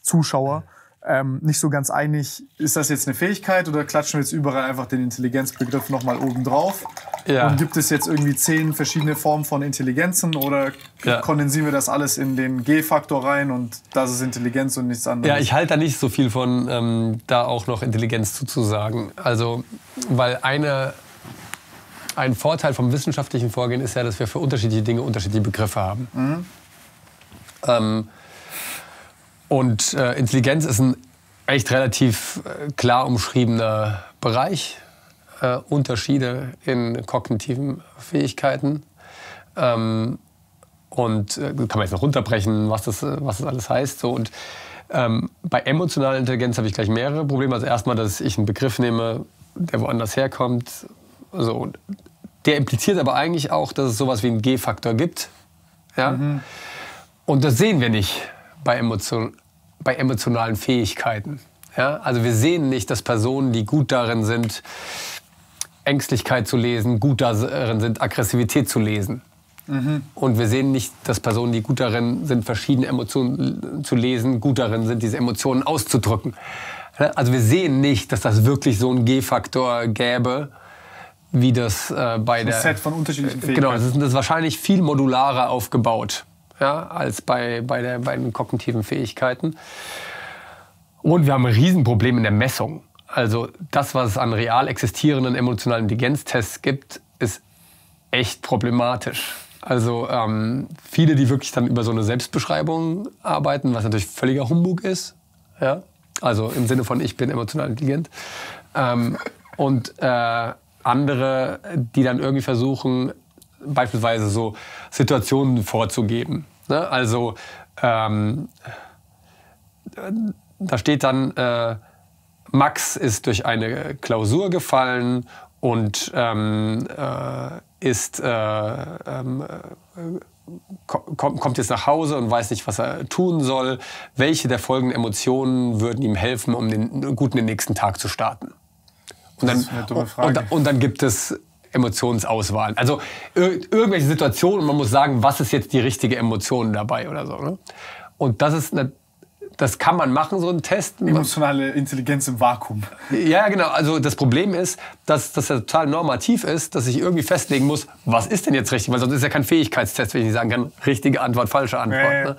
Speaker 2: Zuschauer. Mhm ähm, nicht so ganz einig, ist das jetzt eine Fähigkeit oder klatschen wir jetzt überall einfach den Intelligenzbegriff nochmal oben drauf? Ja. Und gibt es jetzt irgendwie zehn verschiedene Formen von Intelligenzen oder ja. kondensieren wir das alles in den G-Faktor rein und das ist Intelligenz und nichts anderes? Ja, ich halte da
Speaker 1: nicht so viel von, ähm, da auch noch Intelligenz zuzusagen. Also, weil eine ein Vorteil vom wissenschaftlichen Vorgehen ist ja, dass wir für unterschiedliche Dinge unterschiedliche Begriffe haben. Mhm. Ähm, und äh, Intelligenz ist ein echt relativ äh, klar umschriebener Bereich. Äh, Unterschiede in kognitiven Fähigkeiten. Ähm, und äh, kann man jetzt noch runterbrechen, was das, äh, was das alles heißt. So. Und ähm, bei emotionaler Intelligenz habe ich gleich mehrere Probleme. Also erstmal, dass ich einen Begriff nehme, der woanders herkommt. So. Der impliziert aber eigentlich auch, dass es sowas wie einen G-Faktor gibt. Ja? Mhm. Und das sehen wir nicht bei Emotion bei emotionalen Fähigkeiten. Ja? Also wir sehen nicht, dass Personen, die gut darin sind, Ängstlichkeit zu lesen, gut darin sind, Aggressivität zu lesen. Mhm. Und wir sehen nicht, dass Personen, die gut darin sind, verschiedene Emotionen zu lesen, gut darin sind, diese Emotionen auszudrücken. Also wir sehen nicht, dass das wirklich so einen G-Faktor gäbe, wie das äh, bei das ist der. Ein Set
Speaker 2: von unterschiedlichen äh, genau, Fähigkeiten. Genau, das
Speaker 1: ist, das ist wahrscheinlich viel modularer aufgebaut ja, als bei, bei, der, bei den kognitiven Fähigkeiten. Und wir haben ein Riesenproblem in der Messung. Also das, was es an real existierenden emotionalen Intelligenztests gibt, ist echt problematisch. Also ähm, viele, die wirklich dann über so eine Selbstbeschreibung arbeiten, was natürlich völliger Humbug ist. Ja? Also im Sinne von, ich bin emotional intelligent. Ähm, und äh, andere, die dann irgendwie versuchen, beispielsweise so Situationen vorzugeben. Ne? Also ähm, da steht dann, äh, Max ist durch eine Klausur gefallen und ähm, äh, ist, äh, ähm, äh kommt jetzt nach Hause und weiß nicht, was er tun soll. Welche der folgenden Emotionen würden ihm helfen, um den guten den nächsten Tag zu starten?
Speaker 2: Und dann, und,
Speaker 1: und, und dann gibt es Emotionsauswahl. Also ir irgendwelche Situationen man muss sagen, was ist jetzt die richtige Emotion dabei oder so. Ne? Und das ist eine, das kann man machen, so einen Test.
Speaker 2: Emotionale Intelligenz im Vakuum.
Speaker 1: Ja, genau. Also das Problem ist, dass, das ja total normativ ist, dass ich irgendwie festlegen muss, was ist denn jetzt richtig? Weil sonst ist ja kein Fähigkeitstest, wenn ich nicht sagen kann, richtige Antwort, falsche Antwort. Nee. Ne?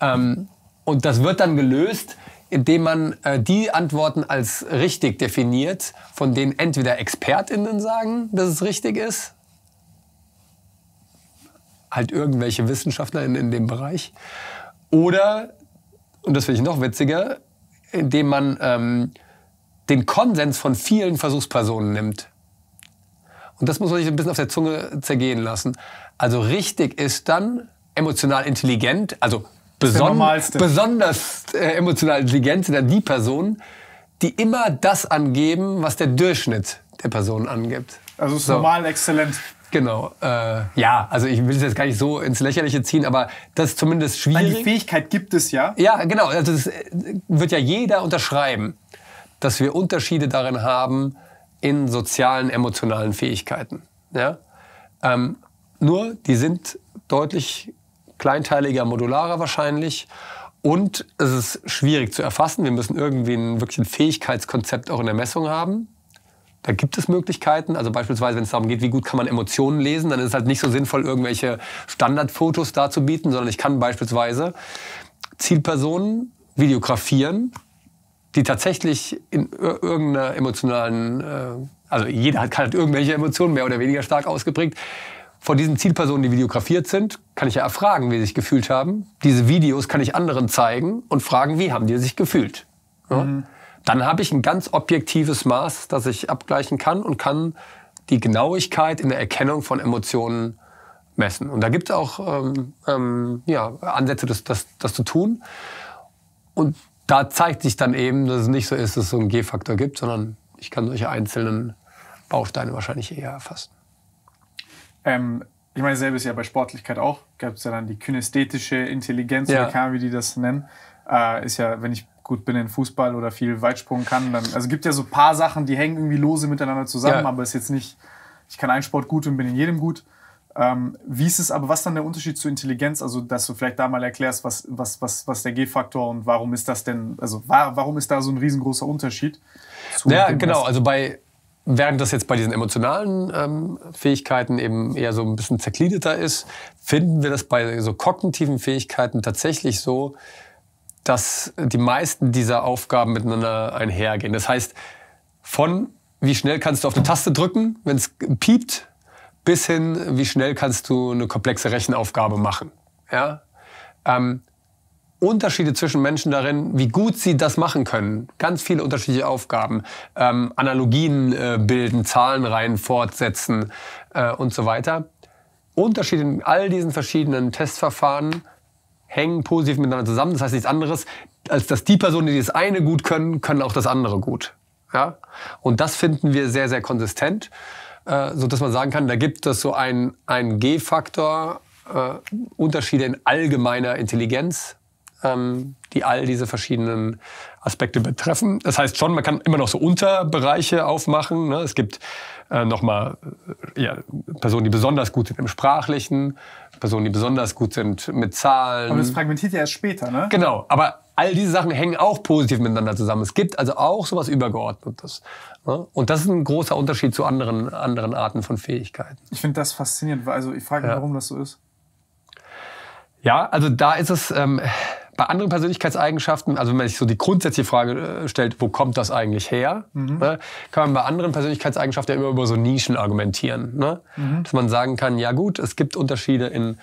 Speaker 1: Ähm, und das wird dann gelöst indem man äh, die Antworten als richtig definiert, von denen entweder ExpertInnen sagen, dass es richtig ist, halt irgendwelche WissenschaftlerInnen in dem Bereich, oder, und das finde ich noch witziger, indem man ähm, den Konsens von vielen Versuchspersonen nimmt. Und das muss man sich ein bisschen auf der Zunge zergehen lassen. Also richtig ist dann emotional intelligent, also beson besonders äh, emotional intelligent sind dann die Personen, die immer das angeben, was der Durchschnitt der Personen angibt. Also ist so. normal exzellent. Genau. Äh, ja, also ich will es jetzt gar nicht so ins Lächerliche ziehen, aber das ist zumindest schwierig. Weil die
Speaker 2: Fähigkeit gibt es ja. Ja, genau. Also das äh,
Speaker 1: wird ja jeder unterschreiben, dass wir Unterschiede darin haben in sozialen, emotionalen Fähigkeiten. Ja? Ähm, nur, die sind deutlich kleinteiliger, modularer wahrscheinlich. Und es ist schwierig zu erfassen. Wir müssen irgendwie ein, wirklich ein Fähigkeitskonzept auch in der Messung haben. Da gibt es Möglichkeiten. Also beispielsweise, wenn es darum geht, wie gut kann man Emotionen lesen, dann ist es halt nicht so sinnvoll, irgendwelche Standardfotos darzubieten, sondern ich kann beispielsweise Zielpersonen videografieren, die tatsächlich in irgendeiner emotionalen, äh, also jeder hat halt irgendwelche Emotionen, mehr oder weniger stark ausgeprägt, von diesen Zielpersonen, die videografiert sind, kann ich ja erfragen, wie sie sich gefühlt haben. Diese Videos kann ich anderen zeigen und fragen, wie haben die sich gefühlt. Ja? Mhm. Dann habe ich ein ganz objektives Maß, das ich abgleichen kann und kann die Genauigkeit in der Erkennung von Emotionen messen. Und da gibt es auch ähm, ähm, ja, Ansätze, das, das, das zu tun. Und da zeigt sich dann eben, dass es nicht so ist, dass es so einen G-Faktor gibt, sondern ich kann solche einzelnen Bausteine wahrscheinlich eher erfassen.
Speaker 2: Ähm, ich meine, selbes ja bei Sportlichkeit auch. Gab es ja dann die kinästhetische Intelligenz, ja. oder wie die das nennen. Äh, ist ja, wenn ich gut bin in Fußball oder viel Weitsprung kann, dann. Also gibt ja so ein paar Sachen, die hängen irgendwie lose miteinander zusammen, ja. aber ist jetzt nicht, ich kann einen Sport gut und bin in jedem gut. Ähm, wie ist es aber, was dann der Unterschied zur Intelligenz? Also, dass du vielleicht da mal erklärst, was, was, was, was der G-Faktor und warum ist das denn, also warum ist da so ein riesengroßer Unterschied? ja, genau. Also
Speaker 1: bei, Während das jetzt bei diesen emotionalen ähm, Fähigkeiten eben eher so ein bisschen zergliedeter ist, finden wir das bei so kognitiven Fähigkeiten tatsächlich so, dass die meisten dieser Aufgaben miteinander einhergehen. Das heißt, von wie schnell kannst du auf eine Taste drücken, wenn es piept, bis hin, wie schnell kannst du eine komplexe Rechenaufgabe machen. Ja? Ähm, Unterschiede zwischen Menschen darin, wie gut sie das machen können. Ganz viele unterschiedliche Aufgaben. Ähm, Analogien äh, bilden, Zahlenreihen fortsetzen äh, und so weiter. Unterschiede in all diesen verschiedenen Testverfahren hängen positiv miteinander zusammen. Das heißt nichts anderes, als dass die Personen, die das eine gut können, können auch das andere gut. Ja? Und das finden wir sehr, sehr konsistent, äh, so man sagen kann, da gibt es so einen G-Faktor, äh, Unterschiede in allgemeiner Intelligenz, ähm, die all diese verschiedenen Aspekte betreffen. Das heißt schon, man kann immer noch so Unterbereiche aufmachen. Ne? Es gibt äh, nochmal äh, ja, Personen, die besonders gut sind im Sprachlichen, Personen, die besonders gut sind mit Zahlen. Aber das
Speaker 2: fragmentiert ja erst später, ne?
Speaker 1: Genau, aber all diese Sachen hängen auch positiv miteinander zusammen. Es gibt also auch sowas Übergeordnetes. Ne? Und das ist ein großer Unterschied zu anderen, anderen Arten von Fähigkeiten.
Speaker 2: Ich finde das faszinierend. Also ich frage mich, ja. warum das so ist.
Speaker 1: Ja, also da ist es... Ähm, bei anderen Persönlichkeitseigenschaften, also wenn man sich so die grundsätzliche Frage äh, stellt, wo kommt das eigentlich her, mhm. ne, kann man bei anderen Persönlichkeitseigenschaften ja immer über so Nischen argumentieren. Ne? Mhm. Dass man sagen kann, ja gut, es gibt Unterschiede in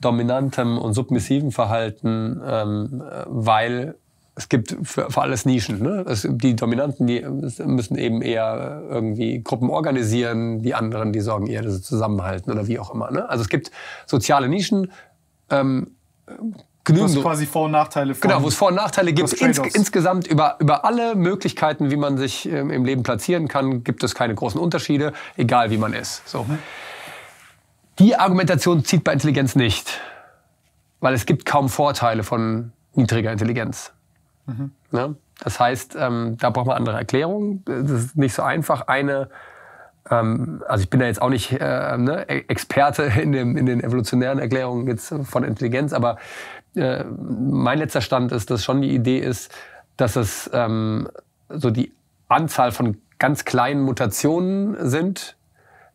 Speaker 1: dominantem und submissivem Verhalten, ähm, äh, weil es gibt für, für alles Nischen. Ne? Es, die Dominanten, die müssen eben eher irgendwie Gruppen organisieren, die anderen, die sorgen eher, dass sie zusammenhalten oder wie auch immer. Ne? Also es gibt soziale Nischen, ähm, genügend. Wo es quasi
Speaker 2: Vor- und Nachteile von, Genau, wo es Vor- und Nachteile gibt. Ins,
Speaker 1: insgesamt über, über alle Möglichkeiten, wie man sich ähm, im Leben platzieren kann, gibt es keine großen Unterschiede, egal wie man ist. So. Mhm. Die Argumentation zieht bei Intelligenz nicht, weil es gibt kaum Vorteile von niedriger Intelligenz. Mhm. Ja? Ne? Das heißt, ähm, da braucht man andere Erklärungen. Das ist nicht so einfach. Eine ähm, also ich bin da jetzt auch nicht äh, ne, Experte in, dem, in, den evolutionären Erklärungen jetzt von Intelligenz, aber äh, mein letzter Stand ist, dass schon die Idee ist, dass es ähm, so die Anzahl von ganz kleinen Mutationen sind,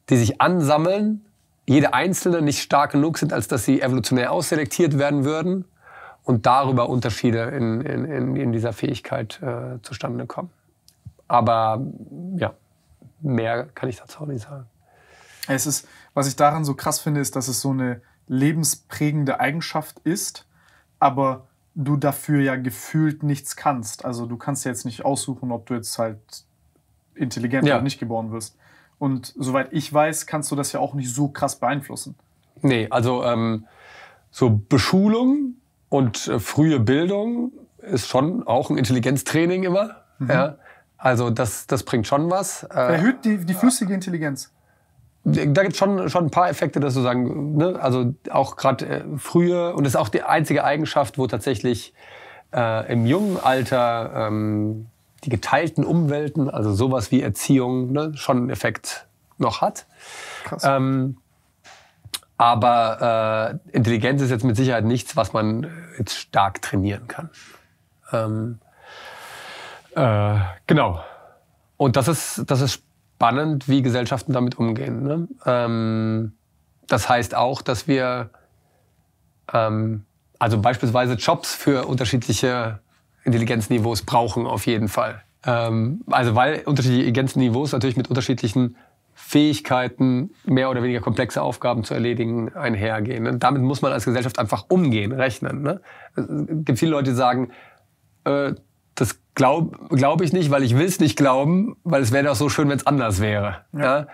Speaker 1: die sich ansammeln, jede einzelne nicht stark genug sind, als dass sie evolutionär ausselektiert werden würden und darüber Unterschiede in, in, in dieser Fähigkeit äh, zustande kommen. Aber ja,
Speaker 2: mehr kann ich dazu auch nicht sagen. Es ist, was ich daran so krass finde, ist, dass es so eine lebensprägende Eigenschaft ist, aber du dafür ja gefühlt nichts kannst. Also du kannst ja jetzt nicht aussuchen, ob du jetzt halt intelligent ja. oder nicht geboren wirst. Und soweit ich weiß, kannst du das ja auch nicht so krass beeinflussen.
Speaker 1: Nee, also ähm, so Beschulung und äh, frühe Bildung ist schon auch ein Intelligenztraining immer. Mhm. Ja. Also das, das bringt schon was. Äh, Erhöht
Speaker 2: die, die flüssige Intelligenz da gibt es schon, schon
Speaker 1: ein paar Effekte, dass du sagen, ne? also auch gerade äh, frühe, und das ist auch die einzige Eigenschaft, wo tatsächlich äh, im jungen Alter ähm, die geteilten Umwelten, also sowas wie Erziehung, ne, schon einen Effekt noch hat. Krass. Ähm, aber äh, Intelligenz ist jetzt mit Sicherheit nichts, was man äh, jetzt stark trainieren kann. Ähm, äh, genau. Und das ist, das ist spannend, wie Gesellschaften damit umgehen. Ne? Ähm, das heißt auch, dass wir ähm, also beispielsweise Jobs für unterschiedliche Intelligenzniveaus brauchen auf jeden Fall. Ähm, also weil unterschiedliche Intelligenzniveaus natürlich mit unterschiedlichen Fähigkeiten, mehr oder weniger komplexe Aufgaben zu erledigen, einhergehen. Ne? Damit muss man als Gesellschaft einfach umgehen, rechnen. Ne? Es gibt viele Leute, die sagen, äh, Glaube glaub ich nicht, weil ich will es nicht glauben, weil es wäre doch so schön, wenn es anders wäre. Ja. ja.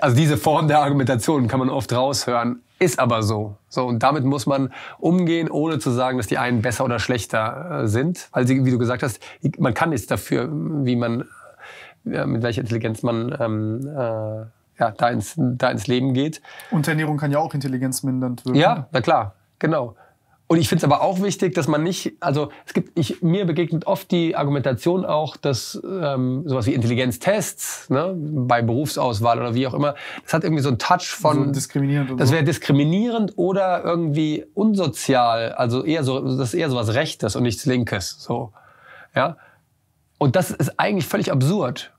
Speaker 1: Also diese Form der Argumentation kann man oft raushören, ist aber so. So und damit muss man umgehen, ohne zu sagen, dass die einen besser oder schlechter äh, sind, weil also, sie, wie du gesagt hast, man kann nichts dafür, wie man ja, mit welcher Intelligenz man ähm, äh, ja, da, ins, da ins Leben geht.
Speaker 2: Und Ernährung kann ja auch intelligenzmindernd wirken. Ja,
Speaker 1: na klar, genau. Und ich finde es aber auch wichtig, dass man nicht, also es gibt, ich, mir begegnet oft die Argumentation auch, dass ähm, sowas wie Intelligenztests ne, bei Berufsauswahl oder wie auch immer, das hat irgendwie so einen Touch von, so
Speaker 2: diskriminierend das wäre
Speaker 1: diskriminierend oder irgendwie unsozial, also eher so, das ist eher sowas Rechtes und nichts Linkes, so, ja. Und das ist eigentlich völlig absurd,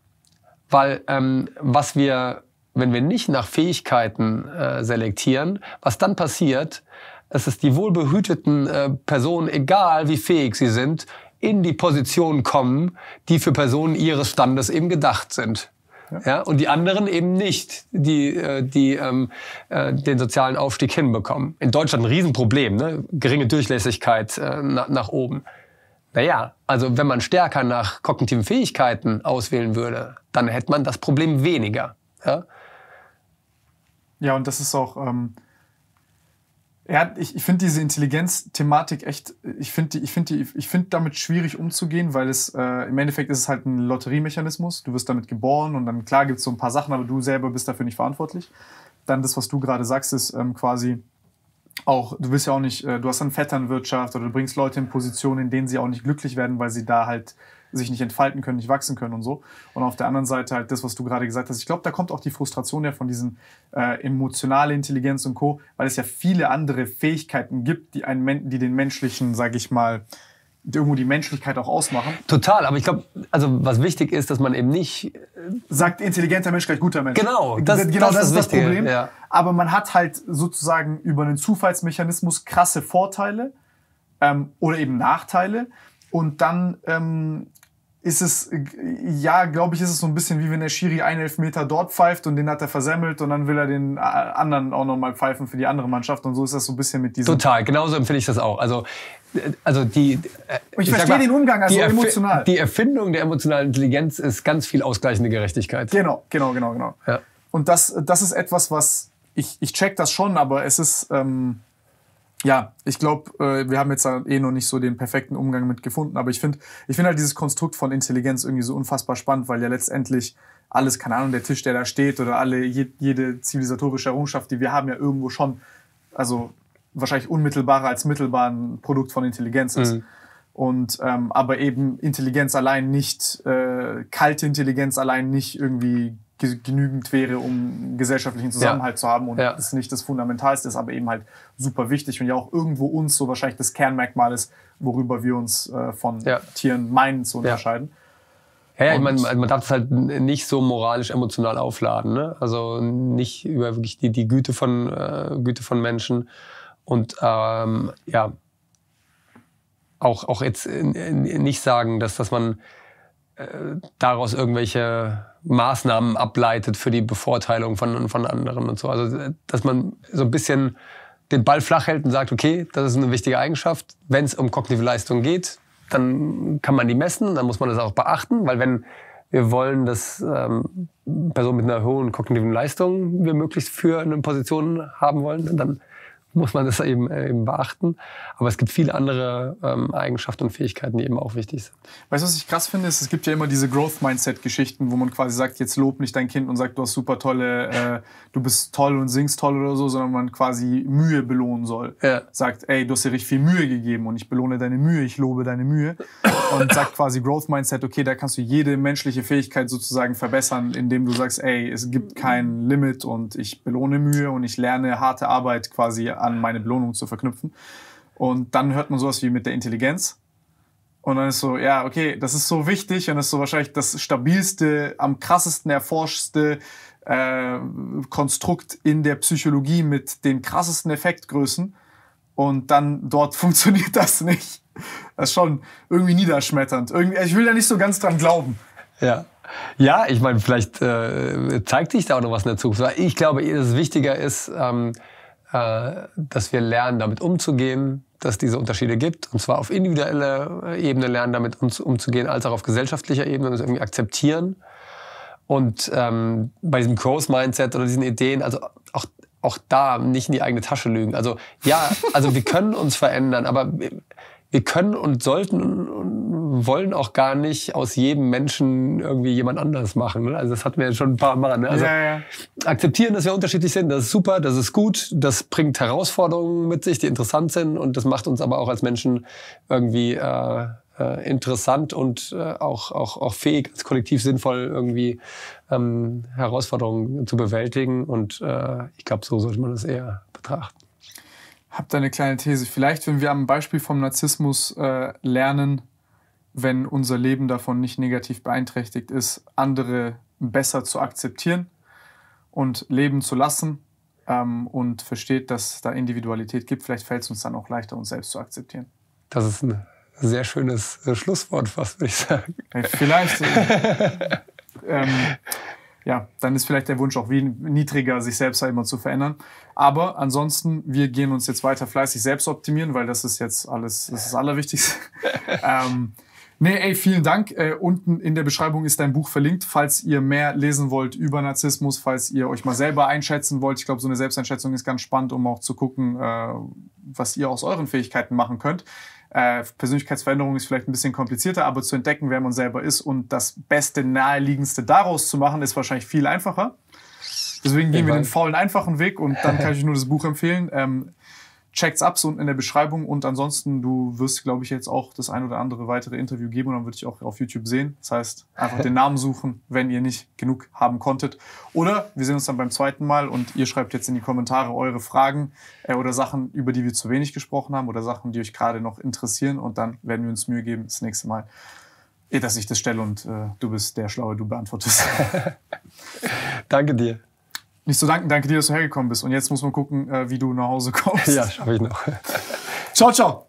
Speaker 1: weil ähm, was wir, wenn wir nicht nach Fähigkeiten äh, selektieren, was dann passiert, dass es die wohlbehüteten äh, Personen, egal wie fähig sie sind, in die Positionen kommen, die für Personen ihres Standes eben gedacht sind. Ja. ja. und die anderen eben nicht, die, äh, die ähm, äh, den sozialen Aufstieg hinbekommen. In Deutschland ein Riesenproblem, ne? geringe Durchlässigkeit äh, nach, nach oben. Naja, also wenn man stärker nach kognitiven Fähigkeiten auswählen
Speaker 2: würde, dann
Speaker 1: hätte man das Problem weniger. Ja,
Speaker 2: ja und das ist auch, ähm, ja, ich, ich finde diese Intelligenz-Thematik echt, ich finde ich find ich find damit schwierig umzugehen, weil es äh, im Endeffekt ist es halt ein Lotteriemechanismus. Du wirst damit geboren und dann klar gibt es so ein paar Sachen, aber du selber bist dafür nicht verantwortlich. Dann das, was du gerade sagst, ist ähm, quasi auch, du bist ja auch nicht, äh, du hast dann Vetternwirtschaft oder du bringst Leute in Positionen, in denen sie auch nicht glücklich werden, weil sie da halt sich nicht entfalten können, nicht wachsen können und so. Und auf der anderen Seite halt das, was du gerade gesagt hast. Ich glaube, da kommt auch die Frustration ja von diesen äh, emotionale Intelligenz und Co., weil es ja viele andere Fähigkeiten gibt, die, einen, die den menschlichen, sage ich mal, irgendwo die Menschlichkeit auch ausmachen. Total, aber ich glaube, also was wichtig ist, dass man eben nicht äh sagt intelligenter Mensch gleich guter Mensch. Genau, das, genau, das, das ist das, Wichtige, Problem. Ja. Aber man hat halt sozusagen über einen Zufallsmechanismus krasse Vorteile ähm, oder eben Nachteile und dann ähm, ist es, ja, glaube ich, ist es so ein bisschen wie wenn der Schiri einen Elfmeter dort pfeift und den hat er versemmelt und dann will er den äh, anderen auch nochmal pfeifen für die andere Mannschaft und so ist das so ein bisschen mit diesem. Total,
Speaker 1: genauso empfinde ich das auch. Also, äh, also die. Und äh, ich, ich verstehe den Umgang, also die emotional. Die
Speaker 2: Erfindung der emotionalen Intelligenz ist ganz viel ausgleichende Gerechtigkeit. Genau, genau, genau, genau. Ja. Und das, das ist etwas, was ich, ich check das schon, aber es ist, ähm, ja, ich glaube, äh, wir haben jetzt eh noch nicht so den perfekten Umgang mit gefunden, aber ich finde ich finde halt dieses Konstrukt von Intelligenz irgendwie so unfassbar spannend, weil ja letztendlich alles, keine Ahnung, der Tisch, der da steht oder alle, je, jede zivilisatorische Errungenschaft, die wir haben, ja irgendwo schon, also wahrscheinlich unmittelbarer als mittelbar ein Produkt von Intelligenz ist. Mhm. Und ähm, aber eben Intelligenz allein nicht, äh, kalte Intelligenz allein nicht irgendwie genügend wäre, um gesellschaftlichen Zusammenhalt ja. zu haben und ja. das nicht das Fundamentalste ist, aber eben halt super wichtig und ja auch irgendwo uns so wahrscheinlich das Kernmerkmal ist, worüber wir uns äh, von ja. Tieren meinen zu unterscheiden. Ja, ja ich meine, man darf
Speaker 1: es halt nicht so moralisch emotional aufladen, ne? also nicht über wirklich die, die Güte, von, äh, Güte von Menschen und ähm, ja, auch, auch jetzt nicht sagen, dass, dass man daraus irgendwelche Maßnahmen ableitet für die Bevorteilung von, von anderen und so. Also, dass man so ein bisschen den Ball flach hält und sagt, okay, das ist eine wichtige Eigenschaft. Wenn es um kognitive Leistung geht, dann kann man die messen, dann muss man das auch beachten, weil wenn wir wollen, dass ähm, Personen mit einer hohen kognitiven Leistung wir möglichst für eine Position haben wollen, dann muss man das eben, äh, eben beachten. Aber es gibt viele andere
Speaker 2: ähm, Eigenschaften und Fähigkeiten, die eben auch wichtig sind. Weißt du, was ich krass finde? Ist, es gibt ja immer diese Growth-Mindset-Geschichten, wo man quasi sagt, jetzt lob nicht dein Kind und sagt, du hast super tolle, äh, du bist toll und singst toll oder so, sondern man quasi Mühe belohnen soll. Ja. Sagt, ey, du hast dir richtig viel Mühe gegeben und ich belohne deine Mühe, ich lobe deine Mühe. Und sagt quasi Growth-Mindset, okay, da kannst du jede menschliche Fähigkeit sozusagen verbessern, indem du sagst, ey, es gibt kein Limit und ich belohne Mühe und ich lerne harte Arbeit quasi an meine Belohnung zu verknüpfen. Und dann hört man sowas wie mit der Intelligenz. Und dann ist so, ja, okay, das ist so wichtig und das ist so wahrscheinlich das stabilste, am krassesten erforschte äh, Konstrukt in der Psychologie mit den krassesten Effektgrößen. Und dann dort (laughs) funktioniert das nicht. Das ist schon irgendwie niederschmetternd. Irgendwie, also ich will da nicht so ganz dran glauben.
Speaker 1: Ja. Ja, ich meine, vielleicht äh, zeigt sich da auch noch was in der Zukunft. Ich glaube, es wichtiger ist, ähm, äh, dass wir lernen, damit umzugehen, dass es diese Unterschiede gibt. Und zwar auf individueller äh, Ebene lernen, damit umzugehen, als auch auf gesellschaftlicher Ebene und es irgendwie akzeptieren. Und ähm, bei diesem Growth-Mindset oder diesen Ideen, also auch, auch da nicht in die eigene Tasche lügen. Also ja, also wir können uns verändern, aber wir können und sollten und wollen auch gar nicht aus jedem Menschen irgendwie jemand anders machen. Ne? Also das hatten wir ja schon ein paar Mal. Ne? Also ja, ja. akzeptieren, dass wir unterschiedlich sind, das ist super, das ist gut, das bringt Herausforderungen mit sich, die interessant sind und das macht uns aber auch als Menschen irgendwie äh, äh, interessant und äh, auch, auch, auch fähig, als Kollektiv sinnvoll irgendwie ähm, Herausforderungen zu bewältigen. Und äh, ich glaube, so sollte man
Speaker 2: das eher betrachten habe da eine kleine These. Vielleicht, wenn wir am Beispiel vom Narzissmus äh, lernen, wenn unser Leben davon nicht negativ beeinträchtigt ist, andere besser zu akzeptieren und leben zu lassen ähm, und versteht, dass da Individualität gibt, vielleicht fällt es uns dann auch leichter, uns selbst zu akzeptieren.
Speaker 1: Das ist ein sehr schönes äh, Schlusswort, was würde ich sagen.
Speaker 2: Vielleicht. Äh, (laughs) ähm, ja, dann ist vielleicht der Wunsch auch wie niedriger, sich selbst halt immer zu verändern. Aber ansonsten, wir gehen uns jetzt weiter fleißig selbst optimieren, weil das ist jetzt alles, das ist das Allerwichtigste. (laughs) ähm, Nee, ey, vielen Dank. Äh, unten in der Beschreibung ist dein Buch verlinkt, falls ihr mehr lesen wollt über Narzissmus, falls ihr euch mal selber einschätzen wollt. Ich glaube, so eine Selbsteinschätzung ist ganz spannend, um auch zu gucken, äh, was ihr aus euren Fähigkeiten machen könnt. Äh, Persönlichkeitsveränderung ist vielleicht ein bisschen komplizierter, aber zu entdecken, wer man selber ist und das Beste, Naheliegendste daraus zu machen, ist wahrscheinlich viel einfacher. Deswegen gehen wir den faulen, einfachen Weg und dann kann ich nur das Buch empfehlen. Ähm, checkt's ab, so unten in der Beschreibung. Und ansonsten, du wirst, glaube ich, jetzt auch das ein oder andere weitere Interview geben und dann würde ich auch auf YouTube sehen. Das heißt, einfach den (laughs) Namen suchen, wenn ihr nicht genug haben konntet. Oder wir sehen uns dann beim zweiten Mal und ihr schreibt jetzt in die Kommentare eure Fragen äh, oder Sachen, über die wir zu wenig gesprochen haben oder Sachen, die euch gerade noch interessieren. Und dann werden wir uns Mühe geben, das nächste Mal eh, dass ich das stelle und äh, du bist der Schlaue, du beantwortest. (laughs) (laughs) Danke dir. Nicht zu so danken, danke dir, dass du hergekommen bist. Und jetzt muss man gucken, äh, wie du nach Hause kommst. Ja, schaffe ich noch. ciao, ciao.